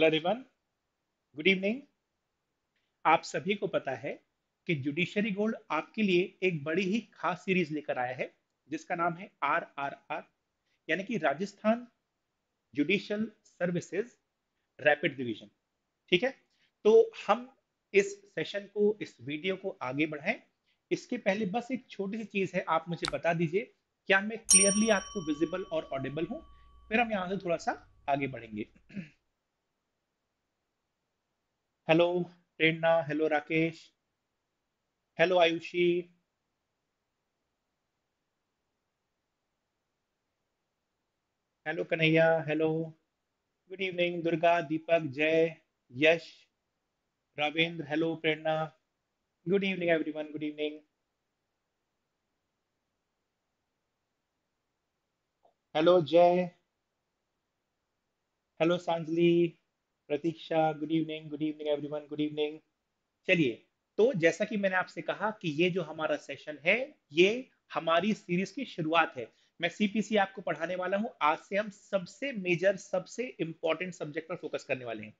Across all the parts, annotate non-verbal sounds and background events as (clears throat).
Hello everyone good evening आप सभी को पता है कि जुडिशरी गोल्ड आपके लिए एक बड़ी ही खास सीरीज लेकर आया है जिसका नाम है आर आर आर यानी कि Rajasthan judicial services rapid division ठीक है तो हम इस सेशन को इस वीडियो को आगे बढ़ाएं इसके पहले बस एक छोटी सी चीज़ है आप मुझे बता दीजिए क्या मैं क्लियरली आपको विजिबल और ऑडिबल हूँ फिर हम यहाँ से थोड़ा सा आगे बढ़ेंगे hello Prerna hello Rakesh hello Ayushi hello Kanhaiya hello good evening Durga Deepak Jai Yash Ravindra hello Prerna good evening everyone good evening hello Jai hello Sanjali Pratiksha good evening good evening everyone good evening चलिए तो जैसा कि मैंने आपसे कहा कि ये जो हमारा सेशन है ये हमारी सीरीज की शुरुआत है मैं सीपीसी आपको पढ़ाने वाला हूं आज से हम सबसे मेजर सबसे इंपॉर्टेंट सब्जेक्ट पर फोकस करने वाले हैं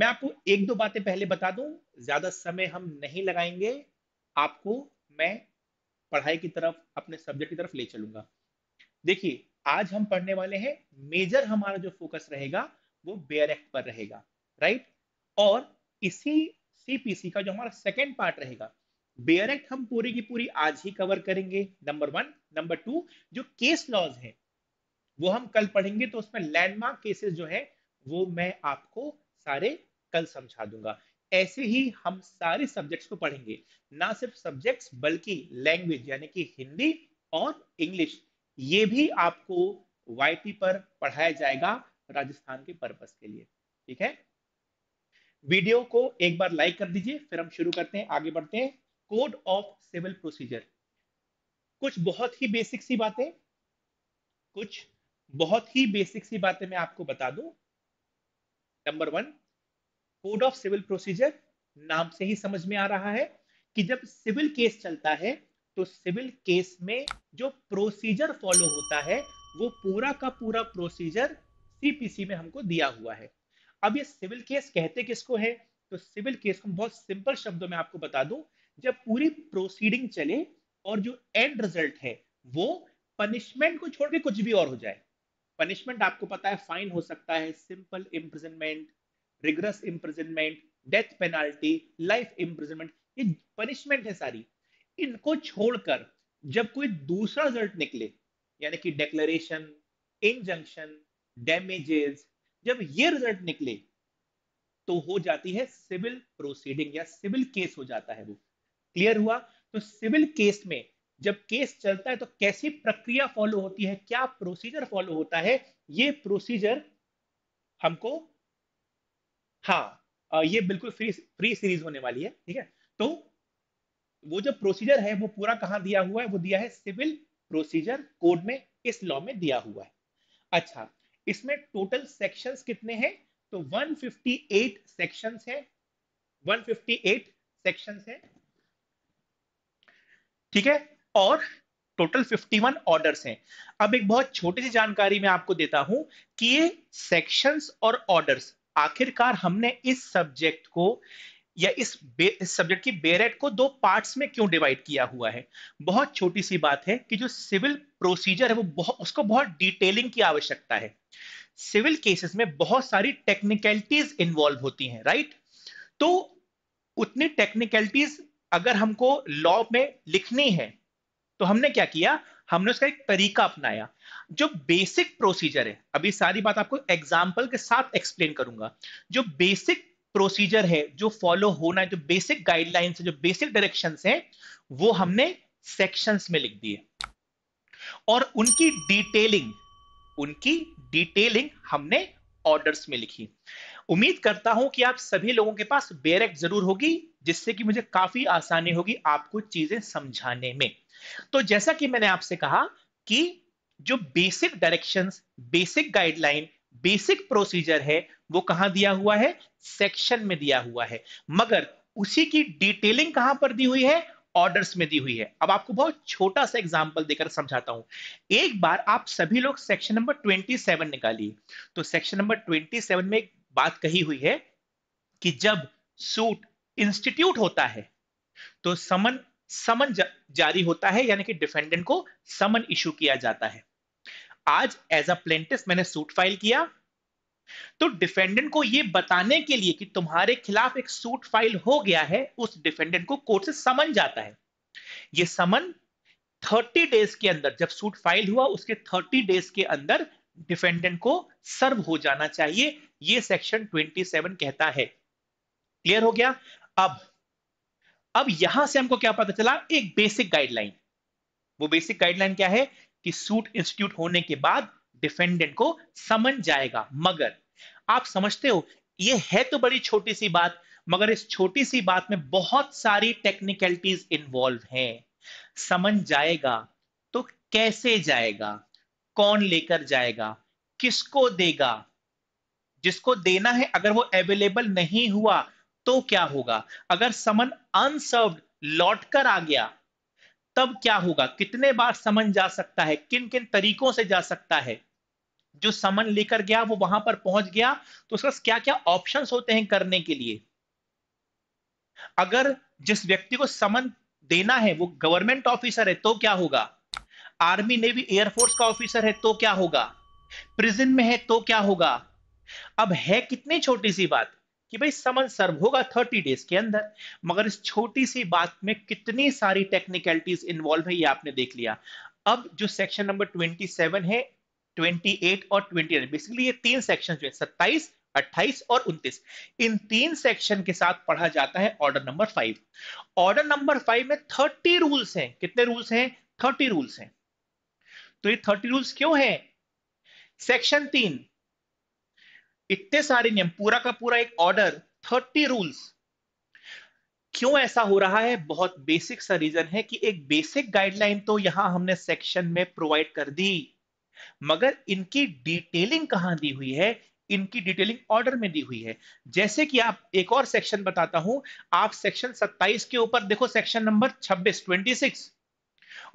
मैं आपको एक दो बातें पहले बता दूं ज्यादा समय हम नहीं लगाएंगे आपको मैं पढ़ाई की तरफ अपने सब्जेक्ट की तरफ ले चलूंगा देखिए आज हम पढ़ने वाले हैं मेजर हमारा जो फोकस रहेगा वो बेयर एक्ट पर रहेगा राइट और इसी सीपीसी का जो हमारा सेकेंड पार्ट रहेगा बेयर एक्ट हम पूरी की पूरी आज ही कवर करेंगे नंबर वन नंबर टू जो केस लॉज है वो हम कल पढ़ेंगे तो उसमें लैंडमार्क केसेस जो है वो मैं आपको सारे कल समझा दूंगा ऐसे ही हम सारे सब्जेक्ट्स को पढ़ेंगे ना सिर्फ सब्जेक्ट्स बल्कि लैंग्वेज यानी कि हिंदी और इंग्लिश ये भी आपको वाईटी पर पढ़ाया जाएगा राजस्थान के पर्पज के लिए ठीक है वीडियो को एक बार लाइक कर दीजिए फिर हम शुरू करते हैं आगे बढ़ते हैं कोड ऑफ सिविल प्रोसीजर कुछ बहुत ही बेसिक सी बातें कुछ बहुत ही बेसिक सी बातें मैं आपको बता दू number one code of civil procedure नाम से ही समझ में आ रहा है कि जब सिविल केस चलता है तो सिविल केस में जो प्रोसीजर फॉलो होता है वो पूरा का पूरा प्रोसीजर सीपीसी में हमको दिया हुआ है अब ये सिविल केस कहते किसको है तो सिविल केस को बहुत सिंपल शब्दों में आपको बता दूं जब पूरी प्रोसीडिंग चले और जो एंड रिजल्ट है वो पनिशमेंट को छोड़ के कुछ भी और हो जाए पनिशमेंट आपको पता है फाइन हो सकता है simple imprisonment rigorous imprisonment death penalty life imprisonment ये पनिशमेंट है सारी इनको छोड़कर जब कोई दूसरा रिजल्ट निकले यानी कि डेक्लेरेशन इंजंक्शन डैमेजेस जब ये रिजल्ट निकले तो हो जाती है सिविल प्रोसीडिंग या सिविल केस हो जाता है वो क्लियर हुआ तो सिविल केस में जब केस चलता है तो कैसी प्रक्रिया फॉलो होती है क्या प्रोसीजर फॉलो होता है ये प्रोसीजर हमको हाँ ये बिल्कुल फ्री फ्री सीरीज होने वाली है ठीक है तो वो जो प्रोसीजर है वो पूरा कहां दिया हुआ है वो दिया है सिविल प्रोसीजर कोड में इस लॉ में दिया हुआ है अच्छा इसमें टोटल सेक्शंस कितने हैं तो 158 सेक्शंस हैं 158 सेक्शंस हैं ठीक है और टोटल 51 ऑर्डर्स हैं अब एक बहुत छोटी सी जानकारी मैं आपको देता हूं कि ये सेक्शंस और ऑर्डर्स आखिरकार हमने इस सब्जेक्ट को या इस, इस सब्जेक्ट की बेरेट को दो पार्ट्स में क्यों डिवाइड किया हुआ है बहुत छोटी सी बात है कि जो सिविल प्रोसीजर है वो बहुत उसको बहुत डिटेलिंग की आवश्यकता है सिविल केसेस में बहुत सारी टेक्निकलिटीज इन्वॉल्व होती हैं राइट तो उतनी टेक्निकलिटीज अगर हमको लॉ में लिखनी है तो हमने क्या किया हमने उसका एक तरीका अपनाया जो बेसिक प्रोसीजर है अभी सारी बात आपको एग्जाम्पल के साथ एक्सप्लेन करूंगा जो बेसिक प्रोसीजर है जो फॉलो होना है जो बेसिक गाइडलाइंस है जो बेसिक डायरेक्शंस हैं वो हमने सेक्शंस में लिख दिए और उनकी डिटेलिंग उनकी डिटेलिंग हमने ऑर्डर्स में लिखी उम्मीद करता हूं कि आप सभी लोगों के पास बेरेक जरूर होगी जिससे कि मुझे काफी आसानी होगी आपको चीजें समझाने में तो जैसा कि मैंने आपसे कहा कि जो basic directions basic guideline basic procedure है वो कहां दिया हुआ है सेक्शन में दिया हुआ है मगर उसी की डिटेलिंग कहां पर दी हुई है ऑर्डर्स में दी हुई है अब आपको बहुत छोटा सा एग्जांपल देकर समझाता हूं एक बार आप सभी लोग सेक्शन नंबर 27 निकालिए तो सेक्शन नंबर 27 में एक बात कही हुई है कि जब सूट इंस्टीट्यूट होता है तो समन समन जा, जारी होता है यानी कि डिफेंडेंट को समन इशू किया जाता है आज एज अ प्लेंटिस मैंने सूट फाइल किया तो डिफेंडेंट को यह बताने के लिए कि तुम्हारे खिलाफ एक सूट फाइल हो गया है उस डिफेंडेंट को कोर्ट से समन जाता है यह समन 30 डेज के अंदर जब सूट फाइल हुआ उसके 30 डेज के अंदर डिफेंडेंट को सर्व हो जाना चाहिए ये सेक्शन 27 कहता है क्लियर हो गया अब अब यहां से हमको क्या पता चला एक बेसिक गाइडलाइन वो बेसिक गाइडलाइन क्या है कि सूट इंस्टीट्यूट होने के बाद डिफेंडेंट को समन जाएगा मगर आप समझते हो ये है तो बड़ी छोटी सी बात मगर इस छोटी सी बात में बहुत सारी टेक्निकलिटीज इन्वॉल्व हैं समझ जाएगा तो कैसे जाएगा कौन लेकर जाएगा किसको देगा जिसको देना है अगर वो अवेलेबल नहीं हुआ तो क्या होगा अगर समन अनसर्व लौट कर आ गया तब क्या होगा कितने बार समन जा सकता है किन किन तरीकों से जा सकता है जो समन लेकर गया वो वहां पर पहुंच गया तो उसका क्या क्या ऑप्शन होते हैं करने के लिए अगर जिस व्यक्ति को समन देना है वो गवर्नमेंट ऑफिसर है तो क्या होगा आर्मी नेवी एयरफोर्स का ऑफिसर है तो क्या होगा प्रिजन में है तो क्या होगा अब है कितनी छोटी सी बात कि भाई समन सर्व होगा थर्टी डेज के अंदर मगर इस छोटी सी बात में कितनी सारी टेक्निकलिटीज इन्वॉल्व है ये आपने देख लिया अब जो सेक्शन नंबर 27 है 28 और 20 बेसिकली ये तीन सेक्शन जो है सत्ताईस 28 और 29 इन तीन सेक्शन के साथ पढ़ा जाता है order number five order number five में 30 रूल्स हैं कितने रूल्स हैं 30 रूल्स हैं तो ये 30 रूल्स क्यों है सेक्शन तीन इतने सारे नियम पूरा का पूरा एक ऑर्डर 30 रूल्स क्यों ऐसा हो रहा है बहुत बेसिक सा रीजन है कि एक बेसिक गाइडलाइन तो यहां हमने सेक्शन में प्रोवाइड कर दी मगर इनकी डिटेलिंग कहां दी हुई है इनकी डिटेलिंग ऑर्डर में दी हुई है जैसे कि आप एक और सेक्शन बताता हूं आप सेक्शन 27 के ऊपर देखो सेक्शन नंबर 26 26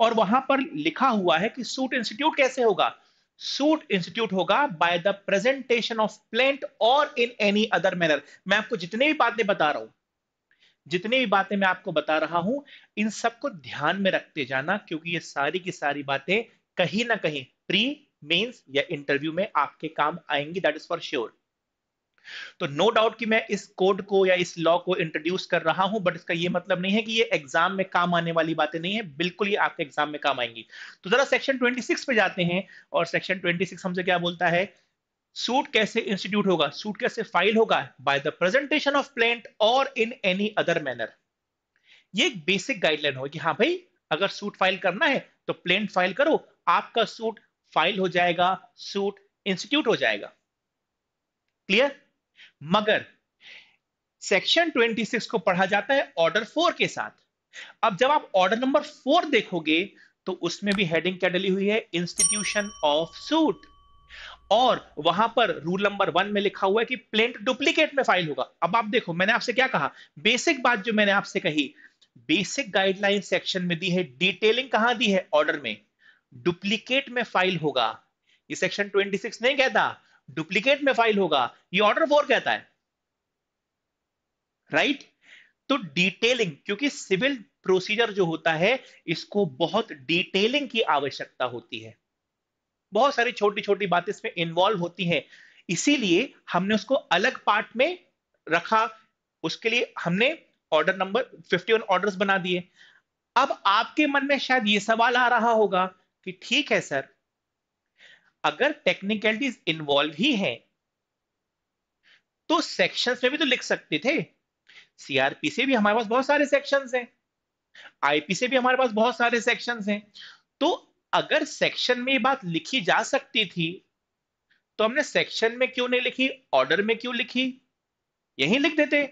और वहां पर लिखा हुआ है कि सूट इंस्टीट्यूट कैसे होगा सूट इंस्टीट्यूट होगा by the presentation of plaint और इन एनी अदर मैनर मैं आपको जितने भी बातें बता रहा हूं जितनी भी बातें मैं आपको बता रहा हूं इन सबको ध्यान में रखते जाना क्योंकि ये सारी की सारी बातें कहीं ना कहीं प्री मीन्स या इंटरव्यू में आपके काम आएंगी दैट इज फॉर श्योर तो नो no डाउट कि मैं इस कोड को या इस लॉ को इंट्रोड्यूस कर रहा हूं बट इसका ये मतलब नहीं है कि ये एग्जाम में काम आने वाली बातें नहीं है बिल्कुल ये आपके एग्जाम में काम आएंगी तो जरा सेक्शन 26 पे जाते हैं और सेक्शन 26 हमसे क्या बोलता है सूट कैसे इंस्टीट्यूट होगा सूट कैसे फाइल होगा by the presentation of plaint और इन एनी अदर मैनर ये एक बेसिक गाइडलाइन होगी हाँ भाई अगर सूट फाइल करना है तो प्लेंट फाइल करो आपका सूट फाइल हो जाएगा सूट इंस्टीट्यूट हो जाएगा क्लियर मगर सेक्शन 26 को पढ़ा जाता है ऑर्डर फोर के साथ अब जब आप ऑर्डर नंबर फोर देखोगे तो उसमें भी हेडिंग क्या डली हुई है इंस्टीट्यूशन ऑफ सूट और वहां पर रूल नंबर वन में लिखा हुआ है कि प्लेंट डुप्लीकेट में फाइल होगा अब आप देखो मैंने आपसे क्या कहा बेसिक बात जो मैंने आपसे कही बेसिक गाइडलाइन सेक्शन में दी है डिटेलिंग कहां दी है ऑर्डर में डुप्लीकेट में फाइल होगा ये सेक्शन 26 नहीं कहता डुप्लीकेट में फाइल होगा ये ऑर्डर फोर कहता है राइट right? तो डिटेलिंग क्योंकि सिविल प्रोसीजर जो होता है इसको बहुत डिटेलिंग की आवश्यकता होती है बहुत सारी छोटी छोटी बातें इसमें इन्वॉल्व होती हैं इसीलिए हमने उसको अलग पार्ट में रखा उसके लिए हमने ऑर्डर नंबर 51 ऑर्डर्स बना दिए अब आपके मन में शायद ये सवाल आ रहा होगा कि ठीक है सर अगर टेक्निकलिटीज इन्वॉल्व ही है तो सेक्शंस में भी तो लिख सकते थे सीआरपी से भी हमारे पास बहुत सारे सेक्शंस हैं आईपी से भी हमारे पास बहुत सारे सेक्शंस हैं तो अगर सेक्शन में ये बात लिखी जा सकती थी तो हमने सेक्शन में क्यों नहीं लिखी ऑर्डर में क्यों लिखी यही लिख देते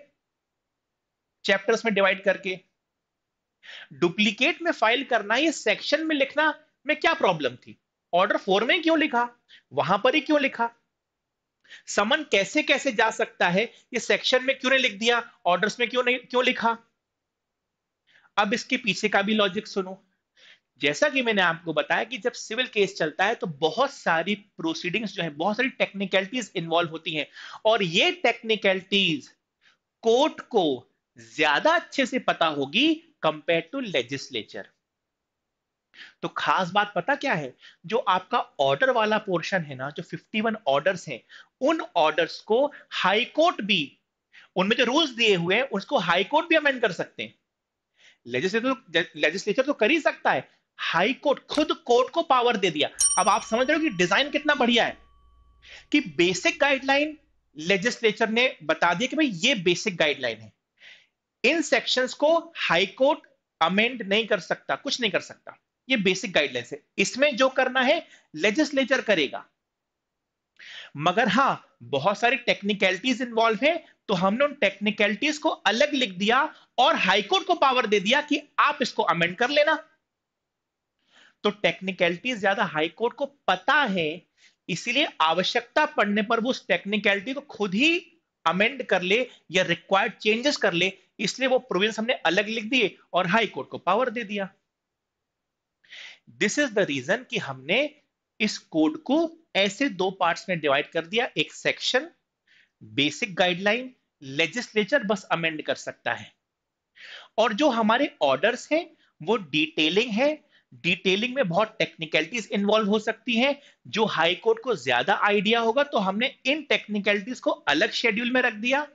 चैप्टर्स में डिवाइड करके डुप्लीकेट में फाइल करना ये सेक्शन में लिखना में क्या प्रॉब्लम थी ऑर्डर फोर में क्यों लिखा वहां पर ही क्यों लिखा समन कैसे कैसे जा सकता है ये सेक्शन में क्यों नहीं लिख दिया ऑर्डर्स में क्यों नहीं क्यों लिखा अब इसके पीछे का भी लॉजिक सुनो जैसा कि मैंने आपको बताया कि जब सिविल केस चलता है तो बहुत सारी प्रोसीडिंग्स जो है बहुत सारी टेक्निकलिटीज इन्वॉल्व होती हैं और ये टेक्निकलिटीज कोर्ट को ज्यादा अच्छे से पता होगी कंपेयर टू लेजिस्लेचर तो खास बात पता क्या है जो आपका ऑर्डर वाला पोर्शन है ना जो 51 ऑर्डर्स हैं उन ऑर्डर्स को हाई कोर्ट भी उनमें जो रूल्स दिए हुए हैं उसको हाई कोर्ट भी अमेंड कर सकते हैं लेजिस्लेचर तो, तो कर ही सकता है हाई कोर्ट खुद कोर्ट को पावर दे दिया अब आप समझ रहे हो कि डिजाइन कितना बढ़िया है कि बेसिक गाइडलाइन लेजिस्लेचर ने बता दिया कि भाई ये बेसिक गाइडलाइन है इन सेक्शंस को हाई कोर्ट अमेंड नहीं कर सकता कुछ नहीं कर सकता ये बेसिक गाइडलाइंस है इसमें जो करना है लेजिस्लेचर करेगा मगर हाँ बहुत सारी टेक्निकलिटीज इन्वॉल्व है तो हमने उन टेक्निकलिटीज को अलग लिख दिया और हाईकोर्ट को पावर दे दिया कि आप इसको अमेंड कर लेना तो टेक्निकलिटीज ज्यादा हाईकोर्ट को पता है इसीलिए आवश्यकता पड़ने पर वो उस टेक्निकलिटी को खुद ही अमेंड कर ले या रिक्वायर्ड चेंजेस कर ले इसलिए वो प्रोविजन हमने अलग लिख दिए और हाईकोर्ट को पावर दे दिया दिस इज द रीजन कि हमने इस कोड को ऐसे दो पार्ट्स में डिवाइड कर दिया एक सेक्शन बेसिक गाइडलाइन लेजिस्लेचर बस अमेंड कर सकता है और जो हमारे ऑर्डर्स हैं वो डिटेलिंग है डिटेलिंग में बहुत टेक्निकलिटीज इन्वॉल्व हो सकती हैं जो हाई कोर्ट को ज्यादा आइडिया होगा तो हमने इन टेक्निकलिटीज को अलग शेड्यूल में रख दिया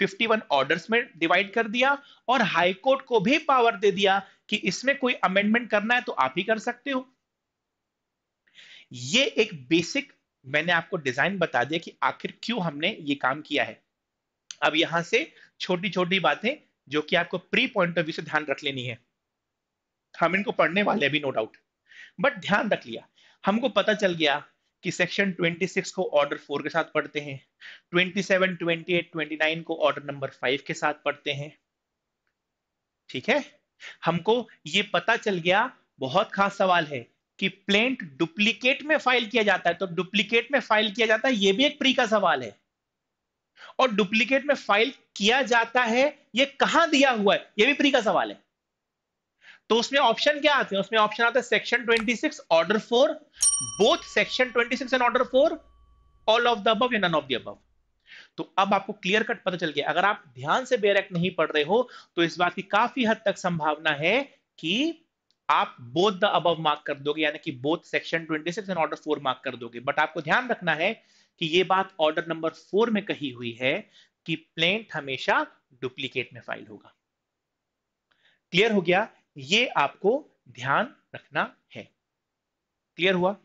51 ऑर्डर्स में डिवाइड कर दिया और हाईकोर्ट को भी पावर दे दिया कि इसमें कोई अमेंडमेंट करना है तो आप ही कर सकते हो ये एक बेसिक मैंने आपको डिजाइन बता दिया कि आखिर क्यों हमने ये काम किया है अब यहां से छोटी छोटी बातें जो कि आपको प्री पॉइंट ऑफ व्यू से ध्यान रख लेनी है हम इनको पढ़ने वाले भी नो डाउट बट ध्यान रख लिया हमको पता चल गया कि सेक्शन 26 को ऑर्डर फोर के साथ पढ़ते हैं 27, 28, 29 को ऑर्डर नंबर फाइव के साथ पढ़ते हैं ठीक है हमको ये पता चल गया बहुत खास सवाल है कि प्लेंट डुप्लीकेट में फाइल किया जाता है तो डुप्लीकेट में फाइल किया जाता है यह भी एक प्री का सवाल है और डुप्लीकेट में फाइल किया जाता है यह कहां दिया हुआ है यह भी प्री का सवाल है तो उसमें ऑप्शन क्या आते हैं उसमें ऑप्शन आता है section 26 order four both section 26 and order four all of the above and none of the तो अब आपको क्लियर कट पता चल गया अगर आप ध्यान से बेयर एक्ट नहीं पढ़ रहे हो तो इस बात की काफी हद तक संभावना है कि आप बोथ द अब मार्क कर दोगे यानी कि both section 26 and order four mark कर दोगे बट आपको ध्यान रखना है कि ये बात ऑर्डर नंबर फोर में कही हुई है कि प्लेंट हमेशा डुप्लीकेट में फाइल होगा क्लियर हो गया ये आपको ध्यान रखना है क्लियर हुआ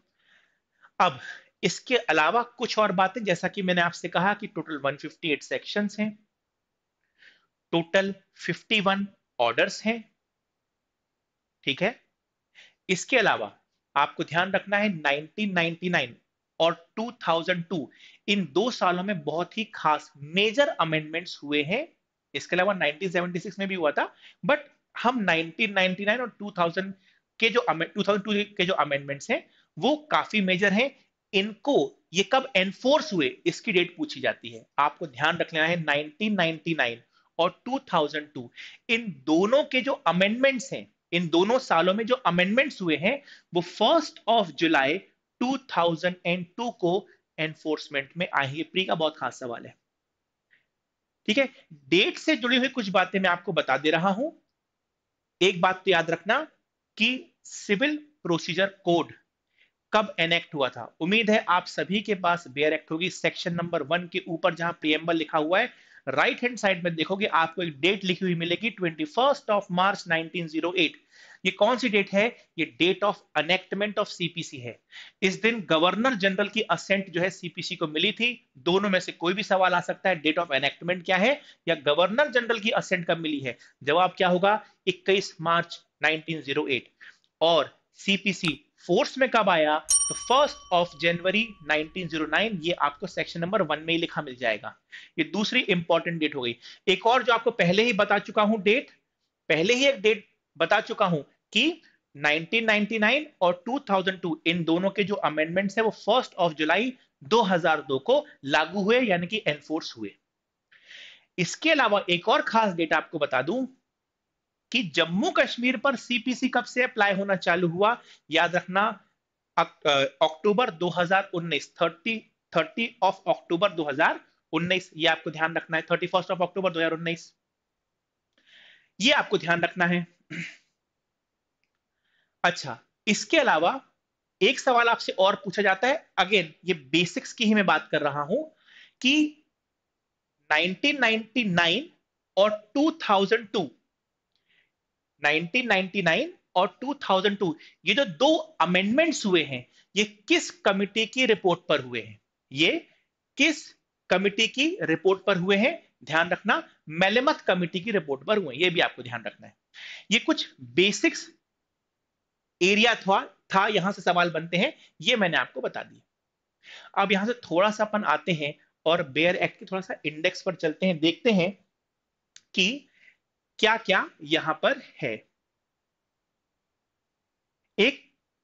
अब इसके अलावा कुछ और बातें जैसा कि मैंने आपसे कहा कि टोटल 158 सेक्शंस हैं टोटल 51 ऑर्डर्स हैं ठीक है इसके अलावा आपको ध्यान रखना है 1999 और 2002 इन दो सालों में बहुत ही खास मेजर अमेंडमेंट्स हुए हैं इसके अलावा 1976 में भी हुआ था बट हम 1999 और 2000 के जो 2002 के जो अमेंडमेंट्स हैं वो काफी मेजर हैं इनको ये कब एनफोर्स हुए इसकी डेट पूछी जाती है आपको ध्यान रख लेना है 1999 और 2002 इन दोनों के जो अमेंडमेंट्स हैं इन दोनों सालों में जो अमेंडमेंट्स हुए हैं वो फर्स्ट ऑफ जुलाई 2002 को एनफोर्समेंट में आए ये प्री का बहुत खास सवाल है ठीक है डेट से जुड़ी हुई कुछ बातें मैं आपको बता दे रहा हूं एक बात तो याद रखना कि सिविल प्रोसीजर कोड कब एनेक्ट हुआ था उम्मीद है आप सभी के पास बेयर एक्ट e होगी सेक्शन नंबर वन के ऊपर जहां प्रियम्बल लिखा हुआ है राइट हैंड साइड में देखोगे आपको एक डेट लिखी हुई मिलेगी ट्वेंटी फर्स्ट ऑफ मार्च 1908 ये कौन सी डेट है ये date of enactment of CPC है इस दिन गवर्नर जनरल की असेंट जो है सीपीसी को मिली थी दोनों में से कोई भी सवाल आ सकता है डेट ऑफ अनेक्टमेंट क्या है या गवर्नर जनरल की असेंट कब मिली है जवाब क्या होगा इक्कीस मार्च नाइनटीन oh और सीपीसी फोर्स में कब आया तो फर्स्ट ऑफ जनवरी 1909 ये आपको सेक्शन नंबर वन में ही लिखा मिल जाएगा ये दूसरी इंपॉर्टेंट डेट हो गई एक और जो आपको पहले ही बता चुका हूं डेट पहले ही एक डेट बता चुका हूं कि 1999 और 2002 इन दोनों के जो अमेंडमेंट है वो फर्स्ट ऑफ जुलाई 2002 को लागू हुए यानी कि एनफोर्स हुए इसके अलावा एक और खास डेट आपको बता दूं कि जम्मू कश्मीर पर सीपीसी कब से अप्लाई होना चालू हुआ याद रखना अक्टूबर 2019 30 30 ऑफ अक्टूबर 2019 ये आपको ध्यान रखना है थर्टी फर्स्ट ऑफ अक्टूबर 2019 ये आपको ध्यान रखना है अच्छा इसके अलावा एक सवाल आपसे और पूछा जाता है अगेन ये बेसिक्स की ही मैं बात कर रहा हूं कि 1999 और 2002 1999 और 2002 ये जो दो अमेंडमेंट्स हुए हैं ये किस कमिटी की रिपोर्ट पर हुए हैं ये किस कमिटी की रिपोर्ट पर हुए हैं ध्यान रखना मेलेमत कमिटी की रिपोर्ट पर हुए ये भी आपको ध्यान रखना है ये कुछ बेसिक्स एरिया था था यहां से सवाल बनते हैं ये मैंने आपको बता दिया अब यहां से थोड़ा सा अपन आते हैं और बेयर एक्ट के थोड़ा सा इंडेक्स पर चलते हैं देखते हैं कि क्या क्या यहां पर है एक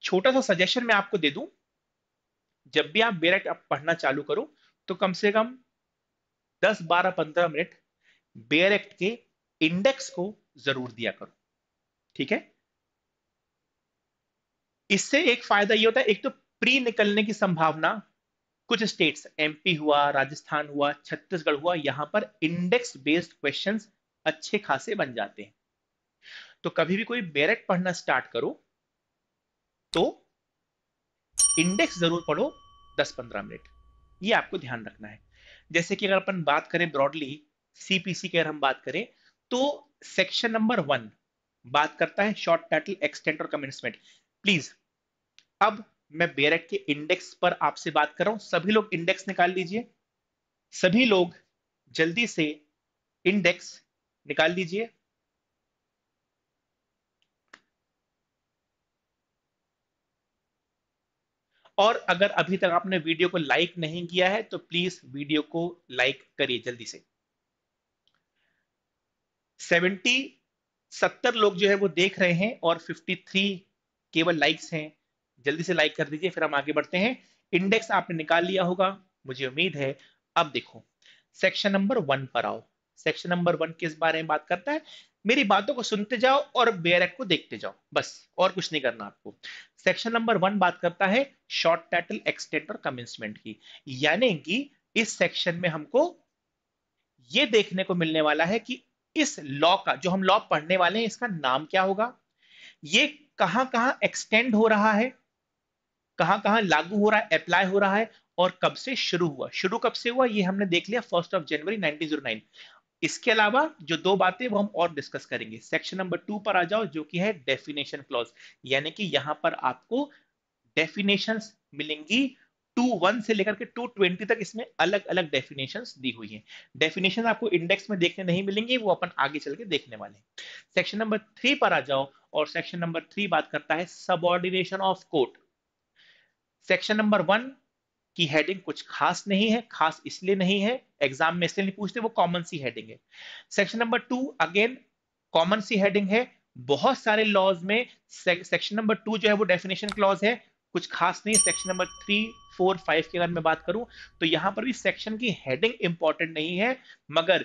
छोटा सा सजेशन मैं आपको दे दूं जब भी आप e बेरेट आप पढ़ना चालू करो तो कम से कम 10 12 15 मिनट बेयर एक्ट e के इंडेक्स को जरूर दिया करो ठीक है इससे एक फायदा ये होता है एक तो प्री निकलने की संभावना कुछ स्टेट्स एमपी हुआ राजस्थान हुआ छत्तीसगढ़ हुआ यहां पर इंडेक्स बेस्ड क्वेश्चंस अच्छे खासे बन जाते हैं तो कभी भी कोई मेरिट पढ़ना स्टार्ट करो तो इंडेक्स जरूर पढ़ो 10-15 मिनट ये आपको ध्यान रखना है जैसे कि अगर अपन बात करें ब्रॉडली सीपीसी की अगर हम बात करें तो सेक्शन नंबर वन बात करता है शॉर्ट टाइटल एक्सटेंट और कमेंसमेंट प्लीज अब मैं बेरेक के इंडेक्स पर आपसे बात कर रहा हूं सभी लोग इंडेक्स निकाल लीजिए सभी लोग जल्दी से इंडेक्स निकाल दीजिए और अगर अभी तक आपने वीडियो को लाइक नहीं किया है तो प्लीज वीडियो को लाइक करिए जल्दी से सेवेंटी सत्तर लोग जो है वो देख रहे हैं और फिफ्टी थ्री केवल लाइक्स हैं जल्दी से लाइक कर दीजिए फिर हम आगे बढ़ते हैं इंडेक्स आपने निकाल लिया होगा मुझे उम्मीद है अब देखो सेक्शन नंबर वन पर आओ सेक्शन नंबर वन किस बारे में बात करता है मेरी बातों को सुनते जाओ और बेयर एक्ट को देखते जाओ बस और कुछ नहीं करना आपको सेक्शन नंबर वन बात करता है शॉर्ट टाइटल एक्सटेंट और कमेंसमेंट की यानी कि इस सेक्शन में हमको ये देखने को मिलने वाला है कि इस लॉ का जो हम लॉ पढ़ने वाले हैं इसका नाम क्या होगा ये कहां कहां एक्सटेंड हो रहा है कहां कहां लागू हो रहा है अप्लाई हो रहा है और कब से शुरू हुआ शुरू कब से हुआ ये हमने देख लिया फर्स्ट ऑफ जनवरी 1909 इसके अलावा जो दो बातें वो हम और डिस्कस करेंगे सेक्शन नंबर टू पर आ जाओ जो कि है डेफिनेशन क्लॉज यानी कि यहाँ पर आपको डेफिनेशन मिलेंगी टू वन से लेकर के टू ट्वेंटी तक इसमें अलग अलग डेफिनेशन दी हुई हैं डेफिनेशन आपको इंडेक्स में देखने नहीं मिलेंगी वो अपन आगे चल के देखने वाले हैं सेक्शन नंबर थ्री पर आ जाओ और सेक्शन नंबर थ्री बात करता है subordination of court section number one कि हेडिंग कुछ खास नहीं है खास इसलिए नहीं है एग्जाम में इसलिए नहीं पूछते वो कॉमन सी हेडिंग है section number two again common सी हेडिंग है बहुत सारे लॉज में सेक्शन नंबर टू जो है वो डेफिनेशन क्लॉज है कुछ खास नहीं section number three four five के अगर मैं बात करूं तो यहां पर भी सेक्शन की हेडिंग इंपॉर्टेंट नहीं है मगर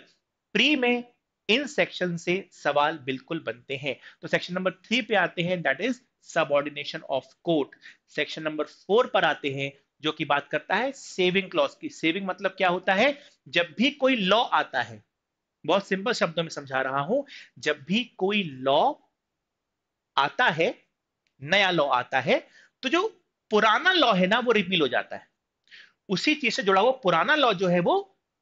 प्री में इन सेक्शन से सवाल बिल्कुल बनते हैं तो सेक्शन नंबर थ्री पे आते हैं that is subordination of court section number four पर आते हैं जो कि बात करता है सेविंग क्लॉज की सेविंग मतलब क्या होता है जब भी कोई लॉ आता है बहुत सिंपल शब्दों में समझा रहा हूं जब भी कोई लॉ आता है नया लॉ आता है तो जो पुराना लॉ है ना वो रिपील हो जाता है उसी चीज से जुड़ा हुआ पुराना लॉ जो है वो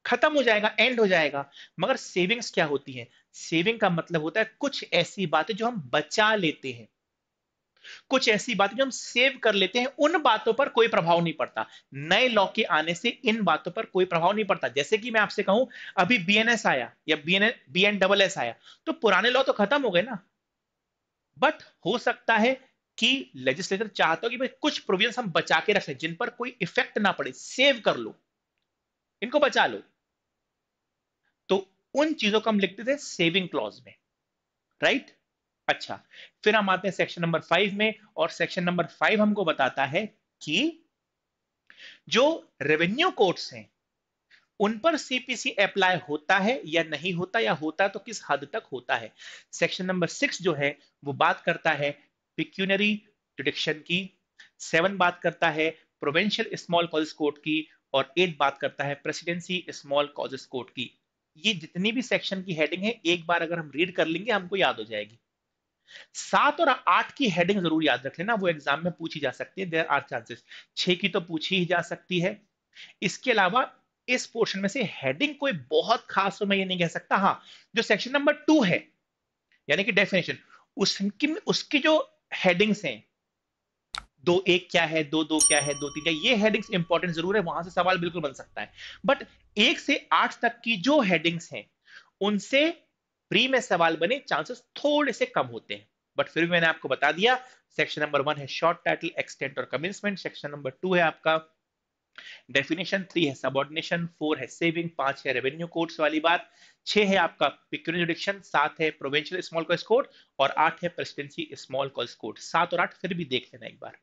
खत्म हो जाएगा एंड हो जाएगा मगर सेविंग्स क्या होती है सेविंग का मतलब होता है कुछ ऐसी बातें जो हम बचा लेते हैं कुछ ऐसी बातें जो हम सेव कर लेते हैं उन बातों पर कोई प्रभाव नहीं पड़ता नए लॉ के आने से इन बातों पर कोई प्रभाव नहीं पड़ता जैसे कि मैं आपसे कहूं अभी बीएनएस आया या बीएनएस बीएनडब्ल्यूएस आया तो पुराने लॉ तो खत्म हो गए ना बट हो सकता है कि लेजिस्लेटर चाहता हो कि भाई कुछ प्रोविजन हम बचा के रख लें जिन पर कोई इफेक्ट ना पड़े सेव कर लो इनको बचा लो तो उन चीजों को हम लिखते थे सेविंग क्लॉज में राइट अच्छा फिर हम आते हैं सेक्शन नंबर फाइव में और सेक्शन नंबर फाइव हमको बताता है कि जो रेवेन्यू कोर्ट हैं उन पर सीपीसी अप्लाई होता है या नहीं होता या होता तो किस हद तक होता है सेक्शन नंबर सिक्स जो है वो बात करता है पिक्यूनरी डिडक्शन की सेवन बात करता है प्रोवेंशियल स्मॉल कॉजेस कोर्ट की और एट बात करता है प्रेसिडेंसी स्मॉल कॉजेस कोर्ट की ये जितनी भी सेक्शन की हेडिंग है एक बार अगर हम रीड कर लेंगे हमको याद हो जाएगी सात और आठ की हेडिंग जरूर याद रख लेना वो एग्जाम में पूछी जा सकती है देर आर चांसेस छह की तो पूछी ही जा सकती है इसके अलावा इस पोर्शन में से हेडिंग कोई बहुत खास मैं ये नहीं कह सकता हाँ जो सेक्शन नंबर टू है यानी कि डेफिनेशन उसकी उसकी जो हेडिंग्स हैं दो एक क्या है दो दो क्या है दो तीन क्या ये हेडिंग्स इंपॉर्टेंट जरूर है वहां से सवाल बिल्कुल बन सकता है बट एक से आठ तक की जो हेडिंग्स हैं उनसे प्री में सवाल बने चांसेस थोड़े से कम होते हैं बट फिर भी मैंने आपको बता दिया सेक्शन नंबर वन है शॉर्ट टाइटल एक्सटेंट और कमेंसमेंट सेक्शन नंबर टू है आपका डेफिनेशन थ्री है सबॉर्डिनेशन फोर है सेविंग पांच है रेवेन्यू कोड्स वाली बात छह है आपका पिक्यूरिडिक्शन सात है प्रोवेंशियल स्मॉल कॉल्स कोर्ट और आठ है प्रेसिडेंसी स्मॉल कॉल्स कोर्ट सात और आठ फिर भी देख लेना एक बार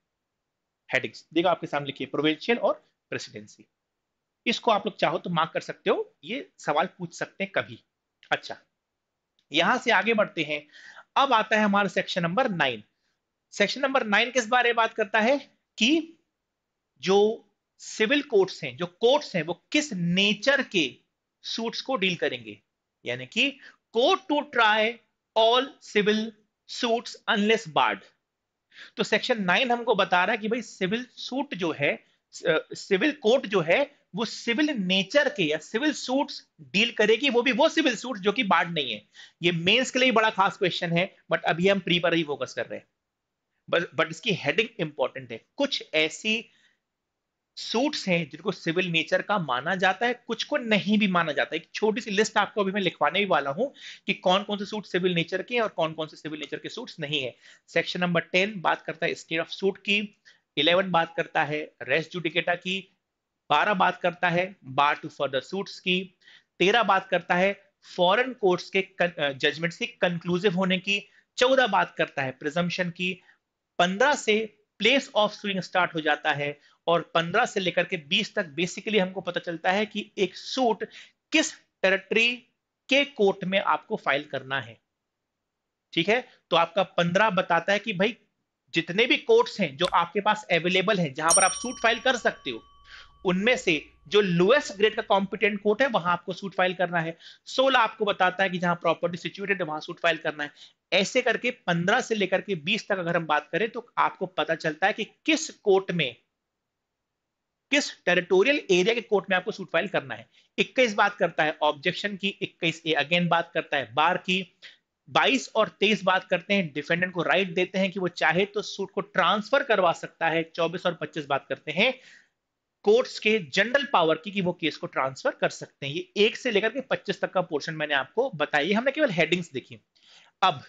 हेडिंग्स देखो आपके सामने लिखिए प्रोवेंशियल और प्रेसिडेंसी इसको आप लोग चाहो तो मार्क कर सकते हो ये सवाल पूछ सकते हैं कभी अच्छा यहां से आगे बढ़ते हैं अब आता है हमारा section number nine section number nine किस बारे में बात करता है कि जो सिविल कोर्ट्स हैं जो कोर्ट्स हैं वो किस नेचर के सूट्स को डील करेंगे यानी कि court to try all civil suits unless barred तो सेक्शन नाइन हमको बता रहा है कि भाई सिविल सूट जो है सिविल कोर्ट जो है वो सिविल नेचर के या सिविल सूट्स डील करेगी वो भी वो सिविल सूट्स जो कि बाढ़ नहीं है ये मेंस के लिए बड़ा खास क्वेश्चन है बट अभी हम प्री पर ही फोकस कर रहे हैं बट बट इसकी हेडिंग इंपॉर्टेंट है कुछ ऐसी सूट्स हैं जिनको सिविल नेचर का माना जाता है कुछ को नहीं भी माना जाता है एक छोटी सी लिस्ट आपको अभी मैं लिखवाने भी वाला हूं कि कौन कौन से सूट सिविल नेचर के और कौन कौन से सिविल नेचर के सूट्स नहीं है सेक्शन नंबर टेन बात करता है स्टेट ऑफ सूट की इलेवन बात करता है रेस्ट जुडिकेटा की बारह बात करता है बार टू फर्दर सूट्स की तेरह बात करता है फॉरेन कोर्ट्स के जजमेंट से कंक्लूसिव होने की चौदह बात करता है प्रिजम्पन की पंद्रह से प्लेस ऑफ स्विंग स्टार्ट हो जाता है और पंद्रह से लेकर के बीस तक बेसिकली हमको पता चलता है कि एक सूट किस टेरिटरी के कोर्ट में आपको फाइल करना है ठीक है तो आपका पंद्रह बताता है कि भाई जितने भी कोर्ट्स हैं जो आपके पास अवेलेबल हैं जहां पर आप सूट फाइल कर सकते हो उनमें से जो लोएस्ट ग्रेड का कॉम्पिटेंट कोर्ट है वहां आपको सूट फाइल करना है सोलह आपको बताता है कि जहां प्रॉपर्टी सिचुएटेड वहां सूट फाइल करना है ऐसे करके पंद्रह से लेकर के बीस तक अगर हम बात करें तो आपको पता चलता है कि किस कोर्ट में किस टेरिटोरियल एरिया के कोर्ट में आपको सूट फाइल करना है 21 बात करता है ऑब्जेक्शन की 21 ए अगेन बात करता है बार की 22 और 23 बात करते हैं डिफेंडेंट को राइट देते हैं कि वो चाहे तो सूट को ट्रांसफर करवा सकता है 24 और 25 बात करते हैं कोर्ट्स के जनरल पावर की कि वो केस को ट्रांसफर कर सकते हैं ये एक से लेकर के 25 तक का पोर्शन मैंने आपको बताया हमने केवल हेडिंग्स देखी अब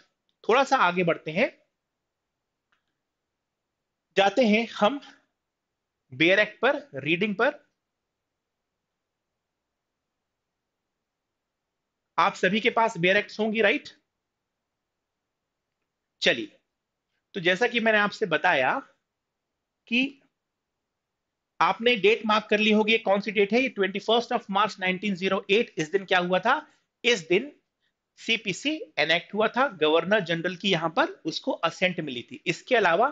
थोड़ा सा आगे बढ़ते हैं जाते हैं हम बेयर एक्ट पर रीडिंग पर आप सभी के पास बेयर एक्ट होंगी राइट चलिए तो जैसा कि मैंने आपसे बताया कि आपने डेट मार्क कर ली होगी कौन सी डेट है ये ट्वेंटी फर्स्ट ऑफ मार्च 1908 इस दिन क्या हुआ था इस दिन सीपीसी एनेक्ट हुआ था गवर्नर जनरल की यहां पर उसको असेंट मिली थी इसके अलावा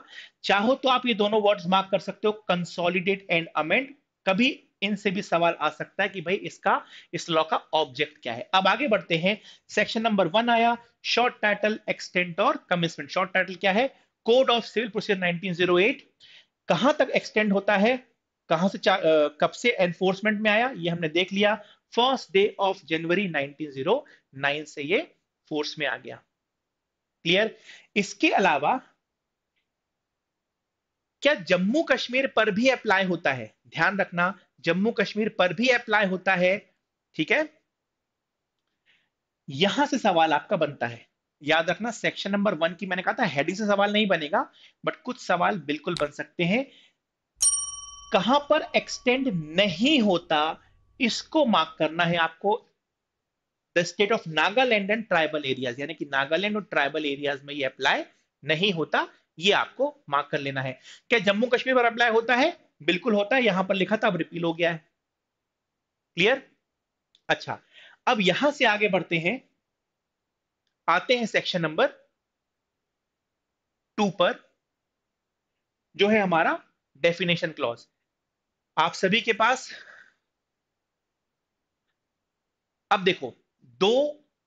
चाहो तो आप ये दोनों वर्ड्स मार्क कर सकते हो कंसोलिडेट एंड अमेंड कभी इनसे भी सवाल आ सकता है कि भाई इसका इस लॉ का ऑब्जेक्ट क्या है अब आगे बढ़ते हैं सेक्शन नंबर वन आया शॉर्ट टाइटल एक्सटेंट और कमिशमेंट शॉर्ट टाइटल क्या है कोड ऑफ सिविल प्रोसीजर 1908 कहां तक एक्सटेंड होता है कहां से कब से एनफोर्समेंट में आया ये हमने देख लिया फर्स्ट डे ऑफ जनवरी 1909 से ये फोर्स में आ गया क्लियर इसके अलावा क्या जम्मू कश्मीर पर भी अप्लाई होता है ध्यान रखना जम्मू कश्मीर पर भी अप्लाई होता है ठीक है यहां से सवाल आपका बनता है याद रखना सेक्शन नंबर वन की मैंने कहा था हेडिंग से सवाल नहीं बनेगा बट कुछ सवाल बिल्कुल बन सकते हैं कहां पर एक्सटेंड नहीं होता इसको मार्क करना है आपको the state of Nagaland and tribal areas यानी कि नागालैंड और ट्राइबल एरियाज में ये अप्लाई नहीं होता ये आपको मार्क कर लेना है क्या जम्मू कश्मीर पर अप्लाई होता है बिल्कुल होता है यहां पर लिखा था अब रिपील हो गया है क्लियर अच्छा अब यहां से आगे बढ़ते हैं आते हैं सेक्शन नंबर टू पर जो है हमारा डेफिनेशन क्लॉज आप सभी के पास अब देखो दो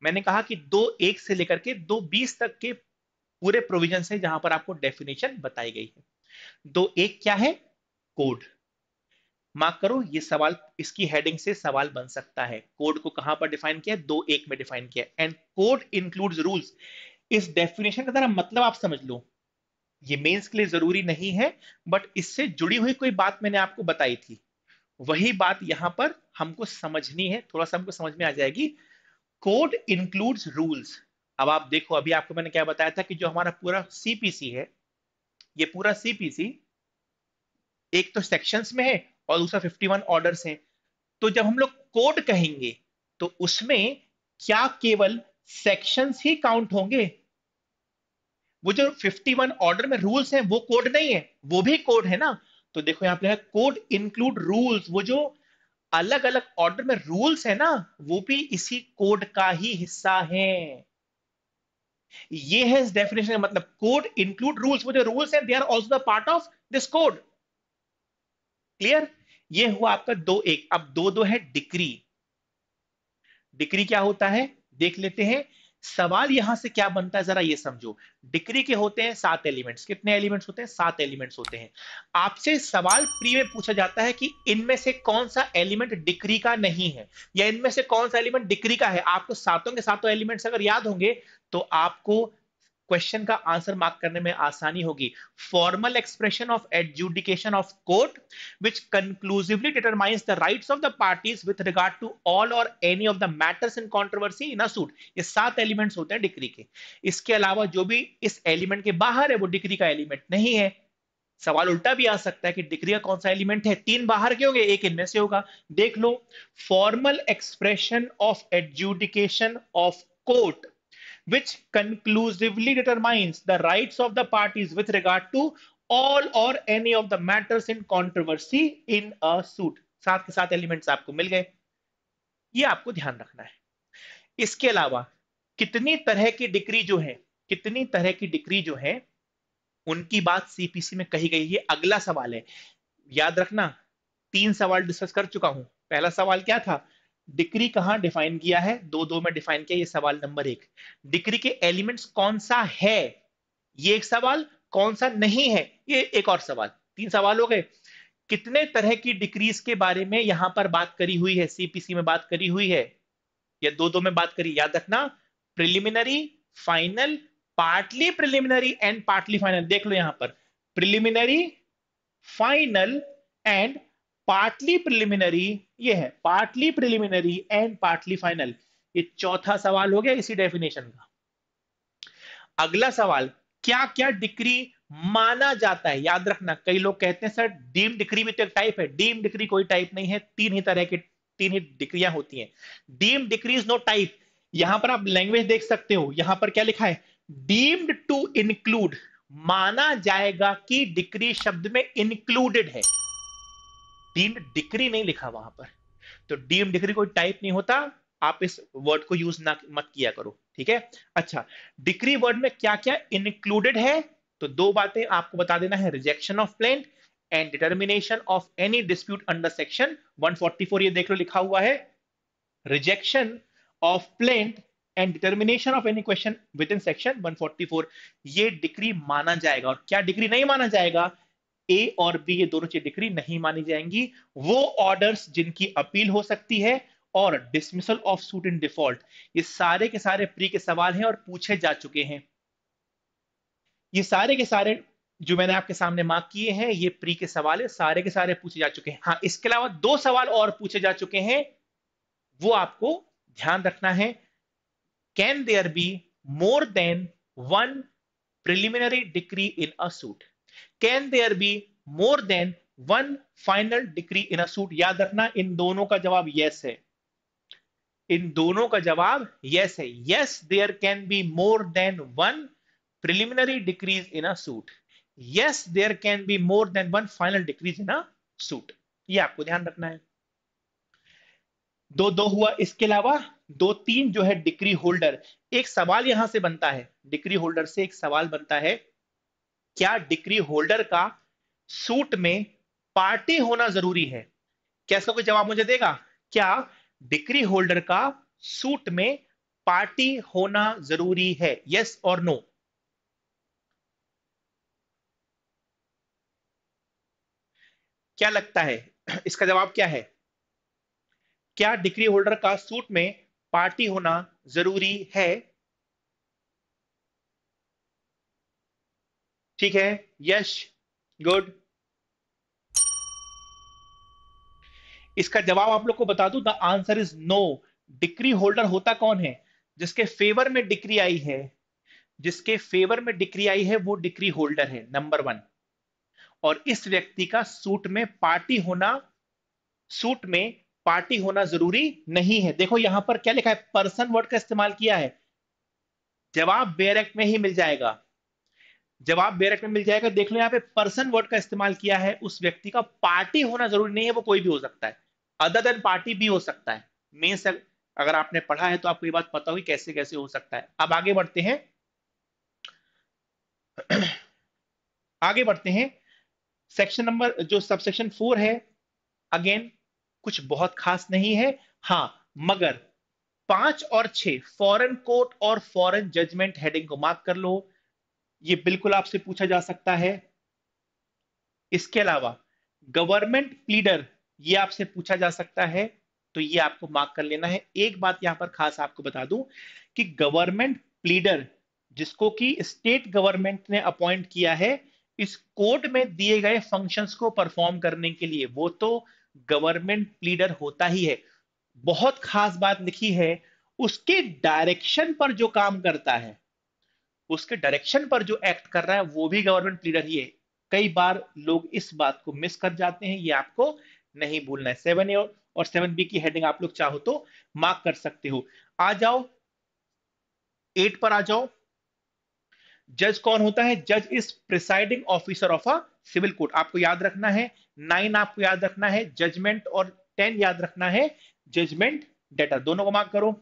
मैंने कहा कि दो एक से लेकर के दो बीस तक के पूरे प्रोविजन है जहां पर आपको डेफिनेशन बताई गई है दो एक क्या है कोड माफ करो ये सवाल इसकी हेडिंग से सवाल बन सकता है कोड को कहां पर डिफाइन किया दो एक में डिफाइन किया एंड कोड इंक्लूड्स रूल्स इस डेफिनेशन का जरा मतलब आप समझ लो ये मेंस के लिए जरूरी नहीं है बट इससे जुड़ी हुई कोई बात मैंने आपको बताई थी वही बात यहां पर हमको समझनी है थोड़ा सा हमको समझ में आ जाएगी कोड इंक्लूड्स रूल्स अब आप देखो अभी आपको मैंने क्या बताया था कि जो हमारा पूरा सीपीसी है ये पूरा सीपीसी एक तो सेक्शंस में है और दूसरा 51 ऑर्डर है तो जब हम लोग कोड कहेंगे तो उसमें क्या केवल सेक्शंस ही काउंट होंगे वो जो 51 ऑर्डर में रूल्स हैं वो कोड नहीं है वो भी कोड है ना तो देखो यहाँ पे है कोड इंक्लूड रूल्स वो जो अलग अलग ऑर्डर में रूल्स है ना वो भी इसी कोड का ही हिस्सा है ये है इस डेफिनेशन मतलब कोड इंक्लूड रूल्स वो जो रूल्स हैं they are also the part of this code clear ये हुआ आपका दो एक अब दो दो है डिक्री डिक्री क्या होता है देख लेते हैं सवाल यहां से क्या बनता है जरा ये समझो डिग्री के होते हैं सात एलिमेंट्स कितने एलिमेंट्स होते हैं सात एलिमेंट्स होते हैं आपसे सवाल प्री में पूछा जाता है कि इनमें से कौन सा एलिमेंट डिग्री का नहीं है या इनमें से कौन सा एलिमेंट डिग्री का है आपको सातों के सातों एलिमेंट्स अगर याद होंगे तो आपको क्वेश्चन का आंसर मार्क करने में आसानी होगी formal expression of adjudication of court which conclusively determines the rights of the parties with regard to all और any of the matters in controversy in suit ये सात एलिमेंट्स होते हैं डिग्री के इसके अलावा जो भी इस एलिमेंट के बाहर है वो डिग्री का एलिमेंट नहीं है सवाल उल्टा भी आ सकता है कि डिग्री का कौन सा एलिमेंट है तीन बाहर के होंगे एक इनमें से होगा देख लो formal expression of adjudication of court which conclusively determines the rights of the parties with regard to all or any of the matters in controversy in a suit साथ के साथ एलिमेंट्स आपको मिल गए ये आपको ध्यान रखना है इसके अलावा कितनी तरह की डिग्री जो है कितनी तरह की डिग्री जो है उनकी बात सीपीसी में कही गई है अगला सवाल है याद रखना तीन सवाल डिस्कस कर चुका हूं पहला सवाल क्या था डिक्री कहां डिफाइन किया है दो दो में डिफाइन किया ये सवाल नंबर एक डिक्री के एलिमेंट्स कौन सा है ये एक सवाल कौन सा नहीं है ये एक और सवाल तीन सवाल हो गए कितने तरह की डिक्रीज के बारे में यहां पर बात करी हुई है सीपीसी में बात करी हुई है या दो दो में बात करी याद रखना preliminary final partly preliminary and partly final देख लो यहां पर preliminary final and partly preliminary ये है partly preliminary and partly final ये चौथा सवाल हो गया इसी डेफिनेशन का अगला सवाल क्या क्या डिग्री माना जाता है याद रखना कई लोग कहते हैं सर डीम डिग्री भी तो एक टाइप है डीम डिग्री कोई टाइप नहीं है तीन ही तरह की तीन ही डिक्रिया होती हैं deem decree is no type यहां पर आप लैंग्वेज देख सकते हो यहां पर क्या लिखा है डीम्ड टू इंक्लूड माना जाएगा कि डिग्री शब्द में इंक्लूडेड है डीम्ड डिक्री नहीं लिखा वहां पर तो डीम्ड डिक्री कोई टाइप नहीं होता आप इस वर्ड को यूज ना मत किया करो ठीक है अच्छा डिक्री वर्ड में क्या क्या इंक्लूडेड है तो दो बातें आपको बता देना है rejection of plaint and determination of any dispute under section 144 ये देख लो लिखा हुआ है rejection of plaint and determination of any question within section 144 ये डिग्री माना जाएगा और क्या डिग्री नहीं माना जाएगा ए और बी ये दोनों चीज डिग्री नहीं मानी जाएंगी वो ऑर्डर्स जिनकी अपील हो सकती है और dismissal of suit in default ये सारे के सारे प्री के सवाल हैं और पूछे जा चुके हैं ये सारे के सारे जो मैंने आपके सामने मार्क किए हैं ये प्री के सवाल है सारे के सारे पूछे जा चुके हैं हाँ इसके अलावा दो सवाल और पूछे जा चुके हैं वो आपको ध्यान रखना है can there be more than one preliminary decree in a suit can there be more than one final decree in a suit याद रखना इन दोनों का जवाब यस है इन दोनों का जवाब यस है yes there can be more than one preliminary decrees in a suit yes there can be more than one final decrees in a suit ये आपको ध्यान रखना है दो दो हुआ इसके अलावा दो तीन जो है डिग्री होल्डर एक सवाल यहां से बनता है डिग्री होल्डर से एक सवाल बनता है क्या डिग्री होल्डर का सूट में पार्टी होना जरूरी है कैसा कोई जवाब मुझे देगा क्या डिग्री होल्डर का सूट में पार्टी होना जरूरी है यस और नो क्या लगता है (clears throat) इसका जवाब क्या है क्या डिग्री होल्डर का सूट में पार्टी होना जरूरी है ठीक है यश गुड इसका जवाब आप लोग को बता दू the answer is no decree holder होता कौन है जिसके फेवर में डिक्री आई है जिसके फेवर में डिक्री आई है वो डिक्री होल्डर है नंबर वन और इस व्यक्ति का सूट में पार्टी होना सूट में पार्टी होना जरूरी नहीं है देखो यहां पर क्या लिखा है पर्सन वर्ड का इस्तेमाल किया है जवाब बेरेक्ट में ही मिल जाएगा जवाब बेरक में मिल जाएगा देख लो यहाँ पे पर्सन वर्ड का इस्तेमाल किया है उस व्यक्ति का पार्टी होना जरूरी नहीं है वो कोई भी हो सकता है अदर देन पार्टी भी हो सकता है मेंस अगर आपने पढ़ा है तो आपको ये बात पता होगी कैसे कैसे हो सकता है अब आगे बढ़ते हैं (clears throat) आगे बढ़ते हैं सेक्शन नंबर जो सब सेक्शन फोर है अगेन कुछ बहुत खास नहीं है हाँ मगर पांच और छह फॉरेन कोर्ट और फॉरेन जजमेंट हेडिंग को मार्क कर लो ये बिल्कुल आपसे पूछा जा सकता है इसके अलावा गवर्नमेंट प्लीडर ये आपसे पूछा जा सकता है तो ये आपको मार्क कर लेना है एक बात यहां पर खास आपको बता दूं कि गवर्नमेंट प्लीडर जिसको कि स्टेट गवर्नमेंट ने अपॉइंट किया है इस कोर्ट में दिए गए फंक्शंस को परफॉर्म करने के लिए वो तो गवर्नमेंट प्लीडर होता ही है बहुत खास बात लिखी है उसके डायरेक्शन पर जो काम करता है उसके डायरेक्शन पर जो एक्ट कर रहा है वो भी गवर्नमेंट लीडर ही है कई बार लोग इस बात को मिस कर जाते हैं ये आपको नहीं भूलना है सेवन ए और सेवन बी की हेडिंग आप लोग चाहो तो मार्क कर सकते हो आ जाओ एट पर आ जाओ जज कौन होता है जज is presiding officer of a civil court आपको याद रखना है नाइन आपको याद रखना है जजमेंट और टेन याद रखना है जजमेंट डेटा दोनों को मार्क करो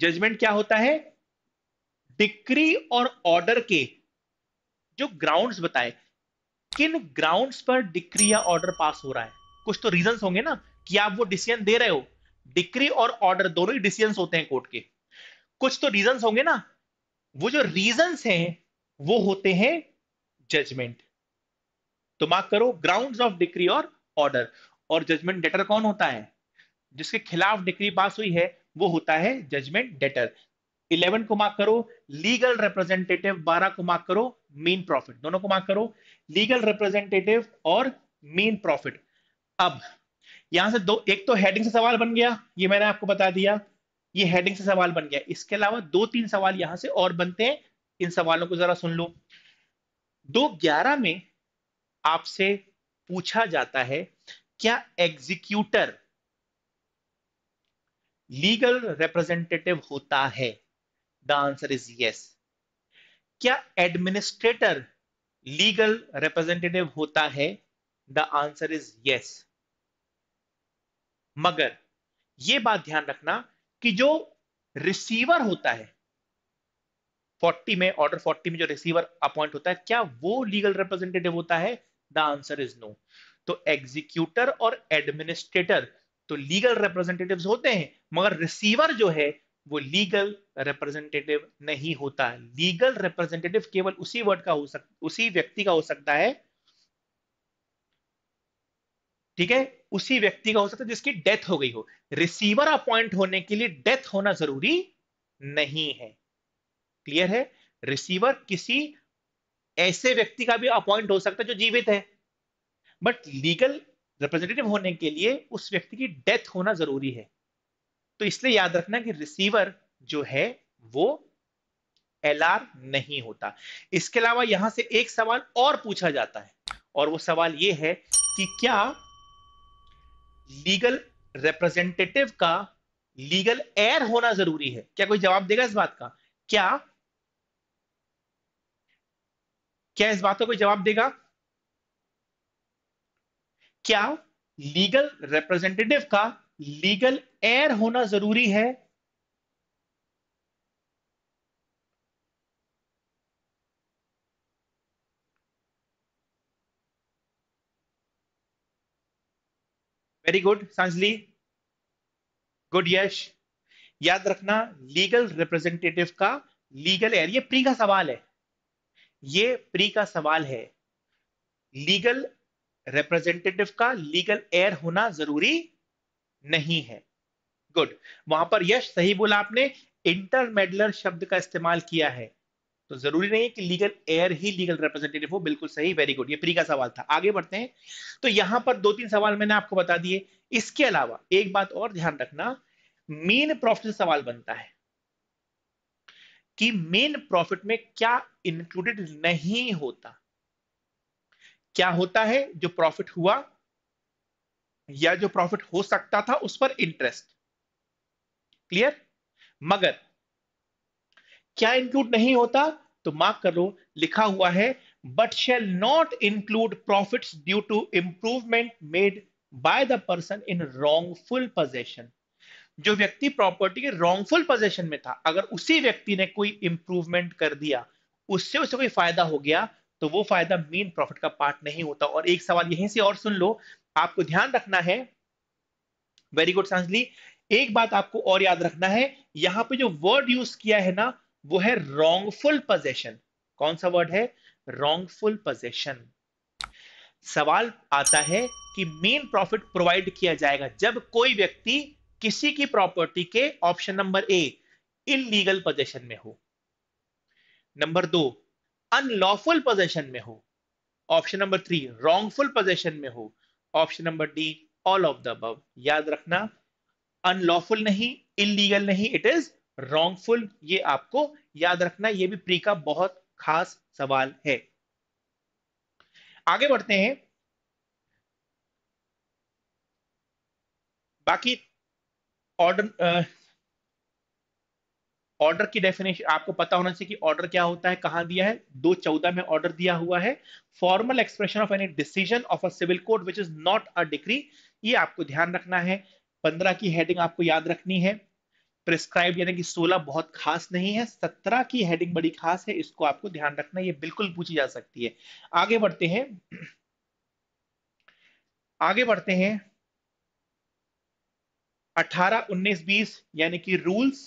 जजमेंट क्या होता है डिक्री और ऑर्डर के जो ग्राउंड्स बताए किन ग्राउंड्स पर डिक्री या ऑर्डर पास हो रहा है कुछ तो रीजंस होंगे ना कि आप वो डिसीजन दे रहे हो डिक्री और ऑर्डर दोनों ही डिसीजन होते हैं कोर्ट के कुछ तो रीजंस होंगे ना वो जो रीजंस हैं वो होते हैं जजमेंट तो मार्क करो ग्राउंड्स ऑफ डिक्री और ऑर्डर और जजमेंट डेटर कौन होता है जिसके खिलाफ डिक्री पास हुई है वो होता है जजमेंट डेटर इलेवन को मार्क करो लीगल रिप्रेजेंटेटिव बारह को मार्क करो मेन प्रॉफिट दोनों को मार्क करो लीगल रिप्रेजेंटेटिव और मेन प्रॉफिट अब यहां से दो एक तो हेडिंग से सवाल बन गया ये मैंने आपको बता दिया ये हेडिंग से सवाल बन गया इसके अलावा दो तीन सवाल यहां से और बनते हैं इन सवालों को जरा सुन लो दो ग्यारह में आपसे पूछा जाता है क्या एग्जीक्यूटर लीगल रिप्रेजेंटेटिव होता है द आंसर इज यस क्या एडमिनिस्ट्रेटर लीगल रिप्रेजेंटेटिव होता है द आंसर इज यस मगर यह बात ध्यान रखना कि जो रिसीवर होता है 40 में ऑर्डर 40 में जो रिसीवर अपॉइंट होता है क्या वो लीगल रिप्रेजेंटेटिव होता है द आंसर इज नो तो एग्जीक्यूटर और एडमिनिस्ट्रेटर तो लीगल रिप्रेजेंटेटिव्स होते हैं मगर रिसीवर जो है वो लीगल रिप्रेजेंटेटिव नहीं होता लीगल रिप्रेजेंटेटिव केवल उसी वर्ड का हो सकता उसी व्यक्ति का हो सकता है ठीक है उसी व्यक्ति का हो सकता है जिसकी डेथ हो गई हो रिसीवर अपॉइंट होने के लिए डेथ होना जरूरी नहीं है क्लियर है रिसीवर किसी ऐसे व्यक्ति का भी अपॉइंट हो सकता है जो जीवित है बट लीगल रिप्रेजेंटेटिव होने के लिए उस व्यक्ति की डेथ होना जरूरी है तो इसलिए याद रखना कि रिसीवर जो है वो एल नहीं होता इसके अलावा यहां से एक सवाल और पूछा जाता है और वो सवाल ये है कि क्या लीगल रिप्रेजेंटेटिव का लीगल एयर होना जरूरी है क्या कोई जवाब देगा इस बात का क्या क्या इस बात का कोई जवाब देगा क्या लीगल रिप्रेजेंटेटिव का लीगल एयर होना जरूरी है वेरी गुड सांसली गुड यश याद रखना लीगल रिप्रेजेंटेटिव का लीगल एयर ये प्री का सवाल है ये प्री का सवाल है लीगल रिप्रेजेंटेटिव का लीगल एयर होना जरूरी नहीं है गुड वहां पर यश सही बोला आपने इंटरमेडलर शब्द का इस्तेमाल किया है तो जरूरी नहीं है कि लीगल एयर ही लीगल रिप्रेजेंटेटिव हो बिल्कुल सही वेरी गुड ये प्री का सवाल था आगे बढ़ते हैं तो यहां पर दो तीन सवाल मैंने आपको बता दिए इसके अलावा एक बात और ध्यान रखना मेन प्रॉफिट सवाल बनता है कि मेन प्रॉफिट में क्या इंक्लूडेड नहीं होता क्या होता है जो प्रॉफिट हुआ या जो प्रॉफिट हो सकता था उस पर इंटरेस्ट क्लियर मगर क्या इंक्लूड नहीं होता तो मार्क कर लो लिखा हुआ है but shall not include profit due to improvement made by the person in wrongful possession जो व्यक्ति प्रॉपर्टी के रॉन्गफुल पोजेशन में था अगर उसी व्यक्ति ने कोई इंप्रूवमेंट कर दिया उससे उसे कोई फायदा हो गया तो वो फायदा मेन प्रॉफिट का पार्ट नहीं होता और एक सवाल यहीं से और सुन लो आपको ध्यान रखना है वेरी गुड सांसली एक बात आपको और याद रखना है यहां पे जो वर्ड यूज किया है ना वो है रॉन्गफुल पोजेशन कौन सा वर्ड है रॉन्गफुल पोजेशन सवाल आता है कि मेन प्रॉफिट प्रोवाइड किया जाएगा जब कोई व्यक्ति किसी की प्रॉपर्टी के option number A illegal possession में हो नंबर दो अनलॉफुल पोजेशन में हो option number three wrongful possession में हो option number D all of the above याद रखना अनलॉफुल नहीं इलीगल नहीं इट इज रॉन्गफुल ये आपको याद रखना ये भी प्री का बहुत खास सवाल है आगे बढ़ते हैं बाकी ऑर्डर ऑर्डर की डेफिनेशन आपको पता होना चाहिए कि ऑर्डर क्या होता है कहां दिया है दो चौदह में ऑर्डर दिया हुआ है formal expression of any decision of a civil court which is not a decree ये आपको ध्यान रखना है पंद्रह की हेडिंग आपको याद रखनी है प्रिस्क्राइब यानी कि सोलह बहुत खास नहीं है सत्रह की हेडिंग बड़ी खास है इसको आपको ध्यान रखना ये बिल्कुल पूछी जा सकती है आगे बढ़ते हैं आगे बढ़ते हैं अठारह उन्नीस बीस यानी कि rules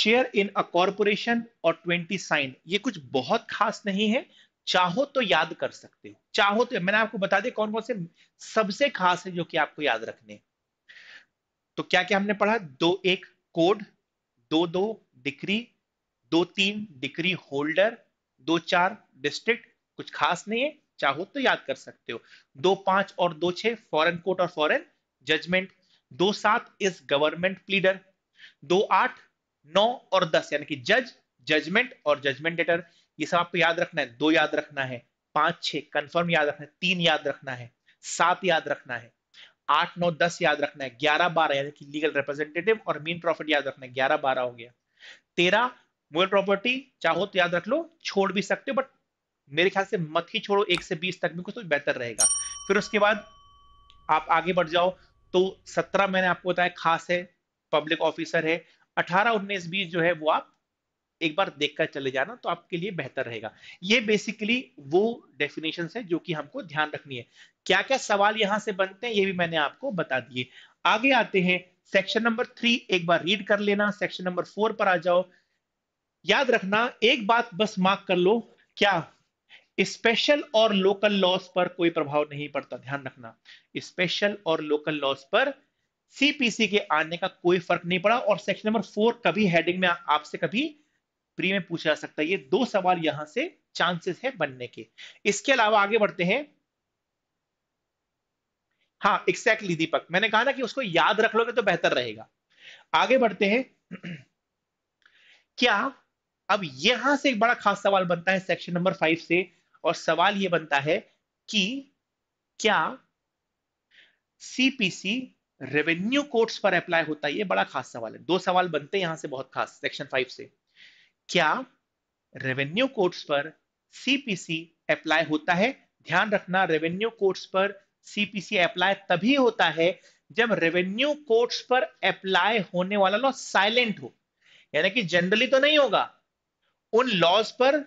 share in a corporation और ट्वेंटी साइन ये कुछ बहुत खास नहीं है चाहो तो याद कर सकते हो चाहो तो मैंने आपको बता दिया कौन कौन से सबसे खास है जो कि आपको याद रखने तो क्या क्या हमने पढ़ा दो एक कोड दो दो डिक्री दो तीन डिक्री होल्डर दो चार डिस्ट्रिक्ट कुछ खास नहीं है चाहो तो याद कर सकते हो दो पांच और दो छह फॉरन कोर्ट और फॉरेन जजमेंट दो सात इज गवर्नमेंट प्लीडर दो आठ नौ और दस यानी कि जज जजमेंट और जजमेंट डेटर ये सब आपको याद रखना है दो याद रखना है पांच छह कंफर्म याद रखना है तीन याद रखना है सात याद रखना है आठ नौ दस याद रखना है ग्यारह बारह यानी कि लीगल रिप्रेजेंटेटिव और मीन प्रॉफिट याद रखना है ग्यारह बारह हो गया तेरह मोबाइल प्रॉपर्टी चाहो तो याद रख लो छोड़ भी सकते हो बट मेरे ख्याल से मत ही छोड़ो एक से बीस तक भी कुछ तो बेहतर रहेगा फिर उसके बाद आप आगे बढ़ जाओ तो सत्रह मैंने आपको बताया खास है पब्लिक ऑफिसर है अठारह उन्नीस बीस जो है वो आप एक बार देखकर चले जाना तो आपके लिए बेहतर रहेगा ये बेसिकली वो डेफिनेशन है जो कि हमको ध्यान रखनी है क्या क्या सवाल यहां से बनते हैं ये भी मैंने आपको बता दिए आगे आते हैं सेक्शन नंबर थ्री एक बार रीड कर लेना सेक्शन नंबर फोर पर आ जाओ याद रखना एक बात बस मार्क कर लो क्या स्पेशल और लोकल लॉस पर कोई प्रभाव नहीं पड़ता ध्यान रखना स्पेशल और लोकल लॉस पर सीपीसी के आने का कोई फर्क नहीं पड़ा और सेक्शन नंबर फोर कभी हेडिंग में आपसे कभी प्री में पूछा जा सकता है ये दो सवाल यहां से चांसेस है बनने के इसके अलावा आगे बढ़ते हैं हाँ एक्सैक्टली दीपक मैंने कहा ना कि उसको याद रख लोगे तो बेहतर रहेगा आगे बढ़ते हैं क्या अब यहां से एक बड़ा खास सवाल बनता है सेक्शन नंबर फाइव से और सवाल यह बनता है कि क्या सीपीसी रेवेन्यू कोर्ट्स पर अप्लाई होता है ये बड़ा खास सवाल है दो सवाल बनते हैं यहां से बहुत खास सेक्शन फाइव से क्या रेवेन्यू कोर्ट्स पर सीपीसी अप्लाई होता है ध्यान रखना रेवेन्यू कोर्ट्स पर सीपीसी अप्लाई तभी होता है जब रेवेन्यू कोर्ट्स पर अप्लाई होने वाला लॉ साइलेंट हो यानी कि जनरली तो नहीं होगा उन लॉज पर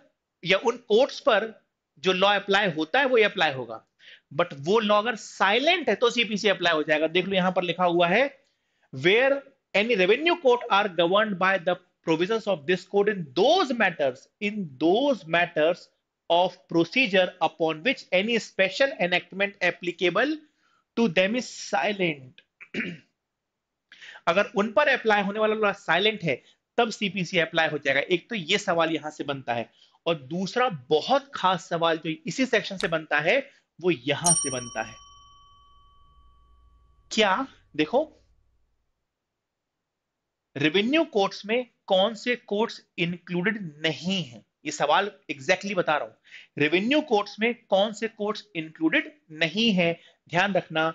या उन कोर्ट्स पर जो लॉ अप्लाई होता है वो अप्लाई होगा बट वो लॉ अगर साइलेंट है तो सीपीसी अप्लाई हो जाएगा देख लो यहां पर लिखा हुआ है where any revenue court are govern by the provision of this court in those matters in those matters of procedure upon which any special enactment applicable to them is silent अगर उन पर अप्लाई होने वाला law silent है तब CPC apply हो जाएगा एक तो ये सवाल यहां से बनता है और दूसरा बहुत खास सवाल जो इसी सेक्शन से बनता है वो यहां से बनता है क्या देखो रेवेन्यू कोर्ट्स में कौन से कोर्ट्स इंक्लूडेड नहीं है ये सवाल एग्जैक्टली exactly बता रहा हूं रेवेन्यू कोर्ट्स में कौन से कोर्ट्स इंक्लूडेड नहीं है ध्यान रखना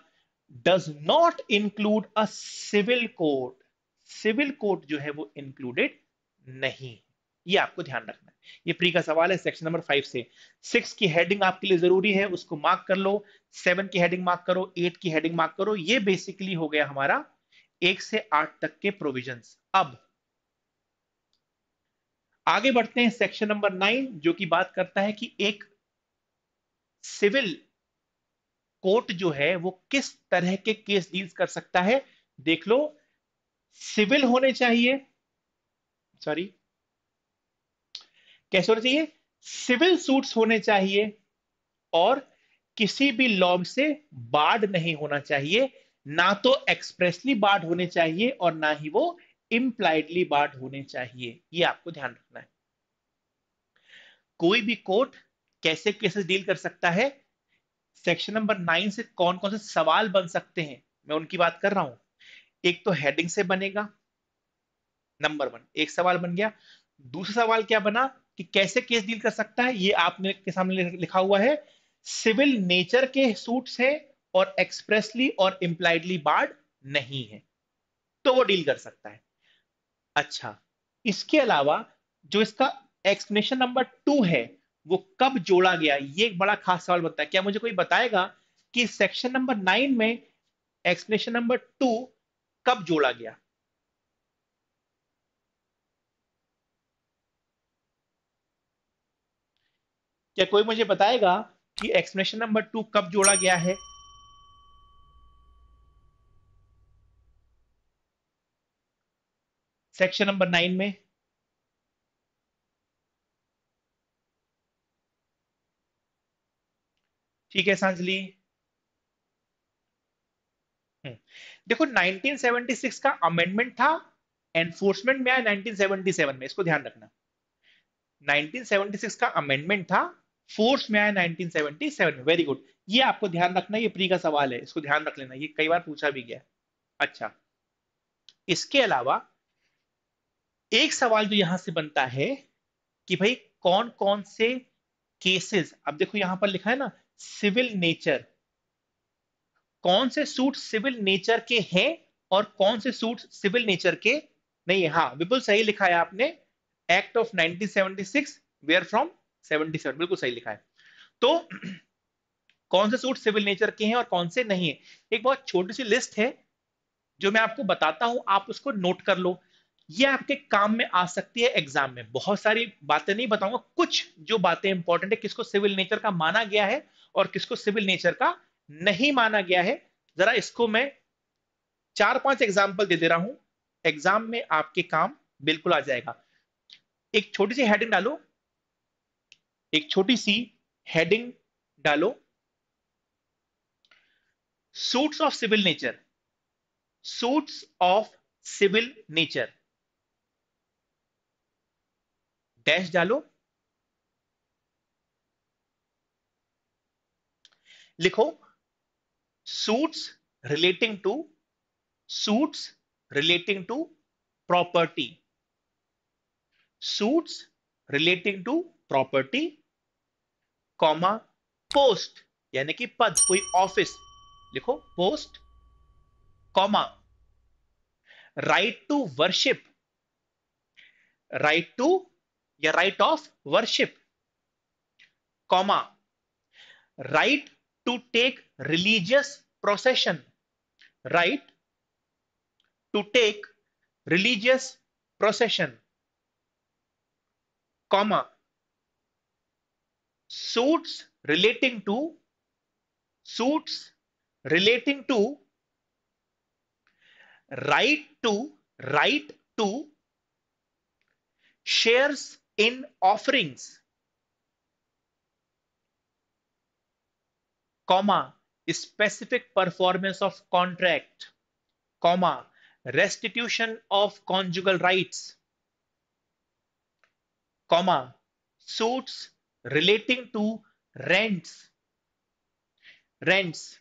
does not include a civil court civil court जो है वो इंक्लूडेड नहीं है ये आपको ध्यान रखना है ये प्री का सवाल है सेक्शन नंबर फाइव से सिक्स की हेडिंग आपके लिए जरूरी है उसको मार्क कर लो सेवन की हेडिंग मार्क करो एट की हेडिंग मार्क करो ये बेसिकली हो गया हमारा एक से आठ तक के प्रोविजन अब आगे बढ़ते हैं सेक्शन नंबर नाइन जो कि बात करता है कि एक सिविल कोर्ट जो है वो किस तरह के केस डील कर सकता है देख लो सिविल होने चाहिए सॉरी कैसे होने चाहिए सिविल सूट्स होने चाहिए और किसी भी लॉब से बाढ़ नहीं होना चाहिए ना तो एक्सप्रेसली बाढ़ होने चाहिए और ना ही वो इम्प्लाइडली बाढ़ होने चाहिए ये आपको ध्यान रखना है कोई भी कोर्ट कैसे केसेस डील कर सकता है सेक्शन नंबर नाइन से कौन कौन से सवाल बन सकते हैं मैं उनकी बात कर रहा हूं एक तो हेडिंग से बनेगा नंबर वन एक सवाल बन गया दूसरा सवाल क्या बना कि कैसे केस डील कर सकता है ये आपने के सामने लिखा हुआ है सिविल नेचर के सूट्स है और एक्सप्रेसली और इम्प्लाइडली बार्ड नहीं है तो वो डील कर सकता है अच्छा इसके अलावा जो इसका एक्सप्लेनेशन नंबर टू है वो कब जोड़ा गया ये एक बड़ा खास सवाल बनता है क्या मुझे कोई बताएगा कि सेक्शन नंबर नाइन में एक्सप्लेनेशन नंबर टू कब जोड़ा गया क्या कोई मुझे बताएगा कि एक्सप्रेशन नंबर टू कब जोड़ा गया है सेक्शन नंबर नाइन में ठीक है सांझली हम्म। देखो 1976 का अमेंडमेंट था एनफोर्समेंट में आया 1977 में इसको ध्यान रखना 1976 का अमेंडमेंट था फोर्स में आया 1977 में वेरी गुड ये आपको ध्यान रखना ये प्री का सवाल है इसको ध्यान रख लेना ये कई बार पूछा भी गया अच्छा इसके अलावा एक सवाल जो यहां से बनता है कि भाई कौन कौन से केसेस अब देखो यहां पर लिखा है ना सिविल नेचर कौन से सूट सिविल नेचर के हैं और कौन से सूट सिविल नेचर के नहीं है हाँ बिल्कुल सही लिखा है आपने act of 1976 where from seven बिल्कुल सही लिखा है तो (clears throat) कौन से सूट सिविल नेचर के हैं और कौन से नहीं है एक बहुत छोटी सी लिस्ट है जो मैं आपको बताता हूं आप उसको नोट कर लो ये आपके काम में आ सकती है एग्जाम में बहुत सारी बातें नहीं बताऊंगा कुछ जो बातें इंपॉर्टेंट है किसको सिविल नेचर का माना गया है और किसको सिविल नेचर का नहीं माना गया है जरा इसको मैं चार पांच एग्जाम्पल दे दे रहा हूं एग्जाम में आपके काम बिल्कुल आ जाएगा एक छोटी सी हेडिंग डालो एक छोटी सी हेडिंग डालो suits of civil nature suits of civil nature dash डालो लिखो suits relating to suits relating to property suits relating to property comma post यानी कि पद कोई ऑफिस लिखो post comma right to worship right to या right of worship comma right to take religious procession right to take religious procession comma suits relating to suits relating to right to right to shares in offerings comma specific performance of contract comma restitution of conjugal rights comma suits relating to rents rents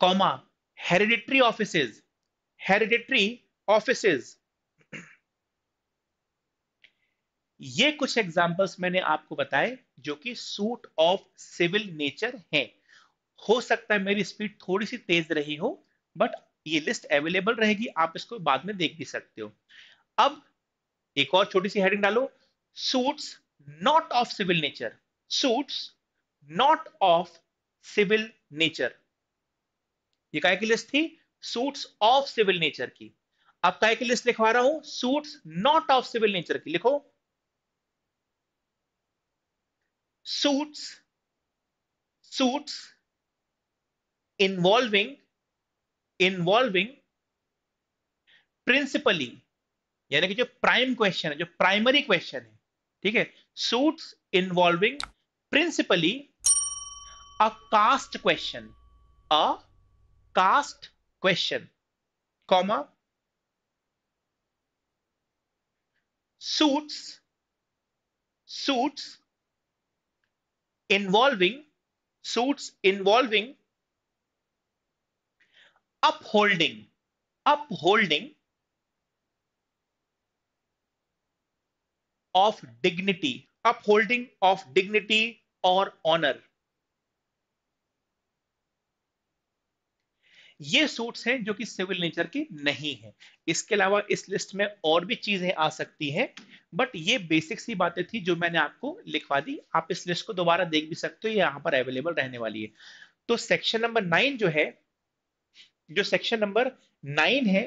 comma hereditary offices hereditary offices ये कुछ examples मैंने आपको बताए जो कि suit of civil nature है हो सकता है मेरी स्पीड थोड़ी सी तेज रही हो बट ये लिस्ट अवेलेबल रहेगी आप इसको बाद में देख भी सकते हो अब एक और छोटी सी हेडिंग डालो suits not of civil nature suits not of civil nature ये काय की लिस्ट थी सूट्स ऑफ सिविल नेचर की अब काय की लिस्ट लिखवा रहा हूं suits not of civil nature की लिखो suits suits involving involving principally यानी कि जो प्राइम क्वेश्चन है जो प्राइमरी क्वेश्चन है ठीक है suits involving principally a caste question a caste question comma suits suits involving suits involving upholding upholding of dignity upholding of dignity और honour ये सूट्स हैं जो कि सिविल नेचर के नहीं हैं इसके अलावा इस लिस्ट में और भी चीजें आ सकती हैं बट ये बेसिक सी बातें थी जो मैंने आपको लिखवा दी आप इस लिस्ट को दोबारा देख भी सकते हो यहां पर अवेलेबल रहने वाली है तो सेक्शन नंबर नाइन जो है जो सेक्शन नंबर नाइन है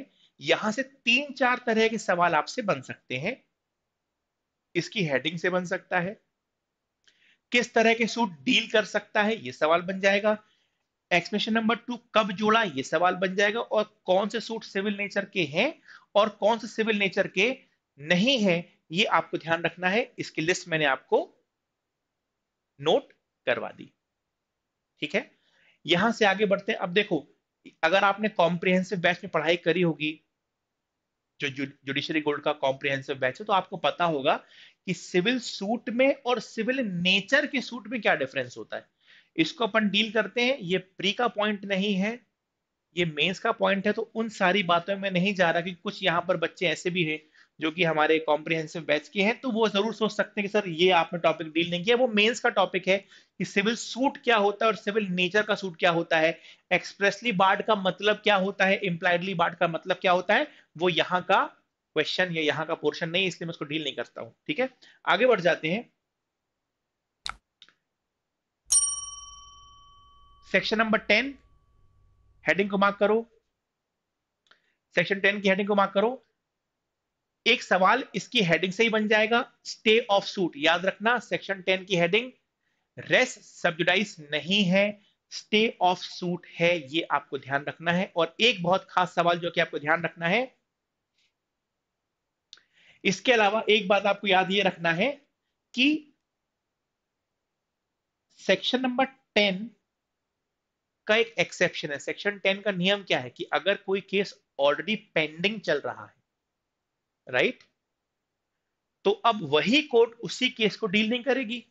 यहां से तीन चार तरह के सवाल आपसे बन सकते हैं इसकी हेडिंग से बन सकता है किस तरह के सूट डील कर सकता है ये सवाल बन जाएगा एक्सप्रेशन नंबर टू कब जोड़ा ये सवाल बन जाएगा और कौन से सूट सिविल नेचर के हैं और कौन से सिविल नेचर के नहीं है ये आपको ध्यान रखना है इसकी लिस्ट मैंने आपको नोट करवा दी ठीक है यहां से आगे बढ़ते हैं अब देखो अगर आपने कॉम्प्रिहेंसिव बैच में पढ़ाई करी होगी जो जुडिशरी गोल्ड का कॉम्प्रिहेंसिव बैच है तो आपको पता होगा कि सिविल सूट में और सिविल नेचर के सूट में क्या डिफरेंस होता है इसको अपन डील करते हैं ये प्री का पॉइंट नहीं है ये मेंस का पॉइंट है तो उन सारी बातों में नहीं जा रहा कि कुछ यहाँ पर बच्चे ऐसे भी हैं जो कि हमारे कॉम्प्रिहेंसिव बैच के हैं तो वो जरूर सोच सकते हैं कि सर ये आपने टॉपिक डील नहीं किया वो मेंस का टॉपिक है कि सिविल सूट क्या होता है और सिविल नेचर का सूट क्या होता है एक्सप्रेसली बार्ड का मतलब क्या होता है इम्प्लाइडली बार्ड का मतलब क्या होता है वो यहाँ का क्वेश्चन या यहाँ का पोर्शन नहीं इसलिए मैं उसको डील नहीं करता हूँ ठीक है आगे बढ़ जाते हैं सेक्शन नंबर टेन हेडिंग को मार्क करो सेक्शन टेन की हेडिंग को मार्क करो एक सवाल इसकी हेडिंग से ही बन जाएगा स्टे ऑफ सूट याद रखना सेक्शन टेन की हेडिंग रेस सब्जुडाइज नहीं है स्टे ऑफ सूट है ये आपको ध्यान रखना है और एक बहुत खास सवाल जो कि आपको ध्यान रखना है इसके अलावा एक बात आपको याद ये रखना है कि सेक्शन नंबर टेन का एक एक्सेप्शन है सेक्शन टेन का नियम क्या है कि अगर कोई केस ऑलरेडी पेंडिंग चल रहा है राइट तो अब वही कोर्ट उसी केस को डील नहीं करेगी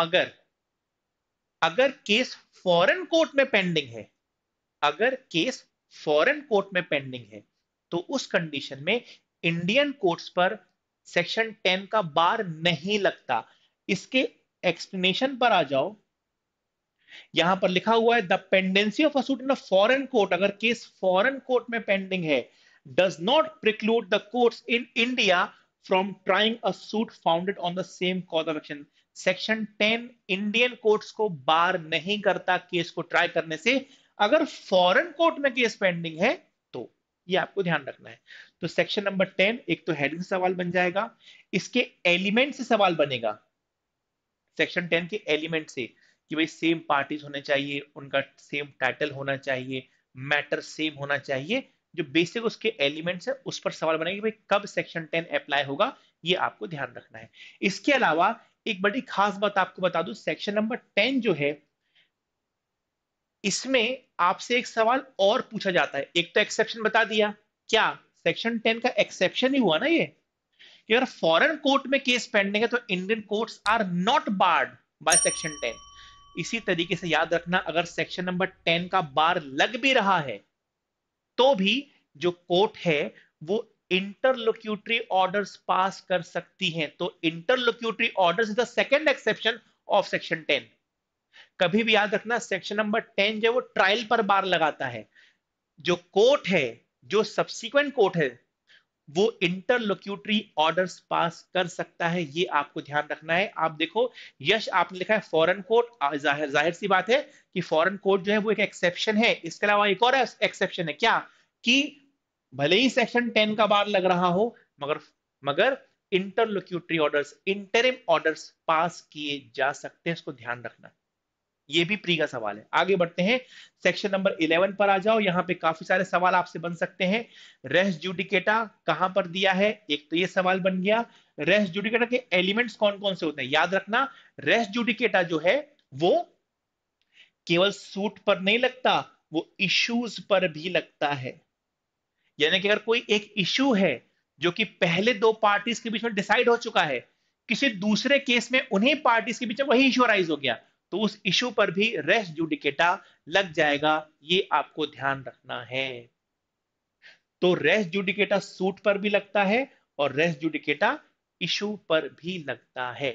मगर अगर केस फॉरेन कोर्ट में पेंडिंग है अगर केस फॉरेन कोर्ट में पेंडिंग है तो उस कंडीशन में इंडियन कोर्ट्स पर सेक्शन टेन का बार नहीं लगता इसके एक्सप्लेनेशन पर आ जाओ यहां पर लिखा हुआ है the pendency of a suit in foreign court अगर केस फॉरेन कोर्ट में पेंडिंग है does not preclude the courts in India from trying a suit founded on the same cause of action section ten Indian courts को bar नहीं करता case को try करने से अगर फॉरेन कोर्ट में केस पेंडिंग है ये आपको ध्यान रखना है तो सेक्शन नंबर टेन एक तो हेडिंग सवाल बन जाएगा इसके एलिमेंट से सवाल बनेगा सेक्शन टेन के एलिमेंट से कि भाई सेम पार्टीज होने चाहिए उनका सेम टाइटल होना चाहिए मैटर सेम होना चाहिए जो बेसिक उसके एलिमेंट्स है उस पर सवाल बनेगा भाई कब सेक्शन टेन अप्लाई होगा ये आपको ध्यान रखना है इसके अलावा एक बड़ी खास बात आपको बता दू सेक्शन नंबर टेन जो है इसमें आपसे एक सवाल और पूछा जाता है एक तो एक्सेप्शन बता दिया क्या सेक्शन टेन का एक्सेप्शन ही हुआ ना ये कि अगर फॉरेन कोर्ट में केस पेंडिंग है तो Indian courts are not barred by section ten इसी तरीके से याद रखना अगर सेक्शन नंबर टेन का बार लग भी रहा है तो भी जो कोर्ट है वो इंटरलोक्यूटरी ऑर्डर्स पास कर सकती है तो interlocutory orders is the second exception of section ten कभी भी याद रखना सेक्शन नंबर टेन जो है वो ट्रायल पर बार लगाता है जो कोर्ट है जो सब्सिक्वेंट कोर्ट है वो इंटरलोक्यूटरी ऑर्डर्स पास कर सकता है ये आपको ध्यान रखना है आप देखो यश आपने लिखा है फॉरेन कोर्ट जाहिर, जाहिर सी बात है कि फॉरेन कोर्ट जो है वो एक एक्सेप्शन है इसके अलावा एक और एक्सेप्शन है क्या कि भले ही सेक्शन टेन का बार लग रहा हो मगर मगर interlocutory orders interim orders pass किए जा सकते हैं इसको ध्यान रखना ये भी प्री का सवाल है आगे बढ़ते हैं सेक्शन नंबर 11 पर आ जाओ यहाँ पे काफी सारे सवाल आपसे बन सकते हैं रेस जुडिकेटा कहां पर दिया है एक तो ये सवाल बन गया रेस जुडिकेटा के एलिमेंट्स कौन कौन से होते हैं याद रखना रेस जुडिकेटा जो है वो केवल सूट पर नहीं लगता वो इश्यूज पर भी लगता है यानी कि अगर कोई एक इश्यू है जो कि पहले दो पार्टीज के बीच में डिसाइड हो चुका है किसी दूसरे केस में उन्हीं पार्टीज के बीच में वही इश्यू राइज हो गया तो उस इशू पर भी रेस जुडिकेटा लग जाएगा ये आपको ध्यान रखना है तो रेस जुडिकेटा सूट पर भी लगता है और रेस जुडिकेटा इशू पर भी लगता है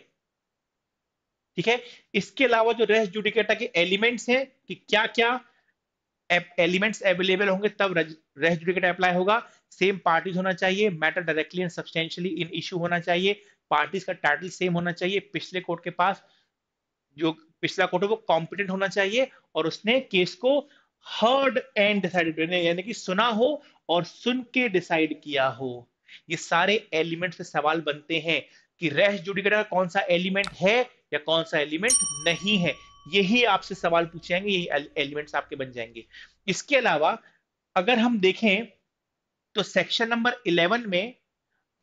ठीक है इसके अलावा जो रेस जुडिकेटा के एलिमेंट्स हैं कि क्या क्या एलिमेंट्स अवेलेबल होंगे तब रेस जुडिकेटा अप्लाई होगा सेम पार्टीज होना चाहिए matter directly and substantially in issue होना चाहिए पार्टीज का टाइटल सेम होना चाहिए पिछले कोर्ट के पास जो पिछला कोर्ट वो कॉम्पिटेंट होना चाहिए और उसने केस को हर्ड एंड डिसाइडेड यानी कि सुना हो और सुन के डिसाइड किया हो ये सारे एलिमेंट से सवाल बनते हैं कि रेस जुडिकेटर कौन सा एलिमेंट है या कौन सा एलिमेंट नहीं है यही आपसे सवाल पूछे जाएंगे यही एलिमेंट्स आपके बन जाएंगे इसके अलावा अगर हम देखें तो सेक्शन नंबर 11 में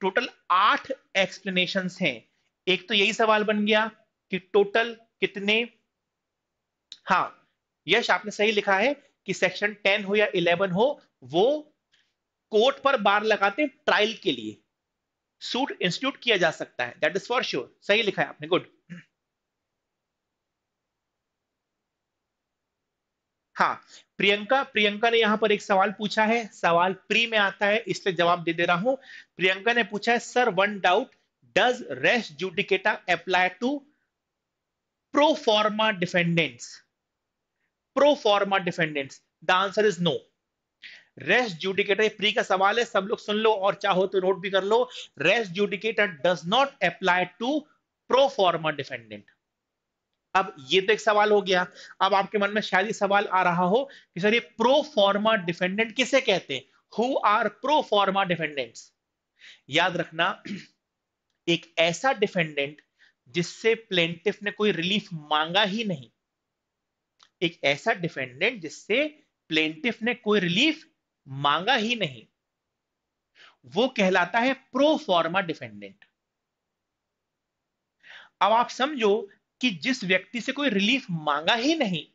टोटल आठ एक्सप्लेनेशन हैं एक तो यही सवाल बन गया कि टोटल कितने हाँ यश आपने सही लिखा है कि सेक्शन टेन हो या इलेवन हो वो कोर्ट पर बार लगाते हैं ट्रायल के लिए सूट इंस्टीट्यूट किया जा सकता है दैट इज फॉर श्योर सही लिखा है आपने गुड हाँ प्रियंका प्रियंका ने यहां पर एक सवाल पूछा है सवाल प्री में आता है इसलिए जवाब दे दे रहा हूं प्रियंका ने पूछा है sir one doubt does res judicata apply to proforma defendants proforma defendants the answer is no res judicata pre का सवाल है सब लोग सुन लो और चाहो तो नोट भी कर लो res judicata does not apply to pro forma defendant अब ये तो एक सवाल हो गया अब आपके मन में शायद ही सवाल आ रहा हो कि सर ये प्रो फॉर्मा डिफेंडेंट किसे कहते हैं हु आर प्रो फॉर्मा याद रखना एक ऐसा डिफेंडेंट जिससे प्लेंटिफ ने कोई रिलीफ मांगा ही नहीं एक ऐसा डिफेंडेंट जिससे प्लेंटिफ ने कोई रिलीफ मांगा ही नहीं वो कहलाता है प्रो फॉर्मा डिफेंडेंट अब आप समझो कि जिस व्यक्ति से कोई रिलीफ मांगा ही नहीं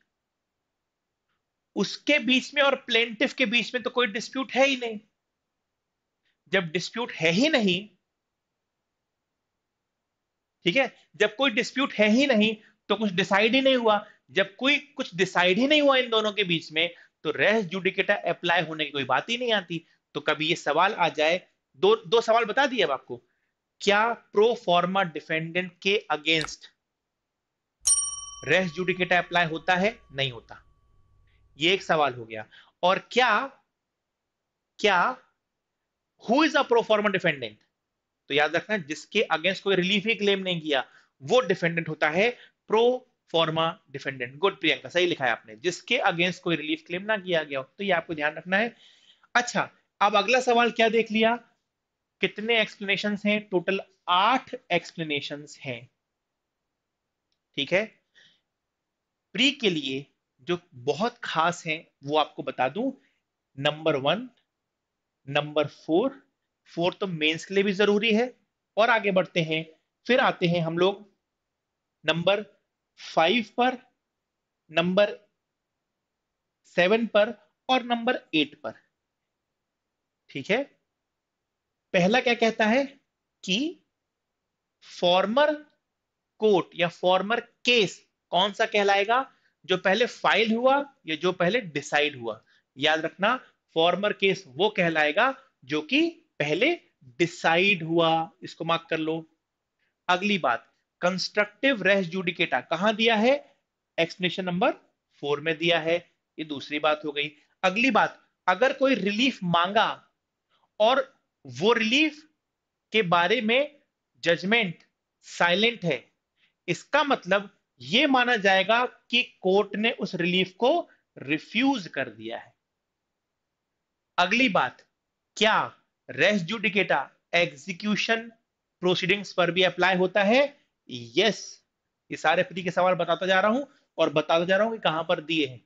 उसके बीच में और प्लेंटिफ के बीच में तो कोई डिस्प्यूट है ही नहीं जब डिस्प्यूट है ही नहीं ठीक है जब कोई डिस्प्यूट है ही नहीं तो कुछ डिसाइड ही नहीं हुआ जब कोई कुछ डिसाइड ही नहीं हुआ इन दोनों के बीच में तो रेस जुडिकेटा अप्लाई होने की कोई बात ही नहीं आती तो कभी ये सवाल आ जाए दो दो सवाल बता दिए अब आपको क्या प्रो फॉर्मा डिफेंडेंट के अगेंस्ट रेस जुडिकेटा अप्लाई होता है नहीं होता ये एक सवाल हो गया और क्या क्या who is a pro forma defendant तो याद रखना जिसके अगेंस्ट कोई रिलीफ ही क्लेम नहीं किया वो डिफेंडेंट होता है pro forma defendant good Priyanka सही लिखा है आपने जिसके अगेंस्ट कोई रिलीफ क्लेम ना किया गया तो ये आपको ध्यान रखना है अच्छा अब अगला सवाल क्या देख लिया कितने एक्सप्लेनेशन हैं टोटल आठ एक्सप्लेनेशन हैं ठीक है प्री के लिए जो बहुत खास हैं वो आपको बता दूं number one number four fourth तो मेंस के लिए भी जरूरी है और आगे बढ़ते हैं फिर आते हैं हम लोग नंबर फाइव पर नंबर सेवन पर और नंबर एट पर ठीक है पहला क्या कहता है कि फॉर्मर कोर्ट या फॉर्मर केस कौन सा कहलाएगा जो पहले फाइल हुआ या जो पहले डिसाइड हुआ याद रखना फॉर्मर केस वो कहलाएगा जो कि पहले डिसाइड हुआ इसको मार्क कर लो अगली बात कंस्ट्रक्टिव रेस जुडिकेटा कहा दिया है एक्सप्लेनेशन नंबर फोर में दिया है ये दूसरी बात हो गई अगली बात अगर कोई रिलीफ मांगा और वो रिलीफ के बारे में जजमेंट साइलेंट है इसका मतलब ये माना जाएगा कि कोर्ट ने उस रिलीफ को रिफ्यूज कर दिया है अगली बात क्या रेस जुडिकेटा एग्जीक्यूशन प्रोसीडिंग्स पर भी अप्लाई होता है यस ये सारे फ्री के सवाल बताता जा रहा हूं और बताता जा रहा हूं कि कहां पर दिए हैं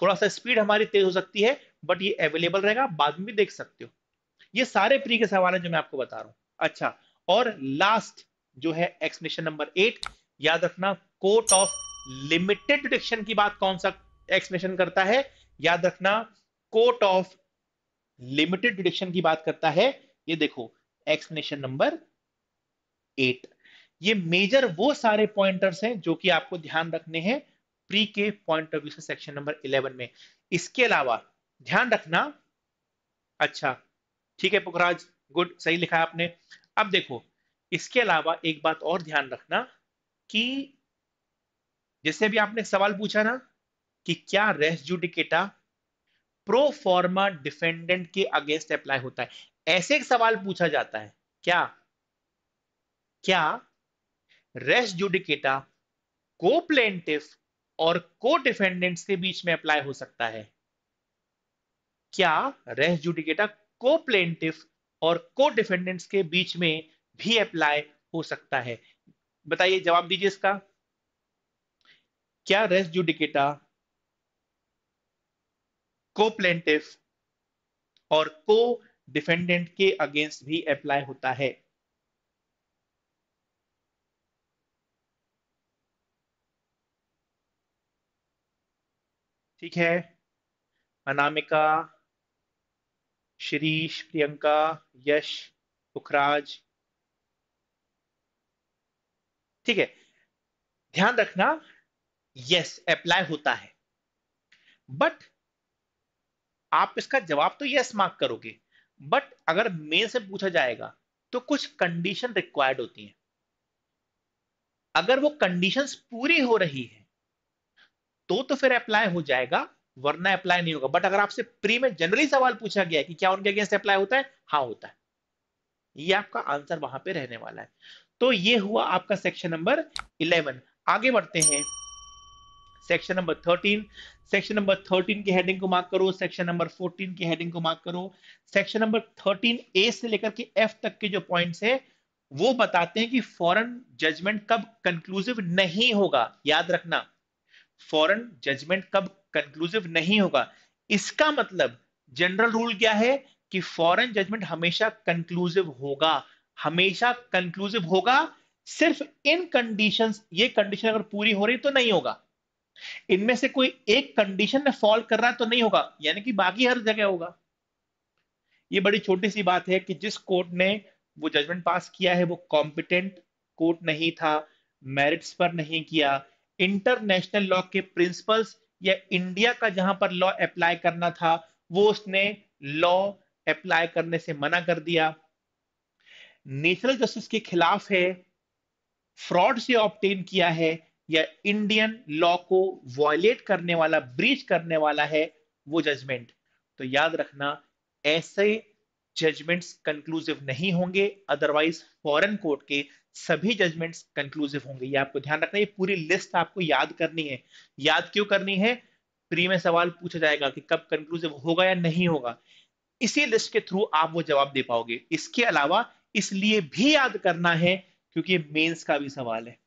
थोड़ा सा स्पीड हमारी तेज हो सकती है बट ये अवेलेबल रहेगा बाद में भी देख सकते हो ये सारे प्री के सवाल है जो मैं आपको बता रहा हूं अच्छा और लास्ट जो है एक्सप्लेनेशन नंबर एट याद रखना कोर्ट ऑफ लिमिटेड डिडक्शन की बात कौन सा एक्सप्लेनेशन करता है याद रखना कोर्ट ऑफ लिमिटेड डिडक्शन की बात करता है ये देखो एक्सप्लेनेशन नंबर एट ये मेजर वो सारे पॉइंटर्स हैं जो कि आपको ध्यान रखने हैं प्री के पॉइंट ऑफ व्यू से सेक्शन नंबर इलेवन में इसके अलावा ध्यान रखना अच्छा ठीक है पुखराज गुड सही लिखा है आपने अब देखो इसके अलावा एक बात और ध्यान रखना कि जैसे भी आपने सवाल पूछा ना कि क्या रेस जुडिकेटा प्रोफॉर्मा डिफेंडेंट के अगेंस्ट अप्लाई होता है ऐसे एक सवाल पूछा जाता है क्या क्या रेस जुडिकेटा को प्लेंटिफ और को डिफेंडेंट के बीच में अप्लाई हो सकता है क्या रेस जुडिकेटा को प्लेंटिफ और को डिफेंडेंट्स के बीच में भी अप्लाई हो सकता है बताइए जवाब दीजिए इसका क्या रेस जुडिकेटा को प्लेंटिफ और को डिफेंडेंट के अगेंस्ट भी अप्लाई होता है ठीक है अनामिका शिरीष प्रियंका यश पुखराज ठीक है ध्यान रखना यस अप्लाई होता है बट आप इसका जवाब तो यस मार्क करोगे बट अगर मेल से पूछा जाएगा तो कुछ कंडीशन रिक्वायर्ड होती हैं अगर वो कंडीशंस पूरी हो रही है तो तो फिर अप्लाई हो जाएगा वरना अप्लाई नहीं होगा बट अगर आपसे प्री में जनरली सवाल पूछा गया कि क्या उनके अगेंस्ट अप्लाई होता है हाँ होता है ये आपका आंसर वहां पे रहने वाला है तो ये हुआ आपका सेक्शन नंबर इलेवन आगे बढ़ते हैं section number thirteen section number thirteen की हेडिंग को मार्क करो सेक्शन नंबर फोर्टीन की हेडिंग को मार्क करो सेक्शन नंबर थर्टीन ए से लेकर के एफ तक के जो पॉइंट्स है वो बताते हैं कि फॉरन जजमेंट कब कंक्लूसिव नहीं होगा याद रखना फॉरन जजमेंट कब कंक्लूसिव नहीं होगा इसका मतलब जनरल रूल क्या है कि फॉरन जजमेंट हमेशा कंक्लूसिव होगा हमेशा कंक्लूसिव होगा सिर्फ इन कंडीशंस ये कंडीशन अगर पूरी हो रही तो नहीं होगा इनमें से कोई एक कंडीशन में फॉल कर रहा है तो नहीं होगा यानी कि बाकी हर जगह होगा ये बड़ी छोटी सी बात है कि जिस कोर्ट ने वो जजमेंट पास किया है वो कॉम्पिटेंट कोर्ट नहीं था मेरिट्स पर नहीं किया इंटरनेशनल लॉ के प्रिंसिपल्स या इंडिया का जहां पर लॉ अप्लाई करना था वो उसने लॉ अप्लाई करने से मना कर दिया नेचुरल जस्टिस के खिलाफ है फ्रॉड से ऑप्टेन किया है या इंडियन लॉ को वॉयलेट करने वाला ब्रीच करने वाला है वो जजमेंट तो याद रखना ऐसे जजमेंट्स कंक्लूसिव नहीं होंगे अदरवाइज फॉरेन कोर्ट के सभी जजमेंट्स कंक्लूसिव होंगे ये आपको ध्यान रखना ये पूरी लिस्ट आपको याद करनी है याद क्यों करनी है प्री में सवाल पूछा जाएगा कि कब कंक्लूसिव होगा या नहीं होगा इसी लिस्ट के थ्रू आप वो जवाब दे पाओगे इसके अलावा इसलिए भी याद करना है क्योंकि मेंस का भी सवाल है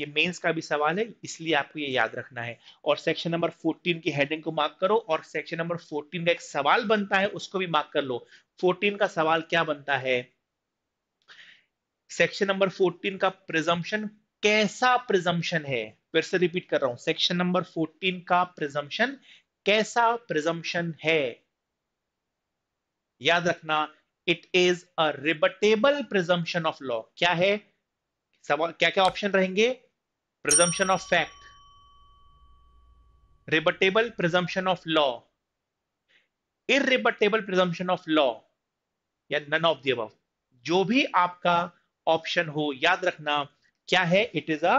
ये मेंस का भी सवाल है इसलिए आपको ये याद रखना है और सेक्शन नंबर 14 की हेडिंग को मार्क करो और सेक्शन नंबर 14 का एक सवाल बनता है उसको भी मार्क कर लो 14 का सवाल क्या बनता है सेक्शन नंबर 14 का प्रिजम्पशन कैसा प्रिजम्पशन है फिर से रिपीट कर रहा हूं सेक्शन नंबर 14 का प्रिजम्पशन कैसा प्रिजम्पशन है याद रखना it is a rebuttable presumption of law क्या है सवाल क्या क्या ऑप्शन रहेंगे presumption of fact rebuttable presumption of law irrebuttable presumption of law या none of the above जो भी आपका ऑप्शन हो याद रखना क्या है it is a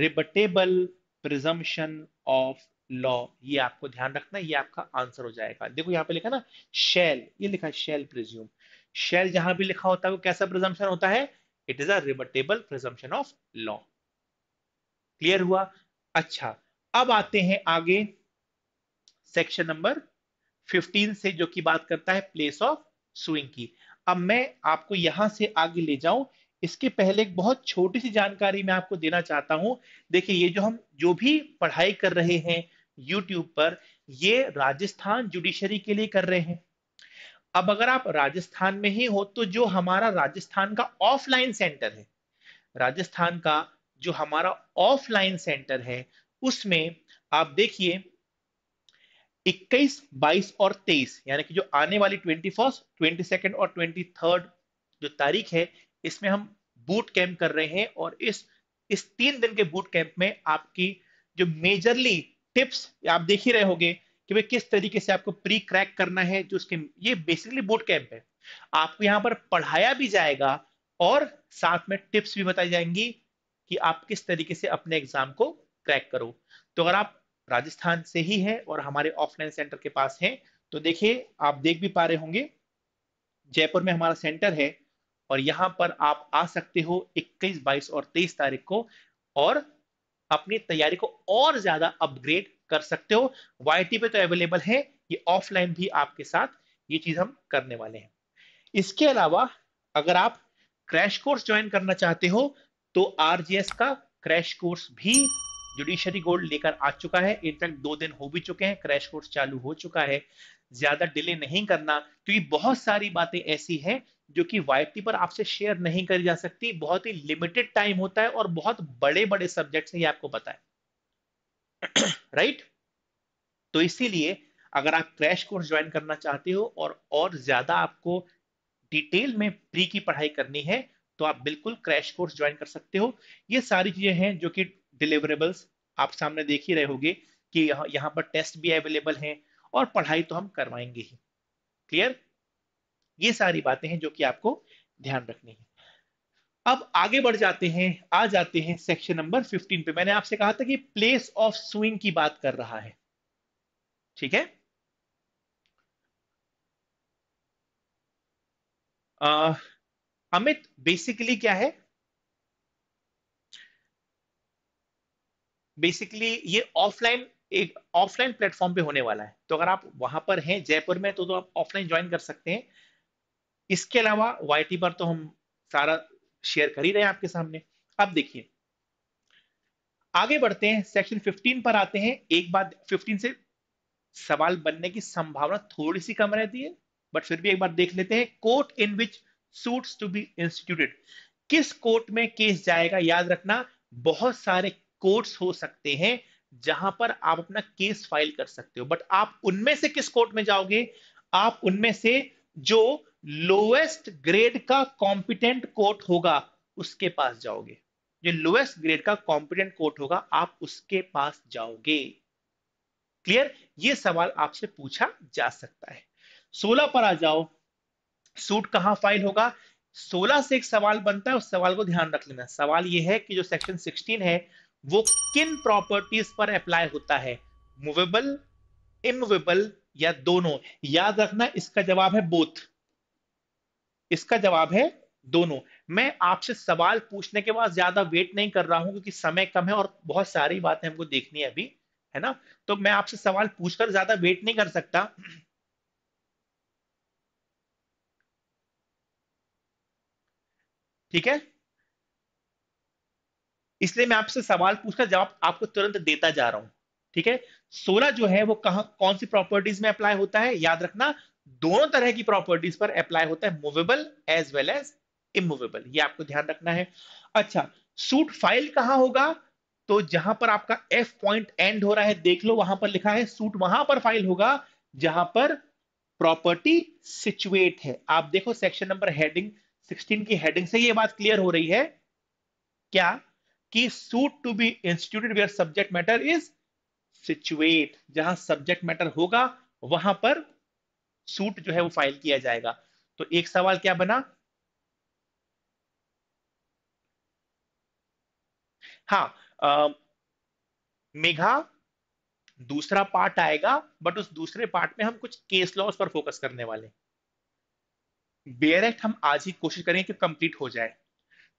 rebuttable presumption of law ये आपको ध्यान रखना ये आपका आंसर हो जाएगा देखो यहां पे लिखा ना शेल ये लिखा शेल प्रिज्यूम शेल जहां भी लिखा होता है वो कैसा प्रिजम्पन होता है it is a rebuttable presumption of law clear हुआ अच्छा अब आते हैं आगे सेक्शन नंबर 15 से जो कि बात करता है प्लेस ऑफ स्विंग की अब मैं आपको यहां से आगे ले जाऊं इसके पहले एक बहुत छोटी सी जानकारी मैं आपको देना चाहता हूं देखिए ये जो हम जो भी पढ़ाई कर रहे हैं यूट्यूब पर ये राजस्थान जुडिशरी के लिए कर रहे हैं अब अगर आप राजस्थान में ही हो तो जो हमारा राजस्थान का ऑफलाइन सेंटर है राजस्थान का जो हमारा ऑफलाइन सेंटर है उसमें आप देखिए 21, 22 और 23 यानी कि जो आने वाली 21st, 22nd और 23rd जो तारीख है इसमें हम बूट कैंप कर रहे हैं और इस इस तीन दिन के बूट कैंप में आपकी जो मेजरली टिप्स आप देख ही रहे होंगे कि भाई किस तरीके से आपको प्री क्रैक करना है जो उसके ये बेसिकली बूट कैंप है आपको यहाँ पर पढ़ाया भी जाएगा और साथ में टिप्स भी बताई जाएंगी कि आप किस तरीके से अपने एग्जाम को क्रैक करो तो अगर आप राजस्थान से ही हैं और हमारे ऑफलाइन सेंटर के पास हैं तो देखिए आप देख भी पा रहे होंगे जयपुर में हमारा सेंटर है और यहाँ पर आप आ सकते हो 21, 22 और 23 तारीख को और अपनी तैयारी को और ज्यादा अपग्रेड कर सकते हो वाई पे तो अवेलेबल है ये ऑफलाइन भी आपके साथ ये चीज हम करने वाले हैं इसके अलावा अगर आप क्रैश कोर्स ज्वाइन करना चाहते हो तो आरजीएस का क्रैश कोर्स भी जुडिशरी गोल्ड लेकर आ चुका है इनफैक्ट दो दिन हो भी चुके हैं क्रैश कोर्स चालू हो चुका है ज्यादा डिले नहीं करना क्योंकि बहुत सारी बातें ऐसी हैं जो कि वाई पर आपसे शेयर नहीं करी जा सकती बहुत ही लिमिटेड टाइम होता है और बहुत बड़े बड़े सब्जेक्ट्स हैं ये आपको पता है राइट तो इसीलिए अगर आप क्रैश कोर्स ज्वाइन करना चाहते हो और और ज्यादा आपको डिटेल में प्री की पढ़ाई करनी है तो आप बिल्कुल क्रैश कोर्स ज्वाइन कर सकते हो ये सारी चीजें हैं जो कि डिलीवरेबल्स आप सामने देख ही रहे होंगे कि यहाँ यहाँ पर टेस्ट भी अवेलेबल हैं और पढ़ाई तो हम करवाएंगे ही क्लियर ये सारी बातें हैं जो कि आपको ध्यान रखनी है अब आगे बढ़ जाते हैं आ जाते हैं सेक्शन नंबर 15 पे मैंने आपसे कहा था कि प्लेस ऑफ स्विंग की बात कर रहा है ठीक है आ, अमित बेसिकली क्या है बेसिकली ये ऑफलाइन एक ऑफलाइन प्लेटफॉर्म पे होने वाला है तो अगर आप वहां पर हैं जयपुर में तो, तो आप ऑफलाइन ज्वाइन कर सकते हैं इसके अलावा वाई पर तो हम सारा शेयर कर ही रहे हैं आपके सामने अब देखिए आगे बढ़ते हैं सेक्शन 15 पर आते हैं एक बार 15 से सवाल बनने की संभावना थोड़ी सी कम रहती है बट फिर भी एक बार देख लेते हैं court in which suits to be instituted किस कोर्ट में केस जाएगा याद रखना बहुत सारे कोर्ट्स हो सकते हैं जहां पर आप अपना केस फाइल कर सकते हो बट आप उनमें से किस कोर्ट में जाओगे आप उनमें से जो लोएस्ट ग्रेड का कॉम्पिटेंट कोर्ट होगा उसके पास जाओगे जो लोएस्ट ग्रेड का कॉम्पिटेंट कोर्ट होगा आप उसके पास जाओगे क्लियर ये सवाल आपसे पूछा जा सकता है सोलह पर आ जाओ सूट कहाँ फाइल होगा 16 से एक सवाल बनता है उस सवाल को ध्यान रख लेना सवाल यह है कि जो सेक्शन 16 है वो किन प्रॉपर्टीज पर अप्लाई होता है मूवेबल इमूवेबल या दोनों याद रखना इसका जवाब है बोथ इसका जवाब है दोनों मैं आपसे सवाल पूछने के बाद ज्यादा वेट नहीं कर रहा हूं क्योंकि समय कम है और बहुत सारी बातें हमको देखनी है अभी है ना तो मैं आपसे सवाल पूछकर ज्यादा वेट नहीं कर सकता ठीक है इसलिए मैं आपसे सवाल पूछकर जवाब आपको तुरंत देता जा रहा हूं ठीक है सोलह जो है वो कहा कौन सी प्रॉपर्टीज में अप्लाई होता है याद रखना दोनों तरह की प्रॉपर्टीज पर अप्लाई होता है movable as well as immovable ये आपको ध्यान रखना है अच्छा सूट फाइल कहां होगा तो जहां पर आपका एफ पॉइंट एंड हो रहा है देख लो वहां पर लिखा है सूट वहां पर फाइल होगा जहां पर प्रॉपर्टी सिचुएट है आप देखो सेक्शन नंबर हेडिंग 16 की हेडिंग से ये बात क्लियर हो रही है क्या कि suit to be instituted where subject matter is situate जहां सब्जेक्ट मैटर होगा वहां पर सूट जो है वो फाइल किया जाएगा तो एक सवाल क्या बना हाँ मेघा दूसरा पार्ट आएगा बट उस दूसरे पार्ट में हम कुछ केस लॉस पर फोकस करने वाले हैं वेयर एक्ट हम आज ही कोशिश करें कि कंप्लीट हो जाए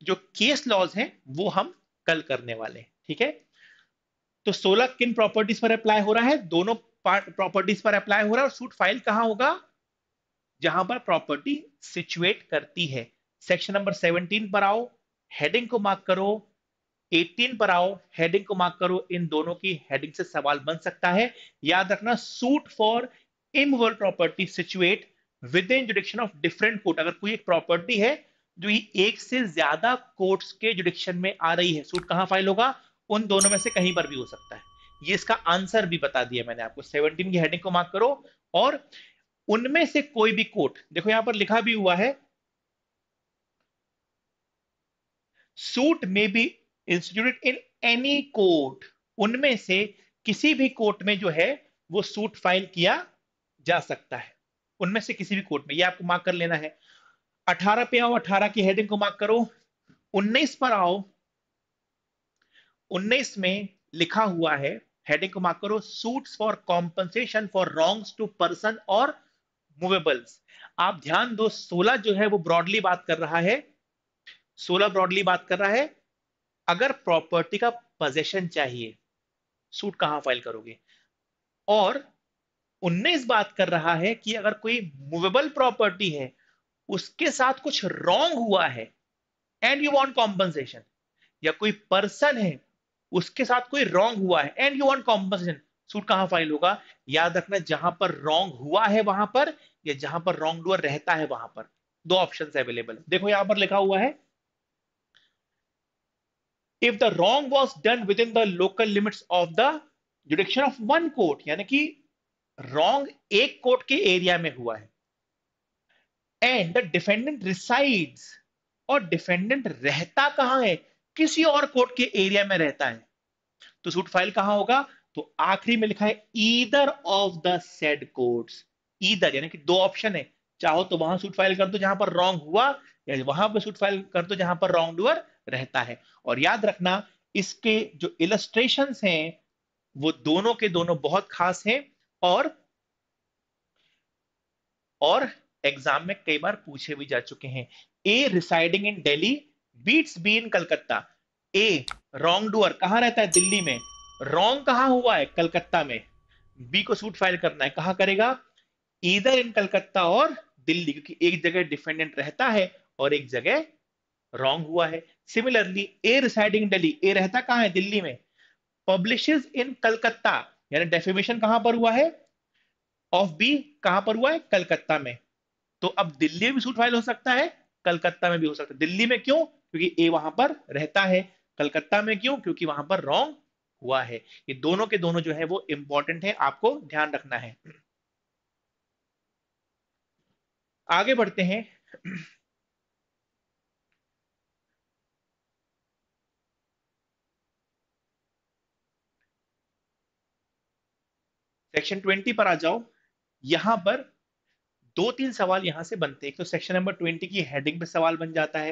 जो केस लॉज हैं वो हम कल करने वाले हैं ठीक है तो 16 किन प्रॉपर्टीज पर अप्लाई हो रहा है दोनों प्रॉपर्टीज पर अप्लाई हो रहा है और सूट फाइल कहां होगा जहां पर प्रॉपर्टी सिचुएट करती है सेक्शन नंबर 17 पर आओ हेडिंग को मार्क करो 18 पर आओ हेडिंग को मार्क करो इन दोनों की हेडिंग से सवाल बन सकता है याद रखना सूट फॉर इम property situate within jurisdiction of different court अगर कोई एक प्रॉपर्टी है जो तो एक से ज्यादा कोर्ट्स के जुडिक्शन में आ रही है सूट कहाँ फाइल होगा उन दोनों में से कहीं पर भी हो सकता है ये इसका आंसर भी बता दिया मैंने आपको 17 की हेडिंग को मार्क करो और उनमें से कोई भी कोर्ट देखो यहां पर लिखा भी हुआ है सूट में be instituted in any court उनमें से किसी भी कोर्ट में जो है वो सूट फाइल किया जा सकता है उनमें से किसी भी कोर्ट में ये आपको मार्क कर लेना है 18 पे आओ 18 की हेडिंग को मार्क करो 19 पर आओ 19 में लिखा हुआ है हेडिंग को मार्क करो suits for compensation for wrongs to person और मूवेबल्स आप ध्यान दो 16 जो है वो ब्रॉडली बात कर रहा है 16 ब्रॉडली बात कर रहा है अगर प्रॉपर्टी का पोजेशन चाहिए सूट कहां फाइल करोगे और उन्नीस बात कर रहा है कि अगर कोई मूवेबल प्रॉपर्टी है उसके साथ कुछ रॉन्ग हुआ है एंड यू वांट कॉम्पनसेशन या कोई पर्सन है उसके साथ कोई रॉन्ग हुआ है and you want compensation suit कहां फाइल होगा याद रखना जहां पर रॉन्ग हुआ है वहां पर या जहां पर रॉन्ग डुअर रहता है वहां पर दो ऑप्शन अवेलेबल देखो यहां पर लिखा हुआ है if the wrong was done within the local limits of the jurisdiction of one court यानी कि रॉन्ग एक कोर्ट के एरिया में हुआ है एंड द डिफेंडेंट रिसाइड्स और डिफेंडेंट रहता कहां है किसी और कोर्ट के एरिया में रहता है तो सूट फाइल कहां होगा तो आखिरी में लिखा है either of the said courts either यानी कि दो ऑप्शन है चाहो तो वहां सूट फाइल कर दो जहां पर रॉन्ग हुआ या वहां पर सूट फाइल कर दो जहां पर रॉन्ग डूअर रहता है और याद रखना इसके जो इलस्ट्रेशन हैं वो दोनों के दोनों बहुत खास हैं और और एग्जाम में कई बार पूछे भी जा चुके हैं A residing in Delhi beats B in Calcutta A wrong doer कहां रहता है दिल्ली में रॉन्ग कहां हुआ है कलकत्ता में बी को सूट फाइल करना है कहां करेगा इधर इन कलकत्ता और दिल्ली क्योंकि एक जगह डिफेंडेंट रहता है और एक जगह रॉन्ग हुआ है similarly A residing Delhi A रहता कहां है दिल्ली में पब्लिशेज इन कलकत्ता यानी डेफिमेशन कहां पर हुआ है ऑफ बी कहां पर हुआ है कलकत्ता में तो अब दिल्ली में भी सूट फाइल हो सकता है कलकत्ता में भी हो सकता है दिल्ली में क्यों क्योंकि ए वहां पर रहता है कलकत्ता में क्यों क्योंकि वहां पर रॉन्ग हुआ है ये दोनों के दोनों जो है वो इंपॉर्टेंट है आपको ध्यान रखना है आगे बढ़ते हैं सेक्शन ट्वेंटी पर आ जाओ यहां पर दो तीन सवाल यहां से बनते हैं तो सेक्शन नंबर ट्वेंटी की हेडिंग पे सवाल बन जाता है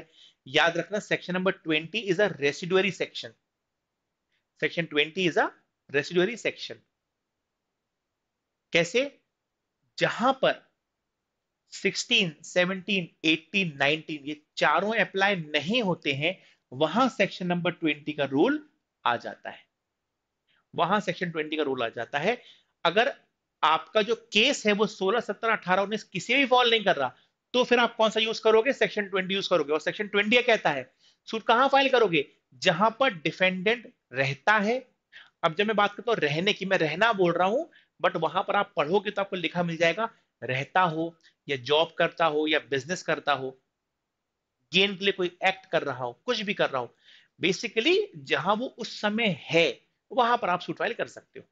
याद रखना section number twenty is a residuary section section twenty is a residuary section कैसे जहां पर 16, 17, 18, 19 ये चारों अप्लाई नहीं होते हैं वहां सेक्शन नंबर 20 का रूल आ जाता है वहां सेक्शन 20 का रूल आ जाता है अगर आपका जो केस है वो 16, 17, 18, उन्नीस किसी भी फॉल नहीं कर रहा तो फिर आप कौन सा यूज करोगे सेक्शन 20 यूज करोगे और सेक्शन 20 कहता है सूट कहां फाइल करोगे जहां पर डिफेंडेंट रहता है अब जब मैं बात करता हूं रहने की मैं रहना बोल रहा हूं बट वहां पर आप पढ़ोगे तो आपको लिखा मिल जाएगा रहता हो या जॉब करता हो या बिजनेस करता हो गेन के लिए कोई एक्ट कर रहा हो कुछ भी कर रहा हो बेसिकली जहां वो उस समय है वहां पर आप सूट फाइल कर सकते हो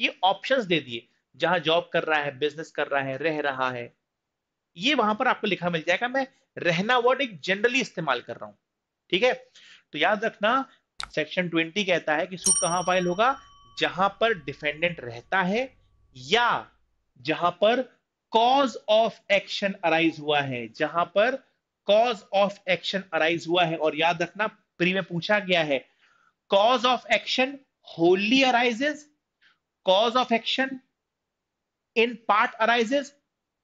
ये ऑप्शन दे दिए जहां जॉब कर रहा है बिजनेस कर रहा है रह रहा है ये वहां पर आपको लिखा मिल जाएगा मैं रहना वर्ड एक जनरली इस्तेमाल कर रहा हूं ठीक है तो याद रखना सेक्शन ट्वेंटी कहता है कि सूट कहां फाइल होगा जहां पर डिफेंडेंट रहता है या जहां पर कॉज ऑफ एक्शन अराइज हुआ है जहां पर कॉज ऑफ एक्शन अराइज हुआ है और याद रखना प्री में पूछा गया है cause of action wholly arises cause of action in part arises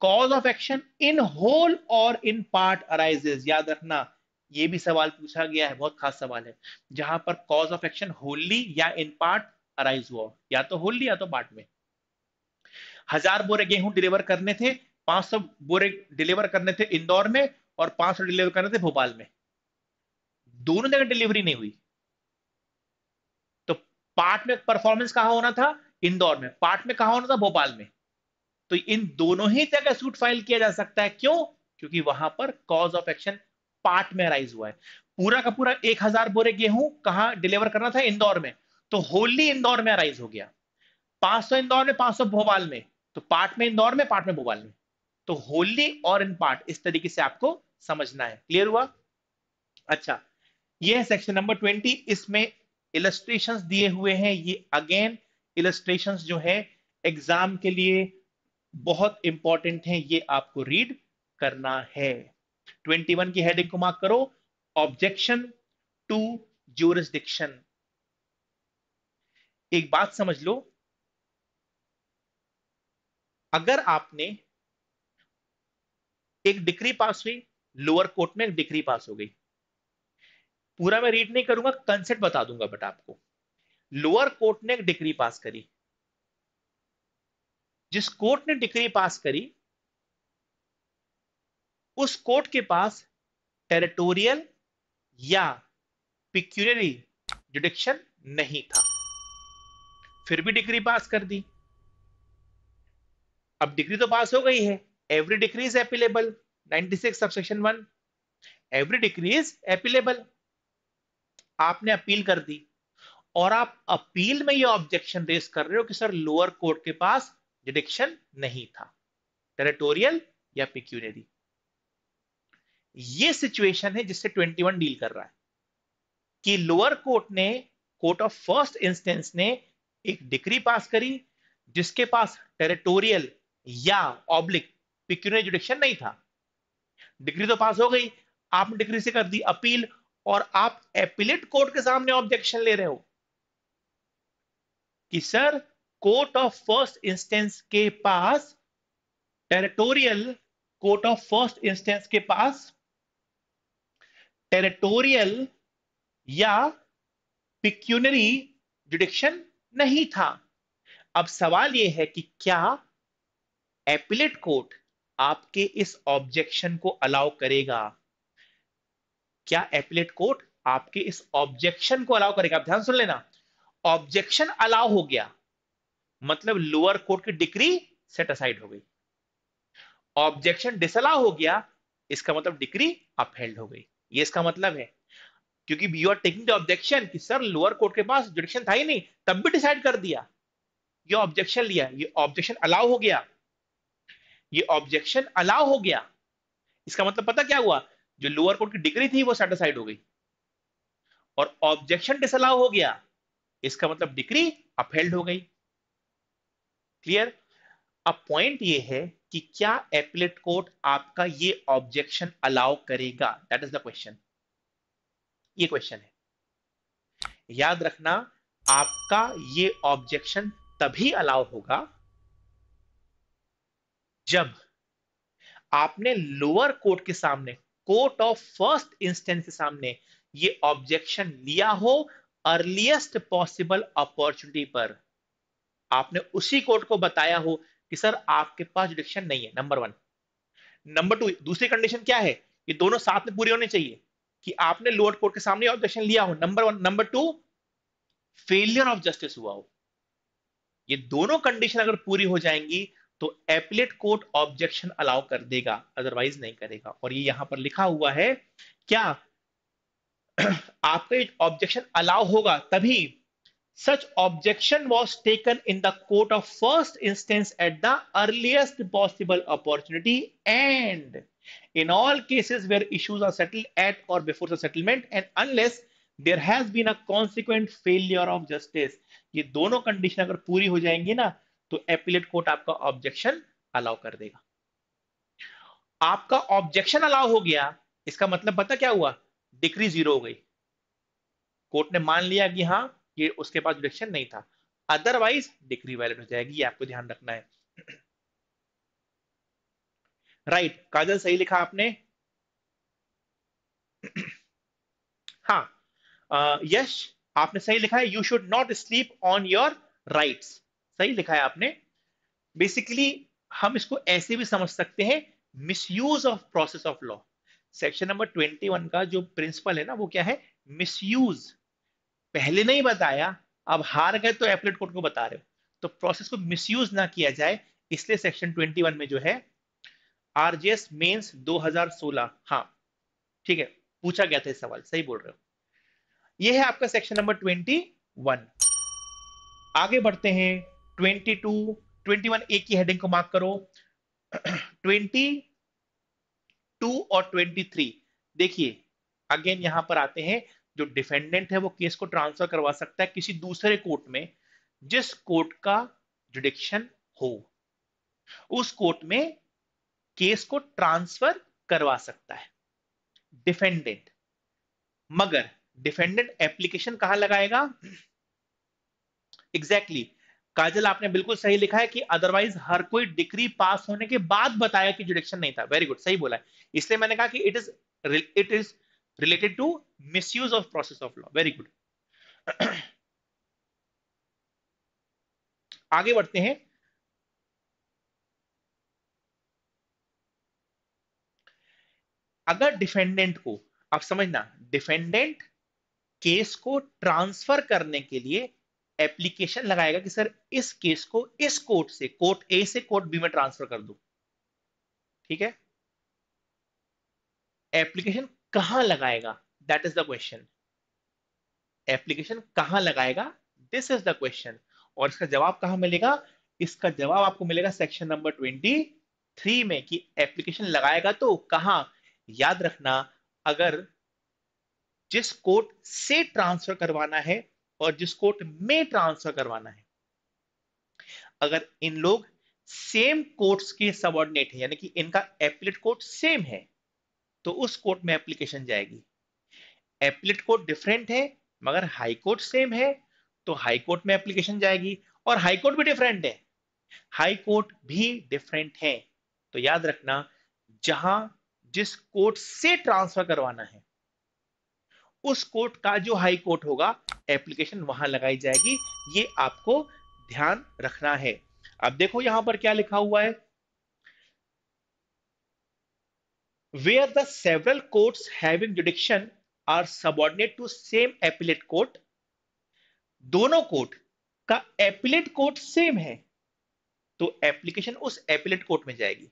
cause of action in whole or in part arises याद रखना ये भी सवाल पूछा गया है बहुत खास सवाल है जहां पर कॉज ऑफ एक्शन होली या इन पार्ट अराइज हुआ या तो होली या तो पार्ट में हजार बोरे गेहूं डिलीवर करने थे 500 बोरे डिलीवर करने थे इंदौर में और 500 डिलीवर करने थे भोपाल में दोनों जगह डिलीवरी नहीं हुई तो पार्ट में परफॉर्मेंस कहा होना था इंदौर में पार्ट में कहा होना था भोपाल में तो इन दोनों ही जगह सूट फाइल किया जा सकता है क्यों क्योंकि वहां पर कॉज ऑफ एक्शन पार्ट में राइज हुआ है पूरा का पूरा एक हजार बोरे गेहूं कहा डिलीवर करना था इंदौर में तो होली इंदौर में राइज हो गया 500 इंदौर में 500 भोपाल में तो पार्ट में इंदौर में पार्ट में भोपाल में तो होली और इन पार्ट इस तरीके से आपको समझना है क्लियर हुआ अच्छा यह सेक्शन नंबर ट्वेंटी इसमें इलस्ट्रेशन दिए हुए हैं ये अगेन इलस्ट्रेशंस जो है एग्जाम के लिए बहुत इंपॉर्टेंट है ये आपको रीड करना है 21 की हेडिंग को मार्क करो ऑब्जेक्शन टू ज्यूरिस्डिक्शन एक बात समझ लो अगर आपने एक डिग्री पास हुई लोअर कोर्ट में एक डिग्री पास हो गई पूरा मैं रीड नहीं करूंगा कंसेप्ट बता दूंगा बट आपको लोअर कोर्ट ने एक डिग्री पास करी जिस कोर्ट ने डिग्री पास करी उस कोर्ट के पास टेरिटोरियल या पिक्यूनरी जुडिक्शन नहीं था फिर भी डिग्री पास कर दी अब डिग्री तो पास हो गई है every decree is appealable 96 subsection one every decree is appealable आपने अपील कर दी और आप अपील में ये ऑब्जेक्शन रेस कर रहे हो कि सर लोअर कोर्ट के पास डिडिक्शन नहीं था टेरिटोरियल या पिक्यूनरी ये सिचुएशन है जिससे 21 डील कर रहा है कि लोअर कोर्ट ने कोर्ट ऑफ फर्स्ट इंस्टेंस ने एक डिक्री पास करी जिसके पास टेरिटोरियल या ऑब्लिक पिक्यूनरी जुडिक्शन नहीं था डिग्री तो पास हो गई आपने डिग्री से कर दी अपील और आप एपिलेट कोर्ट के सामने ऑब्जेक्शन ले रहे हो कि sir court of first instance के पास territorial court of first instance के पास टेरिटोरियल या पिक्यूनरी जुडिक्शन नहीं था अब सवाल यह है कि क्या एपिलेट कोर्ट आपके इस ऑब्जेक्शन को अलाउ करेगा क्या एपिलेट कोर्ट आपके इस ऑब्जेक्शन को अलाउ करेगा आप ध्यान सुन लेना ऑब्जेक्शन अलाउ हो गया मतलब लोअर कोर्ट की डिक्री सेट असाइड हो गई ऑब्जेक्शन डिसअलाउ हो गया इसका मतलब डिक्री अपहेल्ड हो गई ये इसका मतलब है क्योंकि you are taking the objection कि सर लोअर कोर्ट के पास जुडिक्शन था ही नहीं तब भी डिसाइड कर दिया ये ऑब्जेक्शन लिया ये ऑब्जेक्शन अलाउ हो गया ये ऑब्जेक्शन अलाउ हो गया इसका मतलब पता क्या हुआ जो लोअर कोर्ट की डिग्री थी वो सेटिसाइड हो गई और ऑब्जेक्शन डिसअलाउ हो गया इसका मतलब डिग्री अपहेल्ड हो गई क्लियर अब पॉइंट ये है कि क्या एपलेट कोर्ट आपका ये ऑब्जेक्शन अलाउ करेगा दैट इज द क्वेश्चन ये क्वेश्चन है याद रखना आपका ये ऑब्जेक्शन तभी अलाउ होगा जब आपने लोअर कोर्ट के सामने कोर्ट ऑफ फर्स्ट इंस्टेंस के सामने ये ऑब्जेक्शन लिया हो अर्लीस्ट पॉसिबल अपॉर्चुनिटी पर आपने उसी कोर्ट को बताया हो कि सर आपके पास जुडिक्शन नहीं है नंबर वन नंबर टू दूसरी कंडीशन क्या है ये दोनों साथ में पूरी होने चाहिए कि आपने लोअर कोर्ट के सामने ऑब्जेक्शन लिया हो number one number two failure of justice हुआ हो ये दोनों कंडीशन अगर पूरी हो जाएंगी तो एपलेट कोर्ट ऑब्जेक्शन अलाउ कर देगा अदरवाइज नहीं करेगा और ये यहां पर लिखा हुआ है क्या आपका ऑब्जेक्शन अलाउ होगा तभी such objection was taken in the court of first instance at the earliest possible opportunity and in all cases where issues are settled at और before the settlement and unless there has been a consequent failure of justice ये दोनों condition अगर पूरी हो जाएंगी ना तो appellate court आपका ऑब्जेक्शन अलाउ कर देगा आपका ऑब्जेक्शन अलाउ हो गया इसका मतलब पता क्या हुआ डिक्री जीरो हो गई कोर्ट ने मान लिया कि हाँ ये उसके पास डिडक्शन नहीं था अदरवाइज डिक्री वैलिड हो जाएगी ये आपको ध्यान रखना है राइट right, काजल सही लिखा आपने हाँ यश आपने सही लिखा है you should not sleep on your right सही लिखा है आपने बेसिकली हम इसको ऐसे भी समझ सकते हैं misuse of process of law section number 21 का जो प्रिंसिपल है ना वो क्या है मिसयूज पहले नहीं बताया अब हार गए तो एपलेट कोर्ट को बता रहे हो तो प्रोसेस को मिसयूज ना किया जाए इसलिए सेक्शन 21 में जो है आरजेएस मेंस 2016 हाँ ठीक है पूछा गया था सवाल सही बोल रहे हो यह है आपका सेक्शन नंबर 21 आगे बढ़ते हैं 22 21 ए की हेडिंग को मार्क करो 20 (clears throat) टू और ट्वेंटी थ्री देखिए अगेन यहां पर आते हैं जो डिफेंडेंट है वो केस को ट्रांसफर करवा सकता है किसी दूसरे कोर्ट में जिस कोर्ट का जुडिक्शन हो उस कोर्ट में केस को ट्रांसफर करवा सकता है डिफेंडेंट मगर डिफेंडेंट एप्लीकेशन कहां लगाएगा एग्जैक्टली (clears throat) exactly, काजल आपने बिल्कुल सही लिखा है कि अदरवाइज हर कोई डिग्री पास होने के बाद बताया कि जुडिक्शन नहीं था वेरी गुड सही बोला है इसलिए मैंने कहा कि it is it is related to misuse of process of law very good आगे बढ़ते हैं अगर डिफेंडेंट को आप समझना डिफेंडेंट केस को ट्रांसफर करने के लिए एप्लीकेशन लगाएगा कि सर इस केस को इस कोर्ट से कोर्ट ए से कोर्ट बी में ट्रांसफर कर दो ठीक है एप्लीकेशन कहां लगाएगा that is the question application कहां लगाएगा दिस इज द क्वेश्चन और इसका जवाब कहां मिलेगा इसका जवाब आपको मिलेगा सेक्शन नंबर ट्वेंटी थ्री में कि एप्लीकेशन लगाएगा तो कहा याद रखना अगर जिस कोर्ट से ट्रांसफर करवाना है और जिस कोर्ट में ट्रांसफर करवाना है अगर इन लोग सेम कोर्ट्स के सबॉर्डिनेट है यानी कि इनका एप्लेट कोर्ट सेम है तो उस कोर्ट में एप्लीकेशन जाएगी एप्लेट कोर्ट डिफरेंट है मगर हाई कोर्ट सेम है तो हाई कोर्ट में एप्लीकेशन जाएगी और हाई कोर्ट भी डिफरेंट है हाई कोर्ट भी डिफरेंट है तो याद रखना जहां जिस कोर्ट से ट्रांसफर करवाना है उस कोर्ट का जो हाई कोर्ट होगा एप्लीकेशन वहां लगाई जाएगी ये आपको ध्यान रखना है अब देखो यहां पर क्या लिखा हुआ है where the several courts having jurisdiction are subordinate to same appellate court दोनों कोर्ट का एपिलेट कोर्ट सेम है तो एप्लीकेशन उस एपिलेट कोर्ट में जाएगी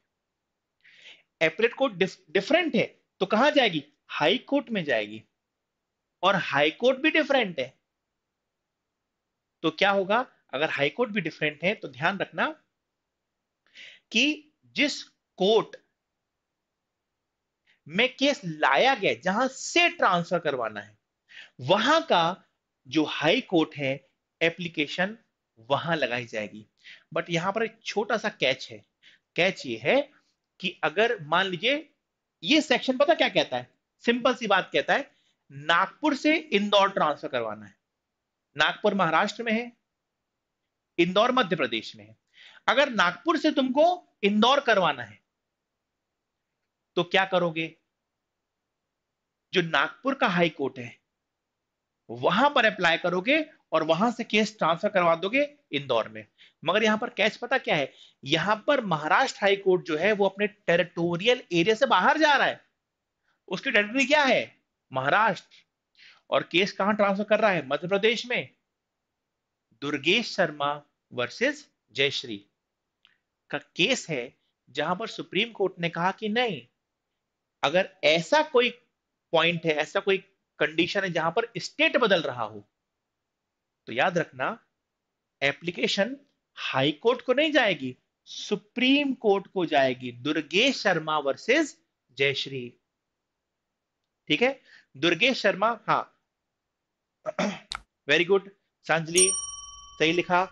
एपिलेट कोर्ट डिफरेंट है तो कहां जाएगी हाई कोर्ट में जाएगी और हाई कोर्ट भी डिफरेंट है तो क्या होगा अगर हाईकोर्ट भी डिफरेंट है तो ध्यान रखना कि जिस कोर्ट में केस लाया गया जहां से ट्रांसफर करवाना है वहां का जो हाई कोर्ट है एप्लीकेशन वहां लगाई जाएगी बट यहां पर एक छोटा सा कैच है कैच ये है कि अगर मान लीजिए ये सेक्शन पता क्या कहता है सिंपल सी बात कहता है नागपुर से इंदौर ट्रांसफर करवाना है नागपुर महाराष्ट्र में है इंदौर मध्य प्रदेश में है अगर नागपुर से तुमको इंदौर करवाना है तो क्या करोगे जो नागपुर का हाई कोर्ट है वहां पर अप्लाई करोगे और वहां से केस ट्रांसफर करवा दोगे इंदौर में मगर यहां पर कैच पता क्या है यहां पर महाराष्ट्र हाई कोर्ट जो है वो अपने टेरिटोरियल एरिया से बाहर जा रहा है उसकी टेरिटरी क्या है महाराष्ट्र और केस कहां ट्रांसफर कर रहा है मध्य प्रदेश में दुर्गेश शर्मा वर्सेस जयश्री का केस है जहां पर सुप्रीम कोर्ट ने कहा कि नहीं अगर ऐसा कोई पॉइंट है ऐसा कोई कंडीशन है जहां पर स्टेट बदल रहा हो तो याद रखना एप्लीकेशन हाई कोर्ट को नहीं जाएगी सुप्रीम कोर्ट को जाएगी दुर्गेश शर्मा वर्सेस जयश्री ठीक है दुर्गेश शर्मा हाँ वेरी गुड सांजलि सही लिखा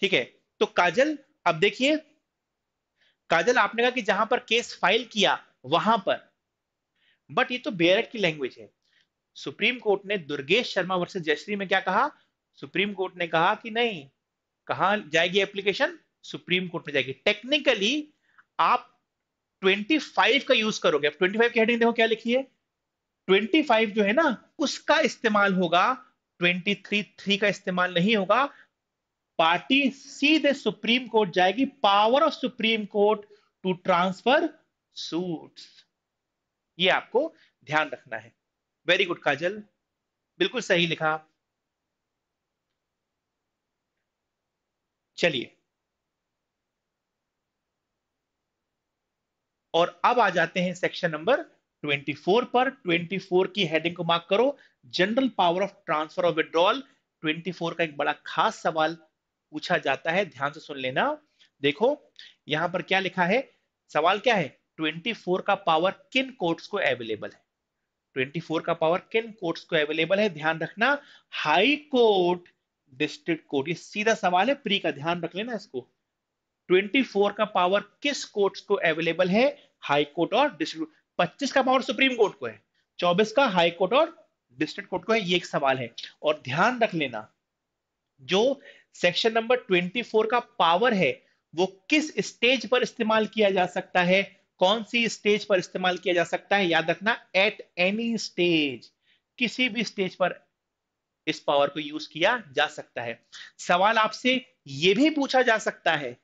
ठीक है तो काजल अब देखिए काजल आपने कहा कि जहां पर केस फाइल किया वहां पर बट ये तो बेरट की लैंग्वेज है सुप्रीम कोर्ट ने दुर्गेश शर्मा वर्सेस जयश्री में क्या कहा सुप्रीम कोर्ट ने कहा कि नहीं कहा जाएगी एप्लीकेशन सुप्रीम कोर्ट में जाएगी टेक्निकली आप 25 का यूज करोगे आप 25 की हेडिंग देखो क्या लिखी है 25 जो है ना उसका इस्तेमाल होगा 23 थ्री का इस्तेमाल नहीं होगा पार्टी सीधे सुप्रीम कोर्ट जाएगी power of supreme court to transfer suits ये आपको ध्यान रखना है वेरी गुड काजल बिल्कुल सही लिखा चलिए और अब आ जाते हैं सेक्शन नंबर 24 पर 24 की हेडिंग को मार्क करो general power of transfer of withdrawal 24 का एक बड़ा खास सवाल पूछा जाता है ध्यान से सुन लेना देखो यहां पर क्या लिखा है सवाल क्या है 24 का पावर किन कोर्ट्स को अवेलेबल है 24 का पावर किन कोर्ट्स को अवेलेबल है ध्यान रखना हाई कोर्ट डिस्ट्रिक्ट कोर्ट ये सीधा सवाल है प्री का ध्यान रख लेना इसको 24 का पावर किस कोर्ट को अवेलेबल है हाई कोर्ट और डिस्ट्रिक्ट पच्चीस का पावर सुप्रीम कोर्ट को है चौबीस का हाई कोर्ट और डिस्ट्रिक्ट कोर्ट को है ये एक सवाल है और ध्यान रख लेना जो सेक्शन नंबर 24 का पावर है वो किस स्टेज पर इस्तेमाल किया जा सकता है कौन सी स्टेज पर इस्तेमाल किया जा सकता है याद रखना एट एनी स्टेज किसी भी स्टेज पर इस पावर को यूज किया जा सकता है सवाल आपसे यह भी पूछा जा सकता है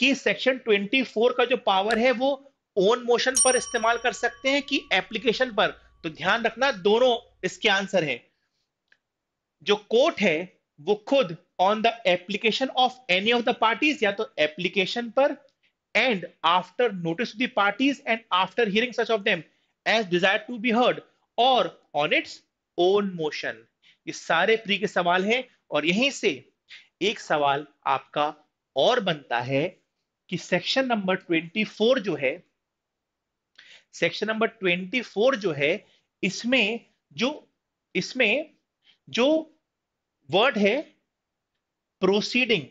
कि सेक्शन 24 का जो पावर है वो ओन मोशन पर इस्तेमाल कर सकते हैं कि एप्लीकेशन पर तो ध्यान रखना दोनों इसके आंसर है जो कोर्ट है वो खुद on the application of any of the parties या तो एप्लीकेशन पर and after notice to the parties and after hearing such of them as desire to be heard और ऑन इट्स ओन मोशन ये सारे pre के सवाल हैं और यहीं से एक सवाल आपका और बनता है कि सेक्शन नंबर 24 जो है सेक्शन नंबर 24 जो है इसमें जो इसमें जो वर्ड है प्रोसीडिंग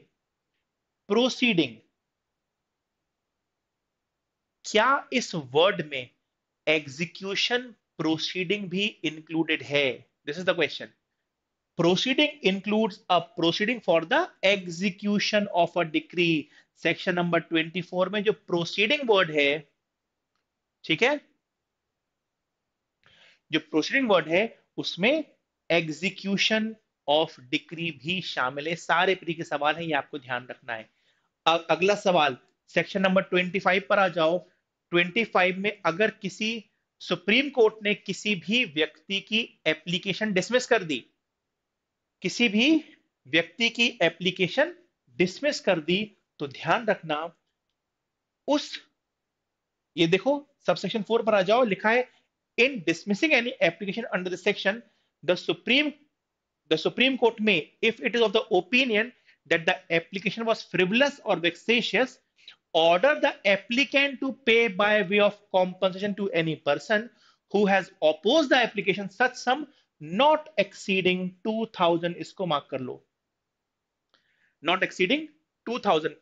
प्रोसीडिंग क्या इस वर्ड में एग्जीक्यूशन प्रोसीडिंग भी इंक्लूडेड है this is the question proceeding includes a proceeding for the execution of a decree section number 24 में जो प्रोसीडिंग वर्ड है ठीक है जो प्रोसीडिंग वर्ड है उसमें एग्जीक्यूशन ऑफ डिक्री भी शामिल है सारे प्री के सवाल हैं ये आपको ध्यान रखना है अगला सवाल सेक्शन नंबर 25 पर आ जाओ 25 में अगर किसी सुप्रीम कोर्ट ने किसी भी व्यक्ति की एप्लीकेशन डिसमिस कर दी किसी भी व्यक्ति की एप्लीकेशन डिसमिस कर दी तो ध्यान रखना उस ये देखो सबसेक्शन फोर पर आ जाओ लिखा है in dismissing any application under the section the supreme the supreme court में if it is of the opinion that the application was frivolous और vexatious order the applicant to pay by way of compensation to any person who has opposed the application such sum not exceeding 2000 isko mark kar lo not exceeding two thousand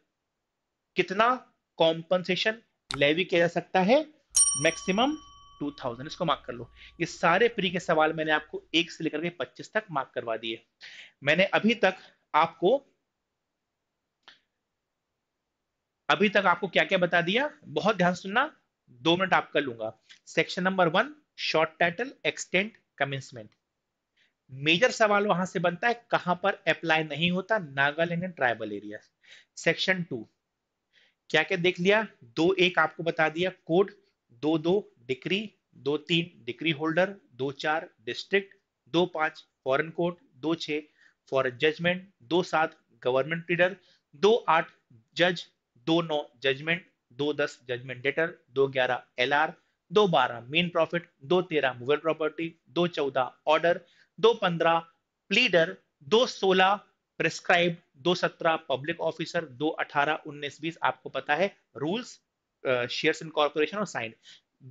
कितना compensation levy किया जा सकता है maximum 2000 इसको mark कर लो ये सारे प्री के सवाल मैंने आपको एक से लेकर के 25 तक मार्क करवा दिए मैंने अभी तक आपको अभी तक आपको क्या क्या बता दिया बहुत ध्यान सुनना दो मिनट आप कर लूंगा section number one short title extent commencement major सवाल वहां से बनता है कहां पर अप्लाई नहीं होता Nagaland and tribal area section two क्या क्या देख लिया दो एक आपको बता दिया कोड दो दो डिक्री दो तीन डिग्री होल्डर दो चार डिस्ट्रिक्ट दो पांच फॉरन कोर्ट दो छ फॉरन जजमेंट दो सात गवर्नमेंट प्लीडर दो आठ जज दो नौ जजमेंट दो दस जजमेंट डेटर दो ग्यारह एल आर दो बारह मेन प्रॉफिट दो तेरह मुगल प्रॉपर्टी दो चौदह ऑर्डर दो पंद्रह प्लीडर दो सोलह प्रेस्क्राइब दो सत्रह पब्लिक ऑफिसर दो अठारह उन्नीस बीस आपको पता है रूल्स शेयर्स इन कॉर्पोरेशन और साइन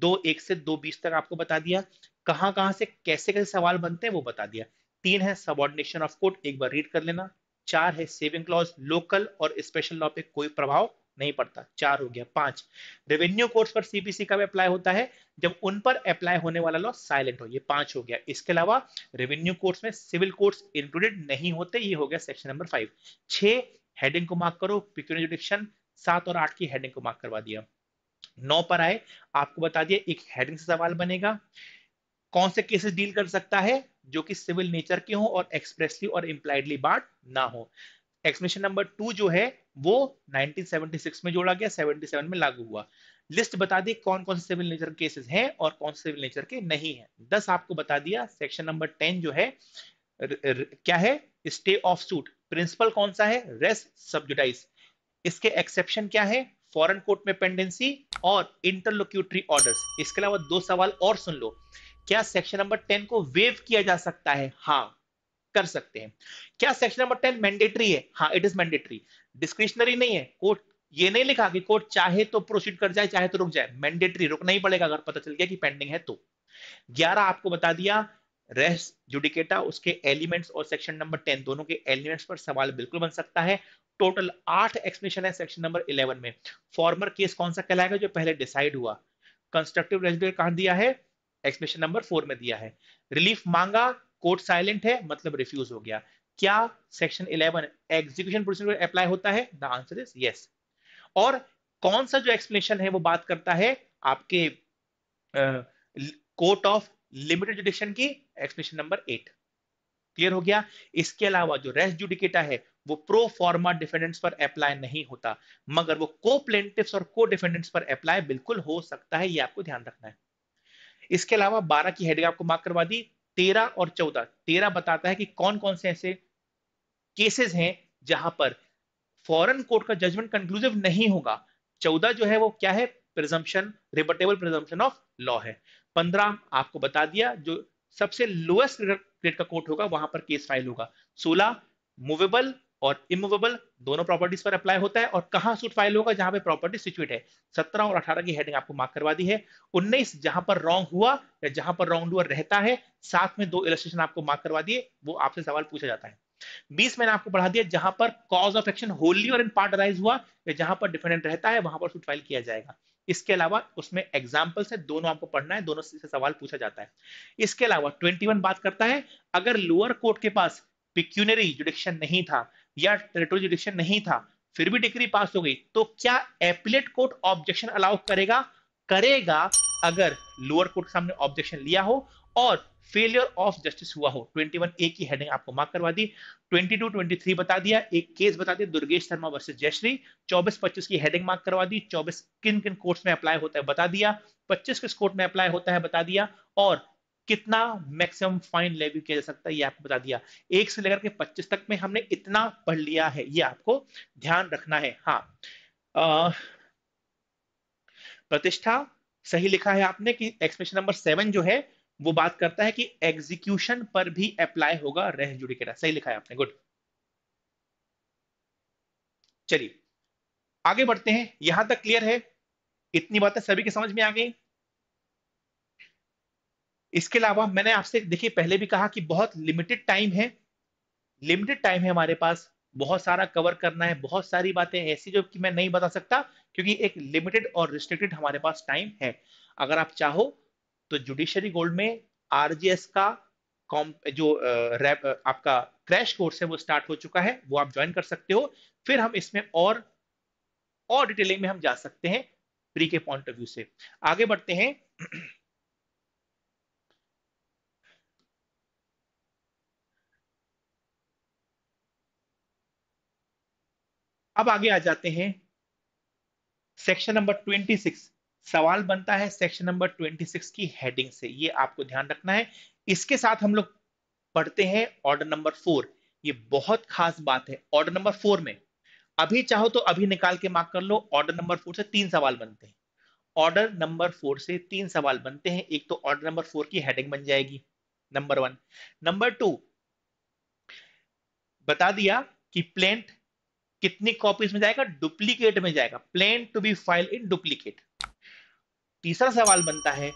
दो एक से दो बीस तक आपको बता दिया कहां कहां से कैसे कैसे सवाल बनते हैं वो बता दिया तीन है सबॉर्डिनेशन ऑफ कोर्ट एक बार रीड कर लेना चार है सेविंग क्लॉज लोकल और स्पेशल लॉ पे कोई प्रभाव नहीं पड़ता चार हो गया पांच रेवेन्यू कोर्स पर सीपीसी का भी अप्लाई होता है जब उन पर अप्लाई होने वाला लॉ साइलेंट हो ये पांच हो गया इसके अलावा रेवेन्यू कोर्स में सिविल कोर्स इंक्लूडेड नहीं होते ये हो गया सेक्शन नंबर फाइव छह हेडिंग को मार्क करो पिक्यूरिडिक्शन सात और आठ की हेडिंग को मार्क करवा दिया नौ पर आए आपको बता दिया एक हेडिंग से सवाल बनेगा कौन से केसेस डील कर सकता है जो कि सिविल नेचर के हो और एक्सप्रेसली और इम्प्लाइडली बाढ़ ना हो एक्सप्रेशन नंबर टू जो है वो 1976 में जोड़ा गया 77 में लागू हुआ लिस्ट बता दी कौन कौन से सिविल नेचर केसेस हैं और कौन से सिविल नेचर के नहीं है दस आपको बता दिया सेक्शन नंबर टेन जो है र, र, क्या है स्टे ऑफ सूट प्रिंसिपल कौन सा है रेस सब्जुडाइज इसके एक्सेप्शन क्या है फॉरेन कोर्ट में पेंडेंसी और इंटरलोक्यूटरी ऑर्डर्स इसके अलावा दो सवाल और सुन लो क्या सेक्शन नंबर टेन को वेव किया जा सकता है हाँ कर सकते हैं क्या सेक्शन नंबर टेन मैंडेटरी है हाँ इट इज मैंडेटरी डिस्क्रिशनरी नहीं है कोर्ट ये नहीं लिखा कि कोर्ट चाहे तो प्रोसीड कर जाए चाहे तो रुक जाए मैंडेटरी रुकना ही पड़ेगा अगर पता चल गया कि पेंडिंग है तो 11 आपको बता दिया रेस जुडिकेटा उसके एलिमेंट्स और सेक्शन नंबर 10 दोनों के एलिमेंट्स पर सवाल बिल्कुल बन सकता है टोटल आठ एक्सप्लेनेशन है सेक्शन नंबर 11 में फॉर्मर केस कौन सा कहलाएगा जो पहले डिसाइड हुआ कंस्ट्रक्टिव रेजबियर कहा दिया है एक्सप्लेनेशन नंबर फोर में दिया है रिलीफ मांगा कोर्ट साइलेंट है मतलब रिफ्यूज हो गया क्या सेक्शन 11 एग्जीक्यूशन प्रोसीजर अप्लाई होता है द आंसर इज यस और कौन सा जो एक्सप्लेनेशन है वो बात करता है आपके कोर्ट ऑफ लिमिटेड जुडिशन की एक्सप्लेनेशन नंबर एट क्लियर हो गया इसके अलावा जो रेस्ट जुडिकेटा है वो प्रो फॉर्मा डिफेंडेंट्स पर अप्लाई नहीं होता मगर वो को प्लेंटिव्स और को डिफेंडेंट्स पर अप्लाई बिल्कुल हो सकता है ये आपको ध्यान रखना है इसके अलावा 12 की हेडिंग आपको मार्क करवा दी तेरह और चौदह तेरह बताता है कि कौन कौन से ऐसे केसेस हैं जहां पर फॉरेन कोर्ट का जजमेंट कंक्लूसिव नहीं होगा चौदह जो है वो क्या है presumption rebuttable presumption of law है पंद्रह आपको बता दिया जो सबसे लोएस्ट ग्रेड का कोर्ट होगा वहां पर केस फाइल होगा सोलह मूवेबल और इमूवेबल दोनों प्रॉपर्टीज पर अप्लाई होता है और कहां सूट फाइल होगा जहां पे प्रॉपर्टी सिचुएट है सत्रह और अठारह की हेडिंग आपको मार्क करवा दी है उन्नीस जहां पर रॉन्ग हुआ या जहां पर रॉन्ग डूअर रहता है साथ में दो इलेक्ट्रेशन आपको मार्क करवा दिए वो आपसे सवाल पूछा जाता है बीस मैंने आपको पढ़ा दिया जहां पर कॉज ऑफ एक्शन होली और इन पार्ट अराइज हुआ या जहां पर डिफेंडेंट रहता है वहां पर सूट फाइल किया जाएगा इसके अलावा उसमें एग्जाम्पल्स है दोनों आपको पढ़ना है दोनों से सवाल पूछा जाता है इसके अलावा ट्वेंटी बात करता है अगर लोअर कोर्ट के पास पिक्यूनरी जुडिक्शन नहीं था या टेरिटोरियल जुडिक्शन नहीं था फिर भी डिक्री पास हो गई तो क्या एपिलेट कोर्ट ऑब्जेक्शन अलाउ करेगा करेगा अगर लोअर कोर्ट के सामने ऑब्जेक्शन लिया हो और फेलियर ऑफ जस्टिस हुआ हो 21 ए की हेडिंग आपको मार्क करवा दी 22 23 बता दिया एक केस बता दिया दुर्गेश शर्मा वर्सेस जयश्री 24 25 की हेडिंग मार्क करवा दी 24 किन किन कोर्ट्स में अप्लाई होता है बता दिया 25 किस कोर्ट में अप्लाई होता है बता दिया और कितना मैक्सिमम फाइन लेवी किया जा सकता है ये आपको बता दिया एक से लेकर के पच्चीस तक में हमने इतना पढ़ लिया है ये आपको ध्यान रखना है हाँ प्रतिष्ठा सही लिखा है आपने कि एक्सप्रेशन नंबर सेवन जो है वो बात करता है कि एग्जीक्यूशन पर भी अप्लाई होगा रह जुडिकेटा सही लिखा है आपने गुड चलिए आगे बढ़ते हैं यहां तक क्लियर है इतनी बातें सभी के समझ में आ गई इसके अलावा मैंने आपसे देखिए पहले भी कहा कि बहुत लिमिटेड टाइम है लिमिटेड टाइम है हमारे पास बहुत सारा कवर करना है बहुत सारी बातें ऐसी जो कि मैं नहीं बता सकता क्योंकि एक लिमिटेड और रिस्ट्रिक्टेड हमारे पास टाइम है अगर आप चाहो तो जुडिशरी गोल्ड में आरजीएस का जो रैप आपका क्रैश कोर्स है वो स्टार्ट हो चुका है वो आप ज्वाइन कर सकते हो फिर हम इसमें और और डिटेलिंग में हम जा सकते हैं प्री के पॉइंट ऑफ व्यू से आगे बढ़ते हैं अब आगे आ जाते हैं सेक्शन नंबर 26 सवाल बनता है सेक्शन नंबर 26 की हेडिंग से ये आपको ध्यान रखना है इसके साथ हम लोग पढ़ते हैं ऑर्डर नंबर फोर ये बहुत खास बात है ऑर्डर नंबर फोर में अभी चाहो तो अभी निकाल के मार्क कर लो ऑर्डर नंबर फोर से तीन सवाल बनते हैं ऑर्डर नंबर फोर से तीन सवाल बनते हैं एक तो ऑर्डर नंबर फोर की हेडिंग बन जाएगी नंबर वन नंबर टू बता दिया कि प्लेंट कितनी कॉपीज में जाएगा डुप्लीकेट में जाएगा plaint to be file in duplicate तीसरा सवाल बनता है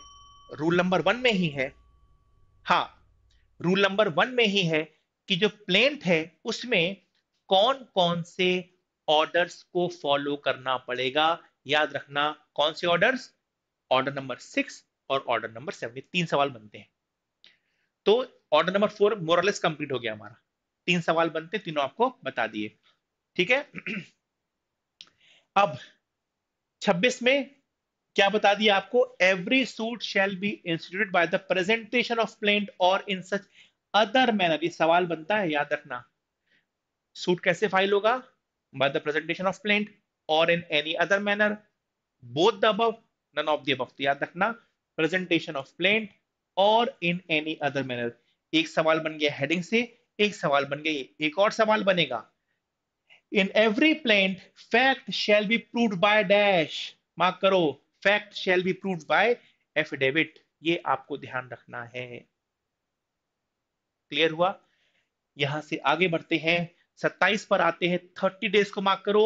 रूल नंबर वन में ही है हा रूल नंबर वन में ही है कि जो प्लेन है उसमें कौन कौन से ऑर्डर्स को फॉलो करना पड़ेगा याद रखना कौन से ऑर्डर्स ऑर्डर नंबर सिक्स और ऑर्डर नंबर सेवन तीन सवाल बनते हैं तो order number four more less complete हो गया हमारा तीन सवाल बनते तीनों आपको बता दिए ठीक है अब 26 में क्या बता दिया आपको every suit shall be institute by the presentation of plaint और इन सच अदर मैनर ये सवाल बनता है याद रखना सूट कैसे फाइल होगा by the presentation of plaint और in any other manner both the above none of the above तो याद रखना प्रेजेंटेशन ऑफ प्लेंट और इन एनी अदर मैनर एक सवाल बन गया हेडिंग से एक सवाल बन गया एक और सवाल बनेगा in every plane fact shall be prove by dash mark करो fact shall be prove by affidavit ये आपको ध्यान रखना है क्लियर हुआ यहां से आगे बढ़ते हैं 27 पर आते हैं 30 डेज को मार्क करो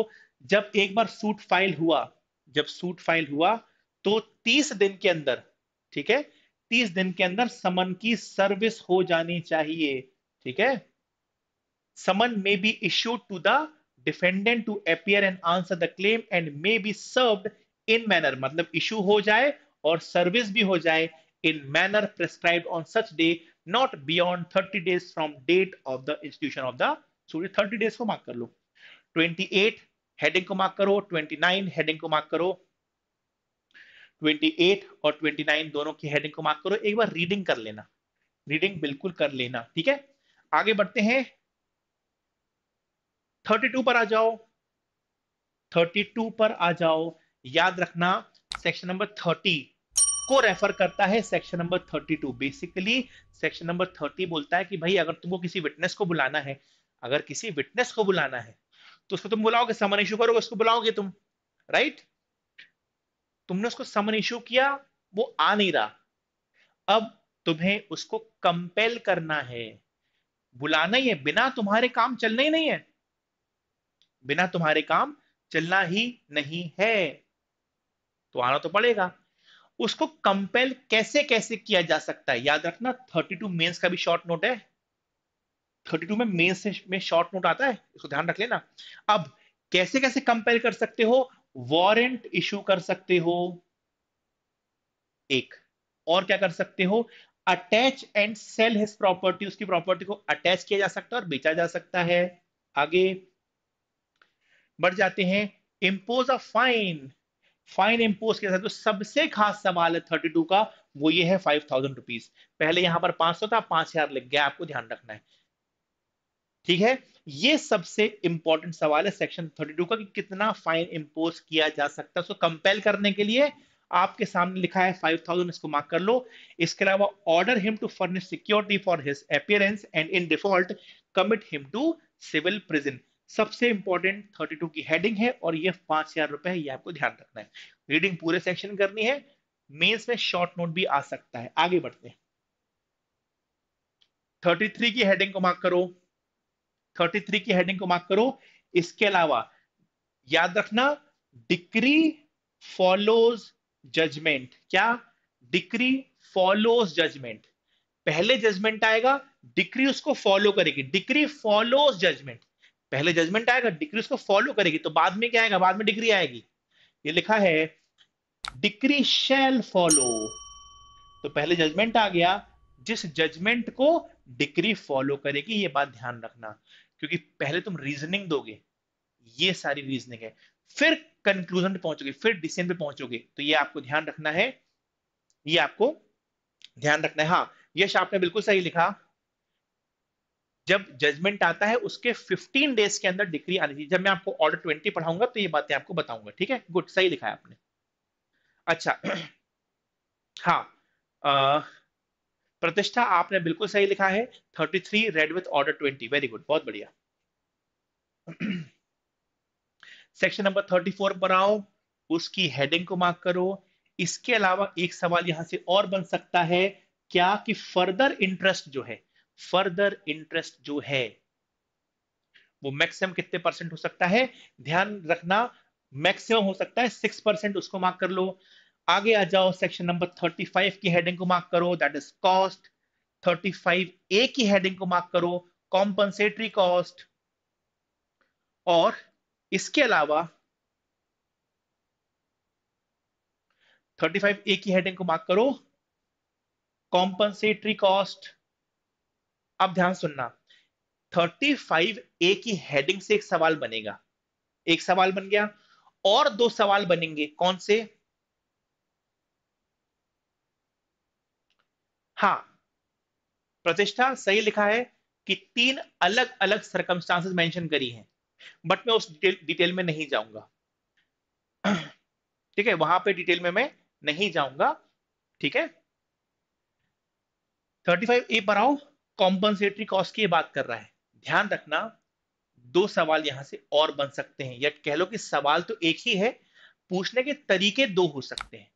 जब एक बार सूट फाइल हुआ जब सूट फाइल हुआ तो 30 दिन के अंदर ठीक है 30 दिन के अंदर समन की सर्विस हो जानी चाहिए ठीक है समन में be issue to the defendant to appear and answer the claim and may be served in manner मतलब इशू हो जाए और सर्विस भी हो जाए in manner prescribe on such day not beyond thirty days from date of the institution of the sorry thirty days को mark कर लो ट्वेंटी एट हेडिंग को मार्क करो ट्वेंटी नाइन हेडिंग को मार्क करो 28 और 29 दोनों की हेडिंग को मार्क करो एक बार रीडिंग कर लेना रीडिंग बिल्कुल कर लेना ठीक है आगे बढ़ते हैं 32 पर आ जाओ 32 पर आ जाओ याद रखना सेक्शन नंबर 30 को रेफर करता है section number 32 basically section number 30 बोलता है कि भाई अगर तुमको किसी विटनेस को बुलाना है अगर किसी विटनेस को बुलाना है तो उसको तुम बुलाओगे समन इशू करोगे उसको बुलाओगे तुम राइट तुमने उसको समन इशू किया वो आ नहीं रहा अब तुम्हें उसको कंपेल करना है बुलाना ही है बिना तुम्हारे काम चलना ही नहीं है बिना तुम्हारे काम चलना ही नहीं है तो आना तो पड़ेगा उसको कंपेल कैसे कैसे किया जा सकता है याद रखना 32 मेंस का भी शॉर्ट नोट है 32 में मेंस में शॉर्ट नोट आता है इसको ध्यान रख लेना अब कैसे कैसे कंपेल कर सकते हो वारंट इशू कर सकते हो एक और क्या कर सकते हो attach and sell his property उसकी प्रॉपर्टी को अटैच किया जा सकता है और बेचा जा सकता है आगे बढ़ जाते हैं impose a fine fine impose किया तो सबसे खास सवाल है थर्टी टू का वो ये है फाइव थाउजेंड रुपीज पहले यहां पर पांच सौ था पांच हजार लग गया आपको ध्यान रखना है ठीक है ये सबसे इंपॉर्टेंट सवाल है सेक्शन थर्टी टू का कि कितना फाइन इम्पोज किया जा सकता है सो कंपेयर करने के लिए आपके सामने लिखा है फाइव थाउजेंड इसको मार्क कर लो इसके अलावा order him to furnish security for his appearance and in default commit him to civil prison सबसे इंपॉर्टेंट थर्टी टू की हेडिंग है और ये पांच हजार रुपए है ये आपको ध्यान रखना है रीडिंग पूरे सेक्शन करनी है मेंस में शॉर्ट नोट भी आ सकता है आगे बढ़ते हैं 33 की हेडिंग को मार्क करो 33 की हेडिंग को मार्क करो इसके अलावा याद रखना डिक्री फॉलोज जजमेंट क्या डिक्री फॉलोज जजमेंट पहले जजमेंट आएगा डिक्री उसको फॉलो करेगी डिक्री फॉलोज जजमेंट पहले जजमेंट आएगा डिक्री उसको फॉलो करेगी तो बाद में क्या आएगा बाद में डिग्री आएगी ये लिखा है डिक्री शेल फॉलो तो पहले जजमेंट आ गया जिस जजमेंट को डिक्री फॉलो करेगी ये बात ध्यान रखना क्योंकि पहले तुम रीजनिंग दोगे ये सारी रीजनिंग है फिर कंक्लूजन पे पहुंचोगे फिर डिसीजन पे पहुंचोगे तो ये आपको ध्यान रखना है ये आपको ध्यान रखना है हाँ यश आपने बिल्कुल सही लिखा जब जजमेंट आता है उसके 15 डेज के अंदर डिग्री आनी चाहिए जब मैं आपको ऑर्डर 20 पढ़ाऊंगा तो ये बातें आपको बताऊंगा ठीक है गुड सही लिखा है आपने अच्छा (clears throat) हाँ प्रतिष्ठा आपने बिल्कुल सही लिखा है 33 read with order 20 very good बहुत बढ़िया सेक्शन नंबर 34 बनाओ उसकी हेडिंग को मार्क करो इसके अलावा एक सवाल यहां से और बन सकता है क्या कि फर्दर इंटरेस्ट जो है फर्दर इंटरेस्ट जो है वो मैक्सिमम कितने परसेंट हो सकता है ध्यान रखना मैक्सिमम हो सकता है सिक्स परसेंट उसको मार्क कर लो आगे आ जाओ सेक्शन नंबर थर्टी फाइव की हेडिंग को मार्क करो that is cost thirty five A की हेडिंग को मार्क करो कॉम्पनसेटरी कॉस्ट और इसके अलावा थर्टी फाइव ए की हेडिंग को मार्क करो कॉम्पनसेटरी कॉस्ट अब ध्यान सुनना 35 ए की हेडिंग से एक सवाल बनेगा एक सवाल बन गया और दो सवाल बनेंगे कौन से हा प्रतिष्ठा सही लिखा है कि तीन अलग अलग सर्कमस्टांसेस मेंशन करी हैं बट मैं उस डिटेल डिटेल में नहीं जाऊंगा ठीक है वहां पे डिटेल में मैं नहीं जाऊंगा ठीक है 35 ए पर आओ कॉम्पनसेटरी कॉस्ट की बात कर रहा है ध्यान रखना दो सवाल यहां से और बन सकते हैं या कह लो कि सवाल तो एक ही है पूछने के तरीके दो हो सकते हैं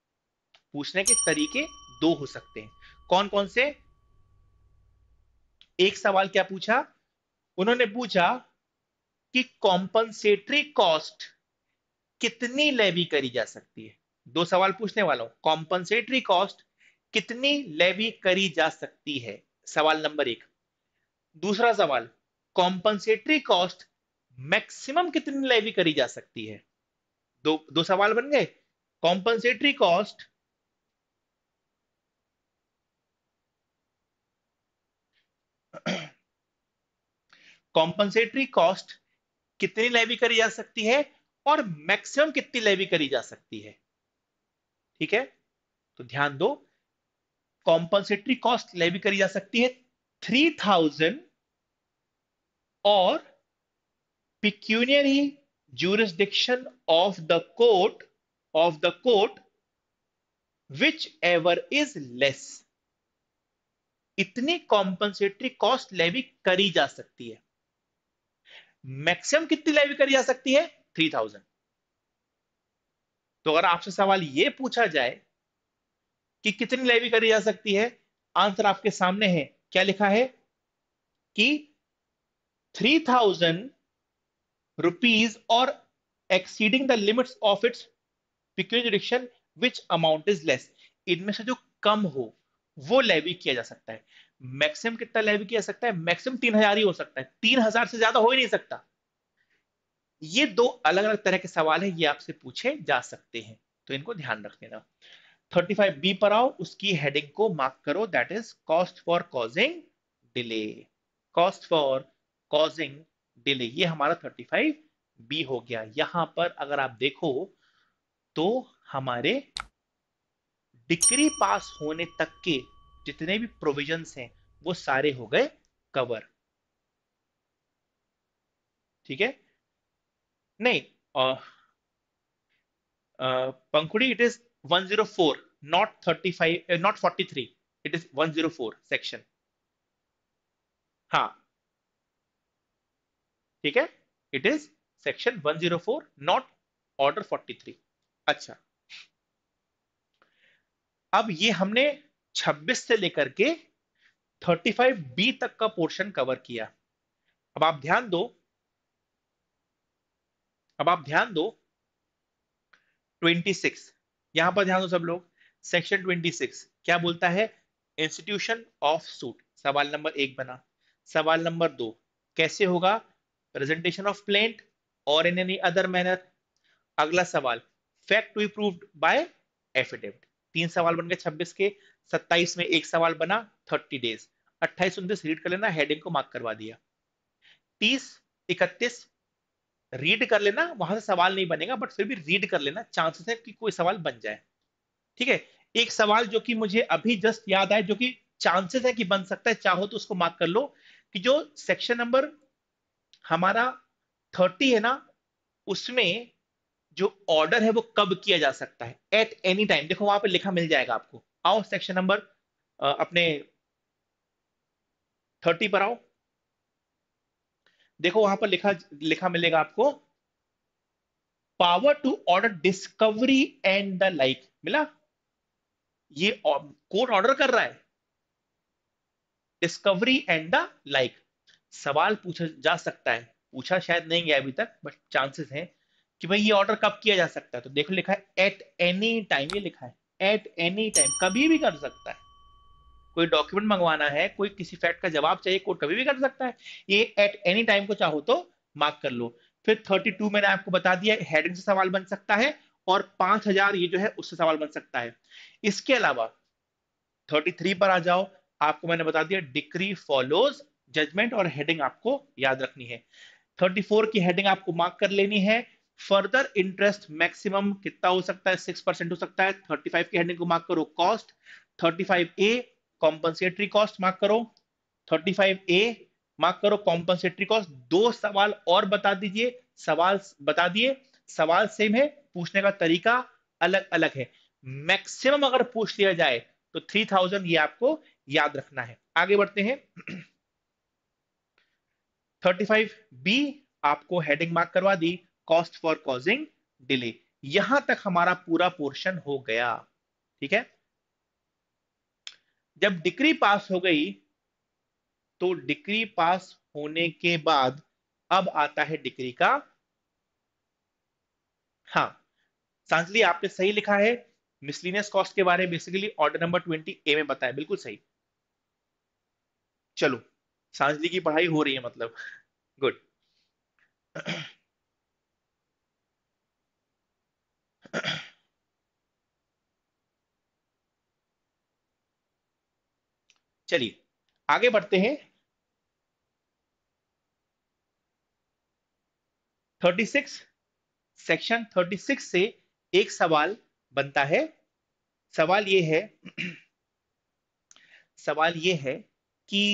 पूछने के तरीके दो हो सकते हैं कौन कौन से एक सवाल क्या पूछा उन्होंने पूछा कि कॉम्पनसेटरी कॉस्ट कितनी लेवी करी जा सकती है दो सवाल पूछने वाला हूं कॉम्पनसेटरी कॉस्ट कितनी लेवी करी जा सकती है सवाल नंबर एक दूसरा सवाल कॉम्पनसेटरी कॉस्ट मैक्सिमम कितनी लेवी करी जा सकती है दो दो सवाल बन गए कॉम्पनसेटरी कॉस्ट कॉम्पनसेटरी कॉस्ट कितनी लेवी करी जा सकती है और मैक्सिमम कितनी लेवी करी जा सकती है ठीक है तो ध्यान दो कॉम्पनसेटरी कॉस्ट लेवी करी जा सकती है three thousand or pecuniary of the court of the court which ever is less इतनी कॉम्पनसेटरी कॉस्ट लेवी करी जा सकती है मैक्सिमम कितनी लेवी करी जा सकती है थ्री थाउजेंड तो अगर आपसे सवाल यह पूछा जाए कि कितनी लेवी करी जा सकती है आंसर आपके सामने है क्या लिखा है कि three thousand rupees or exceeding the limits of its pecuniary jurisdiction which amount is less इनमें से जो कम हो वो लेवी किया जा सकता है मैक्सिमम कितना लेवी किया जा सकता है मैक्सिमम तीन हजार ही हो सकता है तीन हजार से ज्यादा हो ही नहीं सकता ये दो अलग अलग तरह के सवाल है ये आपसे पूछे जा सकते हैं तो इनको ध्यान रख लेना 35 बी पर आओ उसकी हेडिंग को मार्क करो that is cost for causing delay cost for causing delay ये हमारा 35 बी हो गया यहां पर अगर आप देखो तो हमारे डिग्री पास होने तक के जितने भी प्रोविजंस हैं वो सारे हो गए कवर ठीक है नहीं पंखुड़ी it is 104 not 35 uh, not 43 it is 104 section ha ठीक है it is section 104 not order 43 अच्छा अब ये हमने 26 से लेकर के 35 बी तक का पोर्शन कवर किया अब आप ध्यान दो अब आप ध्यान दो 26 यहां पर ध्यान दो सब लोग सेक्शन 26 क्या बोलता है इंस्टीट्यूशन ऑफ सूट सवाल नंबर एक बना सवाल नंबर दो कैसे होगा प्रेजेंटेशन ऑफ प्लेंट और इन एनी अदर मैनर अगला सवाल fact to be proved by affidavit तीन सवाल बन गए 26 के 27 में एक सवाल बना 30 डेज 28 उन्तीस रीड कर लेना हेडिंग को मार्क करवा दिया 30 31 रीड कर लेना वहां से सवाल नहीं बनेगा बट फिर भी रीड कर लेना चांसेस है कि कोई सवाल बन जाए ठीक है एक सवाल जो कि मुझे अभी जस्ट याद आए जो कि चांसेस है कि बन सकता है चाहो तो उसको मार्क कर लो कि जो सेक्शन नंबर हमारा थर्टी है ना उसमें जो ऑर्डर है वो कब किया जा सकता है एट एनी टाइम देखो वहां पर लिखा मिल जाएगा आपको आओ सेक्शन नंबर अपने थर्टी पर आओ देखो वहां पर लिखा लिखा मिलेगा आपको power to order discovery and the like मिला ये कोर्ट ऑर्डर कर रहा है डिस्कवरी एंड द लाइक सवाल पूछा जा सकता है पूछा शायद नहीं गया अभी तक बट चांसेस हैं कि भाई ये ऑर्डर कब किया जा सकता है तो देखो लिखा है एट एनी टाइम ये लिखा है एट एनी टाइम कभी भी कर सकता है कोई डॉक्यूमेंट मंगवाना है कोई किसी फैक्ट का जवाब चाहिए कोर्ट कभी भी कर सकता है ये एट एनी टाइम को चाहो तो मार्क कर लो फिर 32 मैंने आपको बता दिया हेडिंग से सवाल बन सकता है और 5000 ये जो है उससे सवाल बन सकता है इसके अलावा 33 पर आ जाओ आपको मैंने बता दिया डिक्री फॉलोज जजमेंट और हेडिंग आपको याद रखनी है 34 की हेडिंग आपको मार्क कर लेनी है फर्दर इंटरेस्ट मैक्सिमम कितना हो सकता है सिक्स परसेंट हो सकता है फाइव की हेडिंग को मार्क करो cost five A compensatory cost mark करो 35 ए मार्क करो कॉम्पनसेटरी कॉस्ट दो सवाल और बता दीजिए सवाल बता दिए सवाल सेम है पूछने का तरीका अलग अलग है मैक्सिमम अगर पूछ लिया जाए तो 3000 ये आपको याद रखना है आगे बढ़ते हैं 35 बी आपको हेडिंग मार्क करवा दी कॉस्ट फॉर कॉजिंग डिले यहां तक हमारा पूरा पोर्शन हो गया ठीक है जब डिक्री पास हो गई तो डिक्री पास होने के बाद अब आता है डिक्री का हाँ सांसली आपने सही लिखा है मिसलिनियस कॉस्ट के बारे में basically order number twenty A में बताया बिल्कुल सही चलो सांसली की पढ़ाई हो रही है मतलब गुड (clears throat) चलिए आगे बढ़ते हैं 36 सेक्शन 36 से एक सवाल बनता है सवाल यह है सवाल यह है कि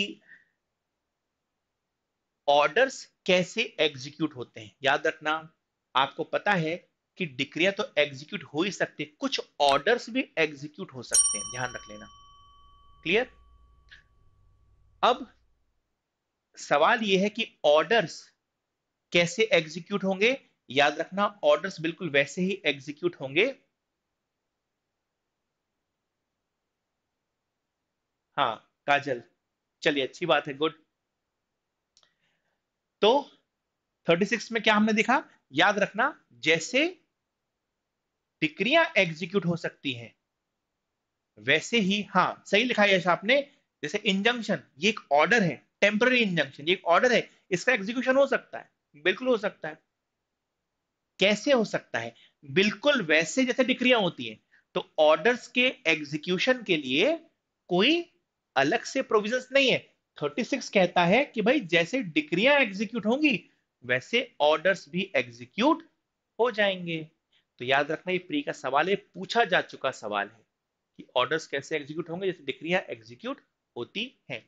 ऑर्डर्स कैसे एग्जीक्यूट होते हैं याद रखना आपको पता है कि डिक्रिया तो एग्जीक्यूट हो ही सकते कुछ ऑर्डर्स भी एग्जीक्यूट हो सकते हैं ध्यान रख लेना क्लियर अब सवाल यह है कि ऑर्डर्स कैसे एग्जीक्यूट होंगे याद रखना ऑर्डर्स बिल्कुल वैसे ही एग्जीक्यूट होंगे हाँ काजल चलिए अच्छी बात है गुड तो 36 में क्या हमने देखा याद रखना जैसे डिक्रिया एग्जीक्यूट हो सकती हैं वैसे ही हाँ सही लिखा है आपने जैसे इंजंक्शन ये एक ऑर्डर है टेम्पररी इंजंक्शन ये एक ऑर्डर है इसका एग्जीक्यूशन हो सकता है बिल्कुल हो सकता है कैसे हो सकता है बिल्कुल वैसे जैसे डिक्रिया होती हैं तो ऑर्डर्स के एग्जीक्यूशन के लिए कोई अलग से प्रोविजन नहीं है 36 कहता है कि भाई जैसे डिक्रिया एग्जीक्यूट होंगी वैसे ऑर्डर्स भी एग्जीक्यूट हो जाएंगे तो याद रखना ये प्री का सवाल है पूछा जा चुका सवाल है कि ऑर्डर्स कैसे एग्जीक्यूट होंगे जैसे डिक्रिया एग्जीक्यूट होती है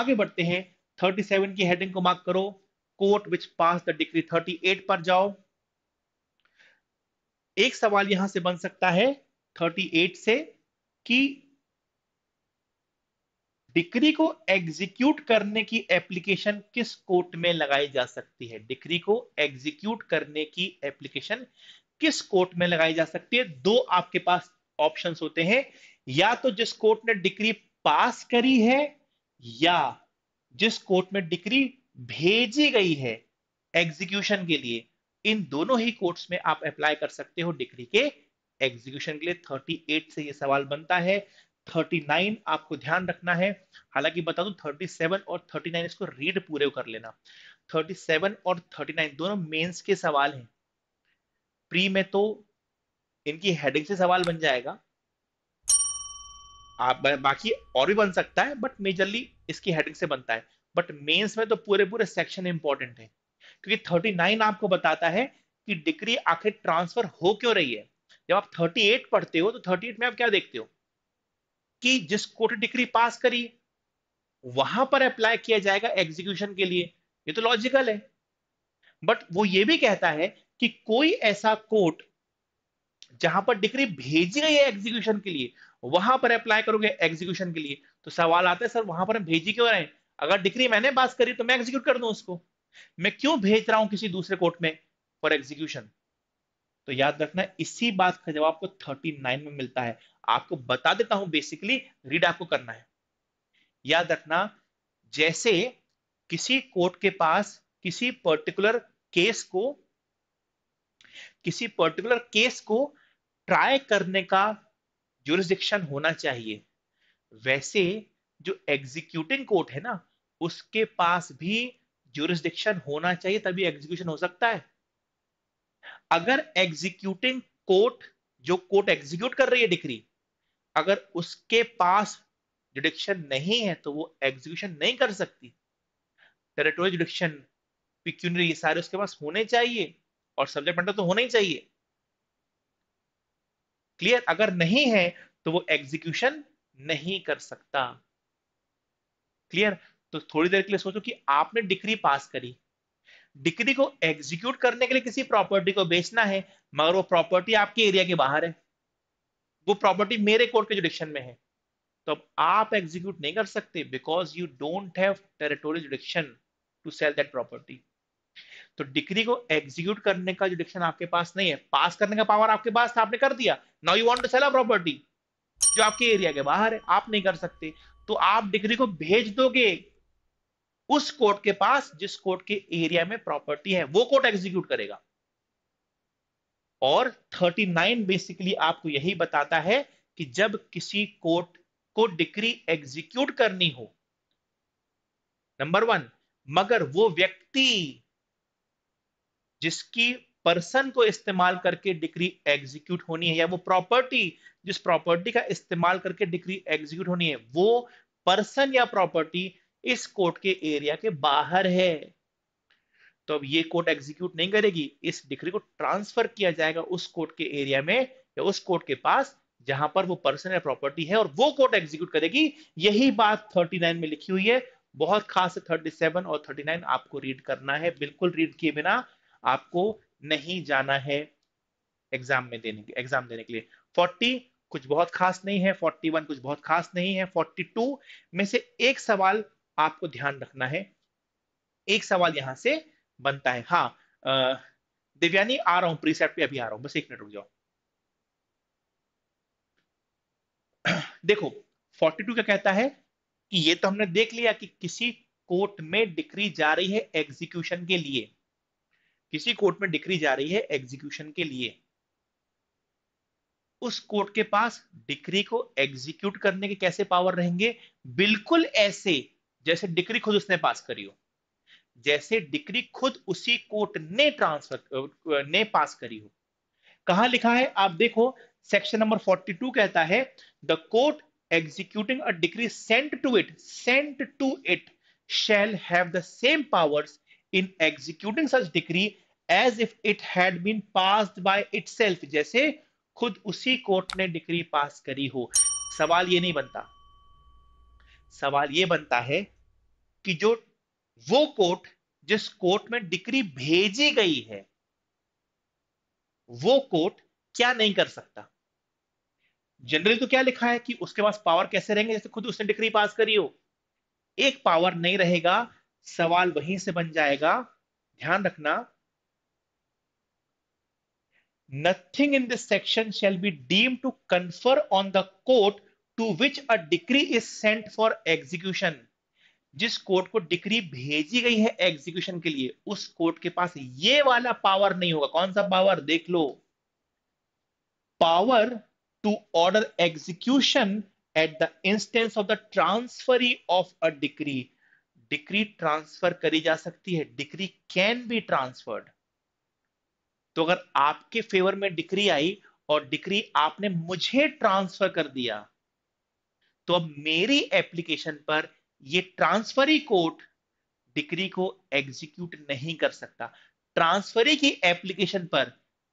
आगे बढ़ते हैं 37 की हेडिंग को मार्क करो court which pass the decree 38 पर जाओ एक सवाल यहां से बन सकता है 38 से कि डिक्री को एग्जीक्यूट करने की एप्लीकेशन किस कोर्ट में लगाई जा सकती है डिक्री को एग्जीक्यूट करने की एप्लीकेशन किस कोर्ट में लगाई जा सकती है दो आपके पास ऑप्शंस होते हैं या तो जिस कोर्ट ने डिक्री पास करी है या जिस कोर्ट में डिग्री भेजी गई है एग्जीक्यूशन के लिए इन दोनों ही कोर्ट्स में आप अप्लाई कर सकते हो डिग्री के एग्जीक्यूशन के लिए 38 से ये सवाल बनता है 39 आपको ध्यान रखना है हालांकि बता दू 37 और 39 इसको रीड पूरे कर लेना 37 और 39 दोनों मेंस के सवाल हैं प्री में तो इनकी हेडिंग से सवाल बन जाएगा आप बाकी और भी बन सकता है बट मेजरली इसकी हेडिंग से बनता है बट मेंस में तो पूरे पूरे सेक्शन इंपॉर्टेंट है क्योंकि 39 आपको बताता है कि डिग्री आखिर ट्रांसफर हो क्यों रही है जब आप 38 पढ़ते हो तो 38 में आप क्या देखते हो कि जिस कोर्ट डिग्री पास करी वहां पर अप्लाई किया जाएगा एग्जीक्यूशन के लिए ये तो लॉजिकल है बट वो ये भी कहता है कि कोई ऐसा कोर्ट जहां पर डिग्री भेजी गई है एग्जीक्यूशन के लिए वहां पर अप्लाई करोगे एग्जीक्यूशन के लिए तो सवाल आता है सर वहां पर हम भेजी क्यों रहे अगर डिग्री मैंने पास करी तो मैं एग्जीक्यूट कर दू उसको मैं क्यों भेज रहा हूं किसी दूसरे कोर्ट में फॉर एग्जीक्यूशन तो याद रखना इसी बात का जवाब आपको 39 में मिलता है आपको बता देता हूं बेसिकली रीड आपको करना है याद रखना जैसे किसी कोर्ट के पास किसी पर्टिकुलर केस को किसी पर्टिकुलर केस को ट्राई करने का जुरिस्डिक्शन होना चाहिए वैसे जो एग्जीक्यूटिंग कोर्ट है ना उसके पास भी जुरिस्डिक्शन होना चाहिए तभी एग्जीक्यूशन हो सकता है अगर एग्जीक्यूटिंग कोर्ट जो कोर्ट एग्जीक्यूट कर रही है डिक्री अगर उसके पास जुडिक्शन नहीं है तो वो एग्जीक्यूशन नहीं कर सकती टेरिटोरियल जुडिक्शन पिक्यूनरी सारे उसके पास होने चाहिए और सब्जेक्ट मैटर तो होना ही चाहिए क्लियर अगर नहीं है तो वो एग्जीक्यूशन नहीं कर सकता क्लियर तो थोड़ी देर के लिए सोचो कि आपने डिग्री पास करी डिग्री को एग्जीक्यूट करने के लिए किसी प्रॉपर्टी को बेचना है मगर वो प्रॉपर्टी आपके एरिया के बाहर है वो प्रॉपर्टी मेरे कोर्ट के जुडिक्शन में है तो अब आप एग्जीक्यूट नहीं कर सकते because you don't have territorial jurisdiction to sell that property तो डिग्री को एग्जीक्यूट करने का जो डिक्शन आपके पास नहीं है पास करने का पावर आपके पास था आपने कर दिया now you want to sell a property जो आपके एरिया के बाहर है आप नहीं कर सकते तो आप डिग्री को भेज दोगे उस कोर्ट के पास जिस कोर्ट के एरिया में प्रॉपर्टी है वो कोर्ट एग्जीक्यूट करेगा और 39 बेसिकली आपको यही बताता है कि जब किसी कोर्ट को डिग्री एग्जीक्यूट करनी हो नंबर वन मगर वो व्यक्ति जिसकी पर्सन को इस्तेमाल करके डिग्री एग्जीक्यूट होनी है या वो प्रॉपर्टी जिस प्रॉपर्टी का इस्तेमाल करके डिग्री एग्जीक्यूट होनी है वो पर्सन या प्रॉपर्टी इस कोर्ट के एरिया के बाहर है तो अब ये कोर्ट एग्जीक्यूट नहीं करेगी इस डिग्री को ट्रांसफर किया जाएगा उस कोर्ट के एरिया में या उस कोर्ट के पास जहां पर वो पर्सन या प्रॉपर्टी है और वो कोर्ट एग्जीक्यूट करेगी यही बात 39 में लिखी हुई है बहुत खास है 37 और 39 आपको रीड करना है बिल्कुल रीड किए बिना आपको नहीं जाना है एग्जाम में देने एग्जाम देने के लिए 40 कुछ बहुत खास नहीं है 41 कुछ बहुत खास नहीं है 42 में से एक सवाल आपको ध्यान रखना है एक सवाल यहां से बनता है हाँ दिव्यानी आ रहा हूं प्रीसेप्ट पे अभी आ रहा हूं बस एक मिनट रुक जाओ देखो 42 क्या कहता है कि ये तो हमने देख लिया कि किसी कोर्ट में डिक्री जा रही है एग्जीक्यूशन के लिए किसी कोर्ट में डिक्री जा रही है एग्जीक्यूशन के लिए उस कोर्ट के पास डिक्री को एग्जीक्यूट करने के कैसे पावर रहेंगे बिल्कुल ऐसे जैसे डिक्री खुद उसने पास करी हो जैसे डिक्री खुद उसी कोर्ट ने ट्रांसफर ने पास करी हो कहा लिखा है आप देखो सेक्शन नंबर 42 कहता है the court executing a decree sent to it sent to it shall have the same powers in executing such decree as if it had been passed by itself जैसे खुद उसी कोर्ट ने degree pass करी हो सवाल ये नहीं बनता सवाल ये बनता है कि जो वो कोर्ट जिस कोर्ट में डिग्री भेजी गई है वो कोर्ट क्या नहीं कर सकता जनरली तो क्या लिखा है कि उसके पास पावर कैसे रहेंगे जैसे खुद उसने डिग्री पास करी हो एक पावर नहीं रहेगा सवाल वहीं से बन जाएगा ध्यान रखना nothing in this section shall be deem to confer on the court to which a decree is sent for execution जिस कोर्ट को डिक्री भेजी गई है एग्जीक्यूशन के लिए उस कोर्ट के पास ये वाला पावर नहीं होगा कौन सा पावर देख लो power to order execution at the instance of the transferee of a decree decree transfer करी जा सकती है डिक्री कैन बी ट्रांसफर्ड तो अगर आपके फेवर में डिक्री आई और डिक्री आपने मुझे ट्रांसफर कर दिया तो अब मेरी एप्लीकेशन पर ये ट्रांसफरी कोर्ट डिक्री को एग्जीक्यूट नहीं कर सकता ट्रांसफरी की एप्लीकेशन पर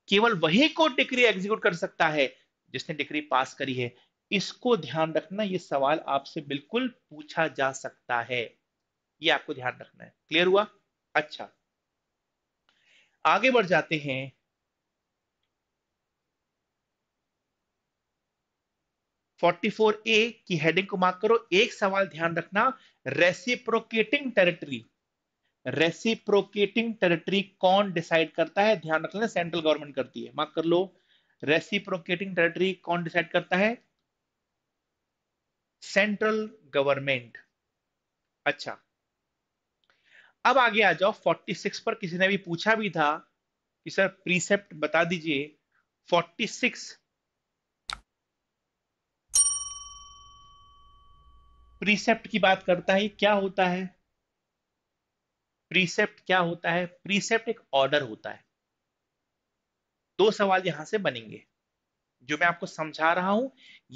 केवल वही कोर्ट डिक्री एग्जीक्यूट कर सकता है जिसने डिक्री पास करी है इसको ध्यान रखना यह सवाल आपसे बिल्कुल पूछा जा सकता है ये आपको ध्यान रखना है क्लियर हुआ अच्छा आगे बढ़ जाते हैं फोर्टी फोर ए की हेडिंग को मार्क करो एक सवाल ध्यान रखना रेसिप्रोकेटिंग टेरिटरी रेसिप्रोकेटिंग टेरिटरी कौन डिसाइड करता है ध्यान रखना सेंट्रल गवर्नमेंट करती है मार्क कर लो रेसिप्रोकेटिंग टेरिटरी कौन डिसाइड करता है सेंट्रल गवर्नमेंट अच्छा अब आगे आ जाओ 46 पर किसी ने भी पूछा भी था कि सर प्रीसेप्ट बता दीजिए 46 प्रीसेप्ट की बात करता है क्या होता है प्रीसेप्ट क्या होता है प्रीसेप्ट एक ऑर्डर होता है दो सवाल यहां से बनेंगे जो मैं आपको समझा रहा हूं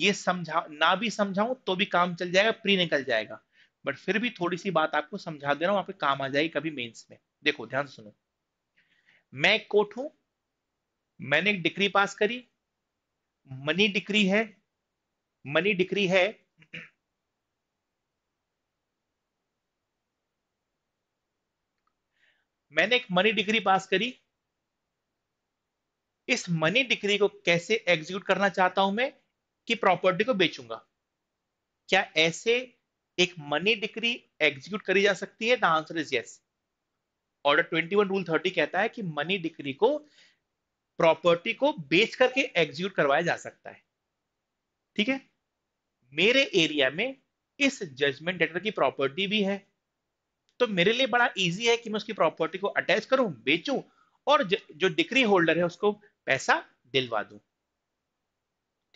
ये समझा ना भी समझाऊं तो भी काम चल जाएगा प्री निकल जाएगा बट फिर भी थोड़ी सी बात आपको समझा दे रहा हूं आपके काम आ जाएगी कभी मेंस में देखो ध्यान सुनो मैं एक कोर्ट हूं मैंने एक डिग्री पास करी मनी डिग्री है मनी डिग्री है मैंने एक मनी डिग्री पास करी इस मनी डिग्री को कैसे एग्जीक्यूट करना चाहता हूं मैं कि प्रॉपर्टी को बेचूंगा क्या ऐसे एक मनी डिक्री एग्जीक्यूट करी जा सकती है the answer is yes order 21 rule 30 कहता है कि मनी डिक्री को प्रॉपर्टी को बेच करके एग्जीक्यूट करवाया जा सकता है ठीक है मेरे एरिया में इस जजमेंट डेटर की प्रॉपर्टी भी है तो मेरे लिए बड़ा इजी है कि मैं उसकी प्रॉपर्टी को अटैच करूं बेचूं और जो डिक्री होल्डर है उसको पैसा दिलवा दूं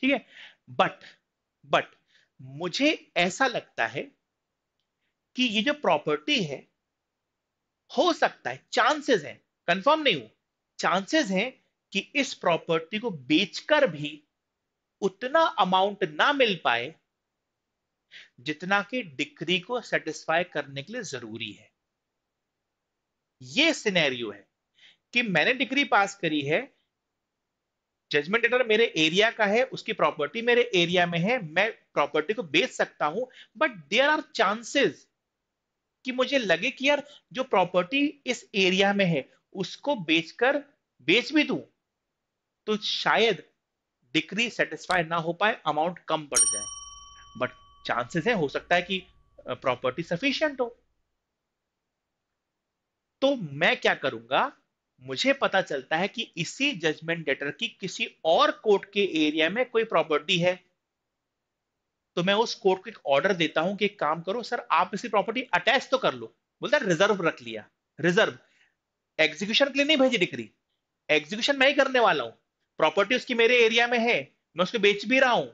ठीक है बट बट मुझे ऐसा लगता है कि ये जो प्रॉपर्टी है हो सकता है चांसेस हैं कंफर्म नहीं हूं चांसेस हैं कि इस प्रॉपर्टी को बेचकर भी उतना अमाउंट ना मिल पाए जितना कि डिक्री को सेटिस्फाई करने के लिए जरूरी है ये सिनेरियो है कि मैंने डिग्री पास करी है जजमेंट लेटर मेरे एरिया का है उसकी प्रॉपर्टी मेरे एरिया में है मैं प्रॉपर्टी को बेच सकता हूं बट देर आर चांसेस कि मुझे लगे कि यार जो प्रॉपर्टी इस एरिया में है उसको बेचकर बेच भी दू तो शायद डिक्री सेटिस्फाई ना हो पाए अमाउंट कम बढ़ जाए बट चांसेस है हो सकता है कि प्रॉपर्टी सफिशियंट हो तो मैं क्या करूंगा मुझे पता चलता है कि इसी जजमेंट डेटर की किसी और कोर्ट के एरिया में कोई प्रॉपर्टी है तो मैं उस कोर्ट को एक ऑर्डर देता हूं कि काम करो सर आप इसी प्रॉपर्टी अटैच तो कर लो बोलता रिजर्व रख लिया रिजर्व एग्जीक्यूशन के लिए नहीं भेजी डिग्री एग्जीक्यूशन मैं ही करने वाला हूं प्रॉपर्टी उसकी मेरे एरिया में है मैं उसको बेच भी रहा हूं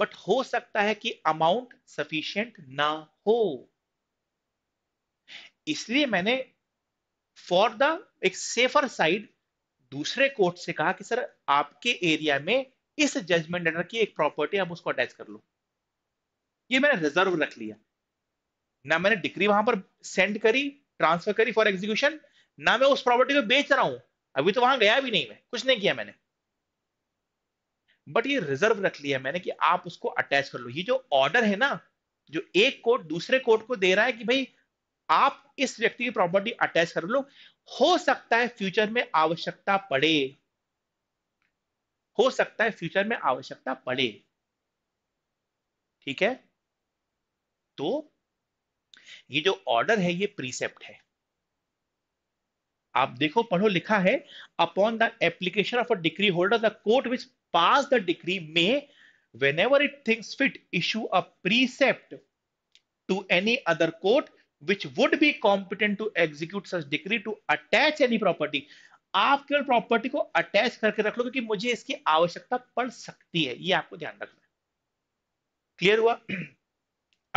बट हो सकता है कि अमाउंट सफिशियंट ना हो इसलिए मैंने फॉर द एक सेफर साइड दूसरे कोर्ट से कहा कि सर आपके एरिया में इस जजमेंट लेटर की एक प्रॉपर्टी हम उसको अटैच कर लो ये मैंने रिजर्व रख लिया ना मैंने डिग्री वहां पर सेंड करी ट्रांसफर करी फॉर एग्जीक्यूशन ना मैं उस प्रॉपर्टी को बेच रहा हूं अभी तो वहां गया भी नहीं मैं कुछ नहीं किया मैंने बट ये रिजर्व रख लिया मैंने कि आप उसको अटैच कर लो ये जो ऑर्डर है ना जो एक कोर्ट दूसरे कोर्ट को दे रहा है कि भाई आप इस व्यक्ति की प्रॉपर्टी अटैच कर लो हो सकता है फ्यूचर में आवश्यकता पड़े हो सकता है फ्यूचर में आवश्यकता पड़े ठीक है तो ये जो ऑर्डर है ये प्रीसेप्ट है आप देखो पढ़ो लिखा है upon the application of a decree holder the court which pass the decree may ever it thinks fit issue a precept to any other court which would be competent to execute such decree to attach any property आप केवल property को attach करके रख लो क्योंकि मुझे इसकी आवश्यकता पड़ सकती है ये आपको ध्यान रखना है क्लियर हुआ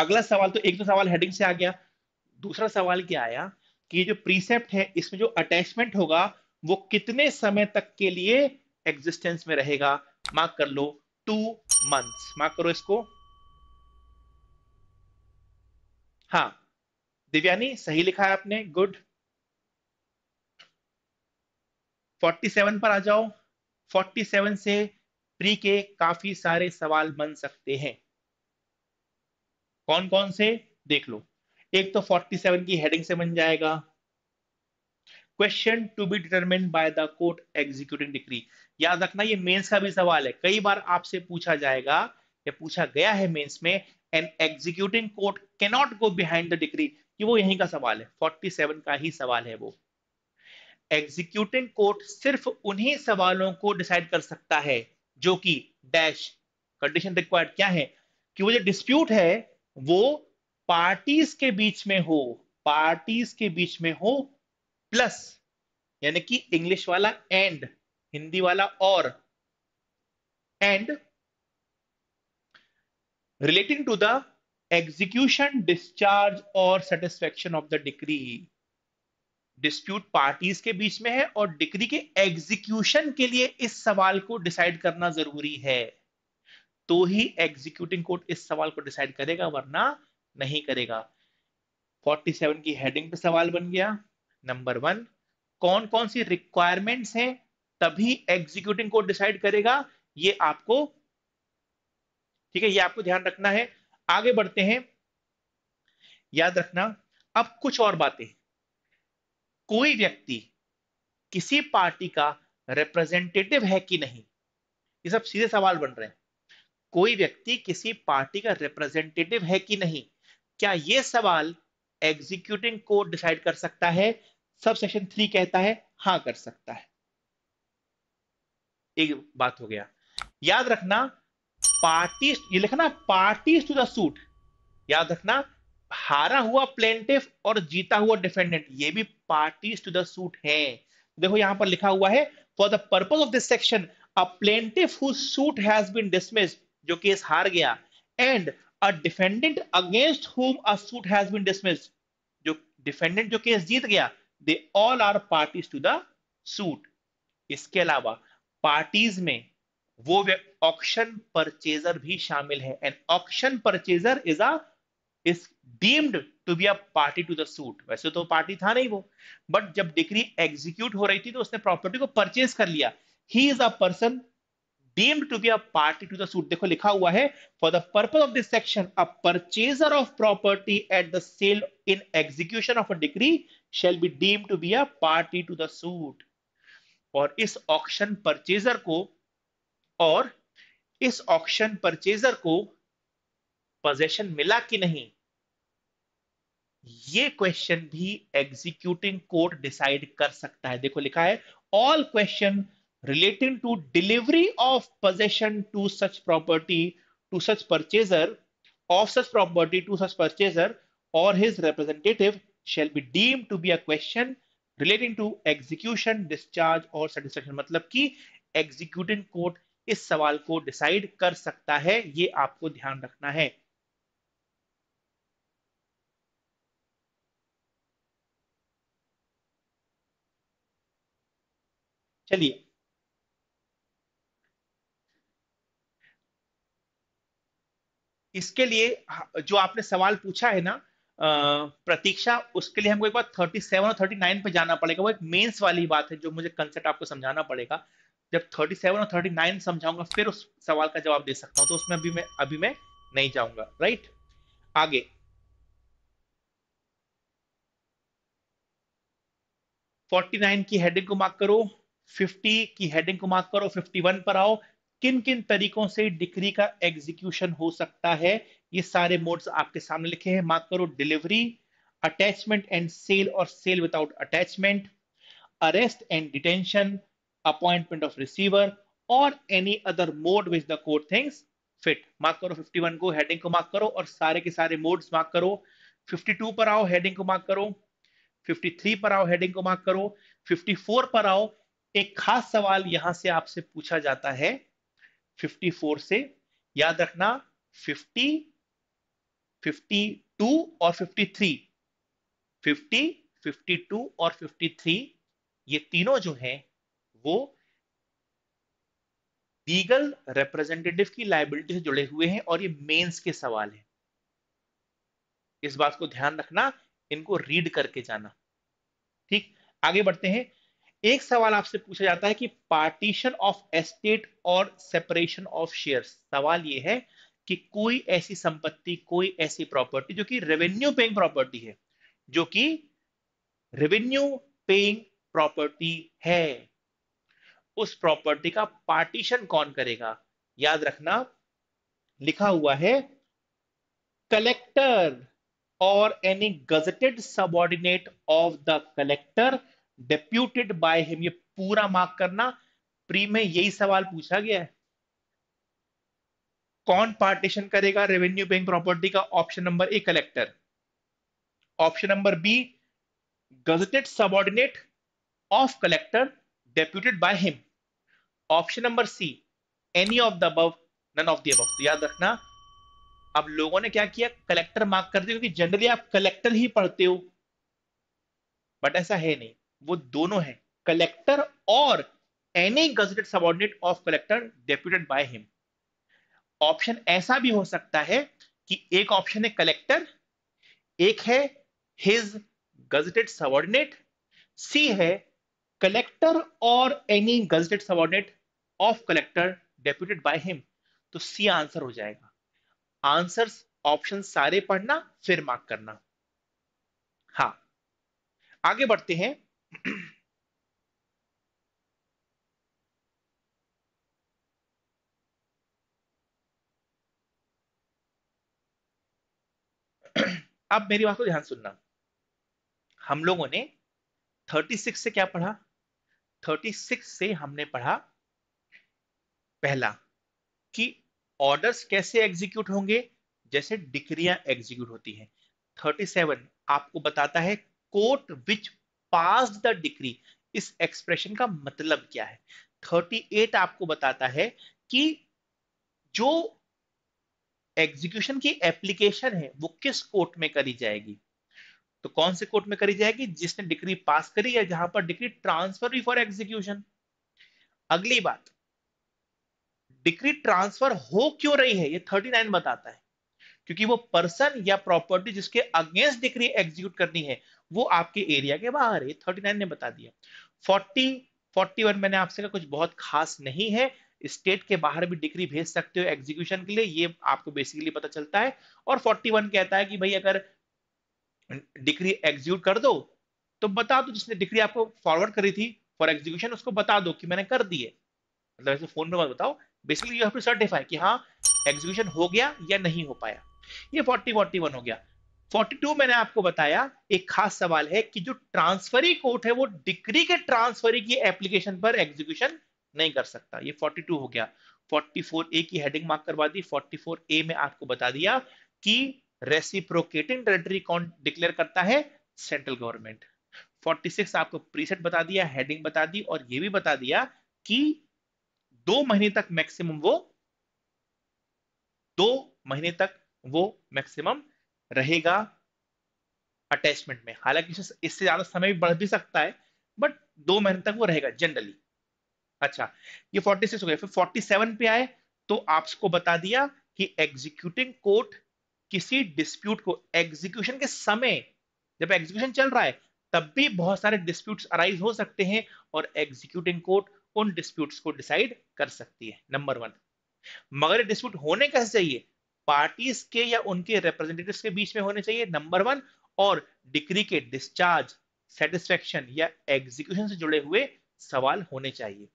अगला सवाल तो एक तो सवाल हेडिंग से आ गया दूसरा सवाल क्या आया कि जो प्रीसेप्ट है इसमें जो अटैचमेंट होगा वो कितने समय तक के लिए एग्जिस्टेंस में रहेगा मार्क कर लो टू मंथ्स मार्क करो इसको हाँ दिव्यानी सही लिखा है आपने गुड 47 पर आ जाओ 47 से प्री के काफी सारे सवाल बन सकते हैं कौन कौन से देख लो एक तो 47 की हेडिंग से बन जाएगा question to be determine by the court executive decree याद रखना ये मेंस का भी सवाल है कई बार आपसे पूछा जाएगा या पूछा गया है मेंस में an executing court cannot go behind the decree कि वो यहीं का सवाल है 47 का ही सवाल है वो एग्जीक्यूटिंग कोर्ट सिर्फ उन्हीं सवालों को डिसाइड कर सकता है जो कि डैश कंडीशन रिक्वायर्ड क्या है कि वो जो डिस्प्यूट है वो पार्टीज के बीच में हो पार्टीज के बीच में हो प्लस यानी कि इंग्लिश वाला एंड हिंदी वाला और and relating to the execution discharge or satisfaction of the decree dispute parties के बीच में है और डिग्री के एग्जीक्यूशन के लिए इस सवाल को डिसाइड करना जरूरी है तो ही एग्जीक्यूटिंग कोर्ट इस सवाल को डिसाइड करेगा वरना नहीं करेगा 47 की हेडिंग पे सवाल बन गया नंबर वन कौन कौन सी रिक्वायरमेंट्स हैं तभी एग्जीक्यूटिंग कोर्ट डिसाइड करेगा ये आपको ठीक है ये आपको ध्यान रखना है आगे बढ़ते हैं याद रखना अब कुछ और बातें कोई व्यक्ति किसी पार्टी का रिप्रेजेंटेटिव है कि नहीं ये सब सीधे सवाल बन रहे हैं कोई व्यक्ति किसी पार्टी का रिप्रेजेंटेटिव है कि नहीं क्या ये सवाल एग्जीक्यूटिंग कोर्ट डिसाइड कर सकता है सब सेक्शन थ्री कहता है हाँ कर सकता है एक बात हो गया याद रखना पार्टी ये लिखना पार्टी टू द सूट याद रखना हारा हुआ प्लेंटिफ और जीता हुआ डिफेंडेंट ये भी पार्टी टू द सूट है देखो यहां पर लिखा हुआ है for the purpose of this section a plaintiff suit has been जो केस हार गया and a defendant against whom a suit has been dismissed जो डिफेंडेंट जो केस जीत गया they all are parties to the suit इसके अलावा parties में वो ऑक्शन परचेजर भी शामिल है and auction purchaser is a is deemed to be a party to the suit वैसे तो पार्टी था नहीं वो बट जब डिग्री एग्जीक्यूट हो रही थी तो उसने प्रॉपर्टी को परचेज कर लिया he is a person deemed to be a party to the suit देखो लिखा हुआ है for the purpose of this section a purchaser of property at the sale in execution of a decree shall be deemed to be a party to the suit और इस auction purchaser को और इस auction purchaser को possession मिला कि नहीं ये क्वेश्चन भी एग्जीक्यूटिंग कोर्ट डिसाइड कर सकता है देखो लिखा है all question relating to delivery of possession to such property to such purchaser of such property to such purchaser or his representative shall be deem to be a question relating to execution discharge or satisfaction मतलब की executing court इस सवाल को decide कर सकता है ये आपको ध्यान रखना है चलिए इसके लिए जो आपने सवाल पूछा है ना प्रतीक्षा उसके लिए हमको एक बार 37 और 39 पे जाना पड़ेगा वो एक मेंस वाली बात है जो मुझे कंसेप्ट आपको समझाना पड़ेगा जब 37 और 39 समझाऊंगा फिर उस सवाल का जवाब दे सकता हूं तो उसमें अभी मैं अभी मैं नहीं जाऊंगा राइट आगे फोर्टी नाइन की हेडिंग को मार्क करो फिफ्टी की हेडिंग को मार्क करो फिफ्टी वन पर आओ किन किन तरीकों से डिग्री का एग्जीक्यूशन हो सकता है ये सारे मोड्स आपके सामने लिखे हैं मार्क करो डिलीवरी अटैचमेंट एंड सेल और sale without attachment arrest and detention appointment of receiver और any other mode which the court thinks fit mark करो फिफ्टी वन को हेडिंग को मार्क करो और सारे के सारे मोड मार्क करो फिफ्टी टू पर आओ हेडिंग को मार्क करो 53 पर आओ हेडिंग को मार्क करो 54 पर आओ एक खास सवाल यहां से आपसे पूछा जाता है 54 से याद रखना 50 52 और 53 50 52 और 53 ये तीनों जो हैं वो लीगल रिप्रेजेंटेटिव की लाइबिलिटी से जुड़े हुए हैं और ये मेंस के सवाल हैं इस बात को ध्यान रखना इनको रीड करके जाना ठीक आगे बढ़ते हैं एक सवाल आपसे पूछा जाता है कि partition of estate or separation of share सवाल ये है कि कोई ऐसी संपत्ति कोई ऐसी प्रॉपर्टी जो कि रेवेन्यू पेइंग प्रॉपर्टी है जो कि रेवेन्यू पेइंग प्रॉपर्टी है उस प्रॉपर्टी का पार्टीशन कौन करेगा याद रखना लिखा हुआ है collector or any gazetted subordinate of the collector deputed by him ये पूरा मार्क करना प्री में यही सवाल पूछा गया है कौन पार्टीशन करेगा रेवेन्यू बैंक प्रॉपर्टी का option number A collector option number B gazetted subordinate of collector deputed by him option number C any of the above none of the तो याद रखना अब लोगों ने क्या किया कलेक्टर मार्क कर दिया क्योंकि जनरली आप कलेक्टर ही पढ़ते हो बट ऐसा है नहीं वो दोनों है collector or any gazetted subordinate of collector deputed by him option ऐसा भी हो सकता है कि एक ऑप्शन है कलेक्टर एक है हिज गजटेड सबॉर्डिनेट सी है collector or any gazetted subordinate of collector deputed by him तो सी आंसर हो जाएगा आंसर्स ऑप्शन सारे पढ़ना फिर मार्क करना हा आगे बढ़ते हैं अब मेरी बात को ध्यान सुनना हम लोगों ने 36 से क्या पढ़ा 36 से हमने पढ़ा पहला कि ऑर्डर्स कैसे एग्जीक्यूट होंगे जैसे डिक्रिया एग्जीक्यूट होती है 37 आपको बताता है court which pass the decree इस एक्सप्रेशन का मतलब क्या है 38 आपको बताता है कि जो एग्जीक्यूशन की एप्लीकेशन है वो किस कोर्ट में करी जाएगी तो कौन से कोर्ट में करी जाएगी जिसने डिग्री पास करी है जहां पर डिग्री ट्रांसफर भी फॉर एग्जीक्यूशन अगली बात डिग्री ट्रांसफर हो क्यों रही है ये 39 बताता है क्योंकि वो पर्सन या प्रॉपर्टी जिसके अगेंस्ट डिग्री एग्जीक्यूट करनी है वो आपके एरिया के बाहर है 39 ने बता दिया फोर्टी 41 मैंने आपसे कहा कुछ बहुत खास नहीं है स्टेट के बाहर भी डिग्री भेज सकते हो एग्जीक्यूशन के लिए ये आपको बेसिकली पता चलता है और 41 कहता है कि भाई अगर डिग्री एग्जीक्यूट कर दो तो बता दो जिसने डिग्री आपको फॉरवर्ड करी थी फॉर एग्जीक्यूशन उसको बता दो कि मैंने कर दिए मतलब ऐसे फोन में बताओ basically you have to certify कि हाँ एग्जीक्यूशन हो गया या नहीं हो पाया ये 40 41 हो गया 42 मैंने आपको बताया एक खास सवाल है कि जो ट्रांसफरी कोर्ट है वो डिग्री के ट्रांसफरी की एप्लीकेशन पर एग्जीक्यूशन नहीं कर सकता ये 42 हो गया 44 ए की हेडिंग मार्क करवा दी 44 ए में आपको बता दिया कि रेसिप्रोकेटिंग टेरिटरी कौन डिक्लेयर करता है सेंट्रल गवर्नमेंट 46 आपको प्रीसेट बता दिया हेडिंग बता दी और ये भी बता दिया कि दो महीने तक मैक्सिमम वो दो महीने तक वो मैक्सिमम रहेगा अटैचमेंट में हालांकि इससे ज्यादा समय भी बढ़ भी सकता है बट दो महीने तक वो रहेगा जनरली अच्छा ये 46 हो गया फिर 47 पे आए तो आपको बता दिया कि एग्जीक्यूटिंग कोर्ट किसी डिस्प्यूट को एग्जीक्यूशन के समय जब एग्जीक्यूशन चल रहा है तब भी बहुत सारे डिस्प्यूट्स अराइज हो सकते हैं और एग्जीक्यूटिंग कोर्ट उन डिस्प्यूट्स को डिसाइड कर सकती है नंबर वन मगर ये डिस्प्यूट होने कैसे चाहिए पार्टीज के या उनके रिप्रेजेंटेटिव्स के बीच में होने चाहिए नंबर वन और डिग्री के डिस्चार्ज सेटिस्फेक्शन या एग्जीक्यूशन से जुड़े हुए सवाल होने चाहिए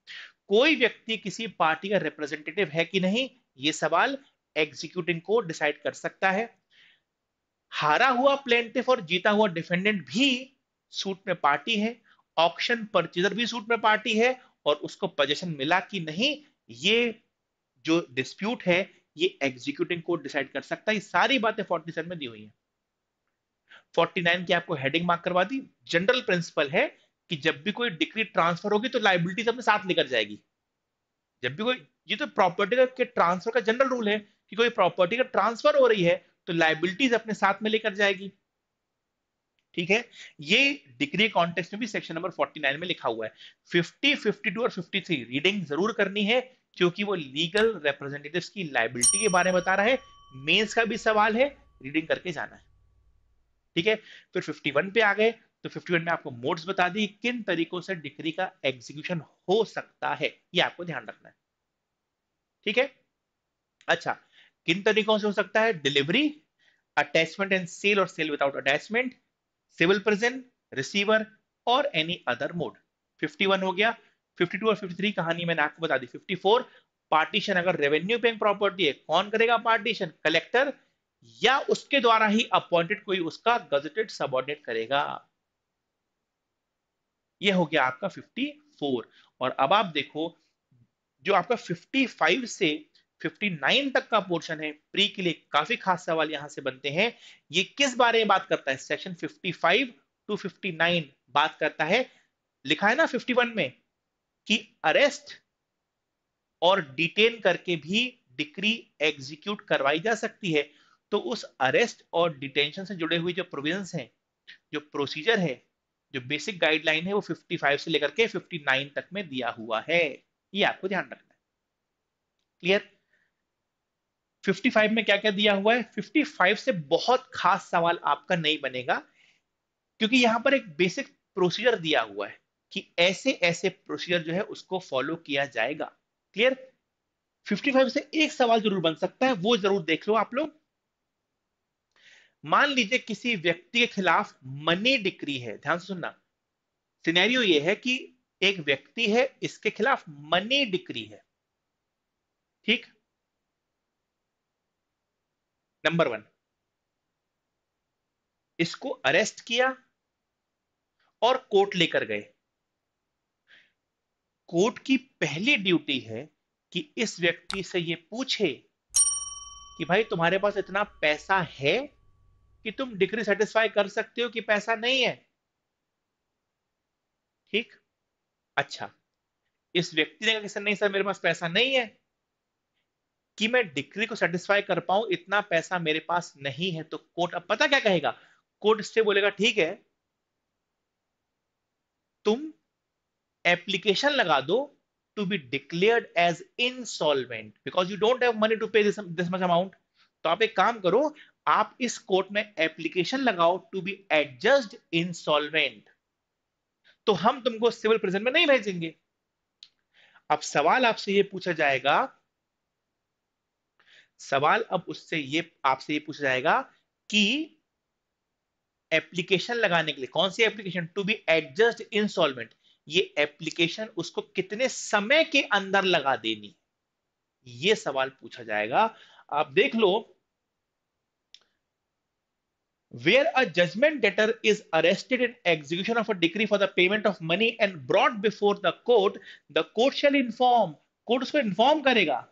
कोई व्यक्ति किसी पार्टी का रिप्रेजेंटेटिव है कि नहीं ये सवाल एग्जीक्यूटिंग इनको डिसाइड कर सकता है हारा हुआ प्लेंटिफ और जीता हुआ डिफेंडेंट भी सूट में पार्टी है ऑप्शन परचेजर भी सूट में पार्टी है और उसको पोजेशन मिला कि नहीं ये जो डिस्प्यूट है ये एग्जीक्यूटिंग कोर्ट डिसाइड कर सकता है सारी बातें 47 में दी हुई है 49 की आपको हेडिंग मार्क करवा दी जनरल प्रिंसिपल है कि जब भी कोई डिग्री ट्रांसफर होगी तो लाइबिलिटीज अपने साथ लेकर जाएगी जब भी कोई ये तो प्रॉपर्टी के ट्रांसफर का जनरल रूल है कि कोई प्रॉपर्टी का ट्रांसफर हो रही है तो लाइबिलिटीज अपने साथ में लेकर जाएगी ठीक है ये डिग्री कॉन्टेक्स में भी सेक्शन नंबर 49 में लिखा हुआ है 50, 52 और 53 रीडिंग जरूर करनी है क्योंकि वो लीगल रिप्रेजेंटेटिव की लाइबिलिटी के बारे में बता रहा है मेन्स का भी सवाल है रीडिंग करके जाना है ठीक है फिर फिफ्टी पे आ गए तो 51 में आपको मोड्स बता दी किन तरीकों से डिग्री का एग्जीक्यूशन हो सकता है ये आपको ध्यान रखना है ठीक है अच्छा किन तरीकों से हो सकता है डिलीवरी अटैचमेंट एंड सेल और sale without attachment civil prison receiver और एनी अदर मोड 51 हो गया 52 और 53 कहानी मैंने आपको बता दी 54 पार्टीशन अगर रेवेन्यू पेइंग प्रॉपर्टी है कौन करेगा पार्टीशन कलेक्टर या उसके द्वारा ही अपॉइंटेड कोई उसका गजेटेड सबॉर्डिनेट करेगा यह हो गया आपका 54 और अब आप देखो जो आपका 55 से 59 तक का पोर्शन है प्री के लिए काफी खास सवाल यहां से बनते हैं ये किस बारे में बात करता है सेक्शन 55 टू 59 बात करता है लिखा है ना 51 में कि अरेस्ट और डिटेन करके भी डिक्री एग्जीक्यूट करवाई जा सकती है तो उस अरेस्ट और डिटेंशन से जुड़े हुए जो प्रोविजंस हैं जो प्रोसीजर है जो बेसिक गाइडलाइन है वो 55 से लेकर के 59 तक में दिया हुआ है ये आपको ध्यान रखना है क्लियर 55 में क्या क्या दिया हुआ है 55 से बहुत खास सवाल आपका नहीं बनेगा क्योंकि यहां पर एक बेसिक प्रोसीजर दिया हुआ है कि ऐसे ऐसे प्रोसीजर जो है उसको फॉलो किया जाएगा क्लियर 55 से एक सवाल जरूर बन सकता है वो जरूर देख लो आप लोग मान लीजिए किसी व्यक्ति के खिलाफ मनी डिक्री है ध्यान से सुनना सिनेरियो ये है कि एक व्यक्ति है इसके खिलाफ मनी डिक्री है ठीक नंबर वन इसको अरेस्ट किया और कोर्ट लेकर गए कोर्ट की पहली ड्यूटी है कि इस व्यक्ति से यह पूछे कि भाई तुम्हारे पास इतना पैसा है कि तुम डिग्री सेटिस्फाई कर सकते हो कि पैसा नहीं है ठीक अच्छा इस व्यक्ति ने कहा कि सर नहीं सर मेरे पास पैसा नहीं है कि मैं डिक्री को सेटिस्फाई कर पाऊं इतना पैसा मेरे पास नहीं है तो कोर्ट अब पता क्या कहेगा कोर्ट स्टे बोलेगा ठीक है तुम एप्लीकेशन लगा दो to be declare as insolvent because you don't have money to pay this much amount तो आप एक काम करो आप इस कोर्ट में एप्लीकेशन लगाओ टू बी एडजस्ट इंसॉल्वेंट तो हम तुमको सिविल प्रिजन में नहीं भेजेंगे अब सवाल आपसे ये पूछा जाएगा सवाल अब उससे ये आपसे ये पूछा जाएगा कि एप्लीकेशन लगाने के लिए कौन सी application to be adjust installment ये एप्लीकेशन उसको कितने समय के अंदर लगा देनी ये सवाल पूछा जाएगा आप देख लो where a judgment debtor is arrested in execution of a degree for the payment of money and brought before the court the court shall inform court उसको इन्फॉर्म करेगा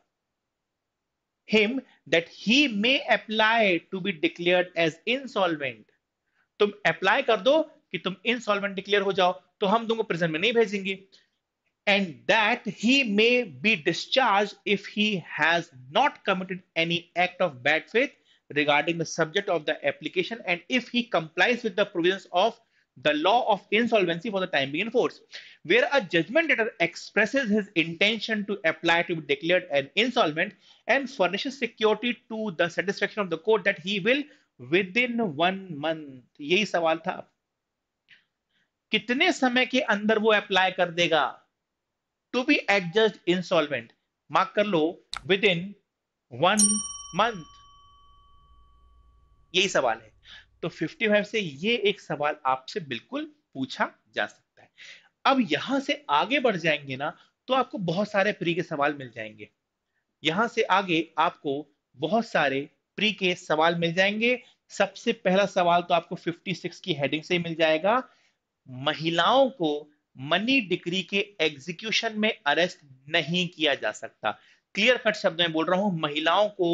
him that he may apply to be declared as insolvent तुम apply कर दो कि तुम insolvent declare हो जाओ तो हम तुमको prison में नहीं भेजेंगे and that he may be discharged if he has not committed any act of bad faith regarding the subject of the application and if he complies with the provisions of the law of insolvency for the time being in force, where a judgment debtor expresses his intention to apply to be declared an insolvent and furnishes security to the satisfaction of the court that he will within one month. yahi sawal tha kitne samay ke andar wo apply kar dega to be adjudged insolvent mark kar lo within one month yahi sawal hai तो 55 से ये एक सवाल आपसे बिल्कुल पूछा जा सकता है अब यहां से आगे बढ़ जाएंगे ना तो आपको बहुत सारे प्री के सवाल मिल जाएंगे यहां से आगे आपको बहुत सारे प्री के सवाल मिल जाएंगे सबसे पहला सवाल तो आपको 56 की हेडिंग से मिल जाएगा महिलाओं को मनी डिग्री के एग्जीक्यूशन में अरेस्ट नहीं किया जा सकता क्लियर कट शब्द में बोल रहा हूं महिलाओं को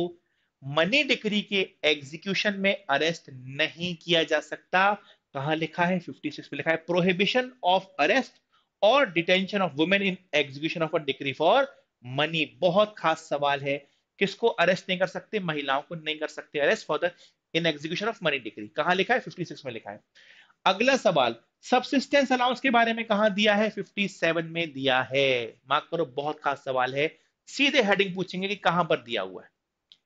मनी डिक्री के एग्जीक्यूशन में अरेस्ट नहीं किया जा सकता कहा लिखा है 56 पे लिखा है प्रोहिबिशन ऑफ अरेस्ट और detention of women in execution of a decree for money बहुत खास सवाल है किसको अरेस्ट नहीं कर सकते महिलाओं को नहीं कर सकते arrest for the in execution of money degree कहा लिखा है 56 में लिखा है अगला सवाल सबसिस्टेंस अलाउंस के बारे में कहा दिया है 57 में दिया है मार्क करो बहुत खास सवाल है सीधे हेडिंग पूछेंगे कि कहां पर दिया हुआ है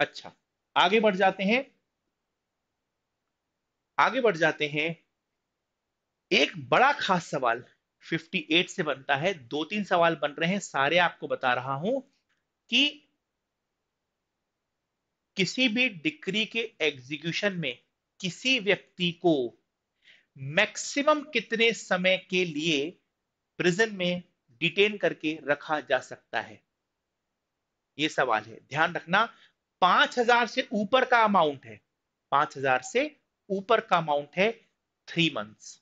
अच्छा आगे बढ़ जाते हैं आगे बढ़ जाते हैं एक बड़ा खास सवाल 58 से बनता है दो तीन सवाल बन रहे हैं सारे आपको बता रहा हूं कि किसी भी डिक्री के एग्जीक्यूशन में किसी व्यक्ति को मैक्सिमम कितने समय के लिए प्रिजन में डिटेन करके रखा जा सकता है यह सवाल है ध्यान रखना पांच हजार से ऊपर का अमाउंट है पांच हजार से ऊपर का अमाउंट है थ्री मंथ्स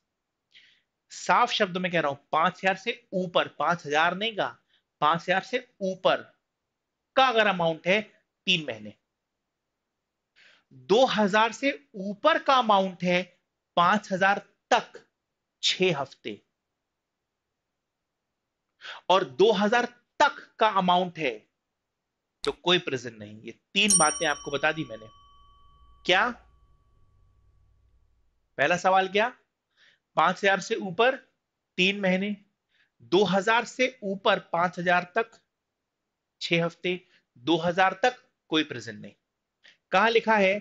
साफ शब्द में कह रहा हूं पांच हजार से ऊपर पांच हजार नहीं का पांच हजार से ऊपर का अगर अमाउंट है तीन महीने दो हजार से ऊपर का अमाउंट है पांच हजार तक छह हफ्ते और दो हजार तक का अमाउंट है तो कोई प्रेजेंट नहीं ये तीन बातें आपको बता दी मैंने क्या पहला सवाल क्या पांच हजार से ऊपर तीन महीने दो हजार से ऊपर पांच हजार तक छह हफ्ते दो हजार तक कोई प्रेजेंट नहीं कहा लिखा है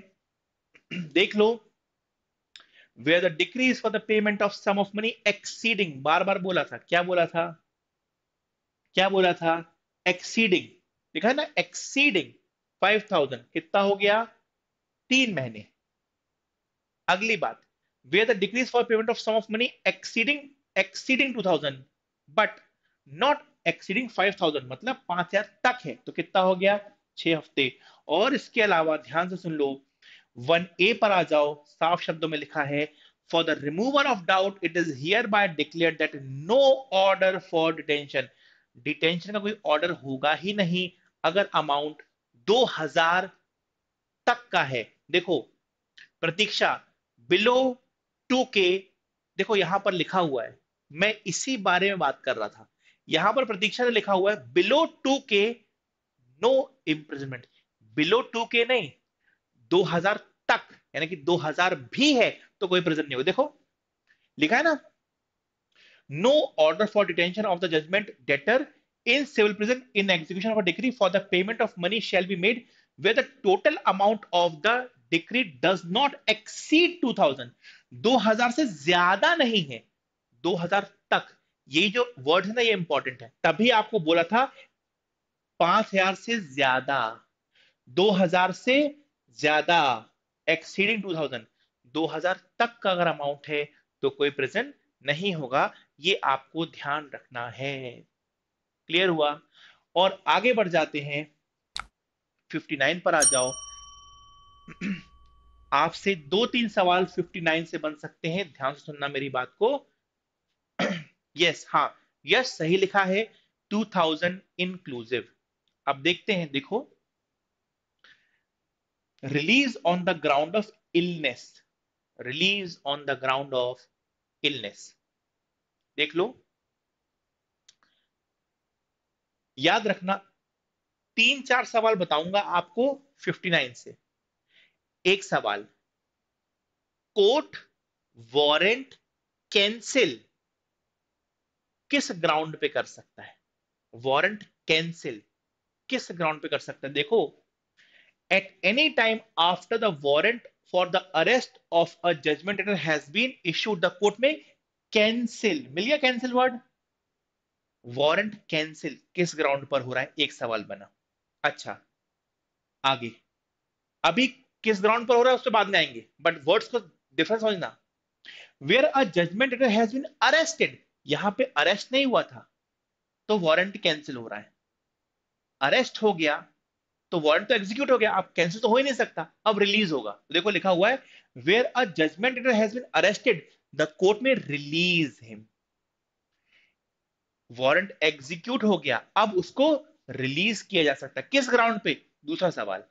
देख लो where the decrees for the payment of sum of money exceeding बार बार बोला था क्या बोला था क्या बोला था एक्सीडिंग लिखा है ना एक्सीडिंग फाइव थाउजेंड कितना हो गया तीन महीने अगली बात where the decrees for payment of sum of money exceeding exceeding two thousand but not exceeding five thousand मतलब पांच हजार तक है तो कितना हो गया छह हफ्ते और इसके अलावा ध्यान से सुन लो वन ए पर आ जाओ साफ शब्दों में लिखा है for the remover of doubt it is hereby declare that no order for detention detention का कोई ऑर्डर होगा ही नहीं अगर अमाउंट 2000 तक का है देखो प्रतीक्षा बिलो 2k देखो यहां पर लिखा हुआ है मैं इसी बारे में बात कर रहा था यहां पर प्रतीक्षा ने लिखा हुआ है below 2k no imprisonment below 2k नहीं 2000 तक यानी कि 2000 भी है तो कोई प्रेजेंट नहीं हो देखो लिखा है ना no order for detention of the judgment debtor in civil prison in execution of a decree for the payment of money shall be made where the total amount of the decree does not exceed 2000 2000 से ज्यादा नहीं है 2000 तक ये जो word है ना ये इंपॉर्टेंट है तभी आपको बोला था 5000 से ज्यादा 2000 से ज्यादा एक्सीडिंग 2000 2000 तक का अगर अमाउंट है तो कोई प्रिजन नहीं होगा ये आपको ध्यान रखना है क्लियर हुआ और आगे बढ़ जाते हैं 59 पर आ जाओ आपसे दो तीन सवाल 59 से बन सकते हैं ध्यान से सुनना मेरी बात को यस हाँ यस सही लिखा है 2000 इंक्लूसिव अब देखते हैं देखो release on the ground of illness release on the ground of illness देख लो याद रखना तीन चार सवाल बताऊंगा आपको 59 से एक सवाल कोर्ट वारंट कैंसिल किस ग्राउंड पे कर सकता है वारंट कैंसिल किस ग्राउंड पे कर सकता है देखो at any time after the warrant for the arrest of a judgment has been issued the court में कैंसिल मिल गया कैंसिल वर्ड वारंट कैंसिल किस ग्राउंड पर हो रहा है एक सवाल बना अच्छा आगे अभी किस ग्राउंड पर हो रहा है उसके बाद में आएंगे बट वर्ड्स को डिफरेंस समझना where a judgment has been arrested यहां पे अरेस्ट नहीं हुआ था तो वारंट कैंसिल हो रहा है अरेस्ट हो गया तो वारंट तो एग्जीक्यूट हो गया आप कैंसिल तो हो ही नहीं सकता अब रिलीज होगा देखो लिखा हुआ है where a judgment has been arrested the court में रिलीज हिम वारंट एग्जीक्यूट हो गया अब उसको रिलीज किया जा सकता है किस ग्राउंड पे दूसरा सवाल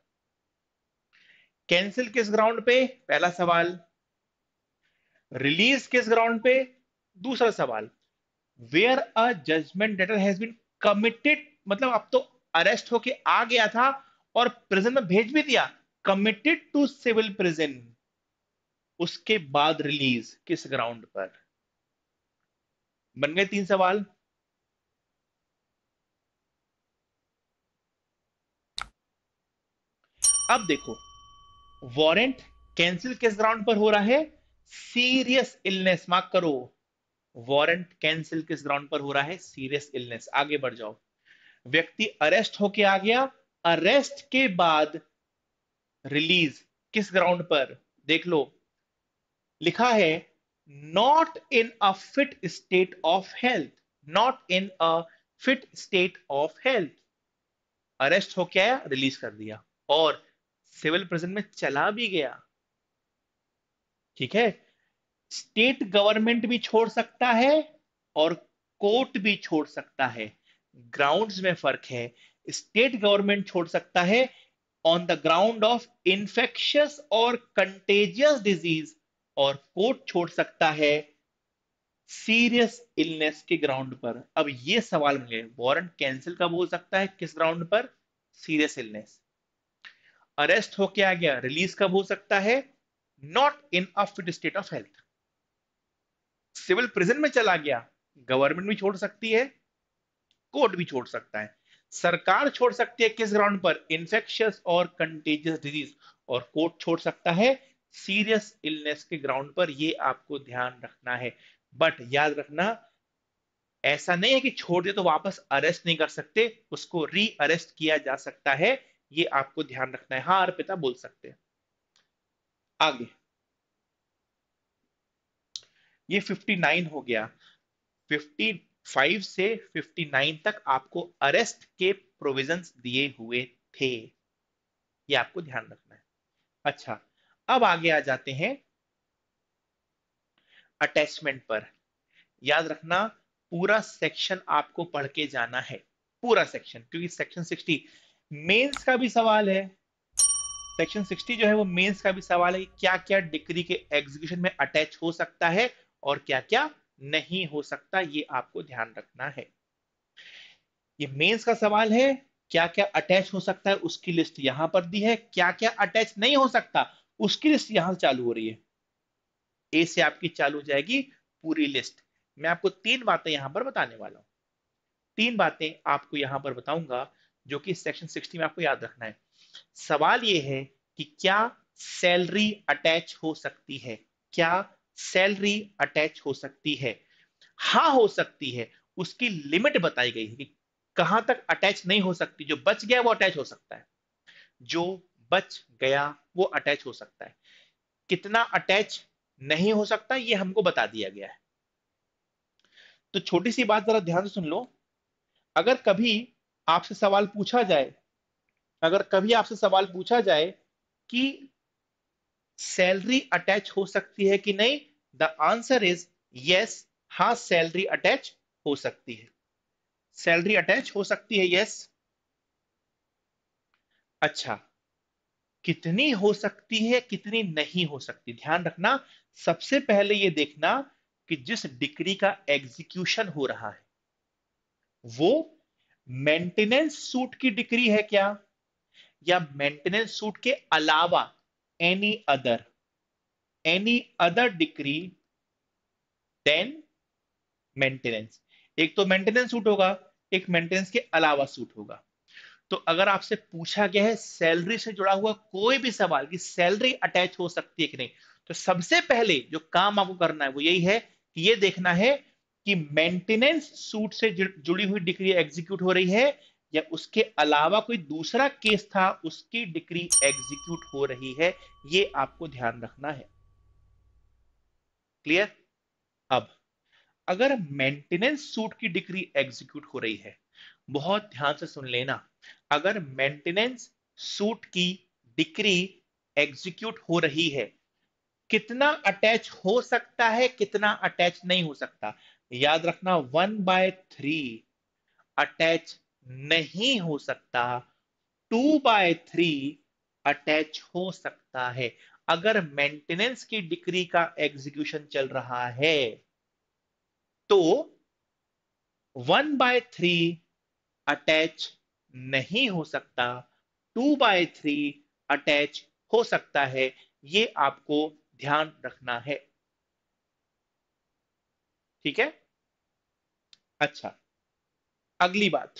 कैंसिल किस ग्राउंड पे पहला सवाल रिलीज किस ग्राउंड पे दूसरा सवाल where a judgment debtor has been committed मतलब अब तो अरेस्ट होके आ गया था और प्रिजन में भेज भी दिया कमिटेड टू सिविल प्रिजन उसके बाद रिलीज किस ग्राउंड पर बन गए तीन सवाल अब देखो वारंट कैंसिल किस ग्राउंड पर हो रहा है सीरियस इलनेस मार्क करो वारंट कैंसिल किस ग्राउंड पर हो रहा है सीरियस इलनेस आगे बढ़ जाओ व्यक्ति अरेस्ट होके आ गया अरेस्ट के बाद रिलीज किस ग्राउंड पर देख लो लिखा है not in a fit state of health not in a fit state of health arrest होके आया रिलीज कर दिया और सिविल प्रेजेंट में चला भी गया ठीक है स्टेट गवर्नमेंट भी छोड़ सकता है और कोर्ट भी छोड़ सकता है ग्राउंड्स में फर्क है स्टेट गवर्नमेंट छोड़ सकता है on the ground of infectious और कंटेजियस डिजीज और कोर्ट छोड़ सकता है सीरियस इलनेस के ग्राउंड पर अब ये सवाल मिले वारंट कैंसिल कब हो सकता है किस ग्राउंड पर सीरियस इलनेस अरेस्ट होके आ गया रिलीज कब हो सकता है not in a state of health civil prison में चला गया गवर्नमेंट भी छोड़ सकती है कोर्ट भी छोड़ सकता है सरकार छोड़ सकती है किस ग्राउंड पर इंफेक्शियस और कंटेजियस डिजीज और कोर्ट छोड़ सकता है सीरियस इलनेस के ग्राउंड पर ये आपको ध्यान रखना है बट याद रखना ऐसा नहीं है कि छोड़ दे तो वापस अरेस्ट नहीं कर सकते उसको री अरेस्ट किया जा सकता है ये आपको ध्यान रखना है हाँ अर्पिता बोल सकते हैं आगे ये 59 हो गया 55 से 59 तक आपको अरेस्ट के प्रोविजंस दिए हुए थे ये आपको ध्यान रखना है अच्छा अब आगे आ जाते हैं अटैचमेंट पर याद रखना पूरा सेक्शन आपको पढ़ के जाना है पूरा सेक्शन क्योंकि सेक्शन मेंस का भी सवाल है सेक्शन 60 जो है वो मेंस का भी सवाल है क्या क्या डिग्री के एग्जीक्यूशन में अटैच हो सकता है और क्या क्या नहीं हो सकता ये आपको ध्यान रखना है ये मेंस का सवाल है क्या क्या अटैच हो सकता है उसकी लिस्ट यहां पर दी है क्या क्या अटैच नहीं हो सकता उसकी लिस्ट यहां चालू हो रही है ए से आपकी चालू हो जाएगी पूरी लिस्ट मैं आपको तीन बातें यहां पर बताने वाला हूं तीन बातें आपको यहां पर बताऊंगा जो कि सेक्शन 60 में आपको याद रखना है सवाल ये है कि क्या सैलरी अटैच हो सकती है क्या सैलरी अटैच हो सकती है हा हो सकती है उसकी लिमिट बताई गई है कि कहां तक अटैच नहीं हो सकती जो बच गया वो अटैच हो सकता है जो बच गया वो अटैच हो सकता है कितना अटैच नहीं हो सकता ये हमको बता दिया गया है तो छोटी सी बात जरा ध्यान से सुन लो अगर कभी आपसे सवाल पूछा जाए अगर कभी आपसे सवाल पूछा जाए कि सैलरी अटैच हो सकती है कि नहीं द आंसर इज यस हाँ सैलरी अटैच हो सकती है सैलरी अटैच हो सकती है यस अच्छा कितनी हो सकती है कितनी नहीं हो सकती ध्यान रखना सबसे पहले यह देखना कि जिस डिग्री का एग्जीक्यूशन हो रहा है वो मेंटेनेंस सूट की डिग्री है क्या या मेंटेनेंस सूट के अलावा any other any other degree than maintenance एक तो मेंटेनेंस सूट होगा एक मेंटेनेंस के अलावा सूट होगा तो अगर आपसे पूछा गया है सैलरी से जुड़ा हुआ कोई भी सवाल कि सैलरी अटैच हो सकती है कि नहीं तो सबसे पहले जो काम आपको करना है वो यही है कि ये देखना है कि मेंटेनेंस सूट से जुड़ी हुई डिक्री एग्जीक्यूट हो रही है या उसके अलावा कोई दूसरा केस था उसकी डिक्री एग्जीक्यूट हो रही है ये आपको ध्यान रखना है क्लियर अब अगर मेंटेनेंस सूट की डिक्री एग्जीक्यूट हो रही है बहुत ध्यान से सुन लेना अगर मेंटेनेंस सूट की डिक्री एग्जीक्यूट हो रही है कितना अटैच हो सकता है कितना अटैच नहीं हो सकता याद रखना वन बाय थ्री अटैच नहीं हो सकता टू बाय थ्री अटैच हो सकता है अगर मेंटेनेंस की डिग्री का एग्जीक्यूशन चल रहा है तो वन बाय थ्री अटैच नहीं हो सकता टू बाय थ्री अटैच हो सकता है ये आपको ध्यान रखना है ठीक है अच्छा अगली बात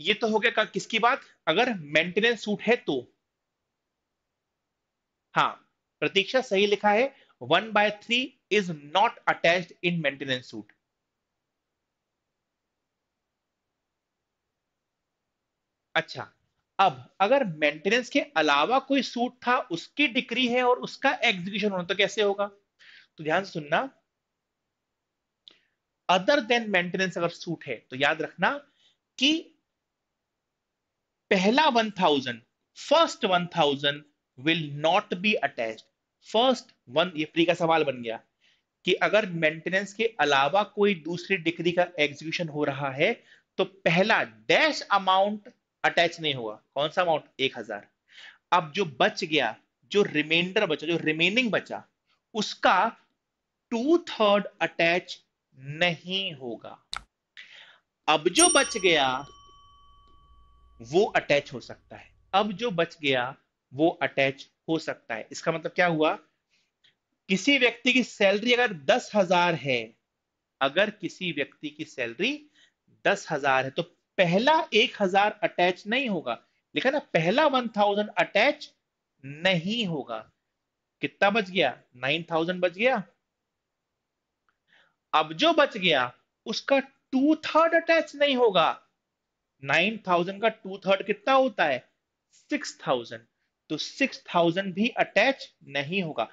ये तो हो गया किसकी बात अगर मेंटेनेंस सूट है तो हाँ प्रतीक्षा सही लिखा है one by three is not attached in maintenance suit अच्छा अब अगर मेंटेनेंस के अलावा कोई सूट था उसकी डिक्री है और उसका एग्जीक्यूशन होना तो कैसे होगा तो ध्यान से सुनना अदर देन मेंटेनेंस अगर सूट है तो याद रखना कि पहला one thousand first one thousand will not be attach first one ये प्री का सवाल बन गया कि अगर मेंटेनेंस के अलावा कोई दूसरी डिग्री का एग्जीक्यूशन हो रहा है तो पहला डैश अमाउंट अटैच नहीं हुआ कौन सा अमाउंट एक हजार अब जो बच गया जो रिमाइंडर बचा जो रिमेनिंग बचा उसका टू थर्ड अटैच नहीं होगा अब जो बच गया वो अटैच हो सकता है अब जो बच गया वो अटैच हो सकता है इसका मतलब क्या हुआ किसी व्यक्ति की सैलरी अगर दस हजार है अगर किसी व्यक्ति की सैलरी दस हजार है तो पहला एक हजार अटैच नहीं होगा लिखा ना पहला वन थाउजेंड अटैच नहीं होगा कितना बच गया नाइन थाउजेंड बच गया अब जो बच गया उसका टू थर्ड अटैच नहीं होगा नाइन थाउजेंड का टू थर्ड कितना होता है सिक्स थाउजेंड तो सिक्स थाउजेंड भी अटैच नहीं होगा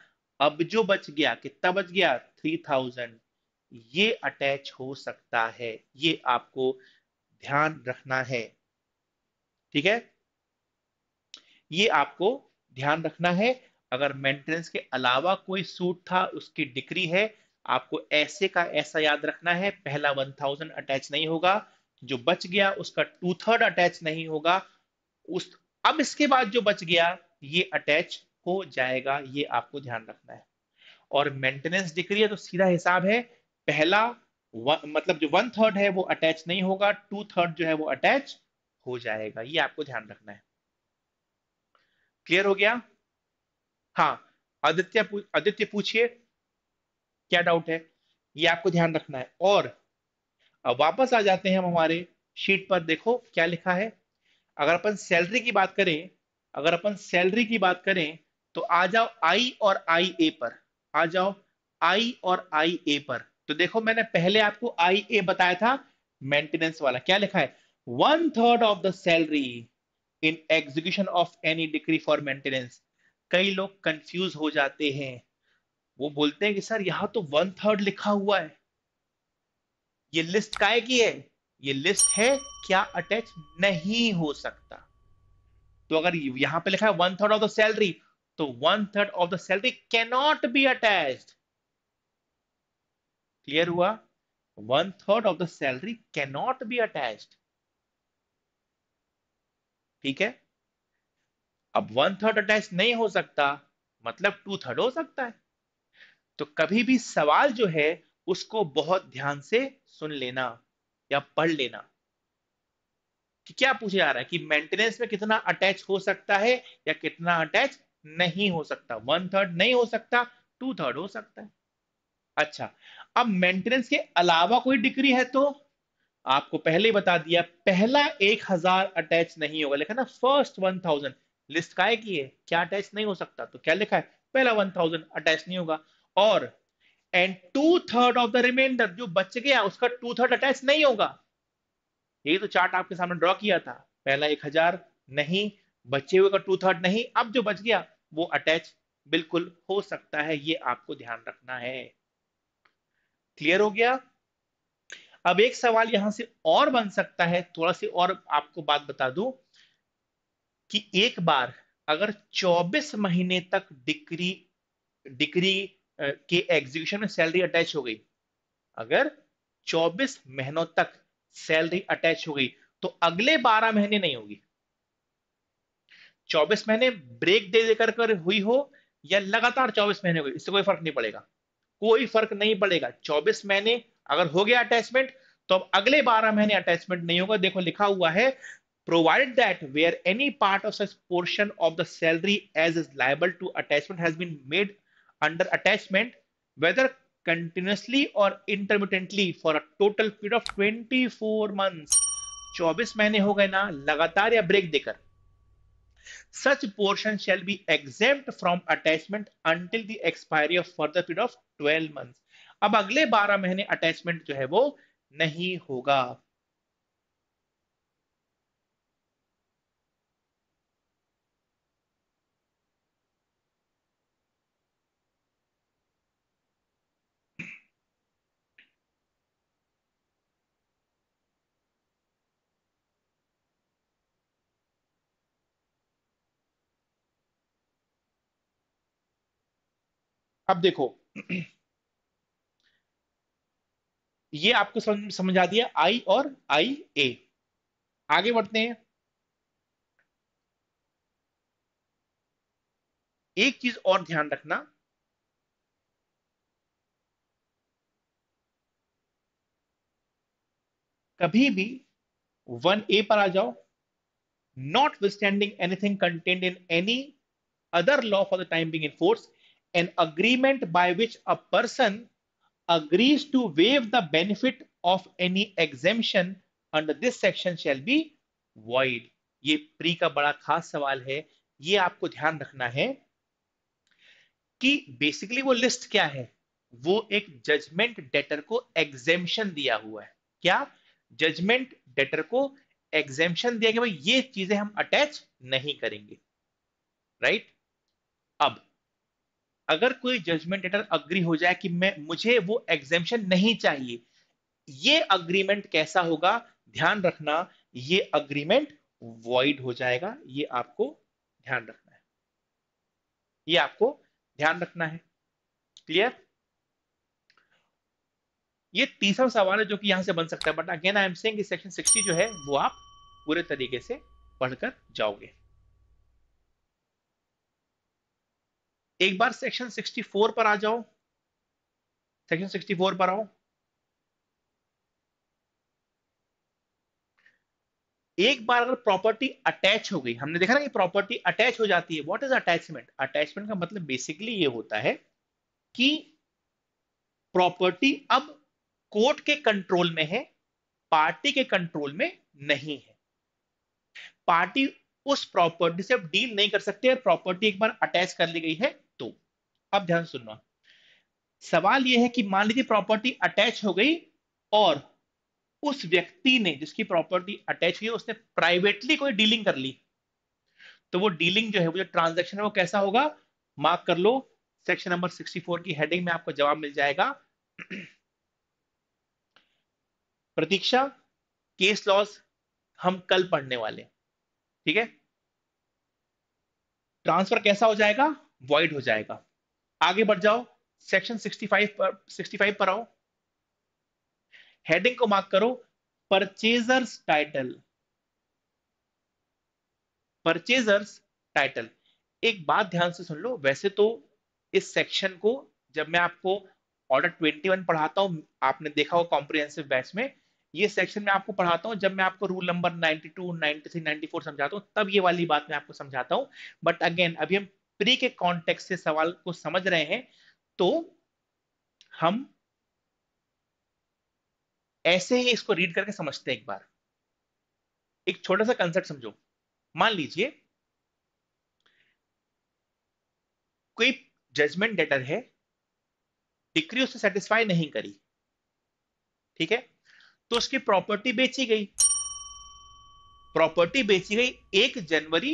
अब जो बच गया कितना बच गया थ्री थाउजेंड ये अटैच हो सकता है ये आपको ध्यान रखना है ठीक है ये आपको ध्यान रखना है अगर मेंटेनेंस के अलावा कोई सूट था उसकी डिक्री है आपको ऐसे का ऐसा याद रखना है पहला वन थाउजेंड अटैच नहीं होगा जो बच गया उसका टू थर्ड अटैच नहीं होगा उस अब इसके बाद जो बच गया ये अटैच हो जाएगा ये आपको ध्यान रखना है और मेंटेनेंस डिक्री है तो सीधा हिसाब है पहला मतलब जो वन थर्ड है वो अटैच नहीं होगा टू थर्ड जो है वो अटैच हो जाएगा ये आपको ध्यान रखना है क्लियर हो गया हाँ आदित्य आदित्य पूछिए क्या डाउट है ये आपको ध्यान रखना है और अब वापस आ जाते हैं हम हमारे शीट पर देखो क्या लिखा है अगर अपन सैलरी की बात करें अगर अपन सैलरी की बात करें तो आ जाओ आई और आई ए पर आ जाओ आई और आई ए पर तो देखो मैंने पहले आपको आई ए बताया था मेंटेनेंस वाला क्या लिखा है one third of the salary in execution of any degree for maintenance कई लोग कंफ्यूज हो जाते हैं वो बोलते हैं कि सर यहां तो वन थर्ड लिखा हुआ है ये लिस्ट काय की है ये लिस्ट है क्या अटैच नहीं हो सकता तो अगर यहां पे लिखा है one third of the salary तो one third of the salary cannot be attached clear हुआ one third of the salary cannot be attached ठीक है अब वन थर्ड अटैच नहीं हो सकता मतलब टू थर्ड हो सकता है तो कभी भी सवाल जो है उसको बहुत ध्यान से सुन लेना या पढ़ लेना कि क्या पूछे जा रहा है कि मेंटेनेंस में कितना अटैच हो सकता है या कितना अटैच नहीं हो सकता वन थर्ड नहीं हो सकता टू थर्ड हो सकता है अच्छा अब मेंटेनेंस के अलावा कोई डिग्री है तो आपको पहले बता दिया पहला एक हजार अटैच नहीं होगा लिखा ना फर्स्ट वन थाउजेंड लिस्ट काय है क्या अटैच नहीं हो सकता तो क्या लिखा है पहला वन थाउजेंड अटैच नहीं होगा और and two third of the reminder जो बच गया उसका टू थर्ड अटैच नहीं होगा ये तो चार्ट आपके सामने ड्रॉ किया था पहला एक हजार नहीं बचे हुए का टू थर्ड नहीं अब जो बच गया वो अटैच बिल्कुल हो सकता है ये आपको ध्यान रखना है क्लियर हो गया अब एक सवाल यहां से और बन सकता है थोड़ा सी और आपको बात बता दू कि एक बार अगर 24 महीने तक डिग्री डिग्री के एग्जीक्यूशन में सैलरी अटैच हो गई अगर 24 महीनों तक सैलरी अटैच हो गई तो अगले 12 महीने नहीं होगी 24 महीने ब्रेक दे देकर कर हुई हो या लगातार 24 महीने हुई इससे कोई फर्क नहीं पड़ेगा कोई फर्क नहीं पड़ेगा चौबीस महीने अगर हो गया अटैचमेंट तो अब अगले बारह महीने अटैचमेंट नहीं होगा देखो लिखा हुआ है provided that where any part of such portion of the salary as is liable to attachment has been made under attachment whether continuously or intermittently for a total period of 24 months 24 महीने हो गए ना लगातार या break देकर Such portion shall be exempt from attachment until the expiry of further period of 12 months. अब अगले 12 महीने अटैचमेंट जो है वो नहीं होगा अब देखो ये आपको समझ आ दिया आई और आई ए आगे बढ़ते हैं एक चीज और ध्यान रखना कभी भी वन ए पर आ जाओ notwithstanding anything contained in any other law for the time being in force an agreement by which a person agrees to waive the benefit of any exemption under this section shall be void ये pre का बड़ा खास सवाल है ये आपको ध्यान रखना है कि बेसिकली वो लिस्ट क्या है वो एक जजमेंट डेटर को एग्जेम्पन दिया हुआ है क्या जजमेंट डेटर को एग्जेम्पन दिया कि भाई ये चीजें हम अटैच नहीं करेंगे राइट right? अब अगर कोई जजमेंट लेटर अग्री हो जाए कि मैं मुझे वो एग्जेम्पन नहीं चाहिए ये अग्रीमेंट कैसा होगा ध्यान रखना ये अग्रीमेंट वॉइड हो जाएगा ये आपको ध्यान रखना है ये आपको ध्यान रखना है क्लियर ये तीसरा सवाल है जो कि यहां से बन सकता है but again I am saying कि सेक्शन 60 जो है वो आप पूरे तरीके से पढ़कर जाओगे एक बार सेक्शन 64 पर आ जाओ सेक्शन 64 पर आओ एक बार अगर प्रॉपर्टी अटैच हो गई हमने देखा ना कि प्रॉपर्टी अटैच हो जाती है व्हाट इज अटैचमेंट अटैचमेंट का मतलब बेसिकली ये होता है कि प्रॉपर्टी अब कोर्ट के कंट्रोल में है पार्टी के कंट्रोल में नहीं है पार्टी उस प्रॉपर्टी से अब डील नहीं कर सकते प्रॉपर्टी एक बार अटैच कर ली गई है अब ध्यान सुनना सवाल यह है कि मान लीजिए प्रॉपर्टी अटैच हो गई और उस व्यक्ति ने जिसकी प्रॉपर्टी अटैच हुई उसने प्राइवेटली कोई डीलिंग कर ली तो वो डीलिंग जो है वो जो ट्रांजेक्शन है वो कैसा होगा मार्क कर लो सेक्शन नंबर 64 की हेडिंग में आपको जवाब मिल जाएगा प्रतीक्षा केस लॉस हम कल पढ़ने वाले ठीक है ट्रांसफर कैसा हो जाएगा वॉइड हो जाएगा आगे बढ़ जाओ सेक्शन 65 पर 65 पर आओ हेडिंग को मार्क करो परचेजर्स टाइटल परचेजर्स टाइटल एक बात ध्यान से सुन लो वैसे तो इस सेक्शन को जब मैं आपको ऑर्डर 21 पढ़ाता हूं आपने देखा होगा कॉम्प्रिहेंसिव बैच में ये सेक्शन में आपको पढ़ाता हूं जब मैं आपको रूल नंबर 92, 93, 94 समझाता हूं तब ये वाली बात मैं आपको समझाता हूं बट अगेन अभी हम प्री के कॉन्टेक्स्ट से सवाल को समझ रहे हैं तो हम ऐसे ही इसको रीड करके समझते हैं एक बार एक छोटा सा कंसेप्ट समझो मान लीजिए कोई जजमेंट डेटर है डिक्री उससे सेटिस्फाई नहीं करी ठीक है तो उसकी प्रॉपर्टी बेची गई प्रॉपर्टी बेची गई एक जनवरी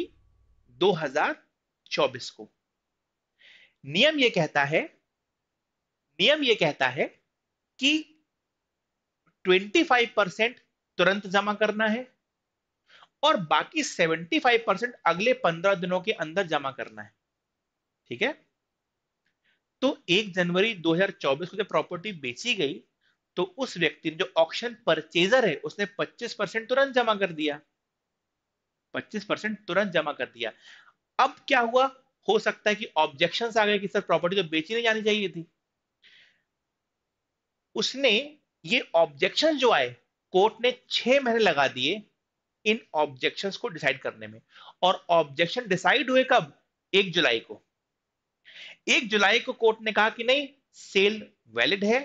चौबीस को नियम यह कहता है नियम यह कहता है कि 25 परसेंट तुरंत जमा करना है और बाकी 75 परसेंट अगले 15 दिनों के अंदर जमा करना है ठीक है तो 1 जनवरी 2024 को जब प्रॉपर्टी बेची गई तो उस व्यक्ति ने जो ऑक्शन परचेजर है उसने 25 परसेंट तुरंत जमा कर दिया 25 परसेंट तुरंत जमा कर दिया अब क्या हुआ हो सकता है कि ऑब्जेक्शन आ गए कि सर प्रॉपर्टी तो बेची नहीं जानी चाहिए थी उसने ये ऑब्जेक्शन जो आए कोर्ट ने छह महीने लगा दिए इन ऑब्जेक्शंस को डिसाइड करने में और ऑब्जेक्शन डिसाइड हुए कब एक जुलाई को एक जुलाई को कोर्ट ने कहा कि नहीं सेल वैलिड है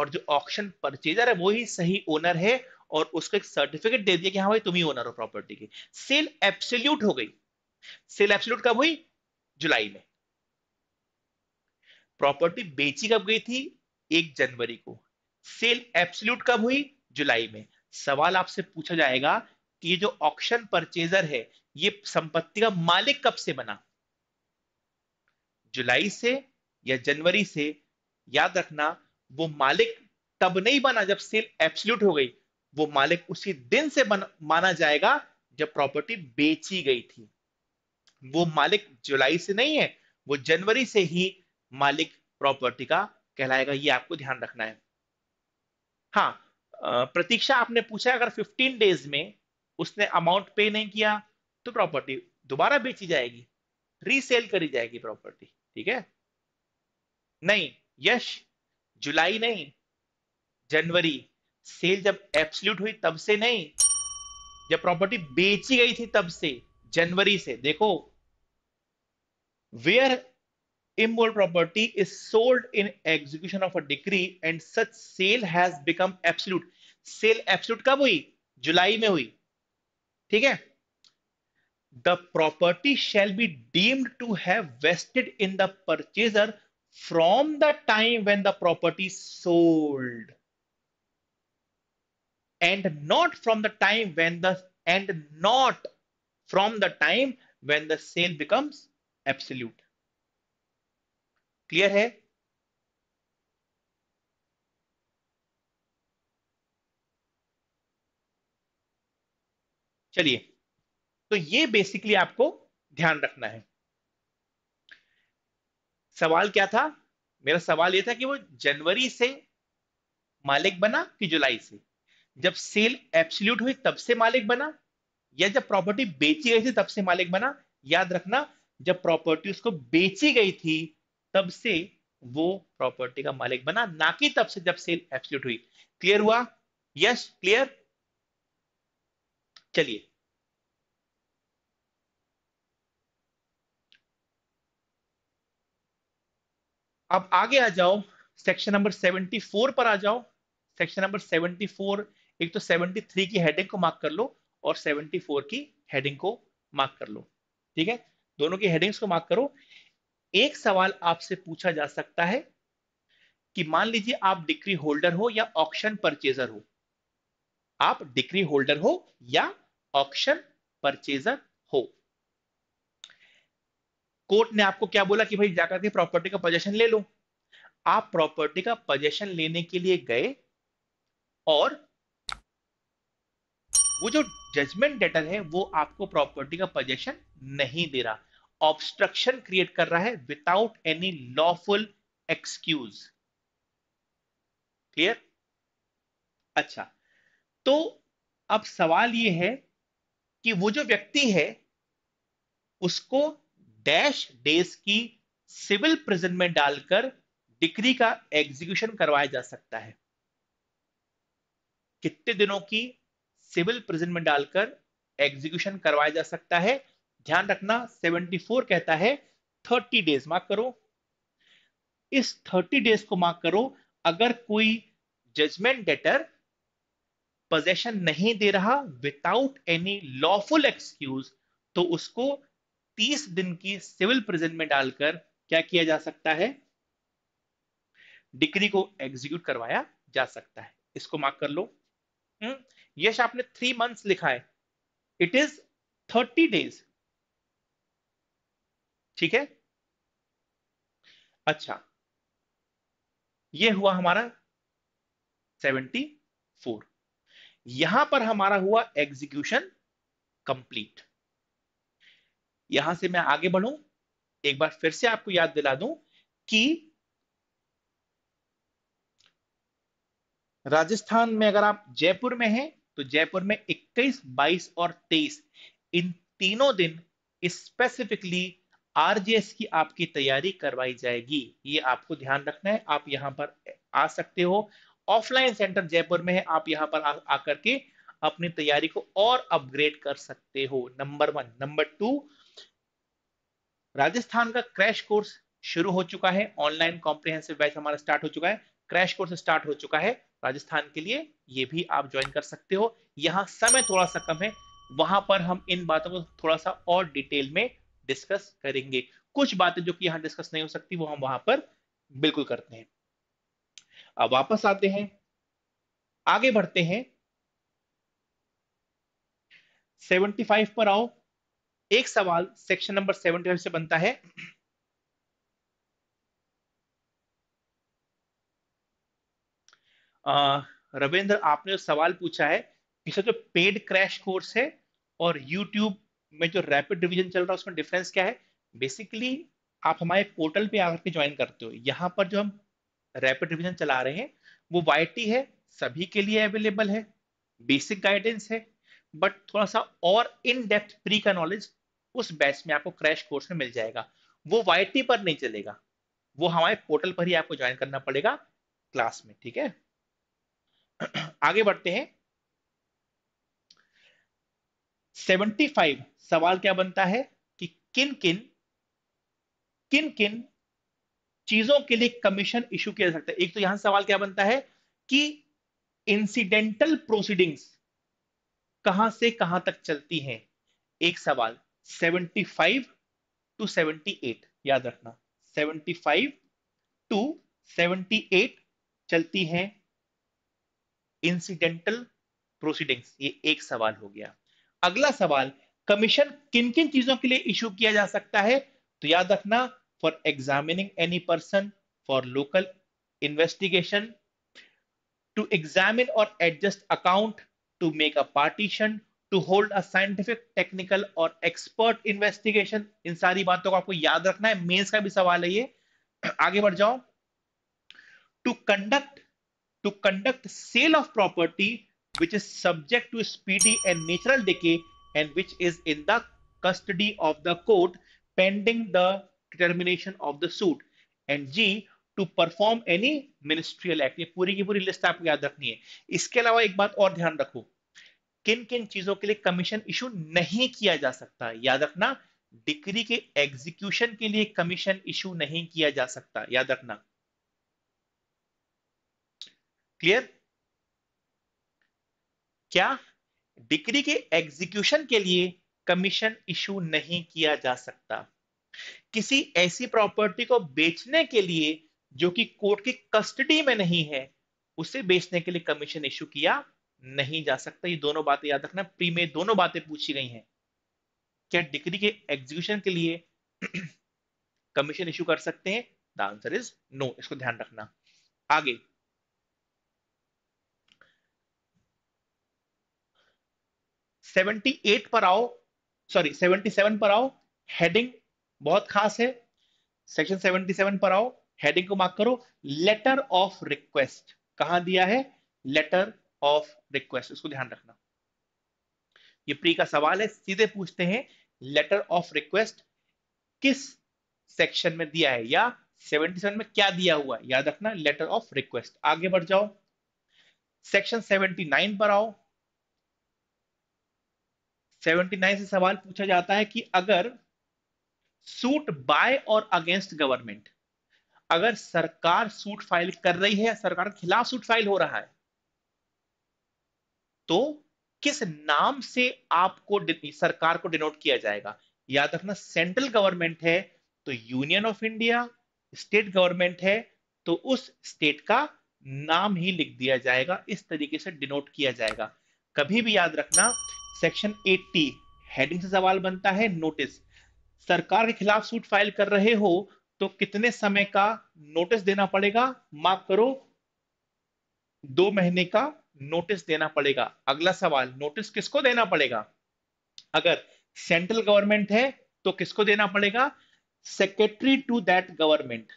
और जो ऑक्शन परचेजर है वो ही सही ओनर है और उसको एक सर्टिफिकेट दे दिया कि हाँ भाई तुम ही ओनर हो प्रॉपर्टी की सेल एब्सोल्यूट हो गई सेल एब्सोल्यूट कब हुई जुलाई में प्रॉपर्टी बेची कब गई थी एक जनवरी को सेल एब्सोल्यूट कब हुई जुलाई में सवाल आपसे पूछा जाएगा कि ये जो ऑक्शन परचेजर है ये संपत्ति का मालिक कब से बना जुलाई से या जनवरी से याद रखना वो मालिक तब नहीं बना जब सेल एब्सोल्यूट हो गई वो मालिक उसी दिन से बन, माना जाएगा जब प्रॉपर्टी बेची गई थी वो मालिक जुलाई से नहीं है वो जनवरी से ही मालिक प्रॉपर्टी का कहलाएगा ये आपको ध्यान रखना है हाँ प्रतीक्षा आपने पूछा अगर 15 डेज में उसने अमाउंट पे नहीं किया तो प्रॉपर्टी दोबारा बेची जाएगी रीसेल करी जाएगी प्रॉपर्टी ठीक है नहीं यश जुलाई नहीं जनवरी सेल जब एब्सल्यूट हुई तब से नहीं जब प्रॉपर्टी बेची गई थी तब से जनवरी से देखो where immovable property is sold in execution of a decree and such sale has become absolute sale absolute कब हुई जुलाई में हुई ठीक The property shall be deemed to have vested in the purchaser from the time when the property sold, and not from the time when the and not from the time when the sale becomes absolute clear है चलिए तो ये basically आपको ध्यान रखना है सवाल क्या था मेरा सवाल ये था कि वो जनवरी से मालिक बना कि जुलाई से जब सेल एब्सोल्यूट हुई तब से मालिक बना या जब प्रॉपर्टी बेची गई थी तब से मालिक बना याद रखना जब प्रॉपर्टी उसको बेची गई थी तब से वो प्रॉपर्टी का मालिक बना ना कि तब से जब सेल एब्सोल्यूट हुई क्लियर हुआ यस क्लियर चलिए अब आगे आ जाओ सेक्शन नंबर 74 पर आ जाओ सेक्शन नंबर 74 एक तो 73 की हेडिंग को मार्क कर लो और 74 की हेडिंग को मार्क कर लो ठीक है दोनों की हेडिंग्स को मार्क करो एक सवाल आपसे पूछा जा सकता है कि मान लीजिए आप डिग्री होल्डर हो या ऑक्शन परचेजर हो आप डिग्री होल्डर हो या ऑक्शन परचेजर हो कोर्ट ने आपको क्या बोला कि भाई जाकर के प्रॉपर्टी का पोजेशन ले लो आप प्रॉपर्टी का पोजेशन लेने के लिए गए और वो जो जजमेंट डेटर है वो आपको प्रॉपर्टी का पोजेशन नहीं दे रहा ऑब्स्ट्रक्शन क्रिएट कर रहा है without any lawful excuse clear अच्छा तो अब सवाल ये है कि वो जो व्यक्ति है उसको डैश डेज की सिविल प्रिजन में डालकर डिग्री का एग्जीक्यूशन करवाया जा सकता है कितने दिनों की सिविल प्रिजन में डालकर एग्जीक्यूशन करवाया जा सकता है ध्यान रखना 74 कहता है 30 डेज मार्क करो इस 30 डेज को मार्क करो अगर कोई जजमेंट डेटर पोजेशन नहीं दे रहा विदाउट एनी लॉफुल एक्सक्यूज तो उसको 30 दिन की सिविल प्रिजन में डालकर क्या किया जा सकता है डिग्री को एग्जीक्यूट करवाया जा सकता है इसको मार्क कर लो हम्म, यश आपने थ्री मंथ्स लिखा है इट इज थर्टी डेज ठीक है अच्छा ये हुआ हमारा 74 यहां पर हमारा हुआ एग्जीक्यूशन कंप्लीट यहां से मैं आगे बढ़ू एक बार फिर से आपको याद दिला दूं कि राजस्थान में अगर आप जयपुर में हैं तो जयपुर में 21, 22 और 23 इन तीनों दिन स्पेसिफिकली आरजेएस की आपकी तैयारी करवाई जाएगी ये आपको ध्यान रखना है आप यहाँ पर आ सकते हो ऑफलाइन सेंटर जयपुर में है आप यहाँ पर आकर के अपनी तैयारी को और अपग्रेड कर सकते हो number one number two Rajasthan का क्रैश कोर्स शुरू हो चुका है ऑनलाइन कॉम्प्रिहेंसिव बैच हमारा स्टार्ट हो चुका है क्रैश कोर्स स्टार्ट हो चुका है राजस्थान के लिए ये भी आप ज्वाइन कर सकते हो यहाँ समय थोड़ा सा कम है वहां पर हम इन बातों को थोड़ा सा और डिटेल में डिस्कस करेंगे कुछ बातें जो कि यहाँ डिस्कस नहीं हो सकती वो हम वहां पर बिल्कुल करते हैं अब वापस आते हैं आगे बढ़ते हैं 75 पर आओ एक सवाल सेक्शन नंबर 75 से बनता है रविंद्र आपने जो सवाल पूछा है इसका जो पेड क्रैश कोर्स है और यूट्यूब में जो रैपिड डिवीजन चल रहा है उसमें डिफरेंस क्या है बेसिकली आप हमारे पोर्टल पे आकर के ज्वाइन करते हो यहाँ पर जो हम रैपिड डिवीजन चला रहे हैं वो वाई है सभी के लिए अवेलेबल है बेसिक गाइडेंस है बट थोड़ा सा और इन डेप्थ प्री का नॉलेज उस बैच में आपको क्रैश कोर्स में मिल जाएगा वो वाई पर नहीं चलेगा वो हमारे पोर्टल पर ही आपको ज्वाइन करना पड़ेगा क्लास में ठीक है (clears throat) आगे बढ़ते हैं 75 सवाल क्या बनता है कि किन किन किन किन चीजों के लिए कमीशन इशू किया जा सकता है एक तो यहां सवाल क्या बनता है कि इंसिडेंटल प्रोसीडिंग्स कहां से कहां तक चलती हैं एक सवाल 75 टू 78 याद रखना 75 टू 78 चलती हैं इंसिडेंटल प्रोसीडिंग्स ये एक सवाल हो गया अगला सवाल कमीशन किन किन चीजों के लिए इश्यू किया जा सकता है तो याद रखना for examining any person for local investigation to examine और adjust account to make a partition to hold a scientific technical और एक्सपर्ट इन्वेस्टिगेशन इन सारी बातों को आपको याद रखना है मेंस का भी सवाल है ये (clears throat) आगे बढ़ जाओ to conduct to conduct sale of property which is subject to speedy and natural decay and which is in the custody of the court pending the determination of the suit and g to perform any ministerial act ये पूरी की पूरी list आपको याद रखनी है इसके अलावा एक बात और ध्यान रखो किन किन चीजों के लिए कमीशन इशू नहीं किया जा सकता याद रखना डिग्री के एग्जीक्यूशन के लिए कमीशन इशू नहीं किया जा सकता याद रखना क्लियर क्या डिग्री के एग्जीक्यूशन के लिए कमीशन इशू नहीं किया जा सकता किसी ऐसी प्रॉपर्टी को बेचने के लिए जो कि कोर्ट की कस्टडी में नहीं है उसे बेचने के लिए कमीशन इशू किया नहीं जा सकता ये दोनों बातें याद रखना प्री में दोनों बातें पूछी गई हैं क्या डिग्री के एग्जीक्यूशन के लिए (clears throat) कमीशन इशू कर सकते हैं द आंसर इज नो इसको ध्यान रखना आगे 78 पर आओ सॉरी 77 पर आओ हेडिंग बहुत खास है सेक्शन 77 पर आओ हेडिंग को मार्क करो लेटर ऑफ रिक्वेस्ट कहां दिया है लेटर ऑफ रिक्वेस्ट इसको ध्यान रखना ये प्री का सवाल है सीधे पूछते हैं लेटर ऑफ रिक्वेस्ट किस सेक्शन में दिया है या 77 में क्या दिया हुआ है याद रखना लेटर ऑफ रिक्वेस्ट आगे बढ़ जाओ सेक्शन 79 पर आओ 79 से सवाल पूछा जाता है कि अगर सूट बाय और अगेंस्ट गवर्नमेंट अगर सरकार सूट फाइल कर रही है सरकार के खिलाफ सूट फाइल हो रहा है तो किस नाम से आपको सरकार को डिनोट किया जाएगा याद रखना सेंट्रल गवर्नमेंट है तो union of India state government है तो उस स्टेट का नाम ही लिख दिया जाएगा इस तरीके से डिनोट किया जाएगा कभी भी याद रखना सेक्शन 80 हेडिंग से सवाल बनता है नोटिस सरकार के खिलाफ सूट फाइल कर रहे हो तो कितने समय का नोटिस देना पड़ेगा माफ करो दो महीने का नोटिस देना पड़ेगा अगला सवाल नोटिस किसको देना पड़ेगा अगर सेंट्रल गवर्नमेंट है तो किसको देना पड़ेगा secretary to that government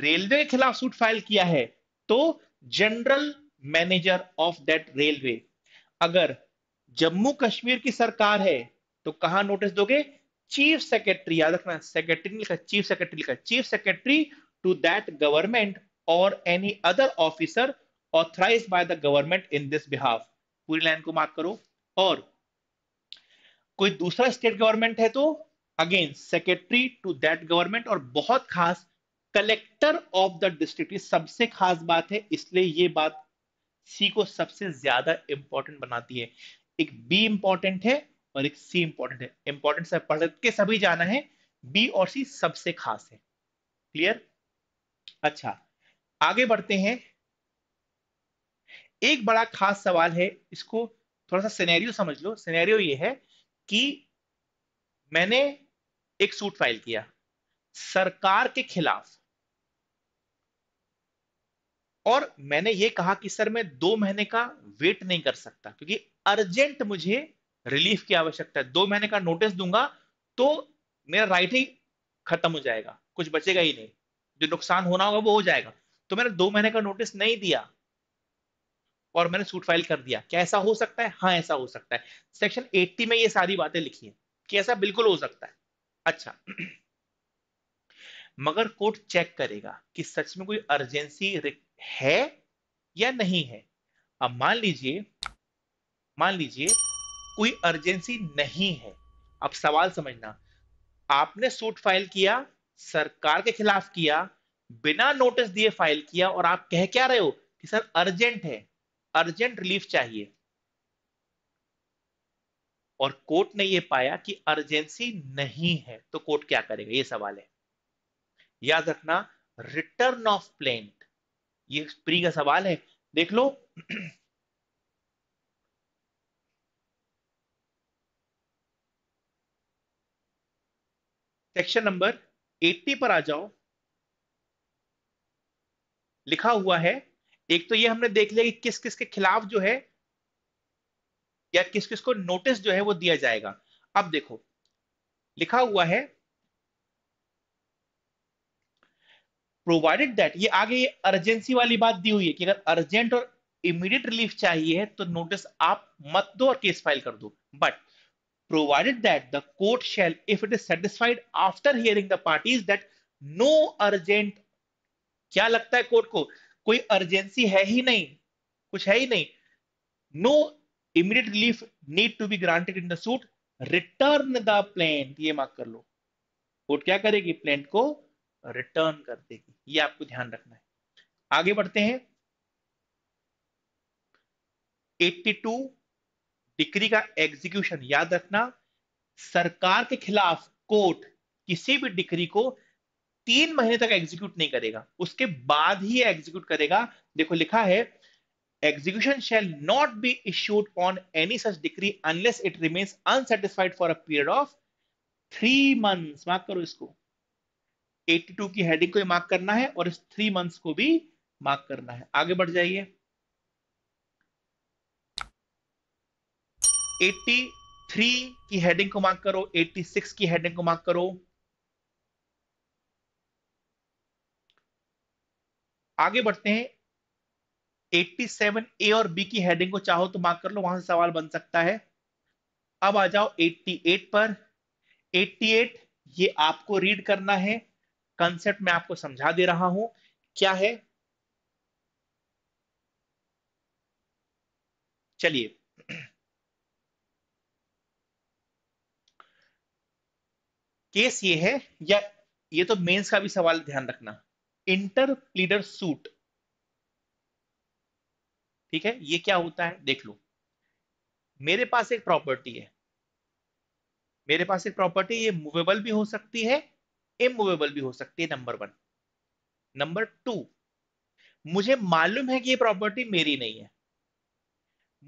railway के खिलाफ सूट फाइल किया है तो general manager of that railway अगर जम्मू कश्मीर की सरकार है तो कहा नोटिस दोगे चीफ सेक्रेटरी याद रखना सेक्रेटरी लिखा चीफ सेक्रेटरी लिखा chief secretary to that government और any other officer authorize by the government in this behalf पूरी लाइन को मार्क करो और कोई दूसरा स्टेट गवर्नमेंट है तो again secretary to that government और बहुत खास कलेक्टर ऑफ द डिस्ट्रिक्ट सबसे खास बात है इसलिए ये बात सी को सबसे ज्यादा इंपॉर्टेंट बनाती है एक बी इंपॉर्टेंट है और एक सी इंपॉर्टेंट है इंपॉर्टेंट सब पढ़ के सभी जाना है बी और सी सबसे खास है क्लियर अच्छा आगे बढ़ते हैं एक बड़ा खास सवाल है इसको थोड़ा सा सिनेरियो समझ लो सिनेरियो ये है कि मैंने एक सूट फाइल किया सरकार के खिलाफ और मैंने ये कहा कि सर मैं दो महीने का वेट नहीं कर सकता क्योंकि अर्जेंट मुझे रिलीफ की आवश्यकता है दो महीने का नोटिस दूंगा तो मेरा राइट ही खत्म हो जाएगा कुछ बचेगा ही नहीं जो नुकसान होना होगा वो हो जाएगा तो मैंने दो महीने का नोटिस नहीं दिया और मैंने सूट फाइल कर दिया क्या ऐसा हो सकता है हाँ ऐसा हो सकता है सेक्शन 80 में ये सारी बातें लिखी है कि ऐसा बिल्कुल हो सकता है अच्छा (clears throat) मगर कोर्ट चेक करेगा कि सच में कोई अर्जेंसी है या नहीं है अब मान लीजिए मान लीजिए कोई अर्जेंसी नहीं है अब सवाल समझना आपने सूट फाइल किया सरकार के खिलाफ किया बिना नोटिस दिए फाइल किया और आप कह क्या रहे हो कि सर अर्जेंट है अर्जेंट रिलीफ चाहिए और कोर्ट ने यह पाया कि अर्जेंसी नहीं है तो कोर्ट क्या करेगा ये सवाल है याद रखना रिटर्न ऑफ प्लेंट ये प्री का सवाल है देख लो सेक्शन नंबर 80 पर आ जाओ लिखा हुआ है एक तो ये हमने देख लिया कि किस किस के खिलाफ जो है या किस किस को नोटिस जो है वो दिया जाएगा अब देखो लिखा हुआ है प्रोवाइडेड दैट ये आगे ये अर्जेंसी वाली बात दी हुई है कि अगर अर्जेंट और इमीडिएट रिलीफ चाहिए तो नोटिस आप मत दो और केस फाइल कर दो but provided that the court shall, if it is satisfied after hearing the parties that no urgent क्या लगता है कोर्ट को कोई अर्जेंसी है ही नहीं कुछ है ही नहीं no immediate relief need to be granted in the suit return the plaint ये मार्क कर लो कोर्ट क्या करेगी प्लेन को रिटर्न कर देगी ये आपको ध्यान रखना है आगे बढ़ते हैं 82 डिक्री का एग्जीक्यूशन याद रखना सरकार के खिलाफ कोर्ट किसी भी डिक्री को तीन महीने तक एग्जीक्यूट नहीं करेगा उसके बाद ही एग्जीक्यूट करेगा देखो लिखा है execution shall not be issued on any such decree unless it remains unsatisfied for a period of three month mark करो इसको 82 की हेडिंग को मार्क करना है और इस थ्री मंथ्स को भी मार्क करना है आगे बढ़ जाइए 83 की हेडिंग को मार्क करो 86 की हेडिंग को मार्क करो आगे बढ़ते हैं 87 ए और बी की हेडिंग को चाहो तो मार्क कर लो वहां से सवाल बन सकता है अब आ जाओ 88 पर 88 ये आपको रीड करना है कंसेप्ट मैं आपको समझा दे रहा हूं क्या है चलिए केस ये है या ये तो मेंस का भी सवाल ध्यान रखना इंटर प्लीडर सूट ठीक है ये क्या होता है देख लो मेरे पास एक प्रॉपर्टी है मेरे पास एक प्रॉपर्टी ये मूवेबल भी हो सकती है इमूवेबल भी हो सकती है नंबर वन नंबर टू मुझे मालूम है कि ये प्रॉपर्टी मेरी नहीं है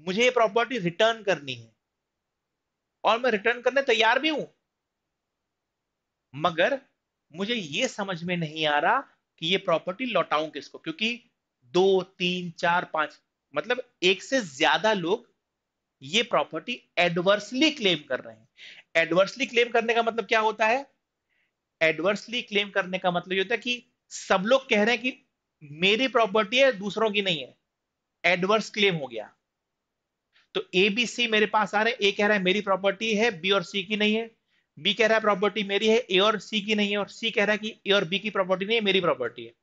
मुझे ये प्रॉपर्टी रिटर्न करनी है और मैं रिटर्न करने तैयार भी हूं मगर मुझे ये समझ में नहीं आ रहा कि ये प्रॉपर्टी लौटाऊं किसको क्योंकि दो तीन चार पांच मतलब एक से ज्यादा लोग ये प्रॉपर्टी एडवर्सली क्लेम कर रहे हैं एडवर्सली क्लेम करने का मतलब क्या होता है एडवर्सली क्लेम करने का मतलब ये होता है कि सब लोग कह रहे हैं कि मेरी प्रॉपर्टी है दूसरों की नहीं है एडवर्स क्लेम हो गया तो ए बी सी मेरे पास आ रहे ए कह रहा है मेरी प्रॉपर्टी है बी और सी की नहीं है बी कह रहा है प्रॉपर्टी मेरी है ए और सी की नहीं है और सी कह रहा है कि ए और बी की प्रॉपर्टी नहीं है मेरी प्रॉपर्टी है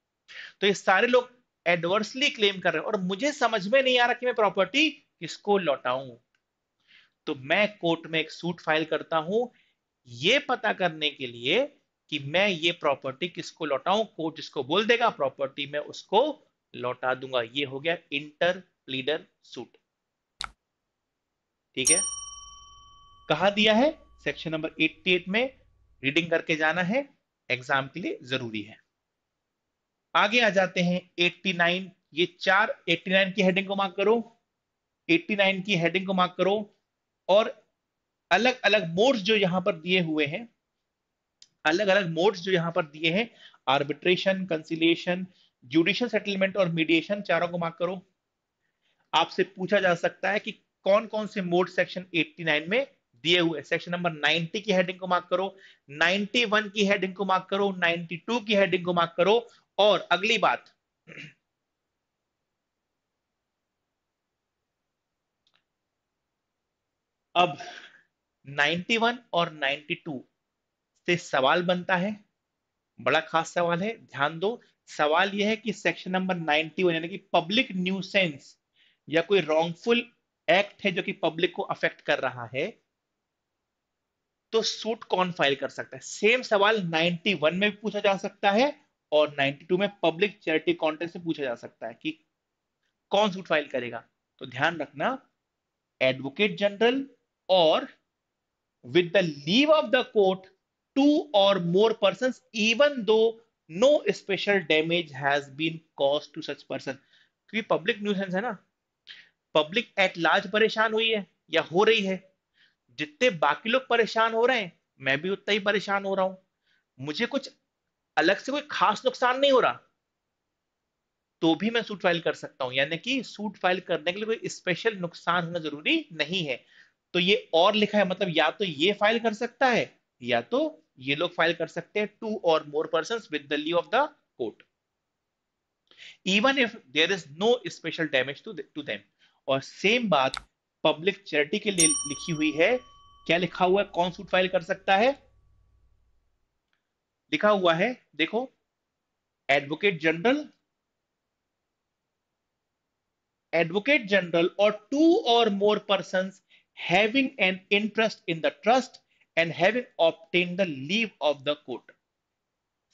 तो ये सारे लोग एडवर्सली क्लेम कर रहे हैं और मुझे समझ में नहीं आ रहा कि मैं प्रॉपर्टी किसको लौटाऊं तो मैं कोर्ट में एक सूट फाइल करता हूं ये पता करने के लिए कि मैं ये प्रॉपर्टी किसको लौटाऊं कोर्ट जिसको बोल देगा प्रॉपर्टी में उसको लौटा दूंगा ये हो गया इंटर लीडर सूट ठीक है कहा दिया है सेक्शन नंबर 88 में रीडिंग करके जाना है एग्जाम के लिए जरूरी है आगे आ जाते हैं 89 ये चार 89 की हेडिंग को मार्क करो 89 की हेडिंग को मार्क करो और अलग अलग मोड्स जो यहां पर दिए हुए हैं अलग अलग मोड्स जो यहां पर दिए हैं आर्बिट्रेशन कंसिलेशन जुडिशियल सेटलमेंट और मीडिएशन चारों को मार्क करो आपसे पूछा जा सकता है कि कौन कौन से मोड सेक्शन 89 में दिए हुए सेक्शन नंबर 90 की हेडिंग को मार्क करो 91 की हेडिंग को मार्क करो 92 की हेडिंग को मार्क करो और अगली बात अब 91 और 92 से सवाल बनता है बड़ा खास सवाल है ध्यान दो सवाल यह है कि सेक्शन नंबर 91 यानी कि पब्लिक न्यूसेंस या कोई रॉन्गफुल एक्ट है जो कि पब्लिक को अफेक्ट कर रहा है तो सूट कौन फाइल कर सकता है सेम सवाल 91 में भी पूछा जा सकता है और 92 में पब्लिक चैरिटी कॉन्टेक्ट से पूछा जा सकता है कि कौन सूट फाइल करेगा तो ध्यान रखना advocate general or with the leave of the court two or more person even though no special damage has been caused to such person क्योंकि पब्लिक न्यूज है ना पब्लिक एट लार्ज परेशान हुई है या हो रही है जितने बाकी लोग परेशान हो रहे हैं मैं भी उतना ही परेशान हो रहा हूं मुझे कुछ अलग से कोई खास नुकसान नहीं हो रहा तो भी मैं सूट फाइल कर सकता हूं यानी कि सूट फाइल करने के लिए कोई स्पेशल नुकसान होना जरूरी नहीं है तो ये और लिखा है मतलब या तो ये फाइल कर सकता है या तो ये लोग फाइल कर सकते हैं two or more person with the leave of the court even if there is no special damage to to them और सेम बात पब्लिक चैरिटी के लिए लिखी हुई है क्या लिखा हुआ है कौन सूट फाइल कर सकता है लिखा हुआ है देखो advocate general advocate general or two or more person having an interest in the trust and having obtained the leave of the court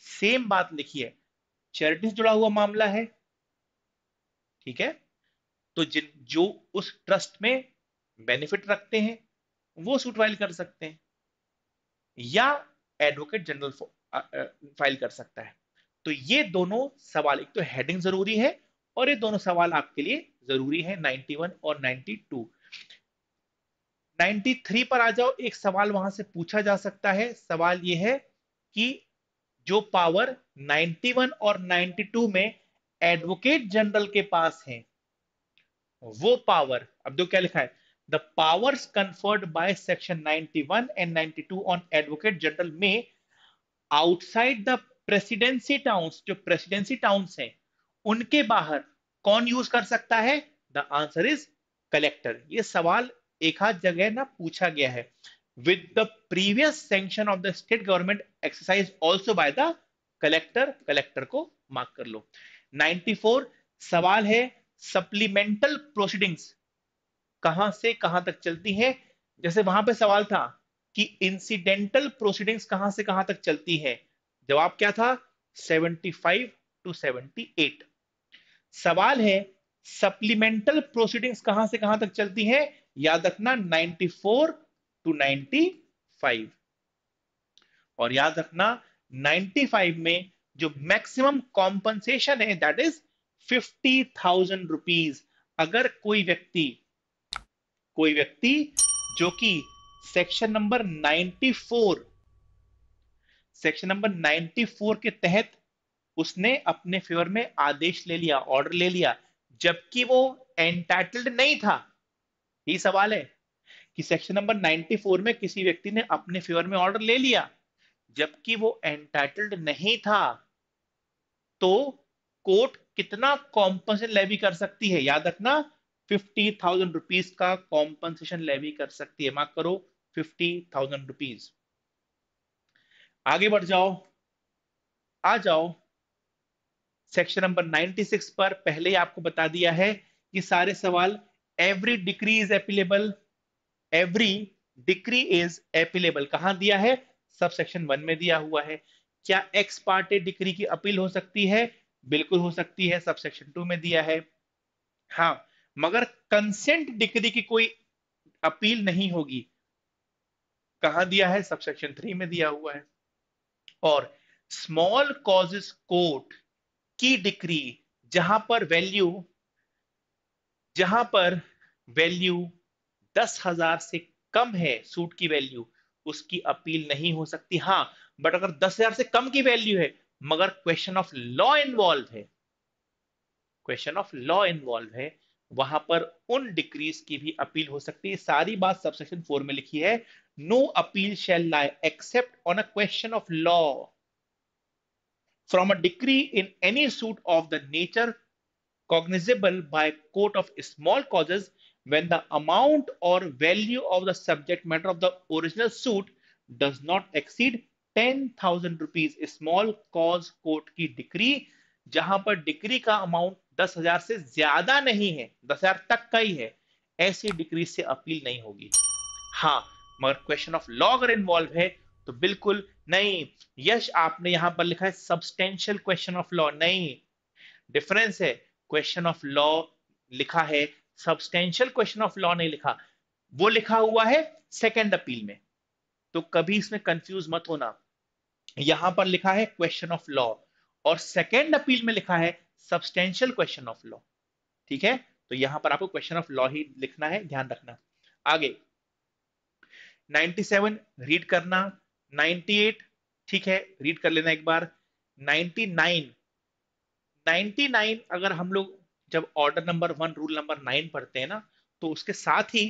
same बात लिखी है चैरिटी से जुड़ा हुआ मामला है ठीक है तो जिन जो उस ट्रस्ट में बेनिफिट रखते हैं वो सूट फाइल कर सकते हैं या एडवोकेट जनरल फाइल कर सकता है तो ये दोनों सवाल एक तो हेडिंग जरूरी है और ये दोनों सवाल आपके लिए जरूरी है 91 और 92 93 पर आ जाओ एक सवाल वहां से पूछा जा सकता है सवाल यह है कि जो पावर 91 और 92 में एडवोकेट जनरल के पास है वो पावर अब दो क्या लिखा है The powers conferred by Section 91 and 92 on Advocate General may outside the presidency towns जो presidency towns hai unke bahar kon use kar sakta hai the answer is collector ye sawal ek आध jagah na pucha gaya hai with the previous sanction of the state government exercised also by the collector collector ko mark kar lo 94 sawal hai supplemental proceedings कहां से कहां तक चलती है जैसे वहां पे सवाल था कि इंसिडेंटल प्रोसीडिंग्स कहां से कहां तक चलती है जवाब क्या था 75 टू 78 सवाल है सप्लीमेंटल प्रोसीडिंग्स कहां से कहां तक चलती है याद रखना 94 टू 95 और याद रखना 95 में जो मैक्सिमम कॉम्पनसेशन है that is fifty thousand rupees अगर कोई व्यक्ति कोई व्यक्ति जो कि सेक्शन नंबर 94 सेक्शन नंबर 94 के तहत उसने अपने फेवर में आदेश ले लिया ऑर्डर ले लिया जबकि वो एंटाइटल्ड नहीं था ये सवाल है कि सेक्शन नंबर 94 में किसी व्यक्ति ने अपने फेवर में ऑर्डर ले लिया जबकि वो एंटाइटल्ड नहीं था तो कोर्ट कितना कॉम्पनसेशन लेवी कर सकती है याद रखना फिफ्टी थाउजेंड रुपीज का कॉम्पनसेशन लेवी कर सकती है माफ करो फिफ्टी थाउजेंड रुपीज आगे बढ़ जाओ आ जाओ सेक्शन नंबर 96 पर पहले ही आपको बता दिया है कि सारे सवाल every decree is appealable every decree is appealable कहा दिया है सब सेक्शन वन में दिया हुआ है क्या एक्स पार्टे डिक्री की अपील हो सकती है बिल्कुल हो सकती है सब सेक्शन टू में दिया है हाँ मगर कंसेंट डिक्री की कोई अपील नहीं होगी कहा दिया है सब सेक्शन थ्री में दिया हुआ है और स्मॉल कॉजेस कोर्ट की डिक्री जहां पर वैल्यू जहां पर वैल्यू दस हजार से कम है सूट की वैल्यू उसकी अपील नहीं हो सकती हाँ बट अगर दस हजार से कम की वैल्यू है मगर क्वेश्चन ऑफ लॉ इन्वॉल्व है क्वेश्चन ऑफ लॉ इन्वॉल्व है वहां पर उन डिक्रीज की भी अपील हो सकती है सारी बात सबसे फोर में लिखी है no appeal shall lie except on a question of law from a decree in any suit of the nature cognizable by court of small causes when the amount or value of the subject matter of the original suit does not exceed ten thousand rupees small cause court की decree जहां पर decree का amount दस हजार से ज्यादा नहीं है दस हजार तक का ही है ऐसी डिक्रीज से अपील नहीं होगी हाँ मगर क्वेश्चन ऑफ लॉ अगर इन्वॉल्व है तो बिल्कुल नहीं यश आपने यहां पर लिखा है सब्सटेंशियल क्वेश्चन ऑफ लॉ नहीं डिफरेंस है क्वेश्चन ऑफ लॉ लिखा है सब्सटेंशियल क्वेश्चन ऑफ लॉ नहीं लिखा वो लिखा हुआ है सेकेंड अपील में तो कभी इसमें कंफ्यूज मत होना यहां पर लिखा है क्वेश्चन ऑफ लॉ और सेकेंड अपील में लिखा है सब्सटेंशियल क्वेश्चन ऑफ लॉ ठीक है तो यहां पर आपको क्वेश्चन ऑफ लॉ ही लिखना है ध्यान रखना आगे 97 रीड करना 98 ठीक है रीड कर लेना एक बार 99 99 अगर हम लोग जब order number one rule number nine पढ़ते हैं ना तो उसके साथ ही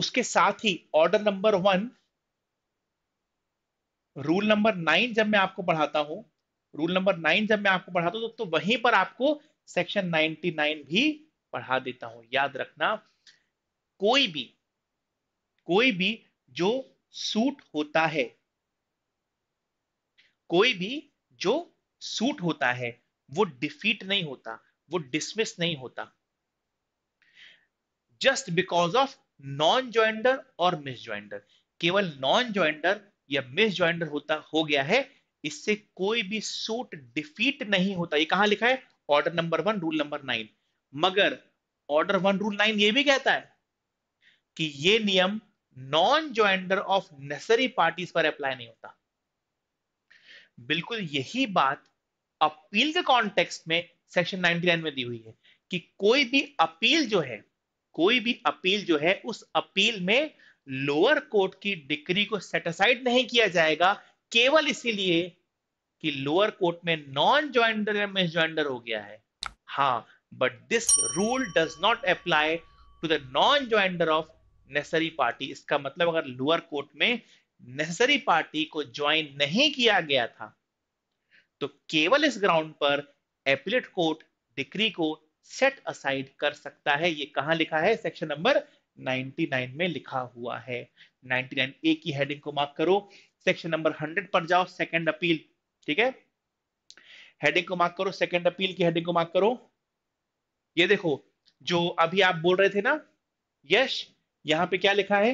उसके साथ ही order number one rule number nine जब मैं आपको पढ़ाता हूं रूल नंबर नाइन जब मैं आपको पढ़ाता हूं तो, तो वहीं पर आपको सेक्शन नाइनटी नाइन भी पढ़ा देता हूं याद रखना कोई भी कोई भी जो सूट होता है कोई भी जो सूट होता है वो डिफीट नहीं होता वो डिसमिस नहीं होता just because of non joinder और मिस ज्वाइंडर केवल नॉन ज्वाइंडर या मिस ज्वाइंडर होता हो गया है इससे कोई भी सूट डिफीट नहीं होता ये कहा लिखा है order number one rule number nine मगर ऑर्डर वन रूल नाइन ये भी कहता है कि ये नियम non joinder of necessary parties पर अप्लाई नहीं होता बिल्कुल यही बात अपील के कॉन्टेक्स्ट में सेक्शन 99 में दी हुई है कि कोई भी अपील जो है कोई भी अपील जो है उस अपील में लोअर कोर्ट की डिक्री को सेटिसाइड नहीं किया जाएगा केवल इसीलिए कि लोअर कोर्ट में नॉन ज्वाइंडर या मिस ज्वाइंडर हो गया है हाँ but this rule does not apply to the non joinder of necessary party इसका मतलब अगर लोअर कोर्ट में नेसेसरी पार्टी को ज्वाइन नहीं किया गया था तो केवल इस ग्राउंड पर एपिलेट कोर्ट डिक्री को सेट असाइड कर सकता है ये कहां लिखा है सेक्शन नंबर 99 में लिखा हुआ है 99 ए की हेडिंग को मार्क करो सेक्शन नंबर 100 पर जाओ सेकंड अपील ठीक है हेडिंग को मार्क करो सेकंड अपील की हेडिंग को मार्क करो ये देखो जो अभी आप बोल रहे थे ना यश यहां पे क्या लिखा है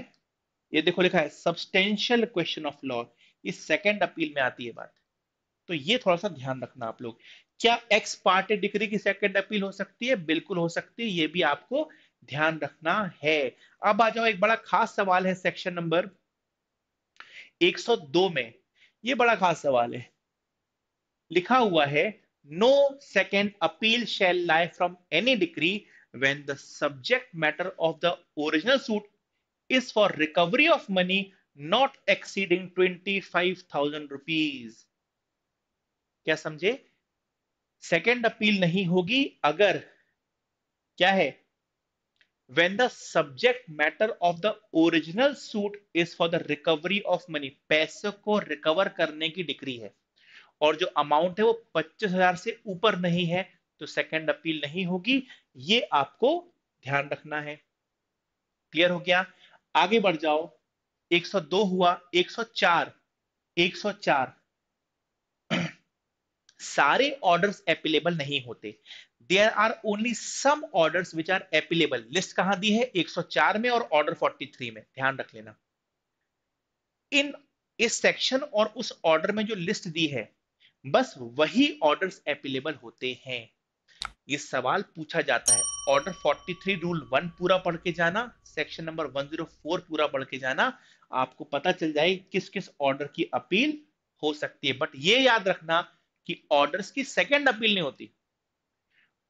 ये देखो लिखा है सब्सटेंशियल क्वेश्चन ऑफ लॉ इस सेकंड अपील में आती है बात तो ये थोड़ा सा ध्यान रखना आप लोग क्या एक्स पार्टी डिग्री की सेकंड अपील हो सकती है बिल्कुल हो सकती है ये भी आपको ध्यान रखना है अब आ जाओ एक बड़ा खास सवाल है सेक्शन नंबर 102 में ये बड़ा खास सवाल है लिखा हुआ है no second appeal shall lie from any decree when the subject matter of the original suit is for recovery of money not exceeding twenty five thousand rupees क्या समझे सेकेंड अपील नहीं होगी अगर क्या है when the subject matter of the original suit is for the recovery of money पैसे को recover करने की डिग्री है और जो अमाउंट है वो 25,000 से ऊपर नहीं है तो सेकंड अपील नहीं होगी ये आपको ध्यान रखना है क्लियर हो गया आगे बढ़ जाओ 102 हुआ 104 104 (clears throat) सारे ऑर्डर्स अपेलेबल नहीं होते there are only some order which are appealable list कहां दी है 104 में और ऑर्डर 43 में ध्यान रख लेना इन इस सेक्शन और उस ऑर्डर में जो लिस्ट दी है बस वही ऑर्डर एपिलेबल होते हैं ये सवाल पूछा जाता है ऑर्डर 43 रूल वन पूरा पढ़ के जाना सेक्शन नंबर 104 पूरा पढ़ के जाना आपको पता चल जाए किस किस ऑर्डर की अपील हो सकती है बट ये याद रखना कि ऑर्डर्स की सेकंड अपील नहीं होती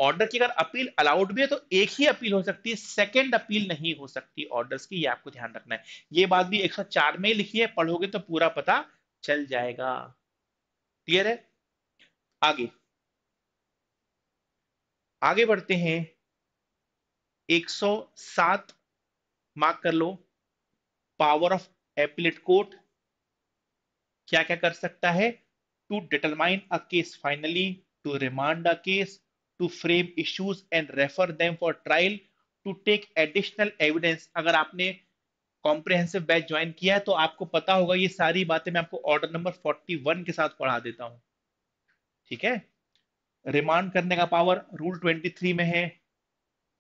ऑर्डर की अगर अपील अलाउड भी है तो एक ही अपील हो सकती है सेकंड अपील नहीं हो सकती ऑर्डर्स की ये आपको ध्यान रखना है ये बात भी 104 में ही लिखी है पढ़ोगे तो पूरा पता चल जाएगा क्लियर है आगे आगे बढ़ते हैं 107 मार्क कर लो पावर ऑफ एपलेट कोर्ट क्या क्या कर सकता है to determine a case finally to remand a case to frame issues and refer them for trial to take additional evidence agar aapne comprehensive batch join किया है तो आपको पता होगा ये सारी बातें मैं आपको ऑर्डर नंबर 41 के साथ पढ़ा देता हूँ ठीक है रिमांड करने का पावर रूल 23 में है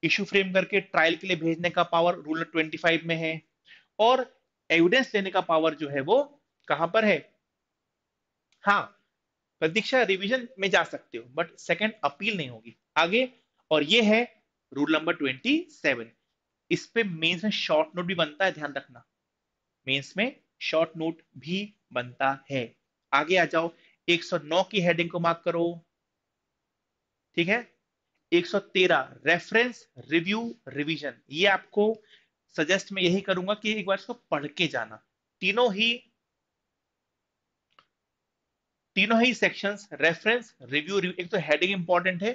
इश्यू फ्रेम करके ट्रायल के लिए भेजने का पावर रूल 25 में है और एविडेंस देने का पावर जो है वो कहां पर है हाँ प्रतीक्षा रिवीजन में जा सकते हो बट सेकंड अपील नहीं होगी आगे और ये है रूल नंबर ट्वेंटी सेवन इस पे मेंस में शॉर्ट नोट भी बनता है ध्यान रखना मेंस में शॉर्ट नोट भी बनता है आगे आ जाओ 109 की हेडिंग को मार्क करो ठीक है 113 रेफरेंस रिव्यू रिवीजन ये आपको सजेस्ट में यही करूंगा कि एक बार इसको पढ़ के जाना तीनों ही तीनों ही सेक्शंस रेफरेंस रिव्यू रिव्यू एक तो हेडिंग इंपॉर्टेंट है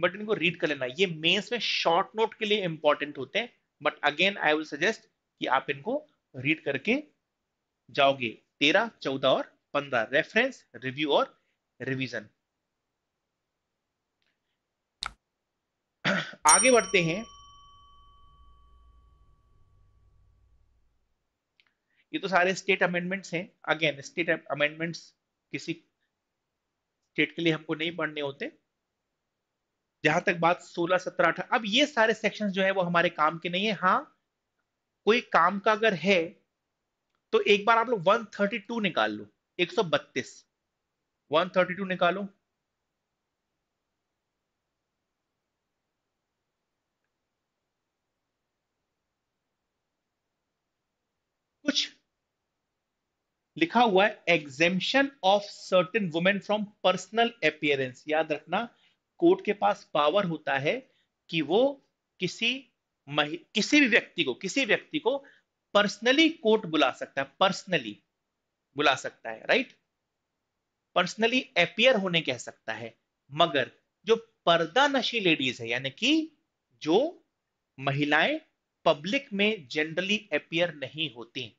बट इनको रीड कर लेना ये मेंस में शॉर्ट नोट के लिए इंपॉर्टेंट होते हैं but again I will suggest कि आप इनको रीड करके जाओगे तेरह चौदह और पंद्रह रेफरेंस रिव्यू और रिवीजन (clears throat) आगे बढ़ते हैं ये तो सारे स्टेट अमेंडमेंट्स हैं अगेन स्टेट अमेंडमेंट्स किसी टेट हमको नहीं पढ़ने होते जहां तक बात सोलह सत्रह अठारह अब ये सारे सेक्शंस जो है वो हमारे काम के नहीं है हाँ कोई काम का अगर है तो एक बार आप लोग 132 निकाल लो 132 132 निकालो लिखा हुआ है exemption of certain women from personal appearance याद रखना कोर्ट के पास पावर होता है कि वो किसी किसी भी व्यक्ति को किसी व्यक्ति को पर्सनली कोर्ट बुला सकता है पर्सनली बुला सकता है राइट पर्सनली अपियर होने कह सकता है मगर जो पर्दा नशी लेडीज है यानी कि जो महिलाएं पब्लिक में जनरली अपियर नहीं होती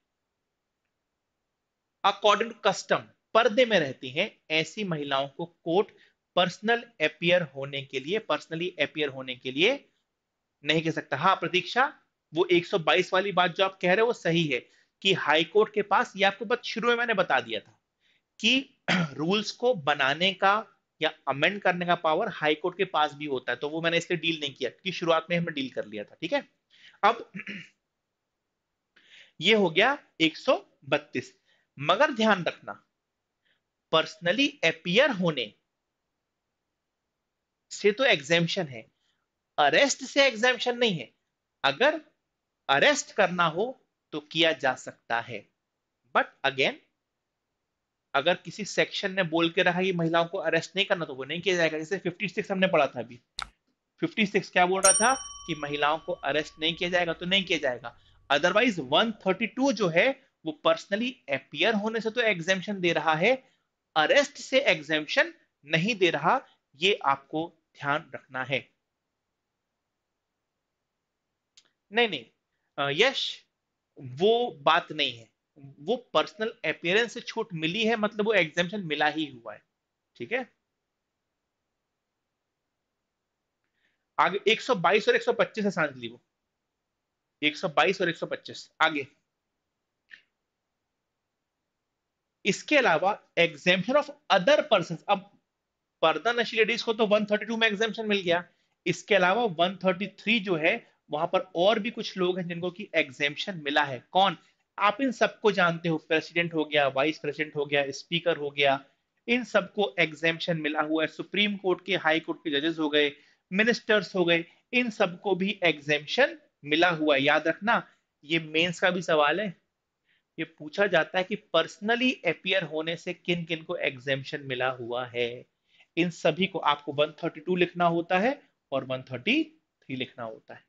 अकॉर्डिंग टू कस्टम पर्दे में रहती हैं ऐसी महिलाओं को कोर्ट पर्सनल अपियर होने के लिए पर्सनली अपियर होने के लिए नहीं कह सकता हाँ प्रतीक्षा वो 122 वाली बात जो आप कह रहे हो वो सही है कि हाई कोर्ट के पास ये आपको बस शुरू में मैंने बता दिया था कि रूल्स (clears throat) को बनाने का या अमेंड करने का पावर हाई कोर्ट के पास भी होता है तो वो मैंने इसलिए डील नहीं किया कि शुरुआत में हमने डील कर लिया था ठीक है अब (clears throat) ये हो गया 132 मगर ध्यान रखना पर्सनली अपियर होने से तो एग्जेम्पन है अरेस्ट से एग्जेम्पन नहीं है अगर अरेस्ट करना हो तो किया जा सकता है बट अगेन अगर किसी सेक्शन ने बोल के रहा कि महिलाओं को अरेस्ट नहीं करना तो वो नहीं किया जाएगा जैसे 56 हमने पढ़ा था अभी 56 क्या बोल रहा था कि महिलाओं को अरेस्ट नहीं किया जाएगा तो नहीं किया जाएगा अदरवाइज 132 जो है वो पर्सनली अपियर होने से तो एग्जेम्पन दे रहा है अरेस्ट से एग्जेम्पन नहीं दे रहा ये आपको ध्यान रखना है नहीं नहीं यश वो बात नहीं है वो पर्सनल अपियरेंस से छूट मिली है मतलब वो एग्जेम्पन मिला ही हुआ है ठीक है आगे 122 और 125 है सांझ ली वो 122 और 125 आगे इसके अलावा एग्जेपन ऑफ अदर पर्सन अब पर्दा नशी लेडीज को तो 132 में एग्जामेशन मिल गया इसके अलावा 133 जो है वहां पर और भी कुछ लोग हैं जिनको की एग्जेम्पन मिला है कौन आप इन सबको जानते हो प्रेसिडेंट हो गया वाइस प्रेसिडेंट हो गया स्पीकर हो गया इन सबको एग्जेम्पन मिला हुआ है सुप्रीम कोर्ट के हाई कोर्ट के जजेस हो गए मिनिस्टर्स हो गए इन सबको भी एग्जेम्पन मिला हुआ है याद रखना ये मेंस का भी सवाल है ये पूछा जाता है कि पर्सनली अपियर होने से किन किन को एग्जेम्पन मिला हुआ है इन सभी को आपको 132 लिखना होता है और 133 लिखना होता है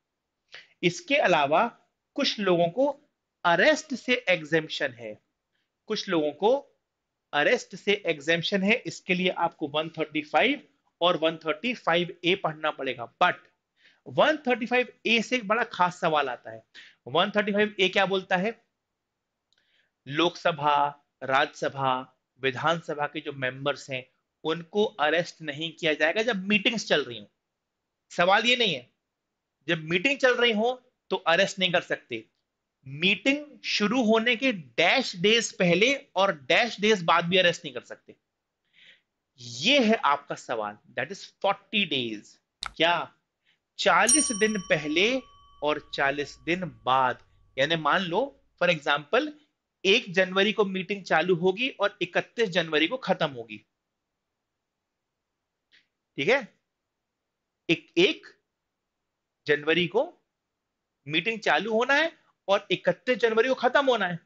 इसके अलावा कुछ लोगों को अरेस्ट से एग्जेम्पन है कुछ लोगों को अरेस्ट से एग्जेम्पन है इसके लिए आपको 135 और 135 ए पढ़ना पड़ेगा बट 135 ए से एक बड़ा खास सवाल आता है 135 ए क्या बोलता है लोकसभा राज्यसभा विधानसभा के जो मेंबर्स हैं उनको अरेस्ट नहीं किया जाएगा जब मीटिंग्स चल रही हो सवाल ये नहीं है जब मीटिंग चल रही हो तो अरेस्ट नहीं कर सकते मीटिंग शुरू होने के डैश डेज पहले और डैश डेज बाद भी अरेस्ट नहीं कर सकते ये है आपका सवाल दैट इज फोर्टी डेज क्या चालीस दिन पहले और चालीस दिन बाद यानी मान लो फॉर एग्जाम्पल एक जनवरी को मीटिंग चालू होगी और 31 जनवरी को खत्म होगी ठीक है एक, एक जनवरी को मीटिंग चालू होना है और 31 जनवरी को खत्म होना है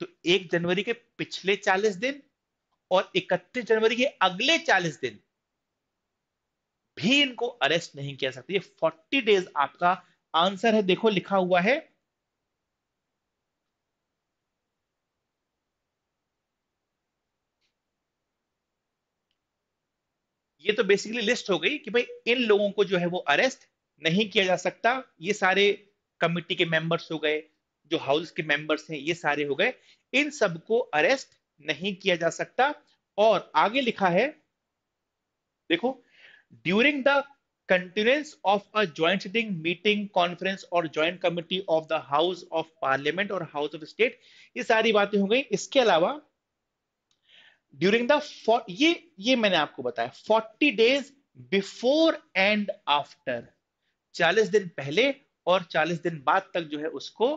तो एक जनवरी के पिछले 40 दिन और 31 जनवरी के अगले 40 दिन भी इनको अरेस्ट नहीं किया सकते ये 40 डेज आपका आंसर है देखो लिखा हुआ है ये तो बेसिकली लिस्ट हो गई कि भाई इन लोगों को जो है वो अरेस्ट नहीं किया जा सकता ये सारे कमिटी के मेंबर्स हो गए जो हाउस के मेंबर्स हैं ये सारे हो गए इन सबको अरेस्ट नहीं किया जा सकता और आगे लिखा है देखो during the continuance of a joint sitting meeting conference or joint committee of the house of parliament or house of state ये सारी बातें हो गई इसके अलावा ड्यूरिंग द ये ये मैंने आपको बताया forty days before and after चालीस दिन पहले और चालीस दिन बाद तक जो है उसको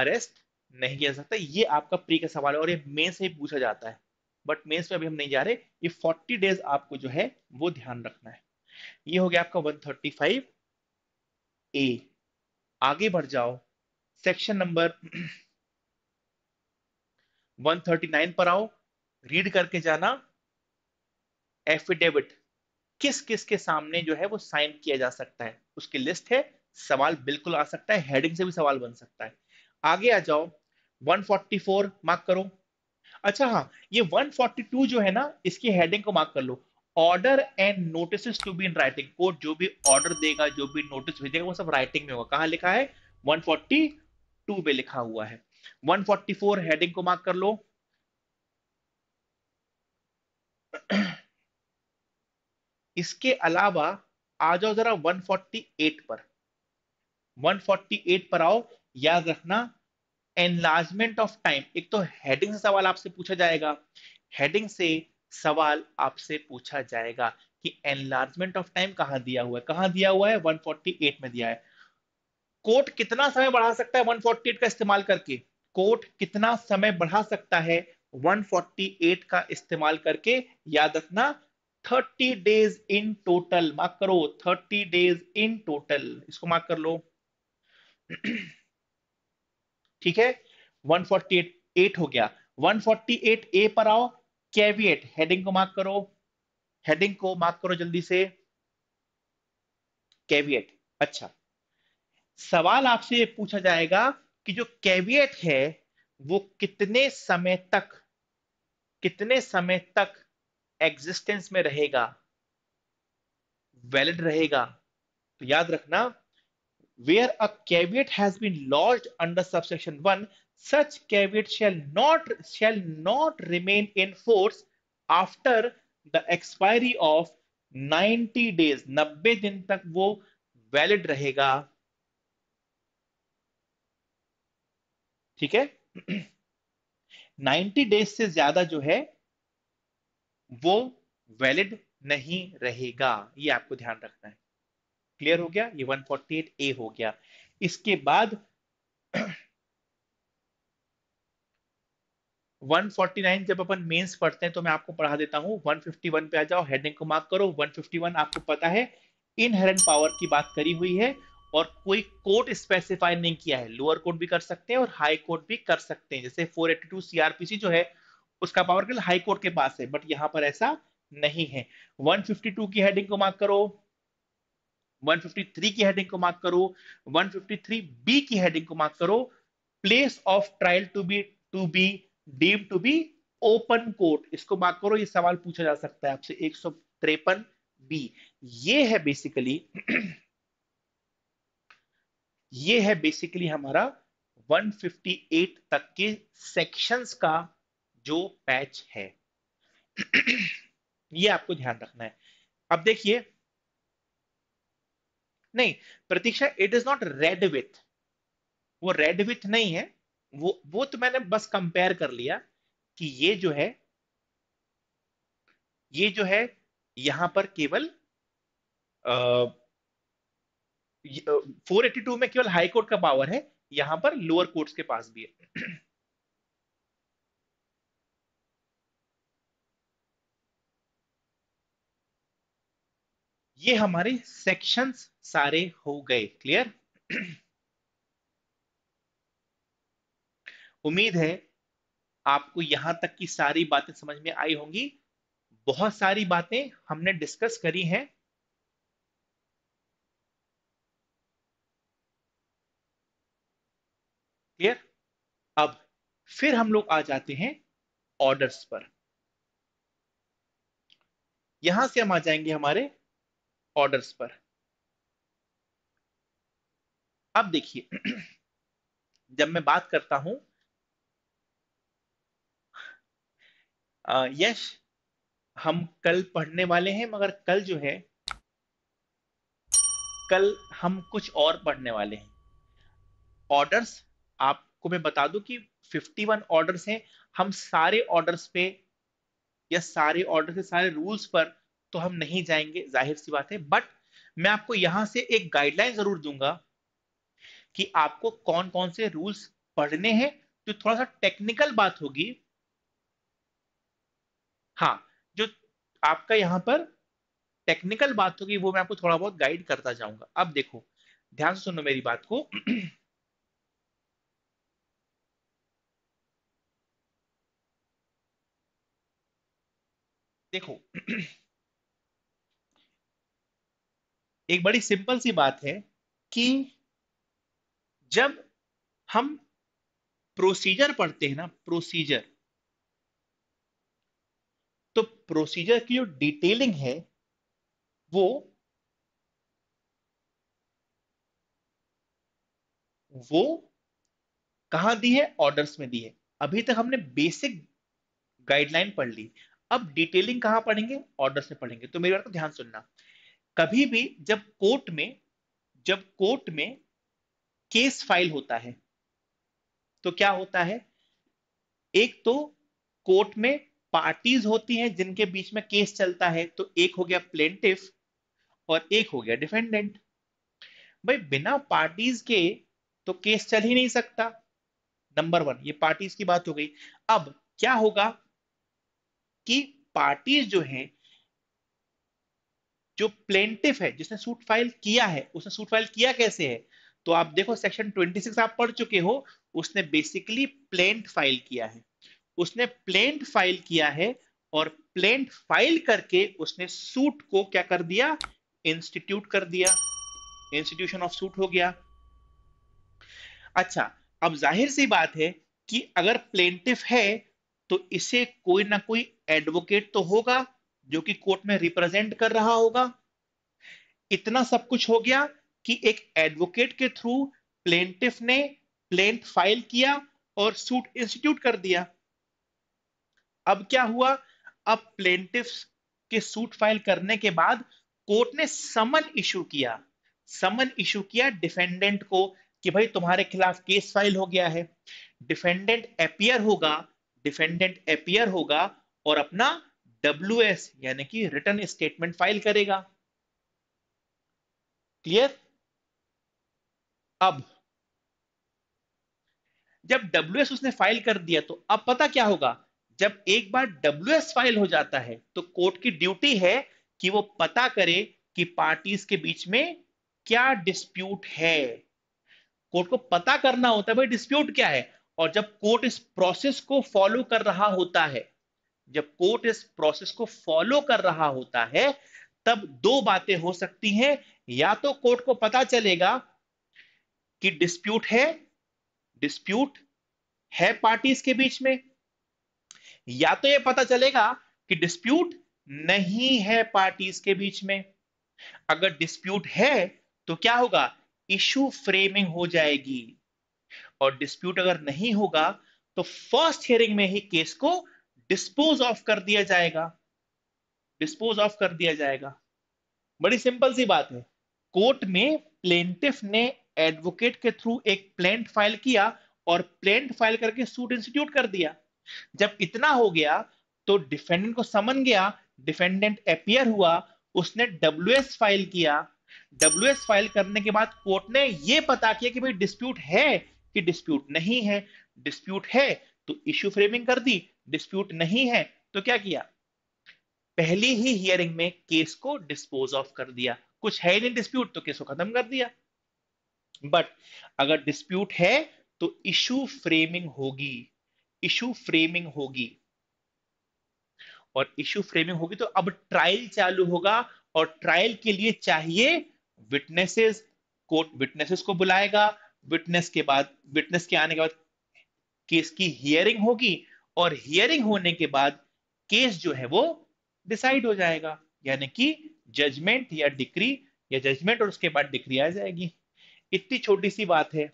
अरेस्ट नहीं किया सकता ये आपका प्री का सवाल है और ये मेन से ही पूछा जाता है बट मेन्स में अभी हम नहीं जा रहे ये 40 डेज आपको जो है वो ध्यान रखना है ये हो गया आपका 135 ए आगे बढ़ जाओ सेक्शन नंबर 139 पर आओ रीड करके जाना एफिडेविट किस किस के सामने जो है वो साइन किया जा सकता है उसकी लिस्ट है सवाल बिल्कुल आ सकता है हेडिंग से भी सवाल बन सकता है आगे आ जाओ 144 मार्क करो अच्छा हाँ ये 142 जो है ना इसकी हेडिंग को मार्क कर लो order and notice to be in writing court जो भी ऑर्डर देगा जो भी नोटिस भेजेगा वो सब राइटिंग में होगा कहा लिखा है 142 पे लिखा हुआ है 144 हेडिंग को मार्क कर लो इसके अलावा आ जाओ जरा 148 पर 148 पर आओ याद रखना एनलार्जमेंट ऑफ टाइम एक तो हेडिंग से सवाल आपसे पूछा जाएगा हेडिंग से सवाल आपसे पूछा जाएगा कि एनलार्जमेंट ऑफ टाइम कहां दिया हुआ है कहां दिया हुआ है 148 में दिया है कोर्ट कितना समय बढ़ा सकता है 148 का इस्तेमाल करके कोर्ट कितना समय बढ़ा सकता है 148 का इस्तेमाल करके याद रखना 30 डेज इन टोटल मार्क करो 30 डेज इन टोटल इसको मार्क कर लो ठीक है 148 हो गया 148 ए पर आओ कैविएट हेडिंग को मार्क करो हेडिंग को मार्क करो जल्दी से कैविएट अच्छा सवाल आपसे पूछा जाएगा कि जो कैवियट है वो कितने समय तक कितने समय तक एग्जिस्टेंस में रहेगा वैलिड रहेगा तो याद रखना where a caveat has been lodged under subsection one such caveat shall not shall not remain in force after the expiry of 90 days 90 दिन तक वो वैलिड रहेगा ठीक है 90 डेज से ज्यादा जो है वो वैलिड नहीं रहेगा ये आपको ध्यान रखना है क्लियर हो गया ये 148 ए हो गया इसके बाद 149 जब अपन मेंस पढ़ते हैं तो मैं आपको पढ़ा देता हूं 151 पे आ जाओ हेडिंग को मार्क करो 151 आपको पता है इनहेरेंट पावर की बात करी हुई है और कोई कोर्ट स्पेसिफाई नहीं किया है लोअर कोर्ट भी कर सकते हैं और हाई कोर्ट भी कर सकते हैं जैसे 482 सीआरपीसी जो है उसका पावर केवल हाई कोर्ट के पास है बट यहां पर ऐसा नहीं है 152 की हेडिंग को मार्क करो 153 की हेडिंग को मार्क करो 153 बी की हेडिंग को मार्क करो place of trial to be to be deem to be open court इसको मार्क करो ये सवाल पूछा जा सकता है आपसे एक बी ये है बेसिकली ये है बेसिकली हमारा 158 तक के सेक्शंस का जो पैच है ये आपको ध्यान रखना है अब देखिए नहीं प्रतीक्षा it is not read with वो रेड विथ नहीं है वो वो तो मैंने बस कंपेयर कर लिया कि ये जो है ये जो है यहां पर केवल 482 में केवल हाई कोर्ट का पावर है यहां पर लोअर कोर्ट्स के पास भी है (clears throat) ये हमारे सेक्शंस सारे हो गए क्लियर (clears throat) उम्मीद है आपको यहां तक की सारी बातें समझ में आई होंगी बहुत सारी बातें हमने डिस्कस करी हैं फिर हम लोग आ जाते हैं ऑर्डर्स पर यहां से हम आ जाएंगे हमारे ऑर्डर्स पर अब देखिए (clears throat) जब मैं बात करता हूं यश हम कल पढ़ने वाले हैं मगर कल जो है कल हम कुछ और पढ़ने वाले हैं ऑर्डर्स आपको मैं बता दूं कि फिफ्टी वन ऑर्डर है हम सारे ऑर्डर पे या सारे ऑर्डर से सारे रूल्स पर तो हम नहीं जाएंगे जाहिर सी बात है बट मैं आपको यहां से एक गाइडलाइन जरूर दूंगा कि आपको कौन कौन से रूल्स पढ़ने हैं जो थोड़ा सा टेक्निकल बात होगी हाँ जो आपका यहां पर टेक्निकल बात होगी वो मैं आपको थोड़ा बहुत गाइड करता जाऊंगा अब देखो ध्यान से सुनो मेरी बात को (clears throat) देखो एक बड़ी सिंपल सी बात है कि जब हम प्रोसीजर पढ़ते हैं ना प्रोसीजर तो प्रोसीजर की जो डिटेलिंग है वो वो कहां दी है ऑर्डर्स में दी है अभी तक हमने बेसिक गाइडलाइन पढ़ ली अब डिटेलिंग कहां पढ़ेंगे ऑर्डर से पढ़ेंगे तो मेरी बात को ध्यान सुनना कभी भी जब कोर्ट में जब कोर्ट में केस फाइल होता है तो क्या होता है एक तो कोर्ट में पार्टीज होती हैं जिनके बीच में केस चलता है तो एक हो गया प्लेंटिफ और एक हो गया डिफेंडेंट भाई बिना पार्टीज के तो केस चल ही नहीं सकता नंबर वन ये पार्टीज की बात हो गई अब क्या होगा कि पार्टीज जो हैं जो प्लेंटिफ है जिसने सूट फाइल किया है उसने सूट फाइल किया कैसे है तो आप देखो सेक्शन 26 आप पढ़ चुके हो उसने बेसिकली प्लेंट फाइल किया है उसने प्लेंट फाइल किया है और प्लेंट फाइल करके उसने सूट को क्या कर दिया इंस्टीट्यूट कर दिया इंस्टीट्यूशन ऑफ सूट हो गया अच्छा अब जाहिर सी बात है कि अगर प्लेंटिफ है तो इसे कोई ना कोई एडवोकेट तो होगा जो कि कोर्ट में रिप्रेजेंट कर रहा होगा इतना सब कुछ हो गया कि एक एडवोकेट के थ्रू प्लेंटिफ ने प्लेंट फाइल किया और सूट इंस्टीट्यूट कर दिया अब क्या हुआ अब प्लेंटिफ के सूट फाइल करने के बाद कोर्ट ने समन इशू किया समन इशू किया डिफेंडेंट को कि भाई तुम्हारे खिलाफ केस फाइल हो गया है डिफेंडेंट अपियर होगा डिफेंडेंट अपियर होगा और अपना डब्ल्यू यानी कि रिटर्न स्टेटमेंट फाइल करेगा क्लियर अब जब डब्ल्यू उसने फाइल कर दिया तो अब पता क्या होगा जब एक बार डब्ल्यू फाइल हो जाता है तो कोर्ट की ड्यूटी है कि वो पता करे कि पार्टीज के बीच में क्या डिस्प्यूट है कोर्ट को पता करना होता है भाई डिस्प्यूट क्या है और जब कोर्ट इस प्रोसेस को फॉलो कर रहा होता है जब कोर्ट इस प्रोसेस को फॉलो कर रहा होता है तब दो बातें हो सकती हैं या तो कोर्ट को पता चलेगा कि डिस्प्यूट है डिस्प्यूट है पार्टीज के बीच में या तो यह पता चलेगा कि डिस्प्यूट नहीं है पार्टीज के बीच में अगर डिस्प्यूट है तो क्या होगा इशू फ्रेमिंग हो जाएगी और डिस्प्यूट अगर नहीं होगा तो फर्स्ट हियरिंग में ही केस को डिस्पोज ऑफ कर दिया जाएगा डिस्पोज ऑफ कर दिया जाएगा बड़ी सिंपल सी बात है कोर्ट में प्लेंटिफ ने एडवोकेट के थ्रू एक प्लेंट फाइल किया और प्लेंट फाइल करके सूट इंस्टीट्यूट कर दिया जब इतना हो गया तो डिफेंडेंट को समन गया डिफेंडेंट अपियर हुआ उसने डब्ल्यू फाइल किया डब्ल्यू फाइल करने के बाद कोर्ट ने यह पता किया कि भाई डिस्प्यूट है कि डिस्प्यूट नहीं है डिस्प्यूट है तो इश्यू फ्रेमिंग कर दी डिस्प्यूट नहीं है तो क्या किया पहली ही हियरिंग में केस को डिस्पोज ऑफ कर दिया कुछ है नहीं डिस्प्यूट तो केस को खत्म कर दिया बट अगर डिस्प्यूट है तो इशू फ्रेमिंग होगी इशू फ्रेमिंग होगी और इशू फ्रेमिंग होगी तो अब ट्रायल चालू होगा और ट्रायल के लिए चाहिए विटनेसेस कोर्ट विटनेसेस को बुलाएगा विटनेस के बाद विटनेस के आने के बाद केस की हियरिंग होगी और हियरिंग होने के बाद केस जो है वो डिसाइड हो जाएगा यानी कि जजमेंट या डिक्री या जजमेंट और उसके बाद डिक्री आ जाएगी इतनी छोटी सी बात है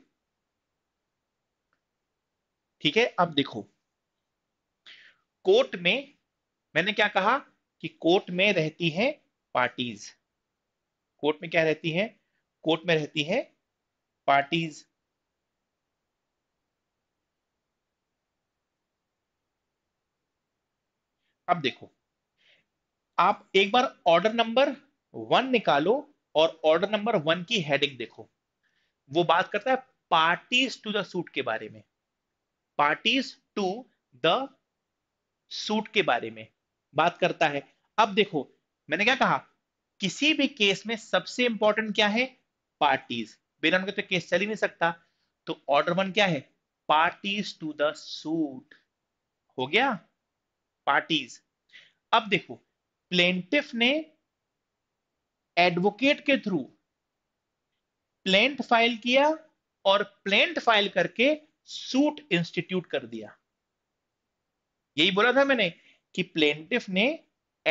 ठीक है अब देखो कोर्ट में मैंने क्या कहा कि कोर्ट में रहती है पार्टीज कोर्ट में क्या रहती है कोर्ट में रहती है parties अब देखो आप एक बार ऑर्डर नंबर वन निकालो और ऑर्डर नंबर वन की हेडिंग देखो वो बात करता है पार्टीज टू द सूट के बारे में पार्टीज टू द सूट के बारे में बात करता है अब देखो मैंने क्या कहा किसी भी केस में सबसे इंपॉर्टेंट क्या है पार्टीज बिना उनके तो केस चल ही नहीं सकता तो ऑर्डर वन क्या है पार्टीज टू द सूट हो गया पार्टीज अब देखो प्लेंटिफ ने एडवोकेट के थ्रू प्लेंट फाइल किया और प्लेंट फाइल करके सूट इंस्टीट्यूट कर दिया यही बोला था मैंने कि प्लेंटिफ ने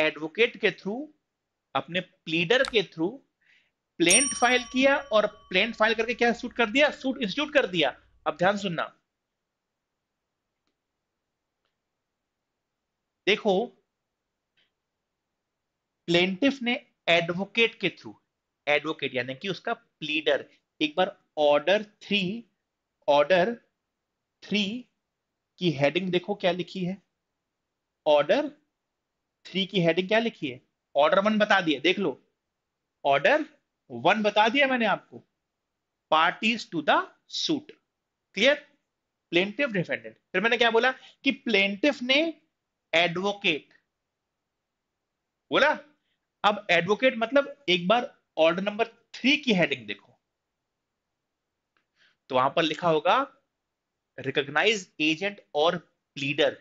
एडवोकेट के थ्रू अपने प्लीडर के थ्रू प्लेंट फाइल किया और प्लेंट फाइल करके क्या सूट कर दिया सूट इंस्टीट्यूट कर दिया अब ध्यान सुनना देखो प्लेंटिफ ने एडवोकेट के थ्रू एडवोकेट यानी कि उसका प्लीडर एक बार ऑर्डर थ्री ऑर्डर थ्री की हेडिंग देखो क्या लिखी है ऑर्डर थ्री की हेडिंग क्या लिखी है ऑर्डर वन बता दिए देख लो ऑर्डर वन बता दिया मैंने आपको parties to the suit clear plaintiff defendant फिर मैंने क्या बोला कि प्लेंटिफ ने एडवोकेट बोला अब एडवोकेट मतलब एक बार ऑर्डर नंबर थ्री की हेडिंग देखो तो वहां पर लिखा होगा रिकॉग्नाइज एजेंट और प्लीडर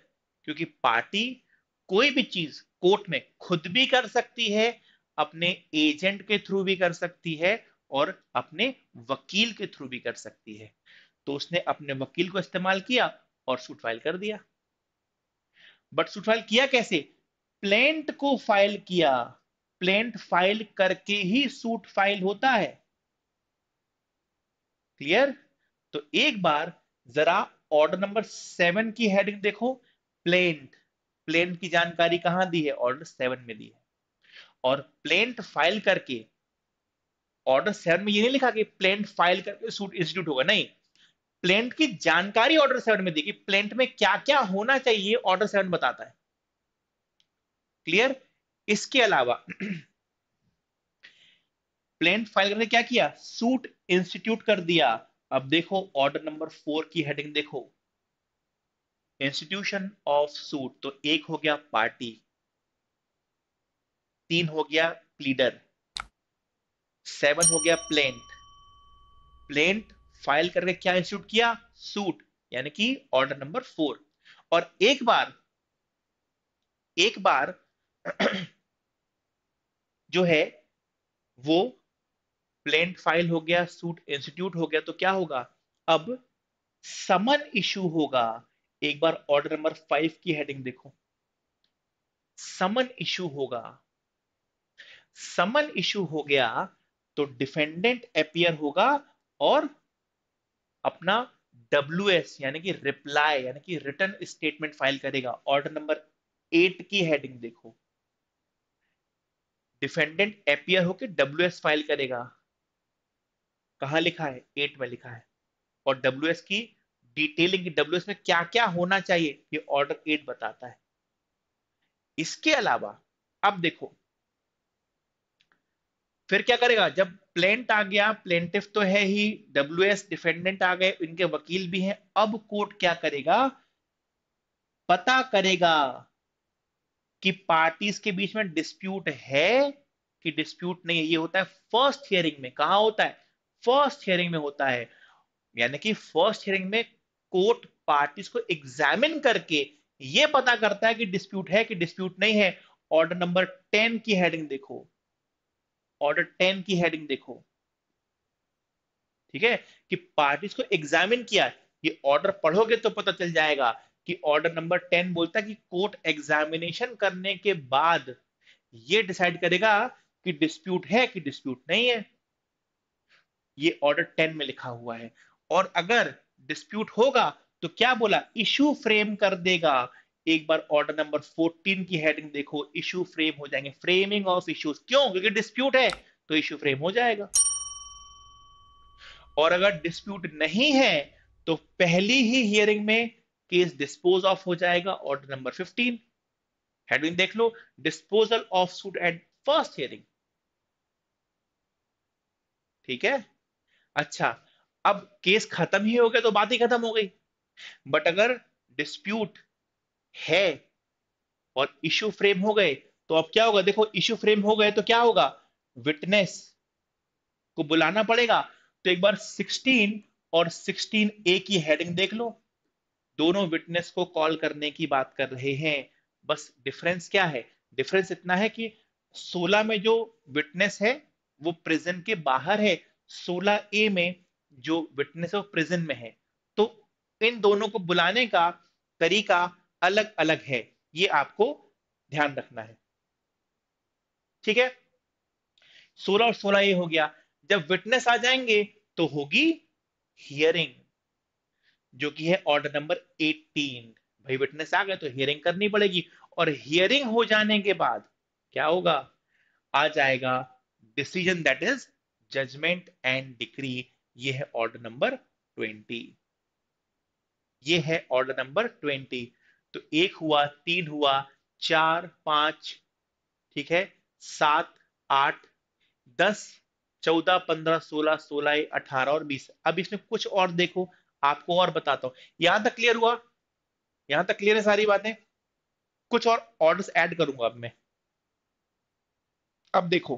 क्योंकि पार्टी कोई भी चीज कोर्ट में खुद भी कर सकती है अपने एजेंट के थ्रू भी कर सकती है और अपने वकील के थ्रू भी कर सकती है तो उसने अपने वकील को इस्तेमाल किया और सूट फाइल कर दिया बट सूट फाइल किया कैसे प्लेंट को फाइल किया प्लेंट फाइल करके ही सूट फाइल होता है क्लियर तो एक बार जरा ऑर्डर नंबर सेवन की हेडिंग देखो प्लेंट प्लेंट की जानकारी कहां दी है ऑर्डर सेवन में दी है और प्लेंट फाइल करके ऑर्डर सेवन में ये नहीं लिखा कि प्लेंट फाइल करके सूट इंस्टीट्यूट होगा नहीं प्लेंट की जानकारी ऑर्डर सेवन में देगी प्लेंट में क्या क्या होना चाहिए ऑर्डर सेवन बताता है क्लियर इसके अलावा प्लेंट फाइल करने क्या किया सूट इंस्टीट्यूट कर दिया अब देखो ऑर्डर नंबर फोर की हेडिंग देखो इंस्टीट्यूशन ऑफ सूट तो एक हो गया पार्टी तीन हो गया प्लीडर सेवन हो गया प्लेंट प्लेंट फाइल करके क्या इंस्टीट्यूट किया सूट यानी कि ऑर्डर नंबर फोर और एक बार एक बार (clears throat) जो है वो प्लेंट फाइल हो गया सूट इंस्टीट्यूट हो गया तो क्या होगा अब समन इशू होगा एक बार ऑर्डर नंबर फाइव की हेडिंग देखो समन इशू होगा समन इशू हो गया तो डिफेंडेंट अपियर होगा और अपना डब्ल्यू एस यानी कि रिप्लाई यानी कि रिटर्न स्टेटमेंट फाइल करेगा ऑर्डर नंबर एट की हेडिंग देखो डिफेंडेंट अपियर होकर डब्ल्यू एस फाइल करेगा कहा लिखा है एट में लिखा है और डब्ल्यू एस की डिटेलिंग की डब्ल्यू एस में क्या क्या होना चाहिए ये ऑर्डर एट बताता है इसके अलावा अब देखो फिर क्या करेगा जब प्लेंट आ गया प्लेंटिफ तो है ही डब्ल्यू डिफेंडेंट आ गए इनके वकील भी हैं अब कोर्ट क्या करेगा पता करेगा कि पार्टीज के बीच में डिस्प्यूट है कि डिस्प्यूट नहीं है ये होता है फर्स्ट हियरिंग में कहा होता है फर्स्ट हियरिंग में होता है यानी कि फर्स्ट हियरिंग में कोर्ट पार्टीज को एग्जामिन करके ये पता करता है कि डिस्प्यूट है कि डिस्प्यूट नहीं है ऑर्डर नंबर टेन की हेडिंग देखो ऑर्डर टेन की हेडिंग देखो ठीक है कि पार्टीज को एग्जामिन किया ये ऑर्डर पढ़ोगे तो पता चल जाएगा कि ऑर्डर नंबर टेन बोलता है कि कोर्ट एग्जामिनेशन करने के बाद ये डिसाइड करेगा कि डिस्प्यूट है कि डिस्प्यूट नहीं है ये ऑर्डर टेन में लिखा हुआ है और अगर डिस्प्यूट होगा तो क्या बोला इश्यू फ्रेम कर देगा एक बार ऑर्डर नंबर 14 की हेडिंग देखो इशू फ्रेम हो जाएंगे फ्रेमिंग ऑफ इश्यूज क्यों क्योंकि डिस्प्यूट है तो इशू फ्रेम हो जाएगा और अगर डिस्प्यूट नहीं है तो पहली ही हियरिंग में केस डिस्पोज ऑफ हो जाएगा ऑर्डर नंबर 15 हेडविंग देख लो disposal of suit at first hearing ठीक है अच्छा अब केस खत्म ही हो गया तो बात ही खत्म हो गई बट अगर डिस्प्यूट है और इशू फ्रेम हो गए तो अब क्या होगा देखो इशू फ्रेम हो गए तो क्या होगा विटनेस को बुलाना पड़ेगा तो एक बार 16 और 16 ए की हेडिंग देख लो दोनों विटनेस को कॉल करने की बात कर रहे हैं बस डिफरेंस क्या है डिफरेंस इतना है कि 16 में जो विटनेस है वो प्रिजन के बाहर है 16 ए में जो विटनेस है वो प्रिजन में है तो इन दोनों को बुलाने का तरीका अलग अलग है ये आपको ध्यान रखना है ठीक है सोलह और सोलह ये हो गया जब विटनेस आ जाएंगे तो होगी हियरिंग जो कि है ऑर्डर नंबर 18 भाई विटनेस आ गए तो हियरिंग करनी पड़ेगी और हियरिंग हो जाने के बाद क्या होगा आ जाएगा decision that is judgment and decree ये है ऑर्डर नंबर 20 ये है ऑर्डर नंबर ट्वेंटी तो एक हुआ तीन हुआ चार पांच ठीक है सात आठ दस चौदह पंद्रह सोलह सोलह अठारह और बीस अब इसमें कुछ और देखो आपको और बताता हूं यहां तक क्लियर हुआ यहां तक क्लियर है सारी बातें कुछ और ऑर्डर्स ऐड करूंगा अब मैं अब देखो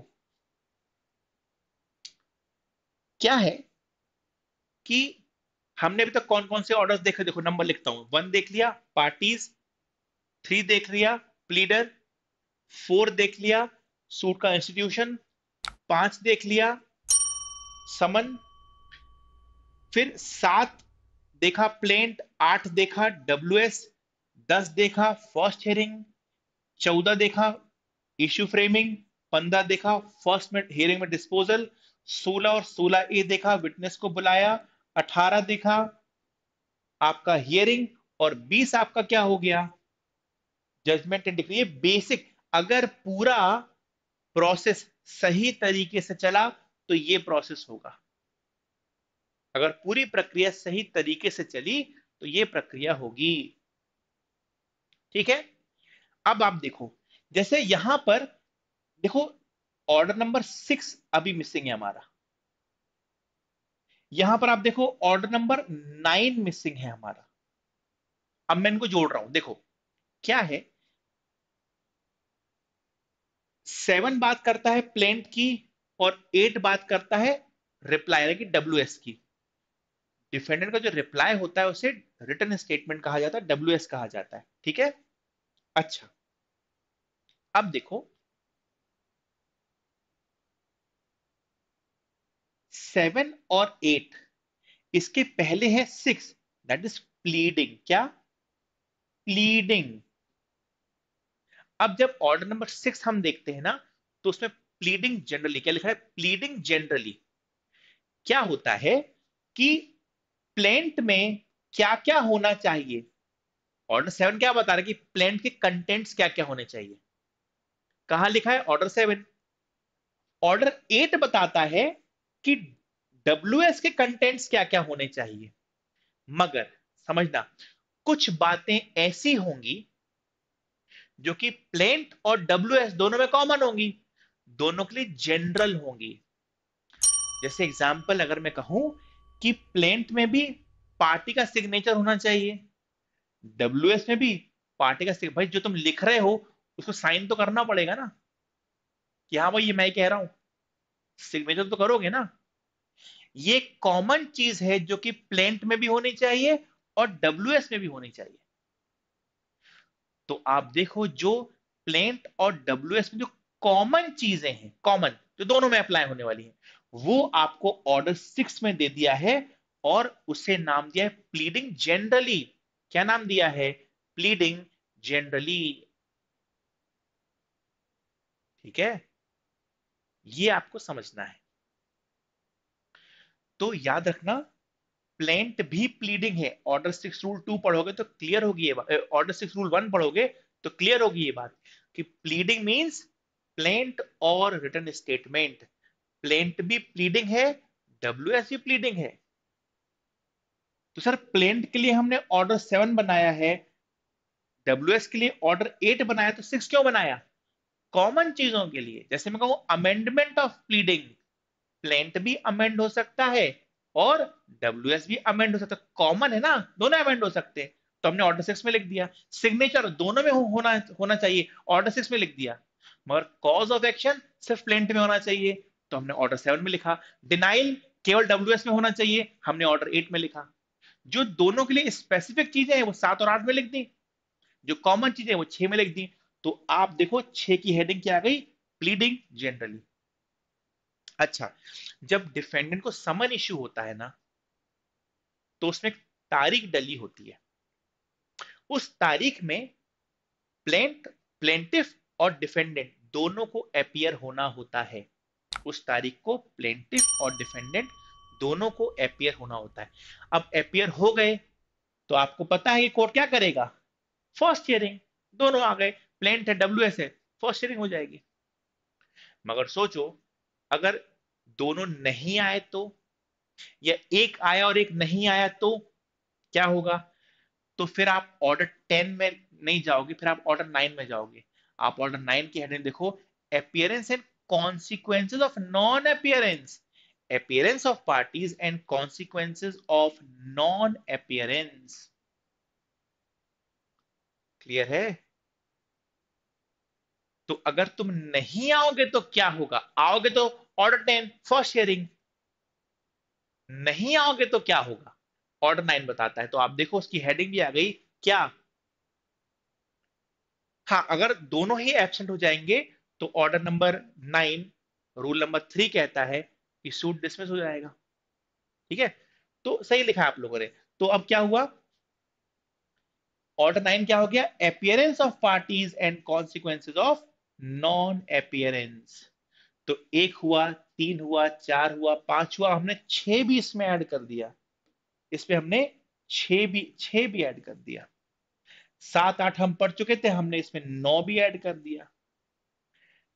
क्या है कि हमने अभी तक कौन कौन से ऑर्डर्स देखे देखो नंबर लिखता हूं वन देख लिया पार्टीज थ्री देख लिया प्लीडर फोर देख लिया सूट का इंस्टीट्यूशन पांच देख लिया समन फिर सात देखा प्लेंट आठ देखा डब्ल्यू एस दस देखा फर्स्ट हेयरिंग चौदह देखा इश्यू फ्रेमिंग पंद्रह देखा फर्स्ट में हेयरिंग में डिस्पोजल सोलह और सोलह ए देखा विटनेस को बुलाया अठारह देखा आपका हियरिंग और बीस आपका क्या हो गया जजमेंट एंड डिक्री बेसिक अगर पूरा प्रोसेस सही तरीके से चला तो ये प्रोसेस होगा अगर पूरी प्रक्रिया सही तरीके से चली तो ये प्रक्रिया होगी ठीक है अब आप देखो जैसे यहां पर देखो ऑर्डर नंबर सिक्स अभी मिसिंग है हमारा यहां पर आप देखो ऑर्डर नंबर नाइन मिसिंग है हमारा अब मैं इनको जोड़ रहा हूं देखो क्या है सेवन बात करता है प्लेंट की और एट बात करता है रिप्लाई की डब्ल्यू की डिफेंडेंट का जो रिप्लाई होता है उसे रिटर्न स्टेटमेंट कहा जाता है डब्ल्यू कहा जाता है ठीक है अच्छा अब देखो सेवन और एट इसके पहले है सिक्स दैट इज प्लीडिंग क्या प्लीडिंग अब जब ऑर्डर नंबर सिक्स हम देखते हैं ना तो उसमें प्लीडिंग जनरली क्या लिखा है प्लीडिंग जनरली क्या होता है कि प्लेंट में क्या क्या होना चाहिए ऑर्डर सेवन क्या बता रहा है कि प्लेंट के कंटेंट्स क्या क्या होने चाहिए कहा लिखा है ऑर्डर सेवन ऑर्डर एट बताता है कि डब्ल्यू के कंटेंट्स क्या क्या होने चाहिए मगर समझना कुछ बातें ऐसी होंगी जो कि प्लेंट और डब्ल्यू दोनों में कॉमन होंगी दोनों के लिए जनरल होंगी जैसे एग्जांपल अगर मैं कहूं कि प्लेंट में भी पार्टी का सिग्नेचर होना चाहिए डब्ल्यू में भी पार्टी का भाई जो तुम लिख रहे हो उसको साइन तो करना पड़ेगा ना कि हाँ भाई ये मैं कह रहा हूं सिग्नेचर तो करोगे ना ये कॉमन चीज है जो कि प्लेंट में भी होनी चाहिए और डब्ल्यू में भी होनी चाहिए तो आप देखो जो प्लेंट और डब्ल्यू में जो कॉमन चीजें हैं कॉमन जो दोनों में अप्लाई होने वाली है वो आपको ऑर्डर सिक्स में दे दिया है और उसे नाम दिया है प्लीडिंग जनरली क्या नाम दिया है प्लीडिंग जनरली ठीक है ये आपको समझना है तो याद रखना प्लेंट भी प्लीडिंग है ऑर्डर सिक्स रूल टू पढ़ोगे तो क्लियर होगी ये ऑर्डर सिक्स रूल वन पढ़ोगे तो क्लियर होगी ये बात कि प्लीडिंग मींस प्लेंट और रिटर्न स्टेटमेंट प्लेंट भी प्लीडिंग है डब्ल्यू एस भी प्लीडिंग है तो सर प्लेंट के लिए हमने ऑर्डर सेवन बनाया है डब्ल्यू एस के लिए ऑर्डर एट बनाया तो सिक्स क्यों बनाया कॉमन चीजों के लिए जैसे मैं कहूं अमेंडमेंट ऑफ प्लीडिंग लेंथ भी अमेंड हो सकता है और डब्ल्यू भी अमेंड हो सकता है कॉमन है ना दोनों अमेंड हो सकते हैं तो हमने ऑर्डर सिक्स में लिख दिया सिग्नेचर दोनों में हो, होना होना चाहिए ऑर्डर सिक्स में लिख दिया मगर कॉज ऑफ एक्शन सिर्फ प्लेंट में होना चाहिए तो हमने ऑर्डर सेवन में लिखा डिनाइल केवल डब्ल्यू में होना चाहिए हमने ऑर्डर एट में लिखा जो दोनों के लिए स्पेसिफिक चीजें हैं वो सात और आठ में लिख दी जो कॉमन चीजें वो छह में लिख दी तो आप देखो छह की हेडिंग क्या आ गई प्लीडिंग जनरली अच्छा जब डिफेंडेंट को समन इश्यू होता है ना तो उसमें तारीख डली होती है उस तारीख में प्लेंट प्लेंटिफ और डिफेंडेंट दोनों को अपियर होना होता है उस तारीख को प्लेंटिफ और डिफेंडेंट दोनों को अपियर होना होता है अब अपियर हो गए तो आपको पता है कि कोर्ट क्या करेगा फर्स्ट हियरिंग दोनों आ गए प्लेंट है डब्ल्यू एस है फर्स्ट हियरिंग हो जाएगी मगर सोचो अगर दोनों नहीं आए तो या एक आया और एक नहीं आया तो क्या होगा तो फिर आप ऑर्डर टेन में नहीं जाओगे फिर आप ऑर्डर नाइन में जाओगे आप ऑर्डर नाइन की हेडिंग देखो appearance and consequences of non appearance appearance of parties and consequences of non appearance clear है तो अगर तुम नहीं आओगे तो क्या होगा आओगे तो ऑर्डर टेन फर्स्ट शेयरिंग नहीं आओगे तो क्या होगा ऑर्डर नाइन बताता है तो आप देखो उसकी हेडिंग भी आ गई क्या हाँ अगर दोनों ही एबसेंट हो जाएंगे तो order number nine rule number three कहता है कि सूट डिसमिस हो जाएगा ठीक है तो सही लिखा है आप लोगों ने तो अब क्या हुआ ऑर्डर नाइन क्या हो गया appearance of parties and consequences of non appearance तो एक हुआ तीन हुआ चार हुआ पांच हुआ हमने छह भी इसमें ऐड कर दिया इसमें हमने छह भी छह भी ऐड कर दिया सात आठ हम पढ़ चुके थे हमने इसमें नौ भी ऐड कर दिया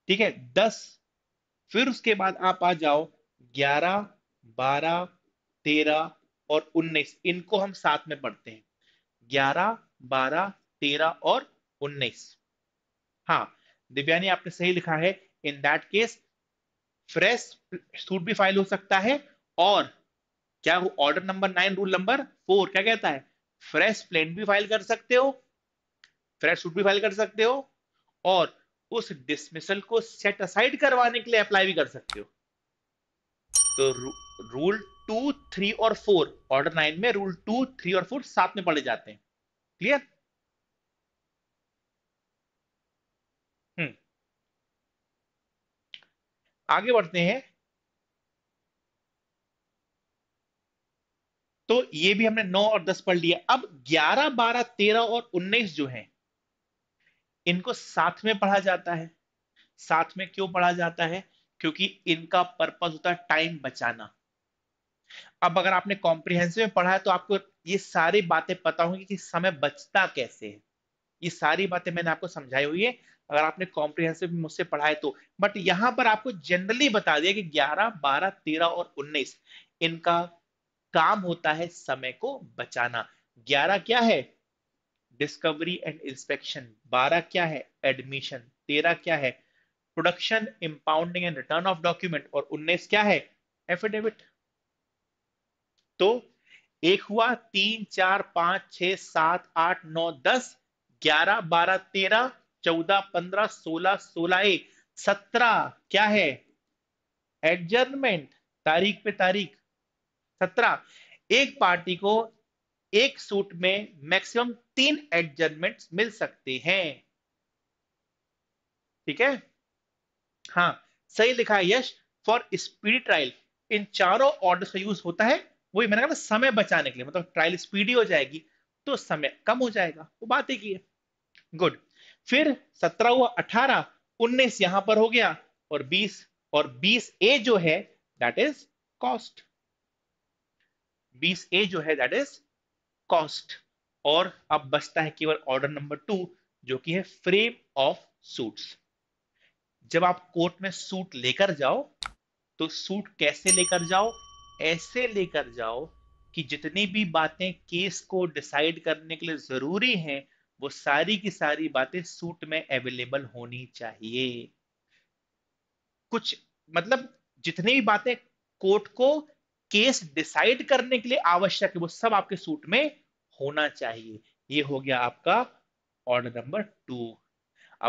ठीक है दस फिर उसके बाद आप आ जाओ ग्यारह बारह तेरह और उन्नीस इनको हम साथ में पढ़ते हैं ग्यारह बारह तेरह और उन्नीस हाँ दिव्या आपने सही लिखा है in that case fresh suit भी फाइल हो सकता है और क्या वो order number nine rule number four क्या कहता है फ्रेश प्लेन भी फाइल कर सकते हो फ्रेश सूट भी फाइल कर सकते हो और उस डिसमिसल को सेट असाइड करवाने के लिए अप्लाई भी कर सकते हो तो रू, रूल टू थ्री और फोर ऑर्डर नाइन में रूल टू थ्री और फोर साथ में पढ़े जाते हैं क्लियर आगे बढ़ते हैं तो ये भी हमने 9 और 10 पढ़ लिया अब 11, 12, 13 और 19 जो हैं इनको साथ में पढ़ा जाता है साथ में क्यों पढ़ा जाता है क्योंकि इनका पर्पज होता है टाइम बचाना अब अगर आपने कॉम्प्रिहेंसिव में पढ़ा है तो आपको ये सारी बातें पता होंगी कि समय बचता कैसे है ये सारी बातें मैंने आपको समझाई हुई है अगर आपने कॉम्प्रिहेंसिव मुझसे पढ़ाए तो बट यहाँ पर आपको जनरली बता दिया कि 11, 12, 13 और 19 इनका काम होता है समय को बचाना 11 क्या है डिस्कवरी एंड इंस्पेक्शन 12 क्या है एडमिशन 13 क्या है production impounding and return of document और 19 क्या है एफिडेविट तो एक हुआ तीन चार पांच छ सात आठ नौ दस ग्यारह बारह तेरह चौदह पंद्रह सोलह सोलह एक सत्रह क्या है एडजर्नमेंट तारीख पे तारीख सत्रह एक पार्टी को एक सूट में मैक्सिमम तीन एडजर्नमेंट मिल सकते हैं ठीक है हाँ सही लिखा है यश फॉर स्पीड ट्रायल इन चारों ऑर्डर का यूज होता है वही मैंने कहा समय बचाने के लिए मतलब ट्रायल स्पीडी हो जाएगी तो समय कम हो जाएगा वो बात ही ही है गुड फिर सत्रह हुआ अठारह उन्नीस यहां पर हो गया और बीस और बीस ए जो है दैट इज कॉस्ट बीस ए जो है दैट इज कॉस्ट और अब बचता है केवल ऑर्डर नंबर टू जो कि है फ्रेम ऑफ सूट्स जब आप कोर्ट में सूट लेकर जाओ तो सूट कैसे लेकर जाओ ऐसे लेकर जाओ कि जितनी भी बातें केस को डिसाइड करने के लिए जरूरी हैं वो सारी की सारी बातें सूट में अवेलेबल होनी चाहिए कुछ मतलब जितनी भी बातें कोर्ट को केस डिसाइड करने के लिए आवश्यक है वो सब आपके सूट में होना चाहिए ये हो गया आपका ऑर्डर नंबर टू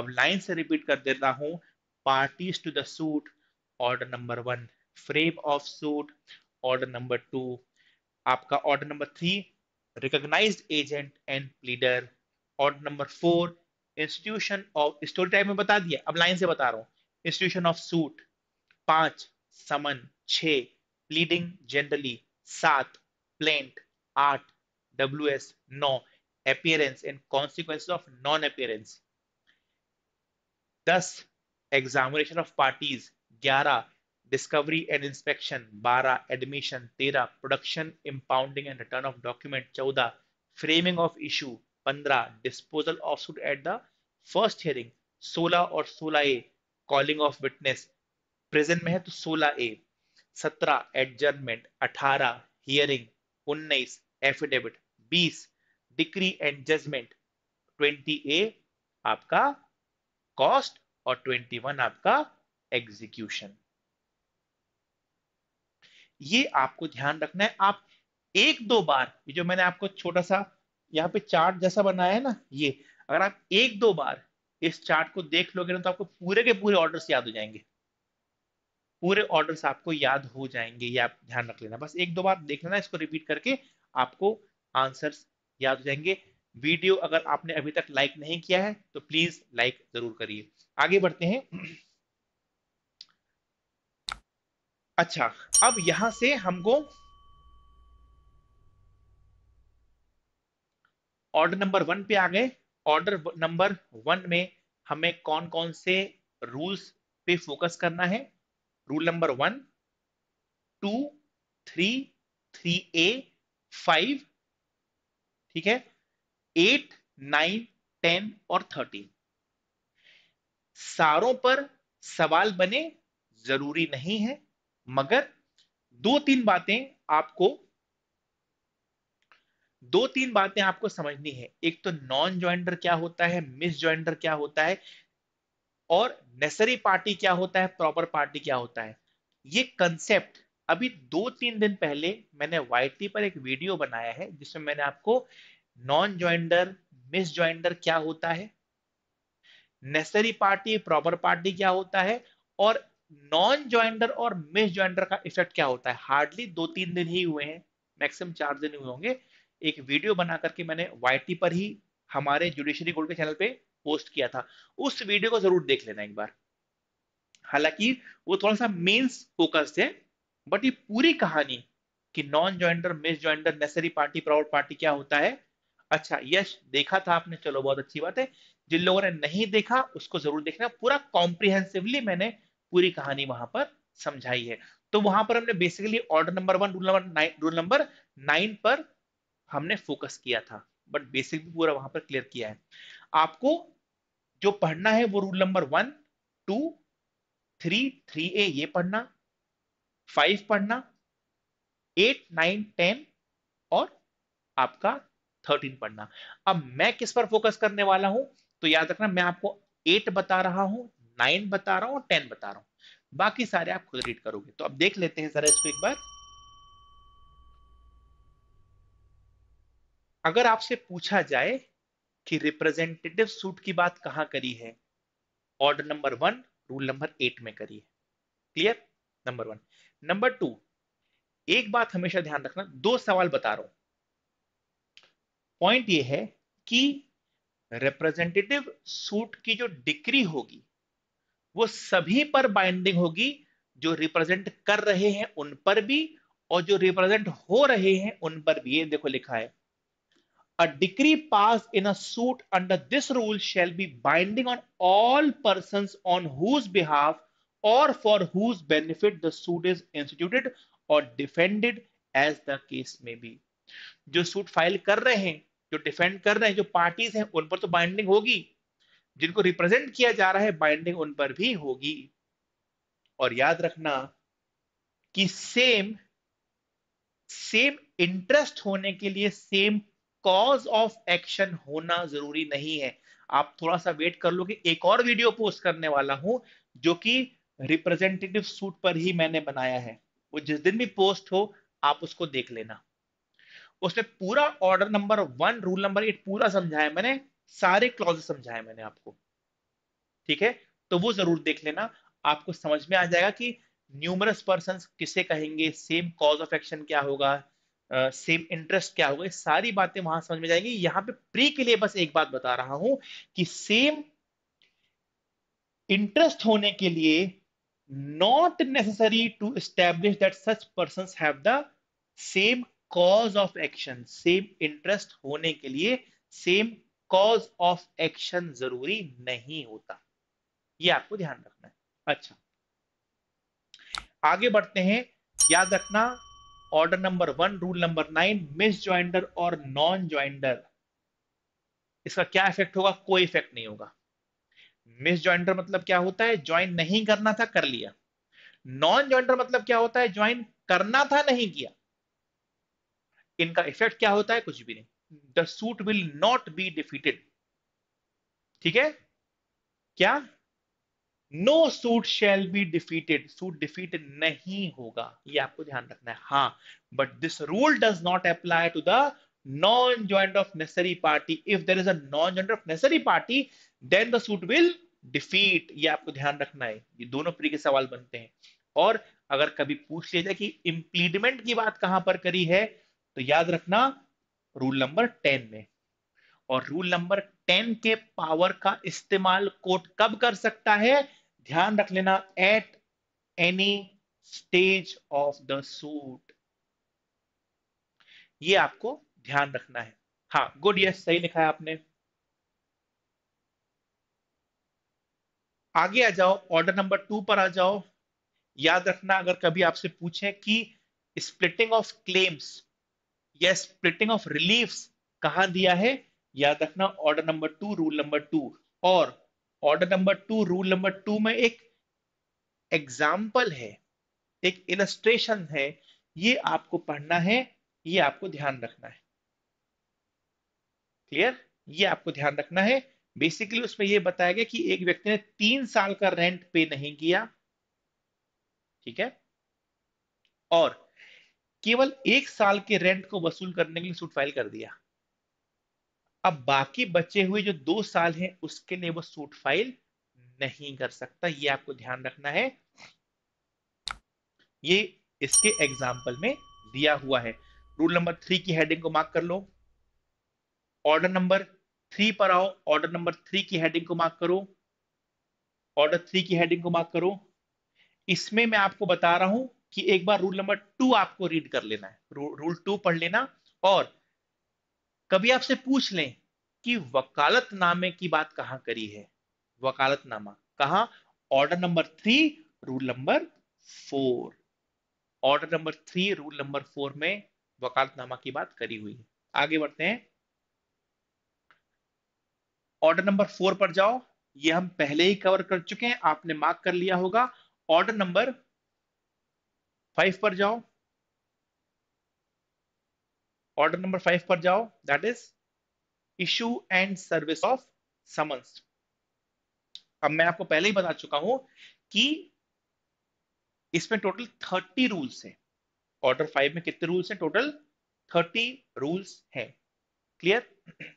अब लाइन से रिपीट कर देता हूं parties to the suit order number one frame of suit order number two आपका order number three recognized agent and pleader और number four institution of story type में बता दिया अब लाइन से बता रहा हूं इंस्टीट्यूशन ऑफ सूट पांच समन छ लीडिंग जनरली सात प्लेंट आठ डब्ल्यू एस नौ appearance and consequence of non appearance दस एग्जामिनेशन ऑफ पार्टीज ग्यारह डिस्कवरी एंड इंस्पेक्शन बारह एडमिशन तेरह production impounding and return of document चौदह फ्रेमिंग ऑफ इशू पंद्रह disposal of suit at the first hearing सोलह और सोलह A calling of witness present में है तो सोलह ए सत्रह एडजर्नमेंट अठारह हियरिंग उन्नीस एफिडेविट बीस decree and judgement twenty A आपका कॉस्ट और ट्वेंटी वन आपका एग्जीक्यूशन ये आपको ध्यान रखना है आप एक दो बार ये जो मैंने आपको छोटा सा यहाँ पे चार्ट जैसा बनाया है ना ये अगर आप एक दो बार इस चार्ट को देख लोगे ना तो आपको पूरे के पूरे ऑर्डर्स याद हो जाएंगे पूरे ऑर्डर्स आपको याद हो जाएंगे ये आप ध्यान रख लेना बस एक दो बार देख लेना इसको रिपीट करके आपको आंसर्स याद हो जाएंगे वीडियो अगर आपने अभी तक लाइक नहीं किया है तो प्लीज लाइक जरूर करिए आगे बढ़ते हैं अच्छा अब यहां से हमको ऑर्डर नंबर वन पे आ गए ऑर्डर नंबर वन में हमें कौन कौन से रूल्स पे फोकस करना है rule number one two three three A five ठीक है एट नाइन टेन और थर्टीन सारों पर सवाल बने जरूरी नहीं है मगर दो तीन बातें आपको दो तीन बातें आपको समझनी है एक तो नॉन ज्वाइंडर क्या होता है मिस ज्वाइंडर क्या होता है और नेसरी पार्टी क्या होता है प्रॉपर पार्टी क्या होता है ये कंसेप्ट अभी दो तीन दिन पहले मैंने वाई पर एक वीडियो बनाया है जिसमें मैंने आपको नॉन ज्वाइंडर मिस ज्वाइंडर क्या होता है नेसरी पार्टी प्रॉपर पार्टी क्या होता है और नॉन ज्वाइंडर और मिस ज्वाइंडर का इफेक्ट क्या होता है हार्डली दो तीन दिन ही हुए हैं मैक्सिमम चार दिन हुए होंगे एक वीडियो बना करके मैंने वाई पर ही हमारे जुडिशरी गोल्ड के चैनल पे पोस्ट किया था उस वीडियो को जरूर देख लेना एक बार हालांकि वो थोड़ा सा मेंस फोकस्ड है बट ये पूरी कहानी कि non joinder misjoinder necessary party proper party क्या होता है अच्छा यश देखा था आपने चलो बहुत अच्छी बात है जिन लोगों ने नहीं देखा उसको जरूर देखना पूरा कॉम्प्रिहेंसिवली मैंने पूरी कहानी वहां पर समझाई है तो वहां पर हमने basically order number one rule number rule number nine पर हमने फोकस किया था बट बेसिक भी पूरा वहां पर क्लियर किया है आपको जो पढ़ना है वो rule number one two three three A ये पढ़ना फाइव पढ़ना एट नाइन टेन और आपका थर्टीन पढ़ना अब मैं किस पर फोकस करने वाला हूं तो याद रखना मैं आपको एट बता रहा हूं नाइन बता रहा हूं और टेन बता रहा हूं बाकी सारे आप खुद रीड करोगे तो अब देख लेते हैं जरा इसको एक बार अगर आपसे पूछा जाए कि रिप्रेजेंटेटिव सूट की बात कहां करी है order number one rule number eight में करी है clear number one number two एक बात हमेशा ध्यान रखना दो सवाल बता रहा हूं पॉइंट ये है कि रिप्रेजेंटेटिव सूट की जो डिक्री होगी वो सभी पर बाइंडिंग होगी जो रिप्रेजेंट कर रहे हैं उन पर भी और जो रिप्रेजेंट हो रहे हैं उन पर भी ये देखो लिखा है A decree passed in a suit under this rule shall be binding on all persons on whose behalf or for whose benefit the suit is instituted or defended as the case may be. jo suit file kar rahe hain jo defend kar rahe hain jo parties hain un par to binding hogi jinko represent kiya ja raha hai binding un par bhi hogi aur yaad rakhna ki same same interest होने के लिए same cause of action होना जरूरी नहीं है आप थोड़ा सा वेट कर लो कि एक और वीडियो पोस्ट करने वाला हूं जो कि रिप्रेजेंटेटिव सूट पर ही मैंने बनाया है वो जिस दिन भी पोस्ट हो आप उसको देख लेना उसने पूरा order number one rule number eight पूरा समझाया मैंने सारे क्लॉजेस समझाए मैंने आपको ठीक है तो वो जरूर देख लेना आपको समझ में आ जाएगा कि न्यूमरस पर्सन किसे कहेंगे सेम कॉज ऑफ एक्शन क्या होगा सेम इंटरेस्ट क्या होगा सारी बातें वहां समझ में जाएंगी यहां पे प्री के लिए बस एक बात बता रहा हूं कि सेम इंटरेस्ट होने के लिए not necessary to establish that such person have the same cause of action same interest होने के लिए सेम कॉज ऑफ एक्शन जरूरी नहीं होता ये आपको ध्यान रखना है अच्छा आगे बढ़ते हैं याद रखना order number one rule number nine misjoinder और नॉन ज्वाइंडर इसका क्या इफेक्ट होगा कोई इफेक्ट नहीं होगा मिस ज्वाइंडर मतलब क्या होता है ज्वाइन नहीं करना था कर लिया नॉन ज्वाइंडर मतलब क्या होता है ज्वाइन करना था नहीं किया इनका इफेक्ट क्या होता है कुछ भी नहीं the suit will not be defeated ठीक है क्या no suit shall be defeated suit defeated नहीं होगा ये आपको ध्यान रखना है हाँ but this rule does not apply to the non joint of necessary party if there is a non joint of necessary party then the suit will defeat ये आपको ध्यान रखना है ये दोनों तरीके सवाल बनते हैं और अगर कभी पूछ लिया जाए कि इंप्लीडमेंट की बात कहां पर करी है तो याद रखना रूल नंबर टेन में और रूल नंबर टेन के पावर का इस्तेमाल कोर्ट कब कर सकता है ध्यान रख लेना at any stage of the suit ये आपको ध्यान रखना है हाँ गुड यस सही लिखा है आपने आगे आ जाओ ऑर्डर नंबर टू पर आ जाओ याद रखना अगर कभी आपसे पूछे कि स्प्लिटिंग ऑफ क्लेम्स या स्प्लिटिंग ऑफ रिलीफ कहा दिया है याद रखना order number two rule number two और order number two rule number two में एक एग्जाम्पल है एक इलस्ट्रेशन है ये आपको पढ़ना है ये आपको ध्यान रखना है क्लियर ये आपको ध्यान रखना है बेसिकली उसमें यह बताया गया कि एक व्यक्ति ने तीन साल का रेंट पे नहीं किया ठीक है और केवल एक साल के रेंट को वसूल करने के लिए सूट फाइल कर दिया अब बाकी बचे हुए जो दो साल हैं उसके लिए वो सूट फाइल नहीं कर सकता ये आपको ध्यान रखना है ये इसके एग्जाम्पल में दिया हुआ है रूल नंबर थ्री की हेडिंग को मार्क कर लो ऑर्डर नंबर थ्री पर आओ ऑर्डर नंबर थ्री की हेडिंग को मार्क करो ऑर्डर थ्री की हेडिंग को मार्क करो इसमें मैं आपको बता रहा हूं कि एक बार रूल नंबर टू आपको रीड कर लेना है रूल टू पढ़ लेना और कभी आपसे पूछ लें कि वकालतनामे की बात कहां करी है वकालतनामा कहा order number three rule number four order number three rule number four में वकालतनामा की बात करी हुई है आगे बढ़ते हैं ऑर्डर नंबर फोर पर जाओ ये हम पहले ही कवर कर चुके हैं आपने मार्क कर लिया होगा ऑर्डर नंबर फाइव पर जाओ ऑर्डर नंबर फाइव पर जाओ that is issue and service of summons अब मैं आपको पहले ही बता चुका हूं कि इसमें टोटल थर्टी रूल्स हैं ऑर्डर फाइव में कितने रूल्स हैं टोटल थर्टी रूल्स हैं क्लियर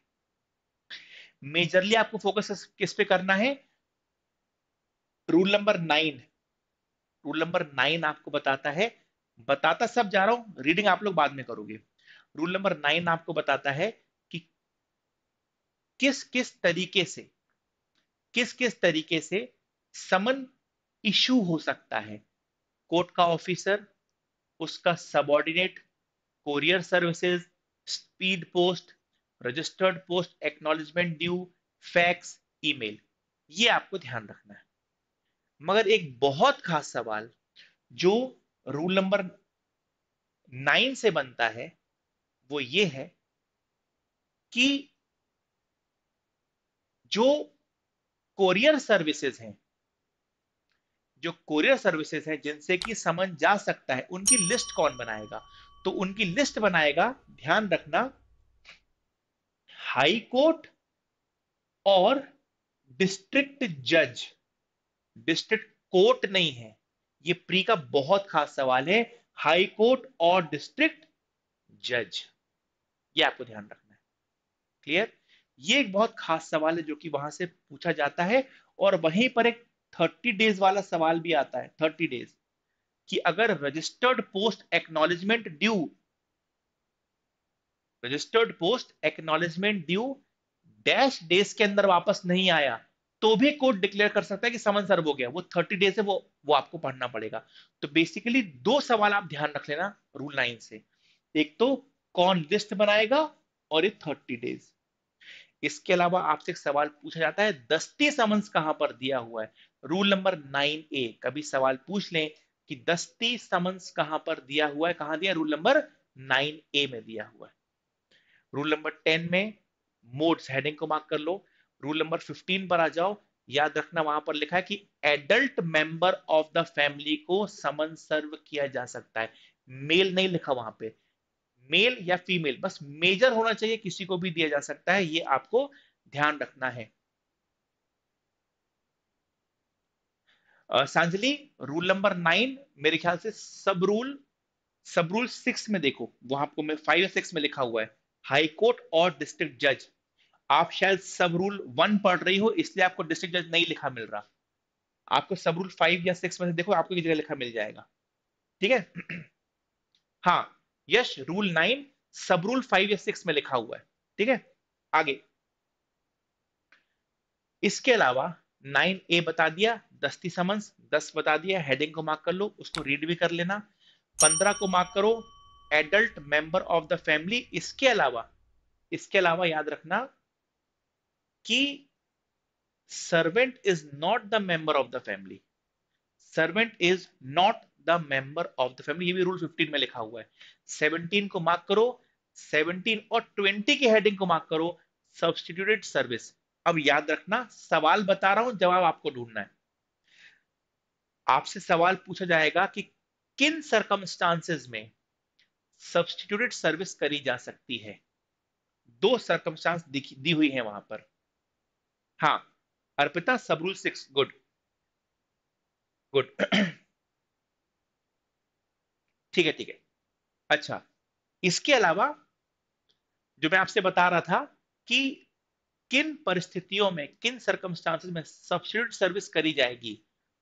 मेजरली आपको फोकस किस पे करना है rule number nine rule number nine आपको बताता है बताता सब जा रहा हूं रीडिंग आप लोग बाद में करोगे रूल नंबर नाइन आपको बताता है कि किस किस तरीके से किस किस तरीके से समन इशू हो सकता है कोर्ट का ऑफिसर उसका subordinate courier services speed post registered post acknowledgement due fax email ये आपको ध्यान रखना है मगर एक बहुत खास सवाल जो रूल नंबर नाइन से बनता है वो ये है कि जो कोरियर सर्विसेज हैं जो कोरियर सर्विसेज हैं जिनसे कि समन जा सकता है उनकी लिस्ट कौन बनाएगा तो उनकी लिस्ट बनाएगा ध्यान रखना हाई कोर्ट और डिस्ट्रिक्ट जज डिस्ट्रिक्ट कोर्ट नहीं है ये प्री का बहुत खास सवाल है हाई कोर्ट और डिस्ट्रिक्ट जज ये आपको ध्यान रखना है क्लियर ये एक बहुत खास सवाल है जो कि वहां से पूछा जाता है और वहीं पर एक थर्टी डेज वाला सवाल भी आता है थर्टी डेज कि अगर registered post acknowledgement due registered post acknowledgement due dash days के अंदर वापस नहीं आया तो भी कोर्ट डिक्लेयर कर सकता है कि समन सर्व हो गया वो थर्टी डेज है वो वो आपको पढ़ना पड़ेगा तो बेसिकली दो सवाल आप ध्यान रख लेना रूल नाइन से एक तो कौन लिस्ट बनाएगा और ये थर्टी डेज इसके अलावा आपसे एक सवाल पूछा जाता है दस्ती समन्स कहां पर दिया हुआ है रूल नंबर नाइन ए कभी सवाल पूछ लें कि दस्ती समन्स कहां पर दिया हुआ है कहां दिया रूल नंबर नाइन ए में दिया हुआ है रूल नंबर टेन में मोड्स हेडिंग को मार्क कर लो रूल नंबर फिफ्टीन पर आ जाओ याद रखना वहां पर लिखा है कि adult member of the family को समन सर्व किया जा सकता है मेल नहीं लिखा वहां पर मेल या फीमेल बस मेजर होना चाहिए किसी को भी दिया जा सकता है ये आपको ध्यान रखना है सांजलि रूल नंबर नाइन मेरे ख्याल से सब रूल सब रूल सिक्स में देखो वहां आपको मैं फाइव या सिक्स में लिखा हुआ है हाई कोर्ट और डिस्ट्रिक्ट जज आप शायद सब रूल वन पढ़ रही हो इसलिए आपको डिस्ट्रिक्ट जज नहीं लिखा मिल रहा आपको सब रूल फाइव या सिक्स में से देखो आपको जगह लिखा मिल जाएगा ठीक है (clears throat) हाँ yes rule nine sub rule five या सिक्स में लिखा हुआ है ठीक है आगे इसके अलावा नाइन ए बता दिया दस्ती समन्स दस बता दिया हेडिंग को मार्क कर लो उसको रीड भी कर लेना पंद्रह को मार्क करो adult member of the family इसके अलावा इसके अलावा याद रखना कि servant is not the member of the family servant is not the member of the family ये भी रूल 15 में लिखा हुआ है 17 को मार्क करो 17 और 20 की हेडिंग को मार्क करो सब्सटीट्यूटेड सर्विस अब याद रखना सवाल बता रहा हूं जवाब आपको ढूंढना है आपसे सवाल पूछा जाएगा कि किन सर्कमस्टांसेस में सब्सटीट्यूटेड सर्विस करी जा सकती है दो सर्कमस्टांस दी हुई है वहां पर हाँ अर्पिता सब रूल सिक्स गुड गुड ठीक है ठीक है अच्छा इसके अलावा जो मैं आपसे बता रहा था कि किन परिस्थितियों में किन सर्कमस्टांसिस में सब्सिड सर्विस करी जाएगी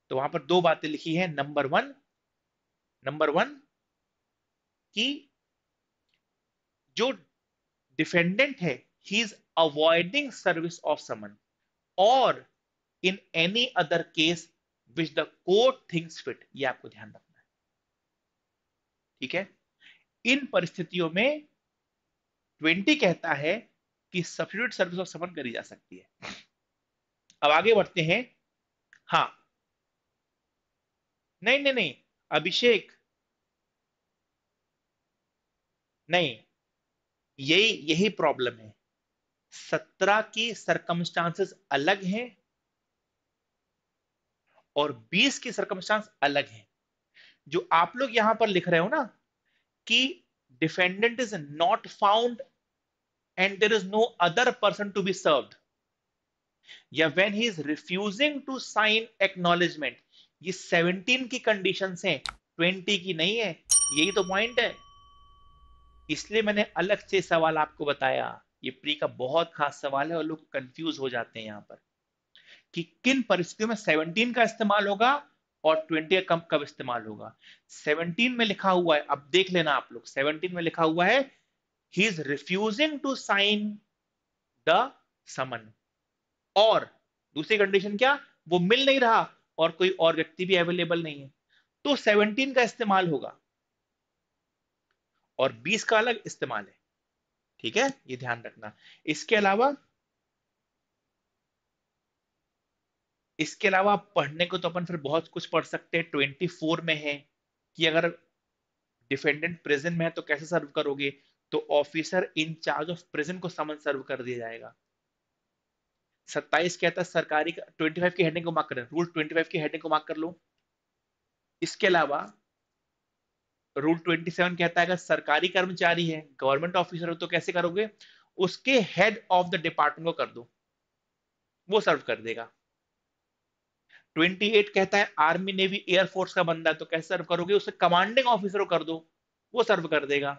तो वहां पर दो बातें लिखी है नंबर वन नंबर वन कि जो डिफेंडेंट है he is avoiding service of summon और in any other case which the court thinks fit ये आपको ध्यान रखना ठीक है इन परिस्थितियों में ट्वेंटी कहता है कि सब्सिट्यूट सर्विस ऑफ समन करी जा सकती है अब आगे बढ़ते हैं हाँ नहीं नहीं नहीं अभिषेक नहीं यही यही प्रॉब्लम है सत्रह की सरकमस्टांसेस अलग हैं और बीस की सरकमस्टांस अलग हैं जो आप लोग यहां पर लिख रहे हो ना कि defendant is not found and there is no other person to be serve या when he is refusing to sign acknowledgement ये 17 की कंडीशन है 20 की नहीं है यही तो पॉइंट है इसलिए मैंने अलग से सवाल आपको बताया ये प्री का बहुत खास सवाल है और लोग कंफ्यूज हो जाते हैं यहां पर कि किन परिस्थितियों में 17 का इस्तेमाल होगा और 20 कम कब इस्तेमाल होगा 17 में लिखा हुआ है अब देख लेना आप लोग 17 में लिखा हुआ है he is refusing to sign the summon और दूसरी कंडीशन क्या वो मिल नहीं रहा और कोई और व्यक्ति भी अवेलेबल नहीं है तो 17 का इस्तेमाल होगा और 20 का अलग इस्तेमाल है ठीक है ये ध्यान रखना इसके अलावा इसके अलावा पढ़ने को तो अपन फिर बहुत कुछ पढ़ सकते हैं ट्वेंटी फोर में है कि अगर डिफेंडेंट प्रिजन में है तो कैसे सर्व करोगे तो officer in charge of prison को समन सर्व कर दिया जाएगा सत्ताईस कहता है सरकारी ट्वेंटी फाइव की हेडिंग को मार्क कर रूल ट्वेंटी फाइव की हेडिंग को मार्क कर लो इसके अलावा रूल ट्वेंटी सेवन कहता है अगर सरकारी कर्मचारी है गवर्नमेंट ऑफिसर हो तो कैसे करोगे उसके हेड ऑफ द डिपार्टमेंट को कर दो वो सर्व कर देगा 28 कहता है आर्मी नेवी एयरफोर्स का बंदा तो कैसे सर्व करोगे उसे कमांडिंग ऑफिसर को कर दो वो सर्व कर देगा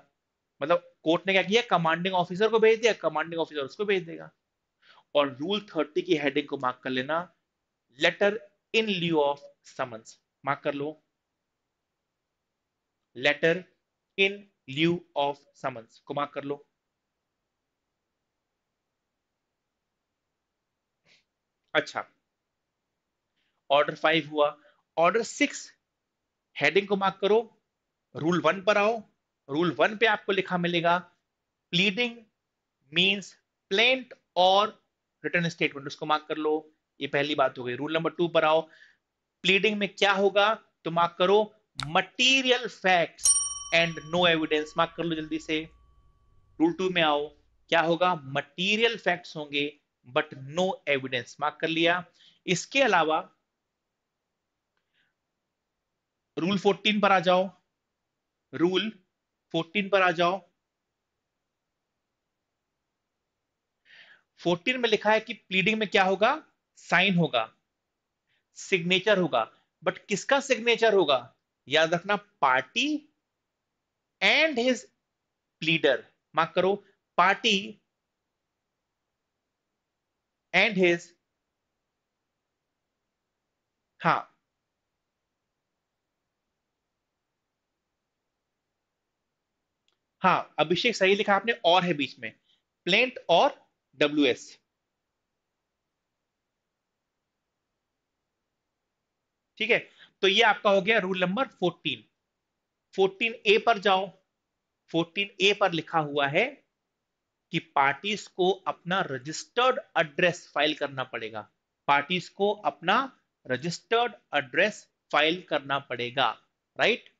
मतलब कोर्ट ने क्या किया कमांडिंग ऑफिसर को भेज दिया कमांडिंग ऑफिसर उसको भेज देगा और रूल थर्टी की हेडिंग को मार्क कर लेना letter in lieu of summons mark कर लो letter in lieu of summons को मार्क कर लो अच्छा ऑर्डर फाइव हुआ ऑर्डर सिक्स हेडिंग को मार्क करो रूल वन पर आओ रूल वन पे आपको लिखा मिलेगा प्लीडिंग मीन्स प्लेंट और रिटर्न स्टेटमेंट उसको मार्क कर लो ये पहली बात हो गई रूल नंबर टू पर आओ प्लीडिंग में क्या होगा तो मार्क करो material facts and no evidence mark कर लो जल्दी से रूल टू में आओ क्या होगा मटीरियल फैक्ट्स होंगे बट नो एविडेंस मार्क कर लिया इसके अलावा रूल 14 पर आ जाओ रूल 14 पर आ जाओ 14 में लिखा है कि प्लीडिंग में क्या होगा साइन होगा सिग्नेचर होगा बट किसका सिग्नेचर होगा याद रखना पार्टी एंड हिज प्लीडर माफ करो पार्टी एंड हिज हाँ हाँ अभिषेक सही लिखा आपने और है बीच में प्लेंट और डब्ल्यू एस ठीक है तो ये आपका हो गया rule number fourteen fourteen A पर जाओ फोर्टीन ए पर लिखा हुआ है कि पार्टीज को अपना रजिस्टर्ड एड्रेस फाइल करना पड़ेगा पार्टीज को अपना रजिस्टर्ड एड्रेस फाइल करना पड़ेगा राइट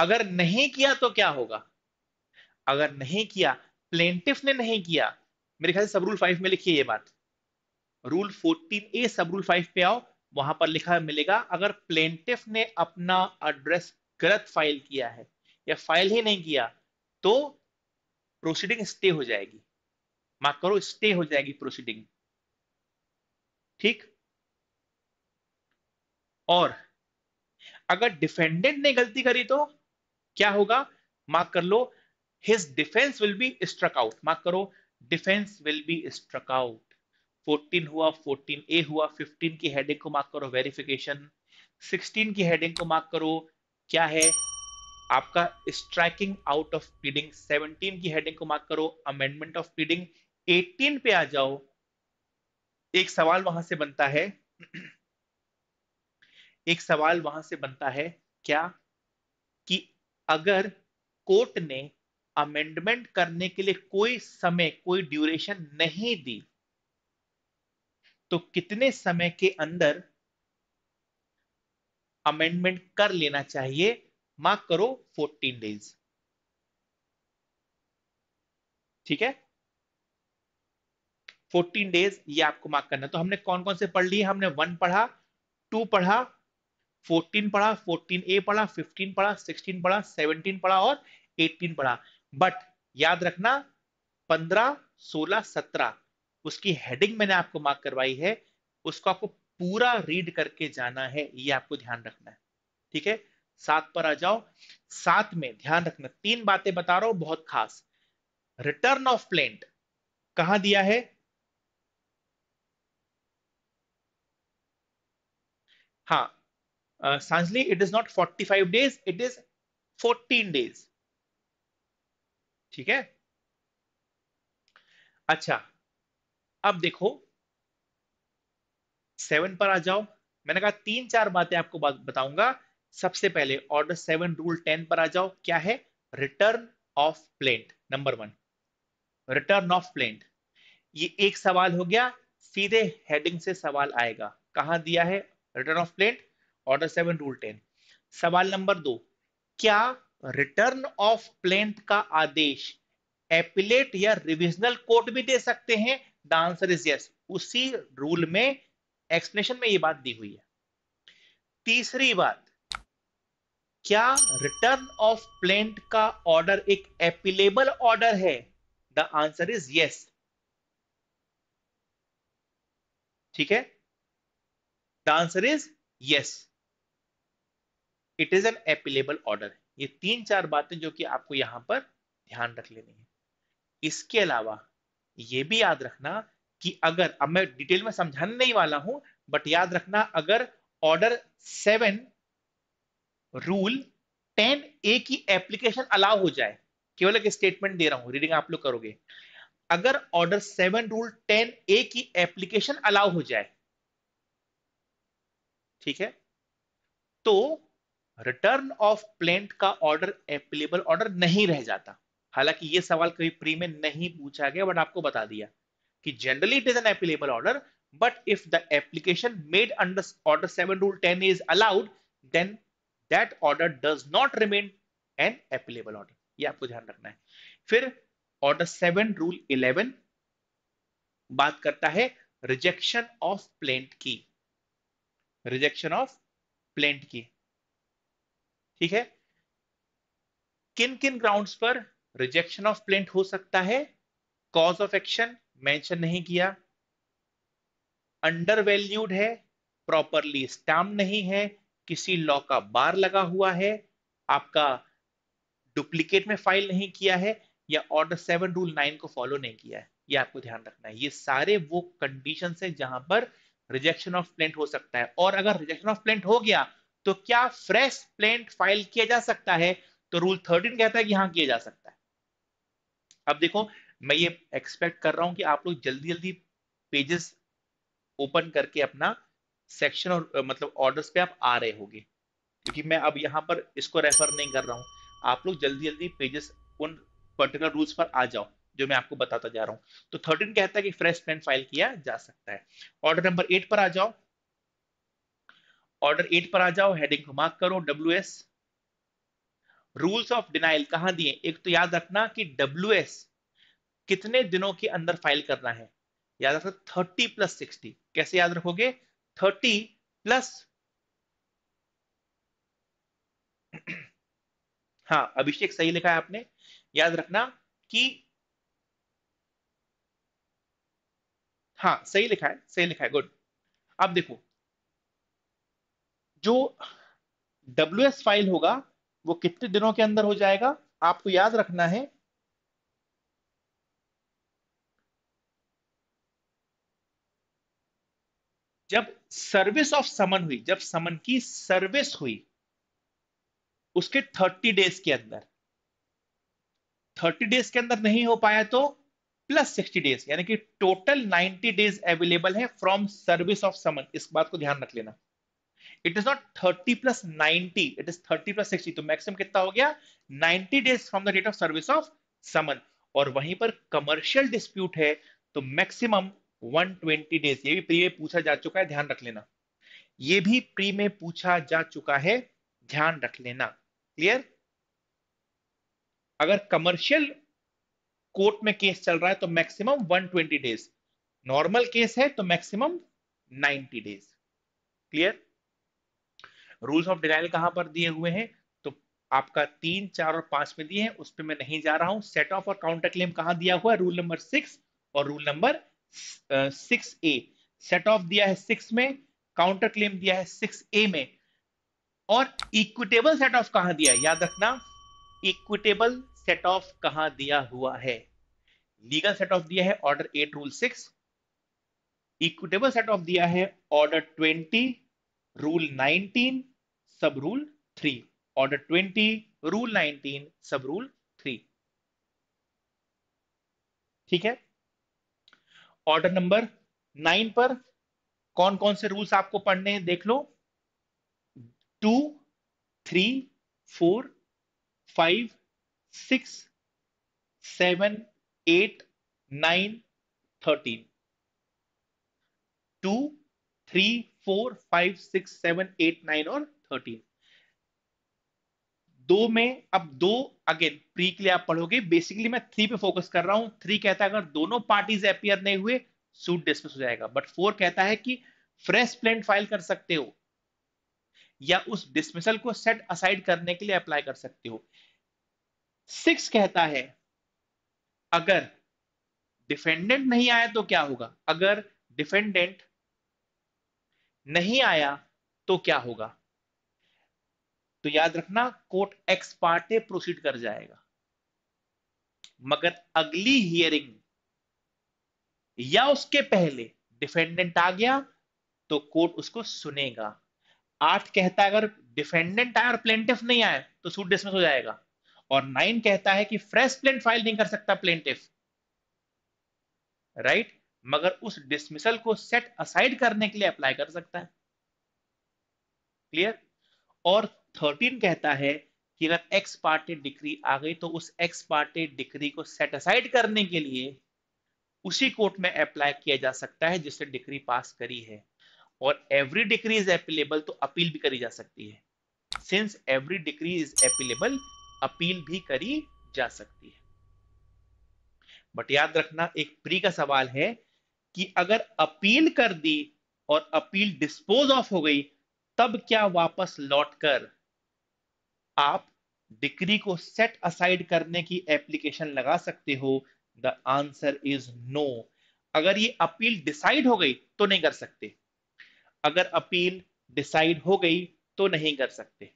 अगर नहीं किया तो क्या होगा अगर नहीं किया प्लेंटिफ ने नहीं किया मेरे ख्याल से सब रूल फाइव में लिखी ये बात रूल फोर्टीन ए सब रूल फाइव पे आओ वहां पर लिखा मिलेगा अगर प्लेंटिफ ने अपना एड्रेस गलत फाइल किया है या फाइल ही नहीं किया तो प्रोसीडिंग स्टे हो जाएगी माफ करो स्टे हो जाएगी प्रोसीडिंग ठीक और अगर डिफेंडेंट ने गलती करी तो क्या होगा मार्क कर लो his defence will be struck out mark करो defence will be struck out 14 हुआ 14 ए हुआ 15 की हेडिंग को मार्क करो वेरिफिकेशन 16 की हेडिंग को मार्क करो क्या है आपका स्ट्राइकिंग आउट ऑफ पीडिंग 17 की हेडिंग को मार्क करो अमेंडमेंट ऑफ पीडिंग 18 पे आ जाओ एक सवाल वहां से बनता है एक सवाल वहां से बनता है क्या अगर कोर्ट ने अमेंडमेंट करने के लिए कोई समय कोई ड्यूरेशन नहीं दी तो कितने समय के अंदर अमेंडमेंट कर लेना चाहिए मार्क करो 14 डेज ठीक है 14 डेज ये आपको मार्क करना तो हमने कौन कौन से पढ़ लिए हमने वन पढ़ा टू पढ़ा 14 पढ़ा ए पढ़ा 15 पढ़ा 16 पढ़ा 17 पढ़ा और 18 पढ़ा बट याद रखना 15 16 17 उसकी हेडिंग मैंने आपको मार्क करवाई है उसको आपको पूरा रीड करके जाना है ये आपको ध्यान रखना है ठीक है सात पर आ जाओ सात में ध्यान रखना तीन बातें बता रहा हूं बहुत खास रिटर्न ऑफ प्लेंट कहा दिया है हाँ uh, Sanjali, it is not 45 days, it is 14 days. ठीक है अच्छा अब देखो सेवन पर आ जाओ मैंने कहा तीन चार बातें आपको बात बताऊंगा सबसे पहले ऑर्डर सेवन रूल टेन पर आ जाओ क्या है return of plaint number one return of plaint ये एक सवाल हो गया सीधे हेडिंग से सवाल आएगा कहा दिया है return of plaint order seven rule ten सवाल नंबर दो क्या रिटर्न ऑफ प्लेंथ का आदेश एपिलेट या रिविजनल कोर्ट भी दे सकते हैं द आंसर इज यस उसी रूल में एक्सप्लेनेशन में ये बात दी हुई है तीसरी बात क्या रिटर्न ऑफ प्लेंट का ऑर्डर एक एपिलेबल ऑर्डर है द आंसर इज यस ठीक है the answer is yes it is an appealable order ये तीन चार बातें जो कि आपको यहां पर ध्यान रख लेनी है इसके अलावा ये भी याद रखना कि अगर अब मैं डिटेल में समझाने नहीं वाला हूं बट याद रखना अगर order seven rule ten A की एप्लीकेशन अलाउ हो जाए केवल एक स्टेटमेंट दे रहा हूं रीडिंग आप लोग करोगे अगर order seven rule ten A की एप्लीकेशन अलाउ हो जाए ठीक है तो रिटर्न ऑफ प्लेंट का ऑर्डर एप्लीबल ऑर्डर नहीं रह जाता हालांकि ये सवाल कभी प्री में नहीं पूछा गया बट आपको बता दिया कि generally it is an appealable order but if the application made under order seven rule ten is allowed then that order does not remain an appealable order ये आपको ध्यान रखना है फिर ऑर्डर सेवन रूल इलेवन बात करता है rejection of plaint की रिजेक्शन ऑफ प्लेंट की ठीक है किन किन ग्राउंड्स पर रिजेक्शन ऑफ प्लेंट हो सकता है कॉज ऑफ एक्शन मेंशन नहीं किया अंडर वैल्यूड है प्रॉपरली स्टाम नहीं है किसी लॉ का बार लगा हुआ है आपका डुप्लीकेट में फाइल नहीं किया है या ऑर्डर सेवन रूल नाइन को फॉलो नहीं किया है ये आपको ध्यान रखना है ये सारे वो कंडीशन है जहां पर रिजेक्शन ऑफ प्लेंट हो सकता है और अगर रिजेक्शन ऑफ प्लेंट हो गया तो क्या फ्रेश प्लेंट फाइल किया जा सकता है तो रूल थर्टीन कहता है कि हाँ किया जा सकता है अब देखो मैं ये एक्सपेक्ट कर रहा हूं कि आप लोग जल्दी जल्दी पेजेस ओपन करके अपना सेक्शन और मतलब ऑर्डर्स पे आप आ रहे होगे क्योंकि मैं अब यहां पर इसको रेफर नहीं कर रहा हूं आप लोग जल्दी जल्दी पेजेस उन पर्टिकुलर रूल्स पर आ जाओ जो मैं आपको बताता जा रहा हूं तो थर्टीन कहता है कि फ्रेश पेन फाइल किया जा सकता है ऑर्डर नंबर एट पर आ जाओ ऑर्डर एट पर आ जाओ हेडिंग को मार्क करो W S rules of denial कहा दिए एक तो याद रखना कि डब्ल्यू एस कितने दिनों के अंदर फाइल करना है याद रखना थर्टी प्लस सिक्सटी कैसे याद रखोगे थर्टी प्लस (clears throat) हाँ अभिषेक सही लिखा है आपने याद रखना कि हाँ सही लिखा है सही लिखा है गुड अब देखो जो डब्ल्यू फाइल होगा वो कितने दिनों के अंदर हो जाएगा आपको याद रखना है जब सर्विस ऑफ समन हुई जब समन की सर्विस हुई उसके थर्टी डेज के अंदर थर्टी डेज के अंदर नहीं हो पाया तो प्लस सिक्सटी डेज यानी कि टोटल नाइनटी डेज अवेलेबल है फ्रॉम सर्विस ऑफ समन इस बात को ध्यान रख लेना it is not 30 plus 90 it is 30 plus 60 तो मैक्सिमम कितना हो गया 90 days from the date of service of summon और वहीं पर कमर्शियल डिस्प्यूट है तो मैक्सिमम 120 डेज ये भी प्री में पूछा जा चुका है ध्यान रख लेना ये भी प्री में पूछा जा चुका है ध्यान रख लेना क्लियर अगर कमर्शियल कोर्ट में केस चल रहा है तो मैक्सिमम 120 डेज नॉर्मल केस है तो maximum 90 days clear rules of denial कहां पर दिए हुए हैं तो आपका तीन चार और पांच में दिए हैं उस पर मैं नहीं जा रहा हूं सेट ऑफ और काउंटर क्लेम कहा दिया हुआ है रूल नंबर सिक्स और rule number six A set off दिया है सिक्स में काउंटर क्लेम दिया है सिक्स ए में और इक्विटेबल सेट ऑफ कहा दिया है याद रखना इक्विटेबल सेट ऑफ कहा दिया हुआ है लीगल सेट ऑफ दिया है order eight rule six equitable set off दिया है order twenty rule nineteen sub rule 3 order 20 rule 19 sub rule 3 ठीक है ऑर्डर नंबर नाइन पर कौन कौन से रूल्स आपको पढ़ने हैं देख लो two three four five six seven eight nine thirteen two three four five six seven eight nine और थर्टीन दो में अब दो अगेन प्री के लिए आप पढ़ोगे बेसिकली मैं थ्री पे फोकस कर रहा हूं थ्री कहता है अगर दोनों पार्टीज अपियर नहीं हुए सूट डिस्मिस हो जाएगा बट फोर कहता है कि फ्रेश प्लेन फाइल कर सकते हो या उस डिसमिसल को सेट असाइड करने के लिए अप्लाई कर सकते हो सिक्स कहता है अगर डिफेंडेंट नहीं आया तो क्या होगा अगर डिफेंडेंट नहीं आया तो क्या होगा तो याद रखना कोर्ट एक्स पार्टे प्रोसीड कर जाएगा मगर अगली हियरिंग या उसके पहले डिफेंडेंट आ गया तो कोर्ट उसको सुनेगा आठ कहता है अगर डिफेंडेंट आया और प्लेंटिफ नहीं आया तो सूट डिसमिस हो जाएगा और नाइन कहता है कि फ्रेश प्लेंट फाइल नहीं कर सकता प्लेंटिफ राइट मगर उस डिसमिसल को सेट असाइड करने के लिए अप्लाई कर सकता है क्लियर और थर्टीन कहता है कि अगर एक्स पार्टी डिक्री आ गई तो उस एक्स पार्टी डिक्री को सेट असाइड करने के लिए उसी कोर्ट में अप्लाई किया जा सकता है जिसने डिक्री पास करी है और एवरी डिग्री इज एपिलेबल तो अपील भी करी जा सकती है since every decree is appealable appeal भी करी जा सकती है बट याद रखना एक प्री का सवाल है कि अगर अपील कर दी और अपील डिस्पोज ऑफ हो गई तब क्या वापस लौटकर आप डिग्री को सेट असाइड करने की एप्लीकेशन लगा सकते हो द आंसर इज नो अगर ये अपील डिसाइड हो गई तो नहीं कर सकते अगर अपील डिसाइड हो गई तो नहीं कर सकते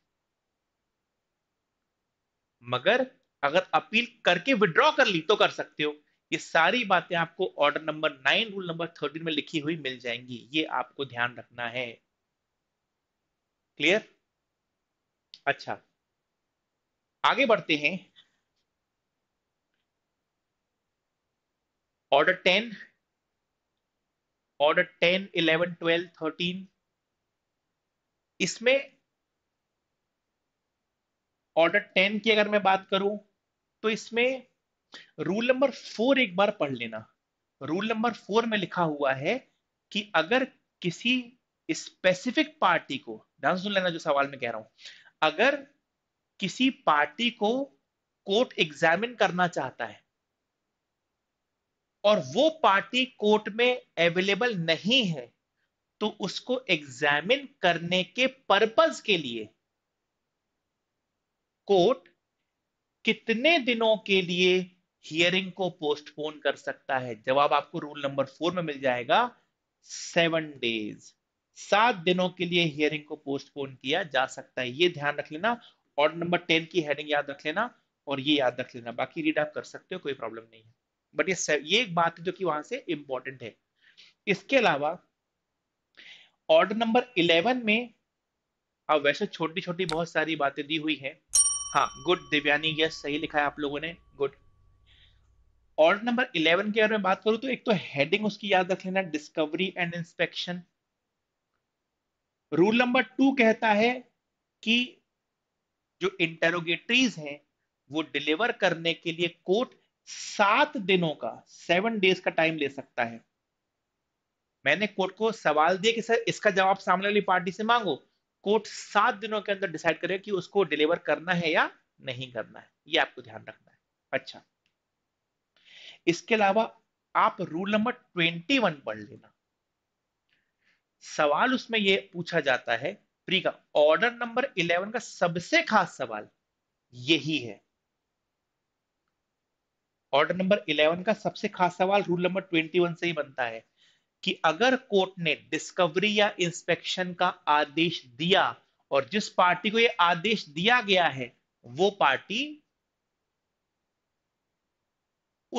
मगर अगर अपील करके विड्रॉ कर ली तो कर सकते हो ये सारी बातें आपको order number nine rule number thirteen में लिखी हुई मिल जाएंगी ये आपको ध्यान रखना है क्लियर अच्छा आगे बढ़ते हैं order ten order ten eleven twelve thirteen इसमें ऑर्डर टेन की अगर मैं बात करूं तो इसमें रूल नंबर फोर एक बार पढ़ लेना रूल नंबर फोर में लिखा हुआ है कि अगर किसी स्पेसिफिक पार्टी को ध्यान सुन लेना जो सवाल में कह रहा हूं अगर किसी पार्टी को कोर्ट एग्जामिन करना चाहता है और वो पार्टी कोर्ट में अवेलेबल नहीं है तो उसको एग्जामिन करने के पर्पज के लिए कोर्ट कितने दिनों के लिए हियरिंग को पोस्टपोन कर सकता है जवाब आपको रूल नंबर फोर में मिल जाएगा सेवन डेज सात दिनों के लिए हियरिंग को पोस्टपोन किया जा सकता है ये ध्यान रख लेना ऑर्डर नंबर टेन की हेडिंग याद रख लेना और ये याद रख लेना बाकी रीड आप कर सकते हो कोई प्रॉब्लम नहीं है बट ये ये एक बात है जो कि वहां से इंपॉर्टेंट है इसके अलावा ऑर्डर नंबर इलेवन में अब वैसे छोटी छोटी बहुत सारी बातें दी हुई है हाँ गुड दिव्यानी यस सही लिखा है आप लोगों ने गुड ऑर्डर नंबर इलेवन के बारे में बात करूं तो एक तो हेडिंग उसकी याद रख लेना discovery and inspection rule number two कहता है कि जो इंटेरोगेटरीज हैं वो डिलीवर करने के लिए कोर्ट सात दिनों का सेवन डेज का टाइम ले सकता है मैंने कोर्ट को सवाल दिया कि सर इसका जवाब सामने वाली पार्टी से मांगो कोर्ट सात दिनों के अंदर डिसाइड करेगा कि उसको डिलीवर करना है या नहीं करना है ये आपको ध्यान रखना है अच्छा इसके अलावा आप रूल नंबर ट्वेंटी वन पढ़ लेना सवाल उसमें ये पूछा जाता है प्री का ऑर्डर नंबर इलेवन का सबसे खास सवाल यही है ऑर्डर नंबर इलेवन का सबसे खास सवाल रूल नंबर ट्वेंटी वन से ही बनता है कि अगर कोर्ट ने डिस्कवरी या इंस्पेक्शन का आदेश दिया और जिस पार्टी को यह आदेश दिया गया है वो पार्टी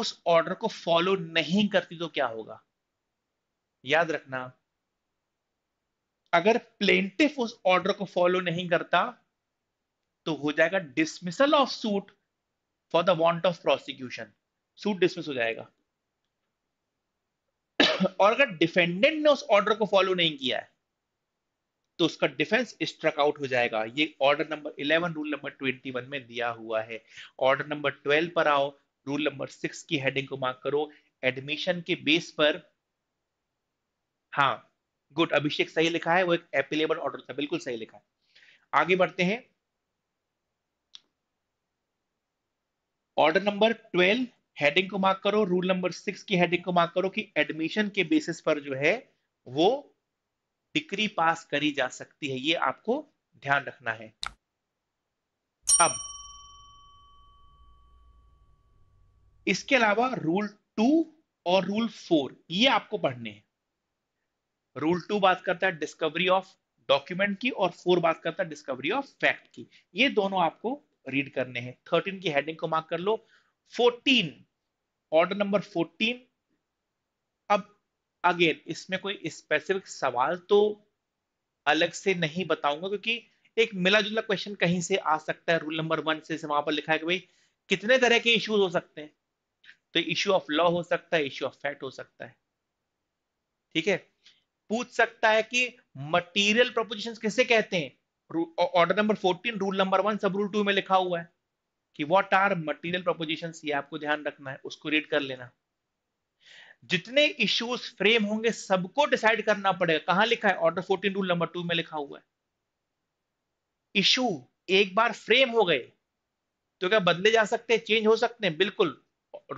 उस ऑर्डर को फॉलो नहीं करती तो क्या होगा याद रखना अगर प्लेंटिफ उस ऑर्डर को फॉलो नहीं करता तो हो जाएगा dismissal of suit for the want of prosecution suit dismiss हो जाएगा और अगर डिफेंडेंट ने उस ऑर्डर को फॉलो नहीं किया है तो उसका डिफेंस स्ट्रक आउट हो जाएगा ये ऑर्डर नंबर 11 रूल नंबर 21 में दिया हुआ है ऑर्डर नंबर 12 पर आओ रूल नंबर 6 की हेडिंग को मार्क करो एडमिशन के बेस पर हाँ गुड अभिषेक सही लिखा है वो एक एपिलेबल ऑर्डर था बिल्कुल सही लिखा है आगे बढ़ते हैं ऑर्डर नंबर ट्वेल्व हेडिंग को मार्क करो रूल नंबर सिक्स की हेडिंग को मार्क करो कि एडमिशन के बेसिस पर जो है वो डिग्री पास करी जा सकती है ये आपको ध्यान रखना है अब इसके अलावा रूल टू और रूल फोर ये आपको पढ़ने हैं रूल टू बात करता है डिस्कवरी ऑफ डॉक्यूमेंट की और फोर बात करता है डिस्कवरी ऑफ फैक्ट की ये दोनों आपको रीड करने हैं थर्टीन की हेडिंग को मार्क कर लो फोर्टीन ऑर्डर नंबर फोर्टीन अब अगेन इसमें कोई स्पेसिफिक सवाल तो अलग से नहीं बताऊंगा क्योंकि एक मिला जुला क्वेश्चन कहीं से आ सकता है रूल नंबर वन से वहां पर लिखा है कि भाई कितने तरह के इश्यूज हो सकते हैं तो इश्यू ऑफ लॉ हो सकता है इश्यू ऑफ फैक्ट हो सकता है ठीक है पूछ सकता है कि मटेरियल प्रोपोजिशन किसे कहते हैं order number 14 rule number one sub rule two में लिखा हुआ है कि व्हाट आर मटेरियल प्रोपोजिशन ये आपको ध्यान रखना है उसको रीड कर लेना जितने इश्यूज फ्रेम होंगे सबको डिसाइड करना पड़ेगा कहां लिखा है ऑर्डर 14 रूल नंबर टू में लिखा हुआ है इशू एक बार फ्रेम हो गए तो क्या बदले जा सकते हैं चेंज हो सकते हैं बिल्कुल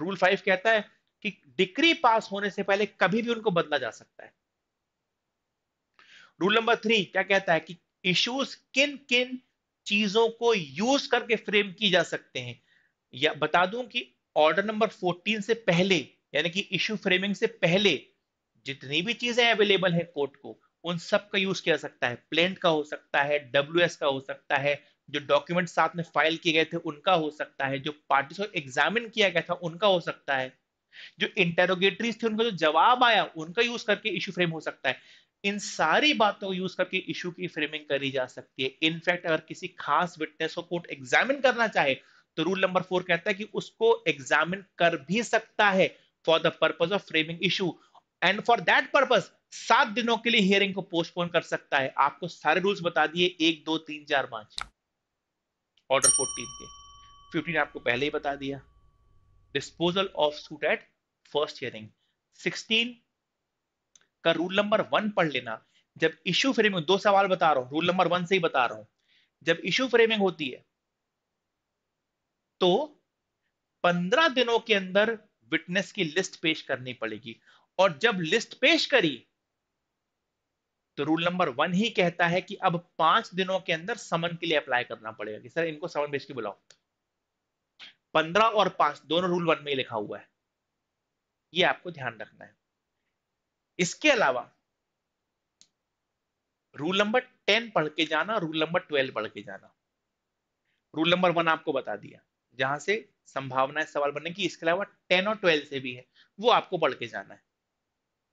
रूल फाइव कहता है कि डिक्री पास होने से पहले कभी भी उनको बदला जा सकता है रूल नंबर थ्री क्या कहता है कि इश्यूज किन किन चीजों को यूज करके फ्रेम की जा सकते हैं या बता दूं कि ऑर्डर नंबर 14 से पहले यानी कि इश्यू फ्रेमिंग से पहले जितनी भी चीजें अवेलेबल है कोर्ट को उन सब का यूज किया सकता है प्लेंट का हो सकता है डब्ल्यू का हो सकता है जो डॉक्यूमेंट साथ में फाइल किए गए थे उनका हो सकता है जो पार्टी को एग्जामिन किया गया था उनका हो सकता है जो इंटेरोगेटरीज थे उनका जो जवाब आया उनका यूज करके इश्यू फ्रेम हो सकता है इन सारी बातों को यूज करके इशू की फ्रेमिंग करी जा सकती है इनफैक्ट अगर किसी खास विटनेस को कोर्ट एग्जामिन करना चाहे तो रूल नंबर फोर कहता है कि उसको एग्जामिन कर भी सकता है for the purpose of framing issue and for that purpose सात दिनों के लिए हियरिंग को पोस्टपोन कर सकता है आपको सारे रूल्स बता दिए एक दो तीन चार पांच ऑर्डर फोर्टीन के फिफ्टीन आपको पहले ही बता दिया disposal of suit at first hearing sixteen का रूल नंबर वन पढ़ लेना जब इश्यू फ्रेमिंग दो सवाल बता रहा हूं रूल नंबर वन से ही बता रहा हूं जब इश्यू फ्रेमिंग होती है तो पंद्रह दिनों के अंदर विटनेस की लिस्ट पेश करनी पड़ेगी और जब लिस्ट पेश करी तो रूल नंबर वन ही कहता है कि अब पांच दिनों के अंदर समन के लिए अप्लाई करना पड़ेगा कि सर इनको समन भेज के बुलाओ पंद्रह और पांच दोनों रूल वन में ही लिखा हुआ है ये आपको ध्यान रखना है इसके अलावा रूल नंबर टेन पढ़ के जाना रूल नंबर ट्वेल्व पढ़ के जाना रूल नंबर वन आपको बता दिया जहां से है सवाल बनने की इसके अलावा टेन और ट्वेल्व से भी है वो आपको पढ़ के जाना है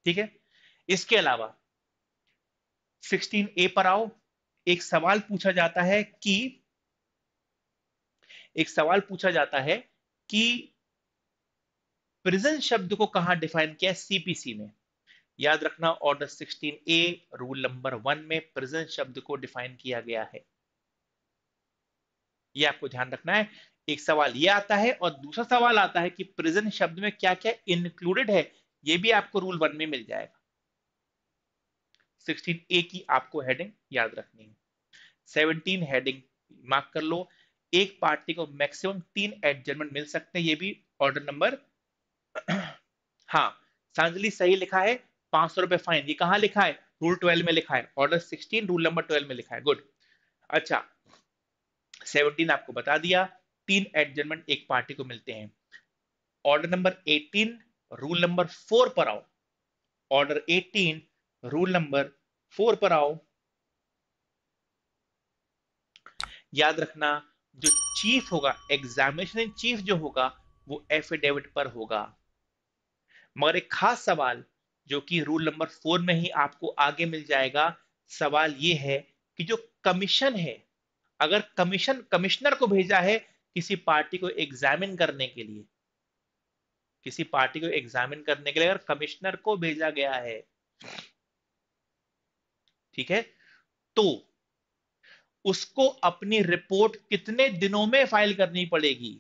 ठीक है इसके अलावा सिक्सटीन ए पर आओ एक सवाल पूछा जाता है कि एक सवाल पूछा जाता है कि प्रेजेंट शब्द को कहा डिफाइन किया सीपीसी में याद रखना order 16 A rule number one में प्रेजेंस शब्द को डिफाइन किया गया है यह आपको ध्यान रखना है एक सवाल यह आता है और दूसरा सवाल आता है कि प्रेजेंट शब्द में क्या क्या इंक्लूडेड है यह भी आपको रूल वन में मिल जाएगा 16 ए की आपको हेडिंग याद रखनी है 17 हेडिंग मार्क कर लो एक पार्टी को मैक्सिमम तीन एडजमेंट मिल सकते हैं ये भी ऑर्डर नंबर (clears throat) हाँ सांजलि सही लिखा है पांच सौ रुपए फाइन ये कहां लिखा है रूल ट्वेल्व में लिखा है order sixteen rule number twelve में लिखा है गुड अच्छा सेवनटीन आपको बता दिया तीन एडजमेंट एक पार्टी को मिलते हैं order number eighteen rule number four पर आओ order eighteen rule number four पर आओ याद रखना जो चीफ होगा एग्जामिनेशन इन चीफ जो होगा वो एफिडेविट पर होगा मगर एक खास सवाल जो कि रूल नंबर फोर में ही आपको आगे मिल जाएगा सवाल ये है कि जो कमीशन है अगर कमीशन कमिश्नर को भेजा है किसी पार्टी को एग्जामिन करने के लिए किसी पार्टी को एग्जामिन करने के लिए अगर कमिश्नर को भेजा गया है ठीक है तो उसको अपनी रिपोर्ट कितने दिनों में फाइल करनी पड़ेगी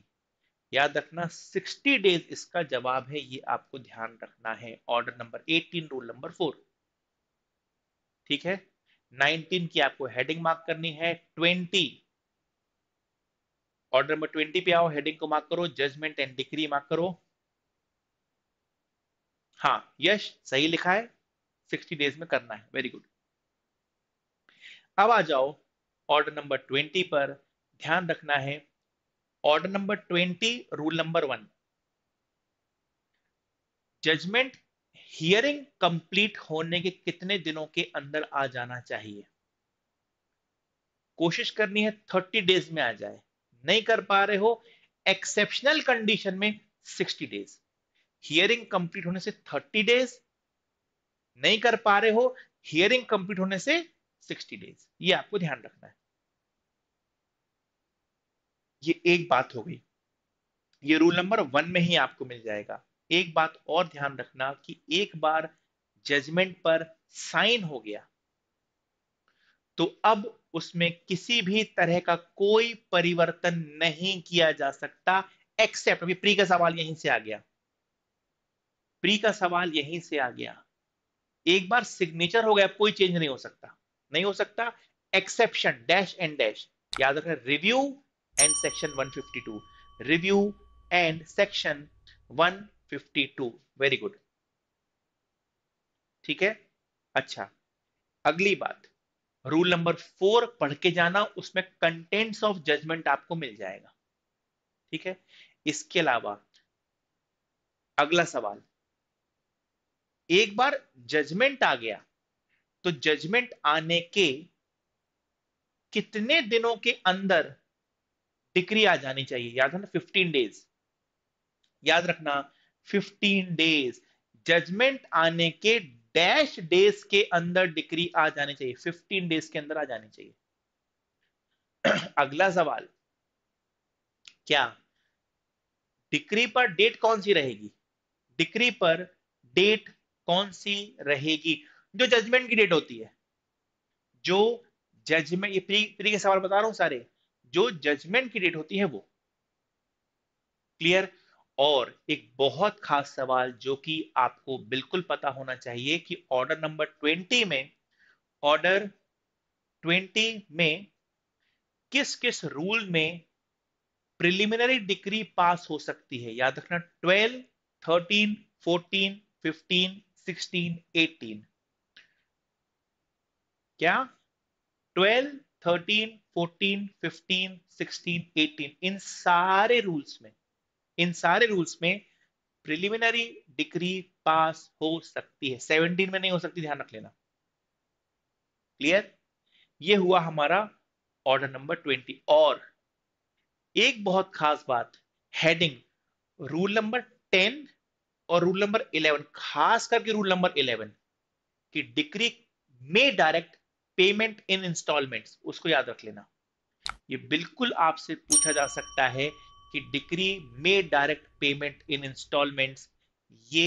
याद रखना 60 डेज इसका जवाब है ये आपको ध्यान रखना है order number 18 rule number four ठीक है 19 की आपको हेडिंग मार्क करनी है 20 ऑर्डर नंबर 20 पे आओ हेडिंग को मार्क करो जजमेंट एंड डिक्री मार्क करो हाँ यश सही लिखा है 60 डेज में करना है वेरी गुड अब आ जाओ ऑर्डर नंबर 20 पर ध्यान रखना है order number twenty rule number one judgement hearing complete होने के कितने दिनों के अंदर आ जाना चाहिए कोशिश करनी है थर्टी डेज में आ जाए नहीं कर पा रहे हो एक्सेप्शनल कंडीशन में सिक्सटी डेज हियरिंग कंप्लीट होने से थर्टी डेज नहीं कर पा रहे हो हियरिंग कंप्लीट होने से सिक्सटी डेज ये आपको ध्यान रखना है ये एक बात हो गई ये रूल नंबर वन में ही आपको मिल जाएगा एक बात और ध्यान रखना कि एक बार जजमेंट पर साइन हो गया तो अब उसमें किसी भी तरह का कोई परिवर्तन नहीं किया जा सकता एक्सेप्ट अभी प्री का सवाल यहीं से आ गया प्री का सवाल यहीं से आ गया एक बार सिग्नेचर हो गया कोई चेंज नहीं हो सकता नहीं हो सकता एक्सेप्शन डैश एंड डैश याद रखना review and section 152 review and section 152 very good ठीक है अच्छा अगली बात रूल नंबर फोर पढ़ के जाना उसमें कंटेंट्स ऑफ जजमेंट आपको मिल जाएगा ठीक है इसके अलावा अगला सवाल एक बार जजमेंट आ गया तो जजमेंट आने के कितने दिनों के अंदर डिक्री आ जानी चाहिए याद है ना फिफ्टीन डेज याद रखना फिफ्टीन डेज जजमेंट आने के डैश डेज के अंदर डिक्री आ जानी चाहिए फिफ्टीन डेज के अंदर आ जानी चाहिए (clears throat) अगला सवाल क्या डिक्री पर डेट कौन सी रहेगी डिक्री पर डेट कौन सी रहेगी जो जजमेंट की डेट होती है जो जजमेंट ये प्री प्री के सवाल बता रहा हूं सारे जो जजमेंट की डेट होती है वो क्लियर और एक बहुत खास सवाल जो कि आपको बिल्कुल पता होना चाहिए कि ऑर्डर नंबर ट्वेंटी में ऑर्डर ट्वेंटी में किस किस रूल में प्रिलिमिनरी डिग्री पास हो सकती है याद रखना twelve thirteen fourteen fifteen sixteen eighteen क्या twelve thirteen fourteen fifteen sixteen eighteen इन सारे रूल्स में इन सारे रूल्स में प्रिलिमिनरी डिग्री पास हो सकती है सेवनटीन में नहीं हो सकती ध्यान रख लेना क्लियर ये हुआ हमारा ऑर्डर नंबर ट्वेंटी और एक बहुत खास बात हेडिंग रूल नंबर टेन और रूल नंबर इलेवन खास करके रूल नंबर इलेवन की डिग्री में डायरेक्ट पेमेंट इन इंस्टॉलमेंट्स उसको याद रख लेना ये बिल्कुल आपसे पूछा जा सकता है कि डिक्री में डायरेक्ट पेमेंट इन इंस्टॉलमेंट्स ये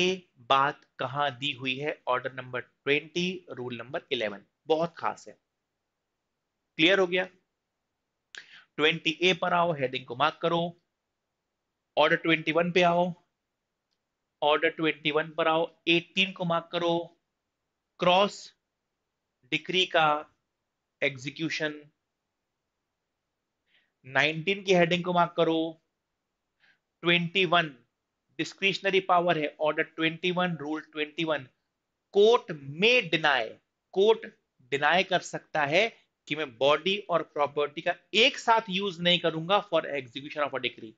बात कहां दी हुई है order number twenty rule number eleven बहुत खास है क्लियर हो गया 20 ए पर आओ हेडिंग को मार्क करो ऑर्डर 21 पे आओ ऑर्डर 21 पर आओ 18 को मार्क करो क्रॉस डिक्री का एग्जीक्यूशन 19 की हेडिंग को मार्क करो 21 डिस्क्रिशनरी पावर है ऑर्डर 21 रूल 21 कोर्ट में डिनाय कोर्ट डिनाई कर सकता है कि मैं बॉडी और प्रॉपर्टी का एक साथ यूज नहीं करूंगा for execution of a decree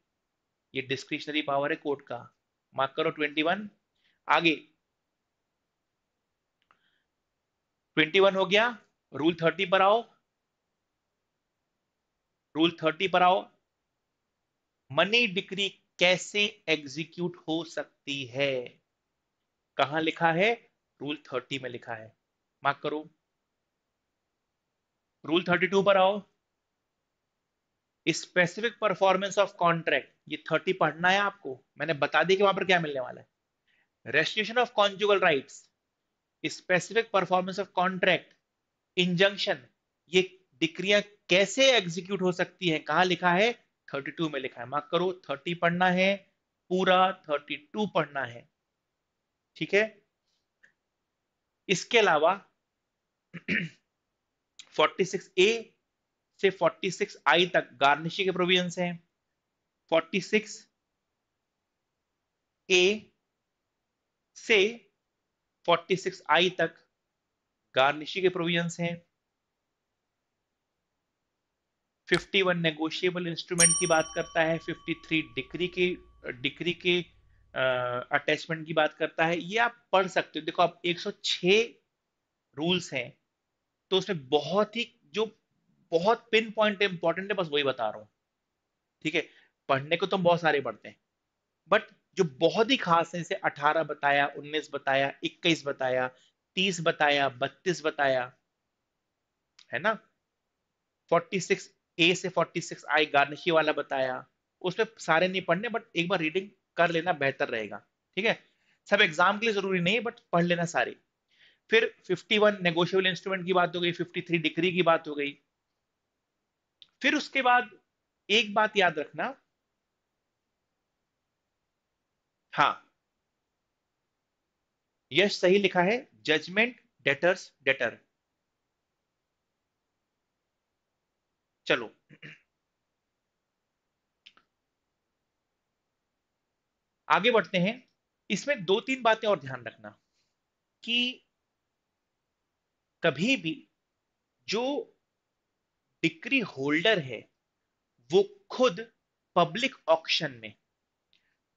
ये डिस्क्रिशनरी पावर है कोर्ट का मार्क करो 21 आगे 21 हो गया रूल 30 पर आओ रूल 30 पर आओ मनी डिक्री कैसे एग्जीक्यूट हो सकती है कहा लिखा है रूल 30 में लिखा है माफ करो रूल 32 पर आओ स्पेसिफिक परफॉर्मेंस ऑफ कॉन्ट्रैक्ट ये 30 पढ़ना है आपको मैंने बता दी कि वहां पर क्या मिलने वाला है restitution of conjugal rights specific performance of contract injunction ये डिक्रिया कैसे एग्जीक्यूट हो सकती है कहा लिखा है 32 में लिखा है मार्क करो 30 पढ़ना है पूरा 32 पढ़ना है ठीक है इसके अलावा 46 (clears throat) ए से 46 आई तक गार्निशी के प्रोविजंस हैं 46 ए से 46 आई तक गार्निशी के प्रोविजंस हैं 51 नेगोशिएबल इंस्ट्रूमेंट की बात करता है 53 डिक्री के डिक्री के अटैचमेंट की बात करता है ये आप पढ़ सकते हो देखो आप 106 रूल्स हैं तो उसमें बहुत ही जो बहुत पिन पॉइंट इंपॉर्टेंट है बस वही बता रहा हूं ठीक है पढ़ने को तो हम बहुत सारे पढ़ते हैं बट जो बहुत ही खास है इसे अठारह बताया उन्नीस बताया इक्कीस बताया तीस बताया बत्तीस बताया है ना फोर्टी सिक्स ए से फोर्टी सिक्स आई गार्निशी वाला बताया उसमें सारे नहीं पढ़ने बट एक बार रीडिंग कर लेना बेहतर रहेगा ठीक है सब एग्जाम के लिए जरूरी नहीं बट पढ़ लेना सारे फिर 51 वन नेगोशियबल इंस्ट्रूमेंट की बात हो गई 53 डिग्री की बात हो गई फिर उसके बाद एक बात याद रखना हाँ यश सही लिखा है जजमेंट डेटर्स डेटर चलो आगे बढ़ते हैं इसमें दो तीन बातें और ध्यान रखना कि कभी भी जो डिक्री होल्डर है वो खुद पब्लिक ऑक्शन में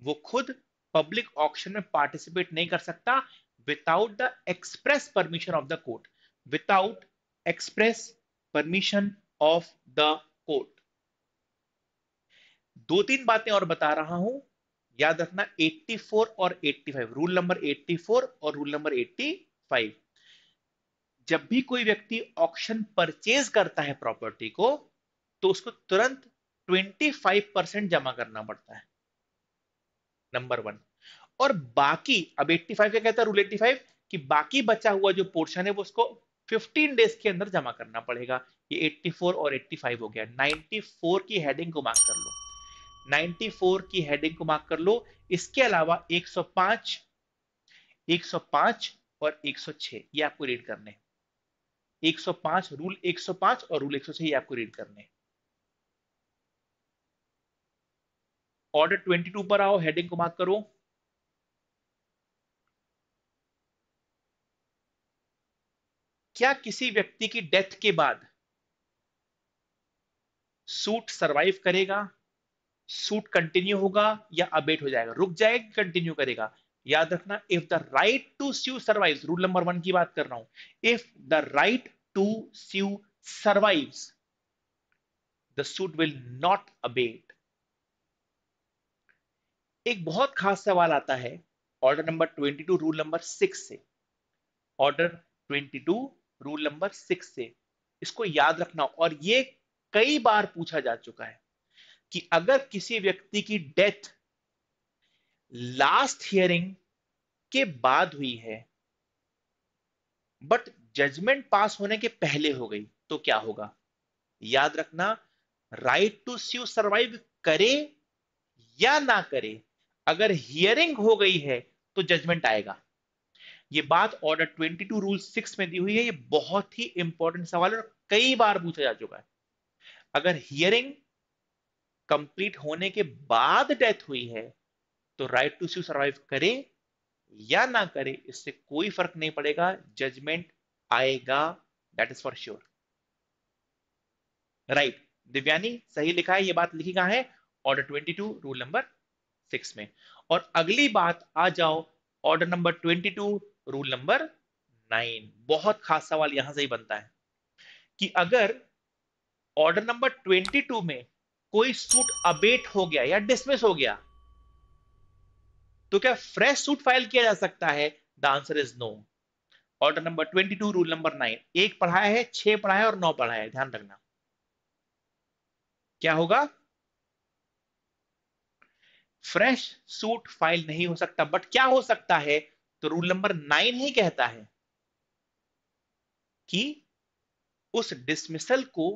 वो खुद पब्लिक ऑक्शन में पार्टिसिपेट नहीं कर सकता without the express permission of the court without express permission of the court दो तीन बातें और बता रहा हूं याद रखना 84 और 85 रूल नंबर 84 और रूल नंबर 85 जब भी कोई व्यक्ति ऑक्शन परचेज करता है प्रॉपर्टी को तो उसको तुरंत 25 परसेंट जमा करना पड़ता है नंबर वन और बाकी अब 85 क्या कहता है रूल 85 कि बाकी बचा हुआ जो पोर्शन है वो उसको 15 डेज के अंदर जमा करना पड़ेगा ये 84 और 85 हो गया 94 की हेडिंग को मार्क कर लो 94 की हेडिंग को मार्क कर लो इसके अलावा 105 105 और 106 ये आपको रीड करने 105 रूल 105 और रूल 106 ये आपको रीड करने हैं ऑर्डर 22 पर आओ हेडिंग को मार्क करो क्या किसी व्यक्ति की डेथ के बाद सूट सरवाइव करेगा सूट कंटिन्यू होगा या अबेट हो जाएगा रुक जाएगा कंटिन्यू करेगा याद रखना if the right to sue survive rule number one की बात कर रहा हूं if the right to sue survive the suit will not abate एक बहुत खास सवाल आता है order number 22 rule number six से ऑर्डर 22 रूल नंबर सिक्स से इसको याद रखना और ये कई बार पूछा जा चुका है कि अगर किसी व्यक्ति की डेथ लास्ट हियरिंग के बाद हुई है बट जजमेंट पास होने के पहले हो गई तो क्या होगा याद रखना राइट टू सी सर्वाइव करे या ना करे अगर हियरिंग हो गई है तो जजमेंट आएगा ये बात ऑर्डर 22 रूल 6 में दी हुई है ये बहुत ही इंपॉर्टेंट सवाल और कई बार पूछा जा चुका है अगर हियरिंग कंप्लीट होने के बाद डेथ हुई है तो राइट टू स्यू सर्वाइव करे या ना करे इससे कोई फर्क नहीं पड़ेगा जजमेंट आएगा that is for sure right Divyani सही लिखा है ये बात लिखी कहा है ऑर्डर 22 रूल नंबर सिक्स में और अगली बात आ जाओ order number twenty two rule number nine बहुत खास सवाल यहां से ही बनता है कि अगर ऑर्डर नंबर ट्वेंटी टू में कोई सूट अबेट हो गया या डिसमिस हो गया तो क्या फ्रेश सूट फाइल किया जा सकता है the answer is no order number twenty two rule number nine एक पढ़ाया है छह पढ़ाया और नौ पढ़ाया है ध्यान रखना क्या होगा फ्रेश सूट फाइल नहीं हो सकता बट क्या हो सकता है तो रूल नंबर नाइन ही कहता है कि उस डिसमिसल को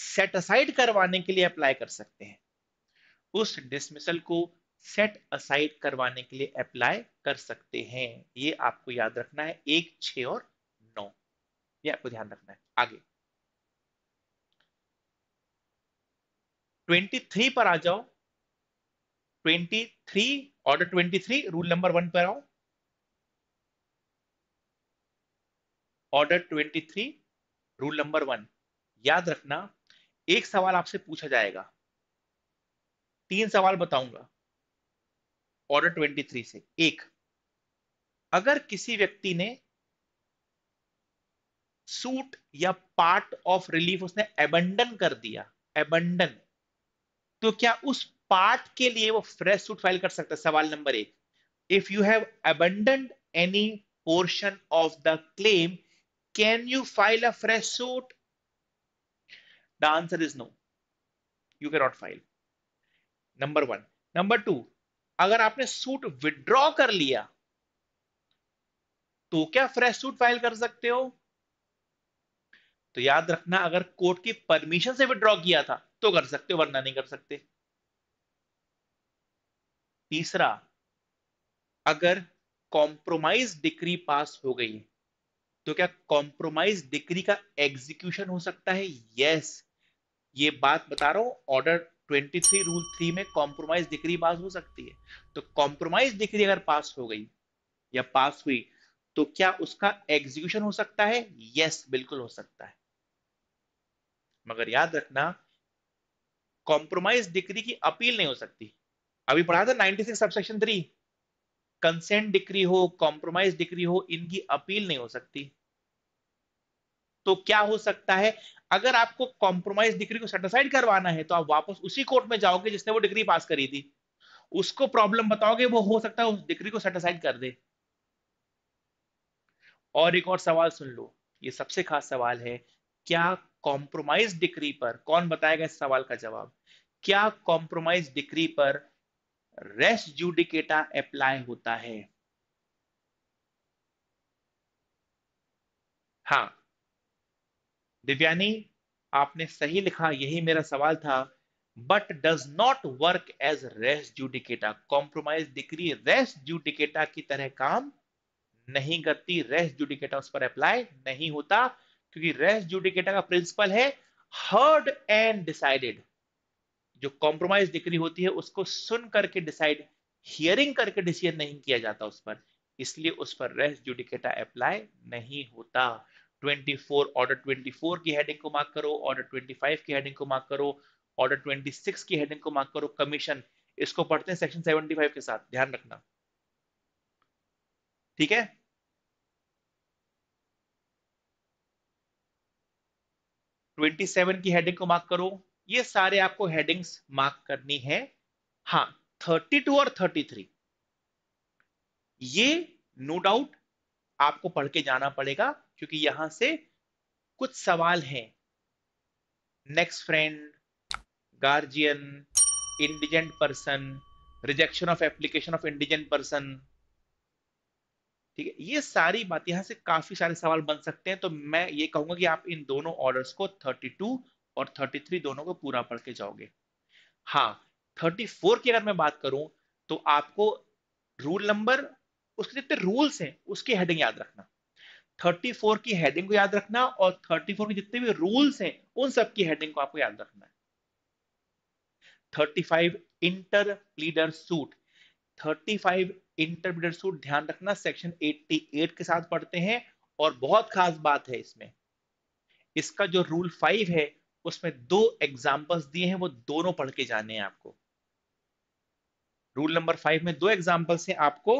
सेट असाइड करवाने के लिए अप्लाई कर सकते हैं उस डिसमिसल को सेट असाइड करवाने के लिए अप्लाई कर सकते हैं ये आपको याद रखना है एक छ और नौ ये आपको ध्यान रखना है आगे 23 पर आ जाओ 23 ऑर्डर 23 रूल नंबर वन पर आओ ऑर्डर 23 रूल नंबर वन याद रखना एक सवाल आपसे पूछा जाएगा तीन सवाल बताऊंगा ऑर्डर 23 से एक अगर किसी व्यक्ति ने सूट या पार्ट ऑफ रिलीफ उसने एबंडन कर दिया एबंडन तो क्या उस पार्ट के लिए वो फ्रेश सूट फाइल कर सकता है सवाल नंबर एक if you have abandoned any portion of the claim can you file a fresh suit the answer is no you cannot file number one number two अगर आपने सूट विड्रॉ कर लिया तो क्या फ्रेश सूट फाइल कर सकते हो तो याद रखना अगर कोर्ट की परमिशन से विड्रॉ किया था तो कर सकते हो वरना नहीं कर सकते तीसरा अगर कॉम्प्रोमाइज डिक्री पास हो गई तो क्या कॉम्प्रोमाइज डिक्री का एग्जीक्यूशन हो सकता है यस ये बात बता रहा हूं ऑर्डर 23 रूल 3 में कॉम्प्रोमाइज डिक्री पास हो सकती है तो कॉम्प्रोमाइज डिक्री अगर पास हो गई या पास हुई तो क्या उसका एग्जीक्यूशन हो सकता है यस बिल्कुल हो सकता है मगर याद रखना कॉम्प्रोमाइज डिक्री की अपील नहीं हो सकती अभी पढ़ा था 96 six subsection three consent decree हो कॉम्प्रोमाइज डिक्री हो इनकी अपील नहीं हो सकती तो क्या हो सकता है अगर आपको कॉम्प्रोमाइज डिग्री को सेटिसाइड करवाना है तो आप वापस उसी कोर्ट में जाओगे जिसने वो डिग्री पास करी थी उसको प्रॉब्लम बताओगे वो हो सकता है उस डिग्री को सेटिसाइड कर दे और एक और सवाल सुन लो ये सबसे खास सवाल है क्या कॉम्प्रोमाइज डिग्री पर कौन बताएगा इस सवाल का जवाब क्या कॉम्प्रोमाइज डिग्री पर रेस जुडिकेटा अप्लाई होता है हाँ दिव्यानी आपने सही लिखा यही मेरा सवाल था but does not work as res judicata compromise decree res judicata की तरह काम नहीं करती रेस जुडिकेटा उस पर अप्लाई नहीं होता क्योंकि रेस जुडिकेटा का प्रिंसिपल है हर्ड एंड डिसाइडेड जो कॉम्प्रोमाइज डिग्री होती है उसको सुन करके डिसाइड हियरिंग करके डिसीजन नहीं किया जाता उस पर इसलिए उस पर रेस जुडिकेटा अप्लाई नहीं होता 24 ऑर्डर 24 की हेडिंग को मार्क करो ऑर्डर 25 की हेडिंग को मार्क करो ऑर्डर 26 की हेडिंग को मार्क करो कमीशन इसको पढ़ते हैं सेक्शन 75 के साथ ध्यान रखना ठीक है ट्वेंटी सेवन की हेडिंग को मार्क करो ये सारे आपको हेडिंग्स मार्क करनी है हाँ 32 और 33 ये नो no डाउट आपको पढ़ के जाना पड़ेगा क्योंकि यहां से कुछ सवाल हैं next friend guardian indigent person rejection of application of indigent person ठीक है ये सारी बात यहां से काफी सारे सवाल बन सकते हैं तो मैं ये कहूंगा कि आप इन दोनों ऑर्डर्स को 32 और 33 दोनों को पूरा पढ़ के जाओगे हाँ 34 की अगर मैं बात करूं तो आपको रूल नंबर उसके जितने रूल्स हैं उसकी हेडिंग याद रखना 34 की हेडिंग को याद रखना और 34 के जितने भी रूल्स हैं उन सब की हेडिंग को आपको याद रखना है 35 interpleader suit 35 interpleader suit ध्यान रखना सेक्शन 88 के साथ पढ़ते हैं और बहुत खास बात है इसमें इसका जो रूल फाइव है उसमें दो एग्जाम्पल्स दिए हैं वो दोनों पढ़ के जाने हैं आपको रूल नंबर फाइव में दो एग्जाम्पल्स हैं आपको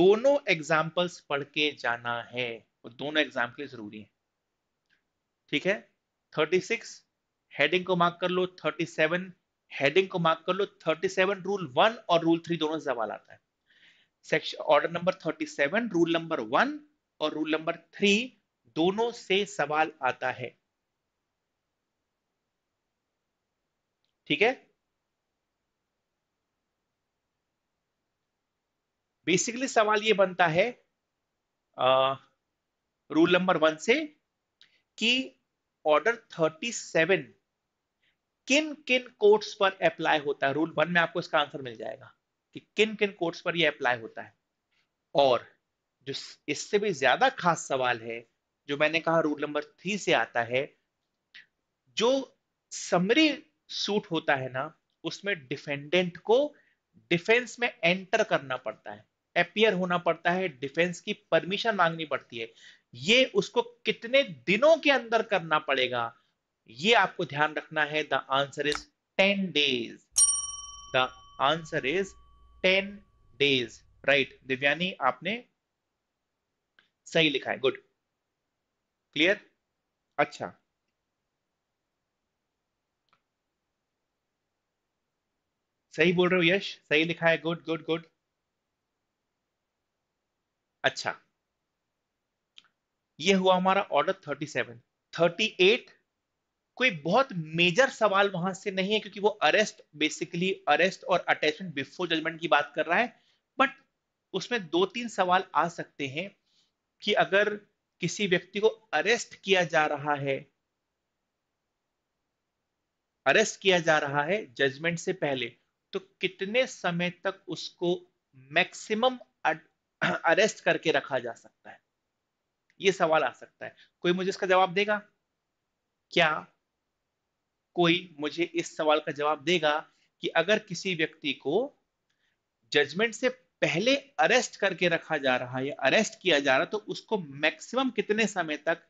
दोनों एग्जाम्पल्स पढ़ के जाना है वो दोनों एग्जाम के लिए जरूरी है ठीक है थर्टी सिक्स हेडिंग को मार्क कर लो थर्टी सेवन हेडिंग को मार्क कर लो थर्टी सेवन रूल वन और रूल थ्री दोनों सवाल आता है section order number thirty seven rule number one और रूल नंबर थ्री दोनों से सवाल आता है ठीक है बेसिकली सवाल ये बनता है आ, रूल नंबर वन से कि ऑर्डर 37 किन किन कोर्ट्स पर अप्लाई होता है रूल वन में आपको इसका आंसर मिल जाएगा कि किन किन कोर्ट्स पर यह अप्लाई होता है और जो इससे भी ज्यादा खास सवाल है जो मैंने कहा रूल नंबर थ्री से आता है जो समरी सूट होता है ना उसमें डिफेंडेंट को डिफेंस में एंटर करना पड़ता है अपियर होना पड़ता है डिफेंस की परमिशन मांगनी पड़ती है ये उसको कितने दिनों के अंदर करना पड़ेगा ये आपको ध्यान रखना है the answer is ten days the answer is ten days right Divyani आपने सही लिखा है गुड क्लियर अच्छा सही बोल रहे हो यश सही लिखा है गुड गुड गुड अच्छा ये हुआ हमारा order thirty seven thirty eight कोई बहुत मेजर सवाल वहां से नहीं है क्योंकि वो अरेस्ट बेसिकली अरेस्ट और अटैचमेंट बिफोर जजमेंट की बात कर रहा है बट उसमें दो तीन सवाल आ सकते हैं कि अगर किसी व्यक्ति को अरेस्ट किया जा रहा है अरेस्ट किया जा रहा है जजमेंट से पहले तो कितने समय तक उसको मैक्सिमम (clears throat) अरेस्ट करके रखा जा सकता है ये सवाल आ सकता है कोई मुझे इसका जवाब देगा क्या कोई मुझे इस सवाल का जवाब देगा कि अगर किसी व्यक्ति को जजमेंट से पहले अरेस्ट करके रखा जा रहा है या अरेस्ट किया जा रहा तो उसको मैक्सिमम कितने समय तक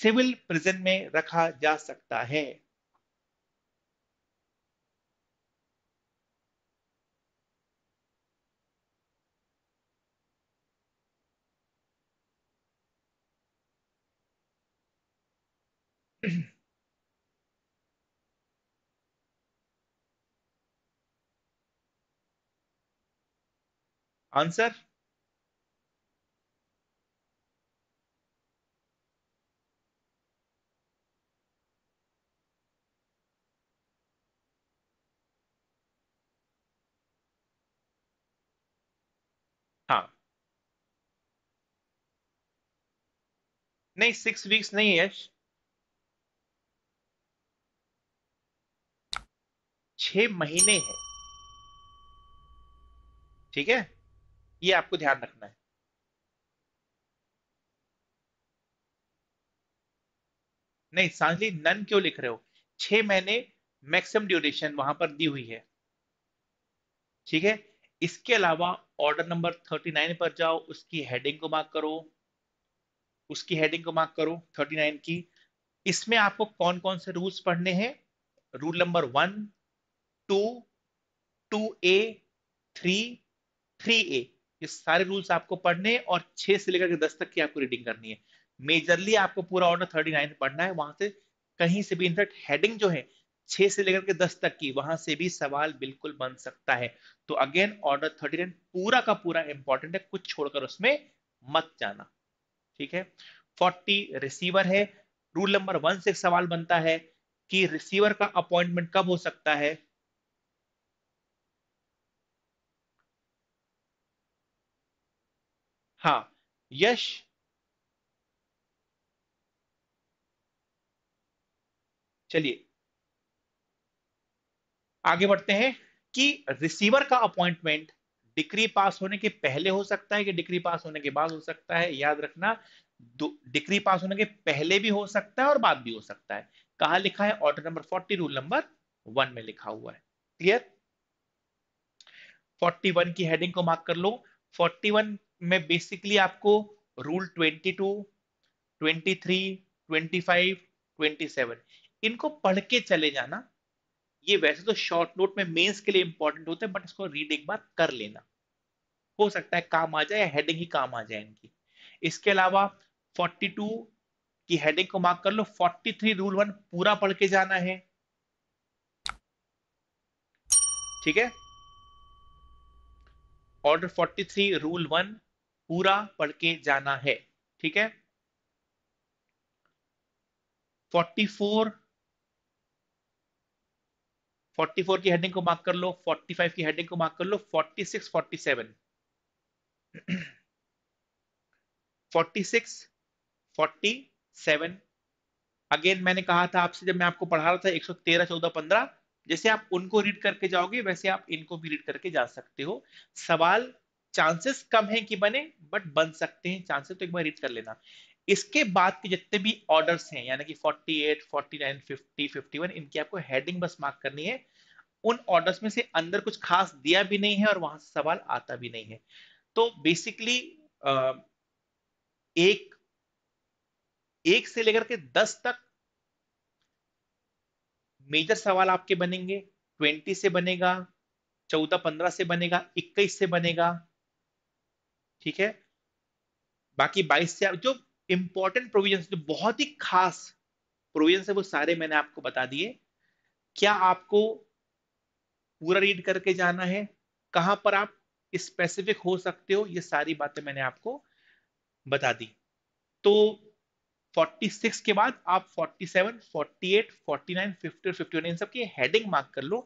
सिविल प्रिजन में रखा जा सकता है आंसर (clears throat) हाँ नहीं सिक्स वीक्स नहीं है छह महीने है ठीक है ये आपको ध्यान रखना है नहीं सांसली नन क्यों लिख रहे हो छह महीने मैक्सिमम ड्यूरेशन वहां पर दी हुई है ठीक है इसके अलावा ऑर्डर नंबर थर्टी नाइन पर जाओ उसकी हेडिंग को मार्क करो उसकी हेडिंग को मार्क करो थर्टी नाइन की इसमें आपको कौन कौन से रूल्स पढ़ने हैं rule number one two two A three three A ये सारे रूल्स आपको पढ़ने और छह से लेकर के दस तक की आपको रीडिंग करनी है मेजरली आपको पूरा ऑर्डर थर्टी नाइन पढ़ना है वहां से कहीं से भी इनफैक्ट हेडिंग जो है छह से लेकर के दस तक की वहां से भी सवाल बिल्कुल बन सकता है तो अगेन ऑर्डर थर्टी नाइन पूरा का पूरा इंपॉर्टेंट है कुछ छोड़कर उसमें मत जाना ठीक है फोर्टी रिसीवर है रूल नंबर वन से सवाल बनता है कि रिसीवर का अपॉइंटमेंट कब हो सकता है हाँ यश चलिए आगे बढ़ते हैं कि रिसीवर का अपॉइंटमेंट डिग्री पास होने के पहले हो सकता है कि डिग्री पास होने के बाद हो सकता है याद रखना डिग्री पास होने के पहले भी हो सकता है और बाद भी हो सकता है कहा लिखा है order number forty rule number one में लिखा हुआ है क्लियर 41 की हेडिंग को मार्क कर लो 41 में बेसिकली आपको रूल 22, 23, 25, 27 इनको पढ़ के चले जाना ये वैसे तो शॉर्ट नोट में मेंस के लिए इंपॉर्टेंट होते हैं बट इसको रीड एक बार कर लेना हो सकता है काम आ जाए या हेडिंग ही काम आ जाए इनकी इसके अलावा 42 की हेडिंग को मार्क कर लो 43 रूल वन पूरा पढ़ के जाना है ठीक है ऑर्डर 43 रूल वन पूरा पढ़ के जाना है ठीक है 44 44 की हेडिंग को मार्क कर लो 45 की हेडिंग को मार्क कर लो 46 47 46 47 अगेन मैंने कहा था आपसे जब मैं आपको पढ़ा रहा था 113 14 15 जैसे आप उनको रीड करके जाओगे वैसे आप इनको भी रीड करके जा सकते हो सवाल चांसेस कम है कि बने बट बन सकते हैं चांसेस तो एक बार रीड कर लेना इसके बाद के जितने भी ऑर्डर्स हैं यानी कि 48, 49, 50, 51 इनकी आपको हेडिंग बस मार्क करनी है उन ऑर्डर्स में से अंदर कुछ खास दिया भी नहीं है और वहां से सवाल आता भी नहीं है तो बेसिकली एक एक से लेकर के दस तक मेजर सवाल आपके बनेंगे ट्वेंटी से बनेगा चौदह पंद्रह से बनेगा इक्कीस से बनेगा ठीक है बाकी 22 से जो इंपॉर्टेंट प्रोविजन जो बहुत ही खास प्रोविजन है वो सारे मैंने आपको बता दिए क्या आपको पूरा रीड करके जाना है कहां पर आप स्पेसिफिक हो सकते हो ये सारी बातें मैंने आपको बता दी तो 46 के बाद आप 47, 48, 49, 50, 51 इन सबके हेडिंग मार्क कर लो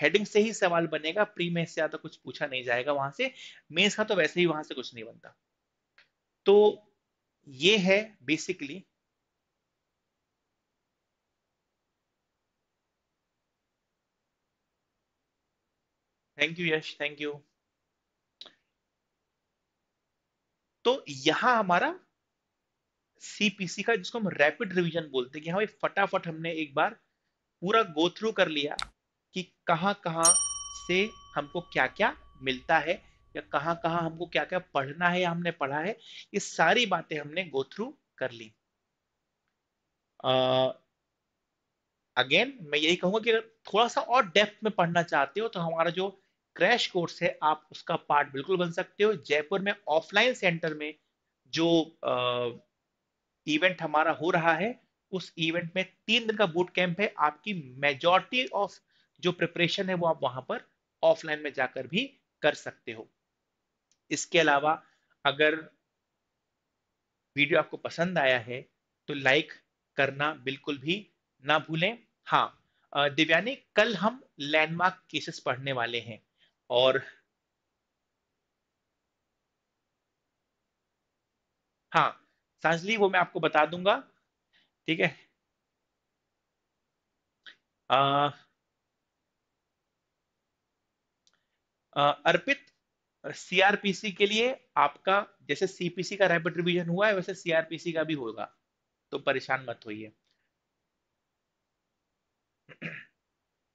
हेडिंग से ही सवाल बनेगा प्री मेंस से ज्यादा कुछ पूछा नहीं जाएगा वहां से मेंस का तो वैसे ही वहां से कुछ नहीं बनता तो ये है basically thank you Yash thank you तो यहां हमारा सीपीसी का जिसको हम रैपिड रिवीजन बोलते हैं कि हाँ भाई फटाफट हमने एक बार पूरा गो थ्रू कर लिया कि कहाँ कहाँ से हमको क्या क्या मिलता है या कहाँ कहाँ हमको क्या क्या पढ़ना है या हमने पढ़ा है ये सारी बातें हमने गो थ्रू कर ली अगेन uh, मैं यही कहूंगा कि अगर थोड़ा सा और डेप्थ में पढ़ना चाहते हो तो हमारा जो क्रैश कोर्स है आप उसका पार्ट बिल्कुल बन सकते हो जयपुर में ऑफलाइन सेंटर में जो uh, इवेंट हमारा हो रहा है उस इवेंट में तीन दिन का बूट कैंप है आपकी मेजोरिटी ऑफ जो प्रिपरेशन है वो आप वहां पर ऑफलाइन में जाकर भी कर सकते हो इसके अलावा अगर वीडियो आपको पसंद आया है तो लाइक करना बिल्कुल भी ना भूलें हाँ दिव्यानी कल हम लैंडमार्क केसेस पढ़ने वाले हैं और हाँ सांसली वो मैं आपको बता दूंगा ठीक है अर्पित सीआरपीसी के लिए आपका जैसे सीपीसी का रैपिड रिवीजन हुआ है वैसे सीआरपीसी का भी होगा तो परेशान मत होइए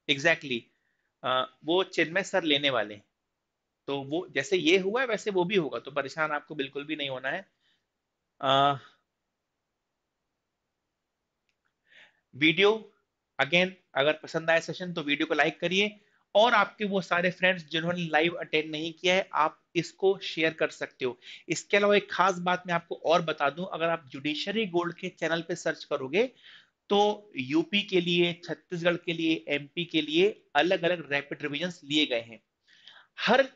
एग्जैक्टली exactly, वो चिन्मय सर लेने वाले तो वो जैसे ये हुआ है वैसे वो भी होगा तो परेशान आपको बिल्कुल भी नहीं होना है आ, वीडियो अगेन अगर पसंद आए सेशन तो वीडियो को लाइक करिए और आपके वो सारे फ्रेंड्स जिन्होंने लाइव अटेंड नहीं किया है आप इसको शेयर कर सकते हो इसके अलावा एक खास बात मैं आपको और बता दूं अगर आप जुडिशरी गोल्ड के चैनल पे सर्च करोगे तो यूपी के लिए छत्तीसगढ़ के लिए एमपी के लिए अलग अलग रैपिड रिविजन लिए गए हैं हर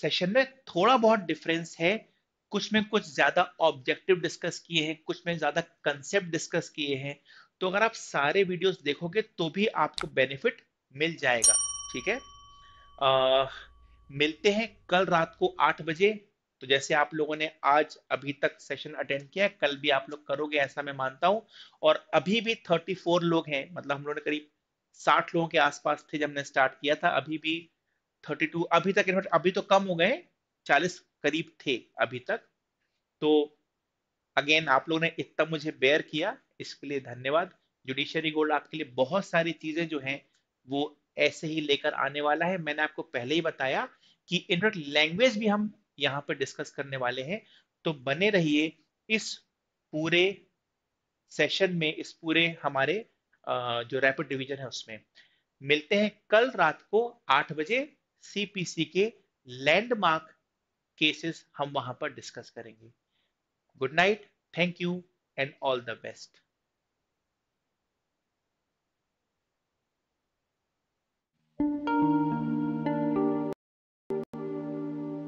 सेशन में थोड़ा बहुत डिफरेंस है कुछ में कुछ ज्यादा ऑब्जेक्टिव डिस्कस किए हैं कुछ में ज्यादा कंसेप्ट डिस्कस किए हैं तो अगर आप सारे वीडियोस देखोगे तो भी आपको बेनिफिट मिल जाएगा ठीक है आ, मिलते हैं कल रात को आठ बजे तो जैसे आप लोगों ने आज अभी तक सेशन अटेंड किया है कल भी आप लोग करोगे ऐसा मैं मानता हूं और अभी भी 34 लोग हैं मतलब हम लोगों ने करीब 60 लोगों के आसपास थे जब ने स्टार्ट किया था अभी भी 32 अभी तक अभी तो कम हो गए 40 करीब थे अभी तक तो अगेन आप लोगों ने इतना मुझे बेयर किया इसके लिए धन्यवाद जुडिशरी गोल्ड आपके लिए बहुत सारी चीजें जो है वो ऐसे ही लेकर आने वाला है मैंने आपको पहले ही बताया कि इंटरनेट लैंग्वेज भी हम यहाँ पर डिस्कस करने वाले हैं तो बने रहिए इस पूरे सेशन में इस पूरे हमारे जो रैपिड डिवीजन है उसमें मिलते हैं कल रात को आठ बजे सीपीसी के लैंडमार्क केसेस हम वहां पर डिस्कस करेंगे good night thank you and all the best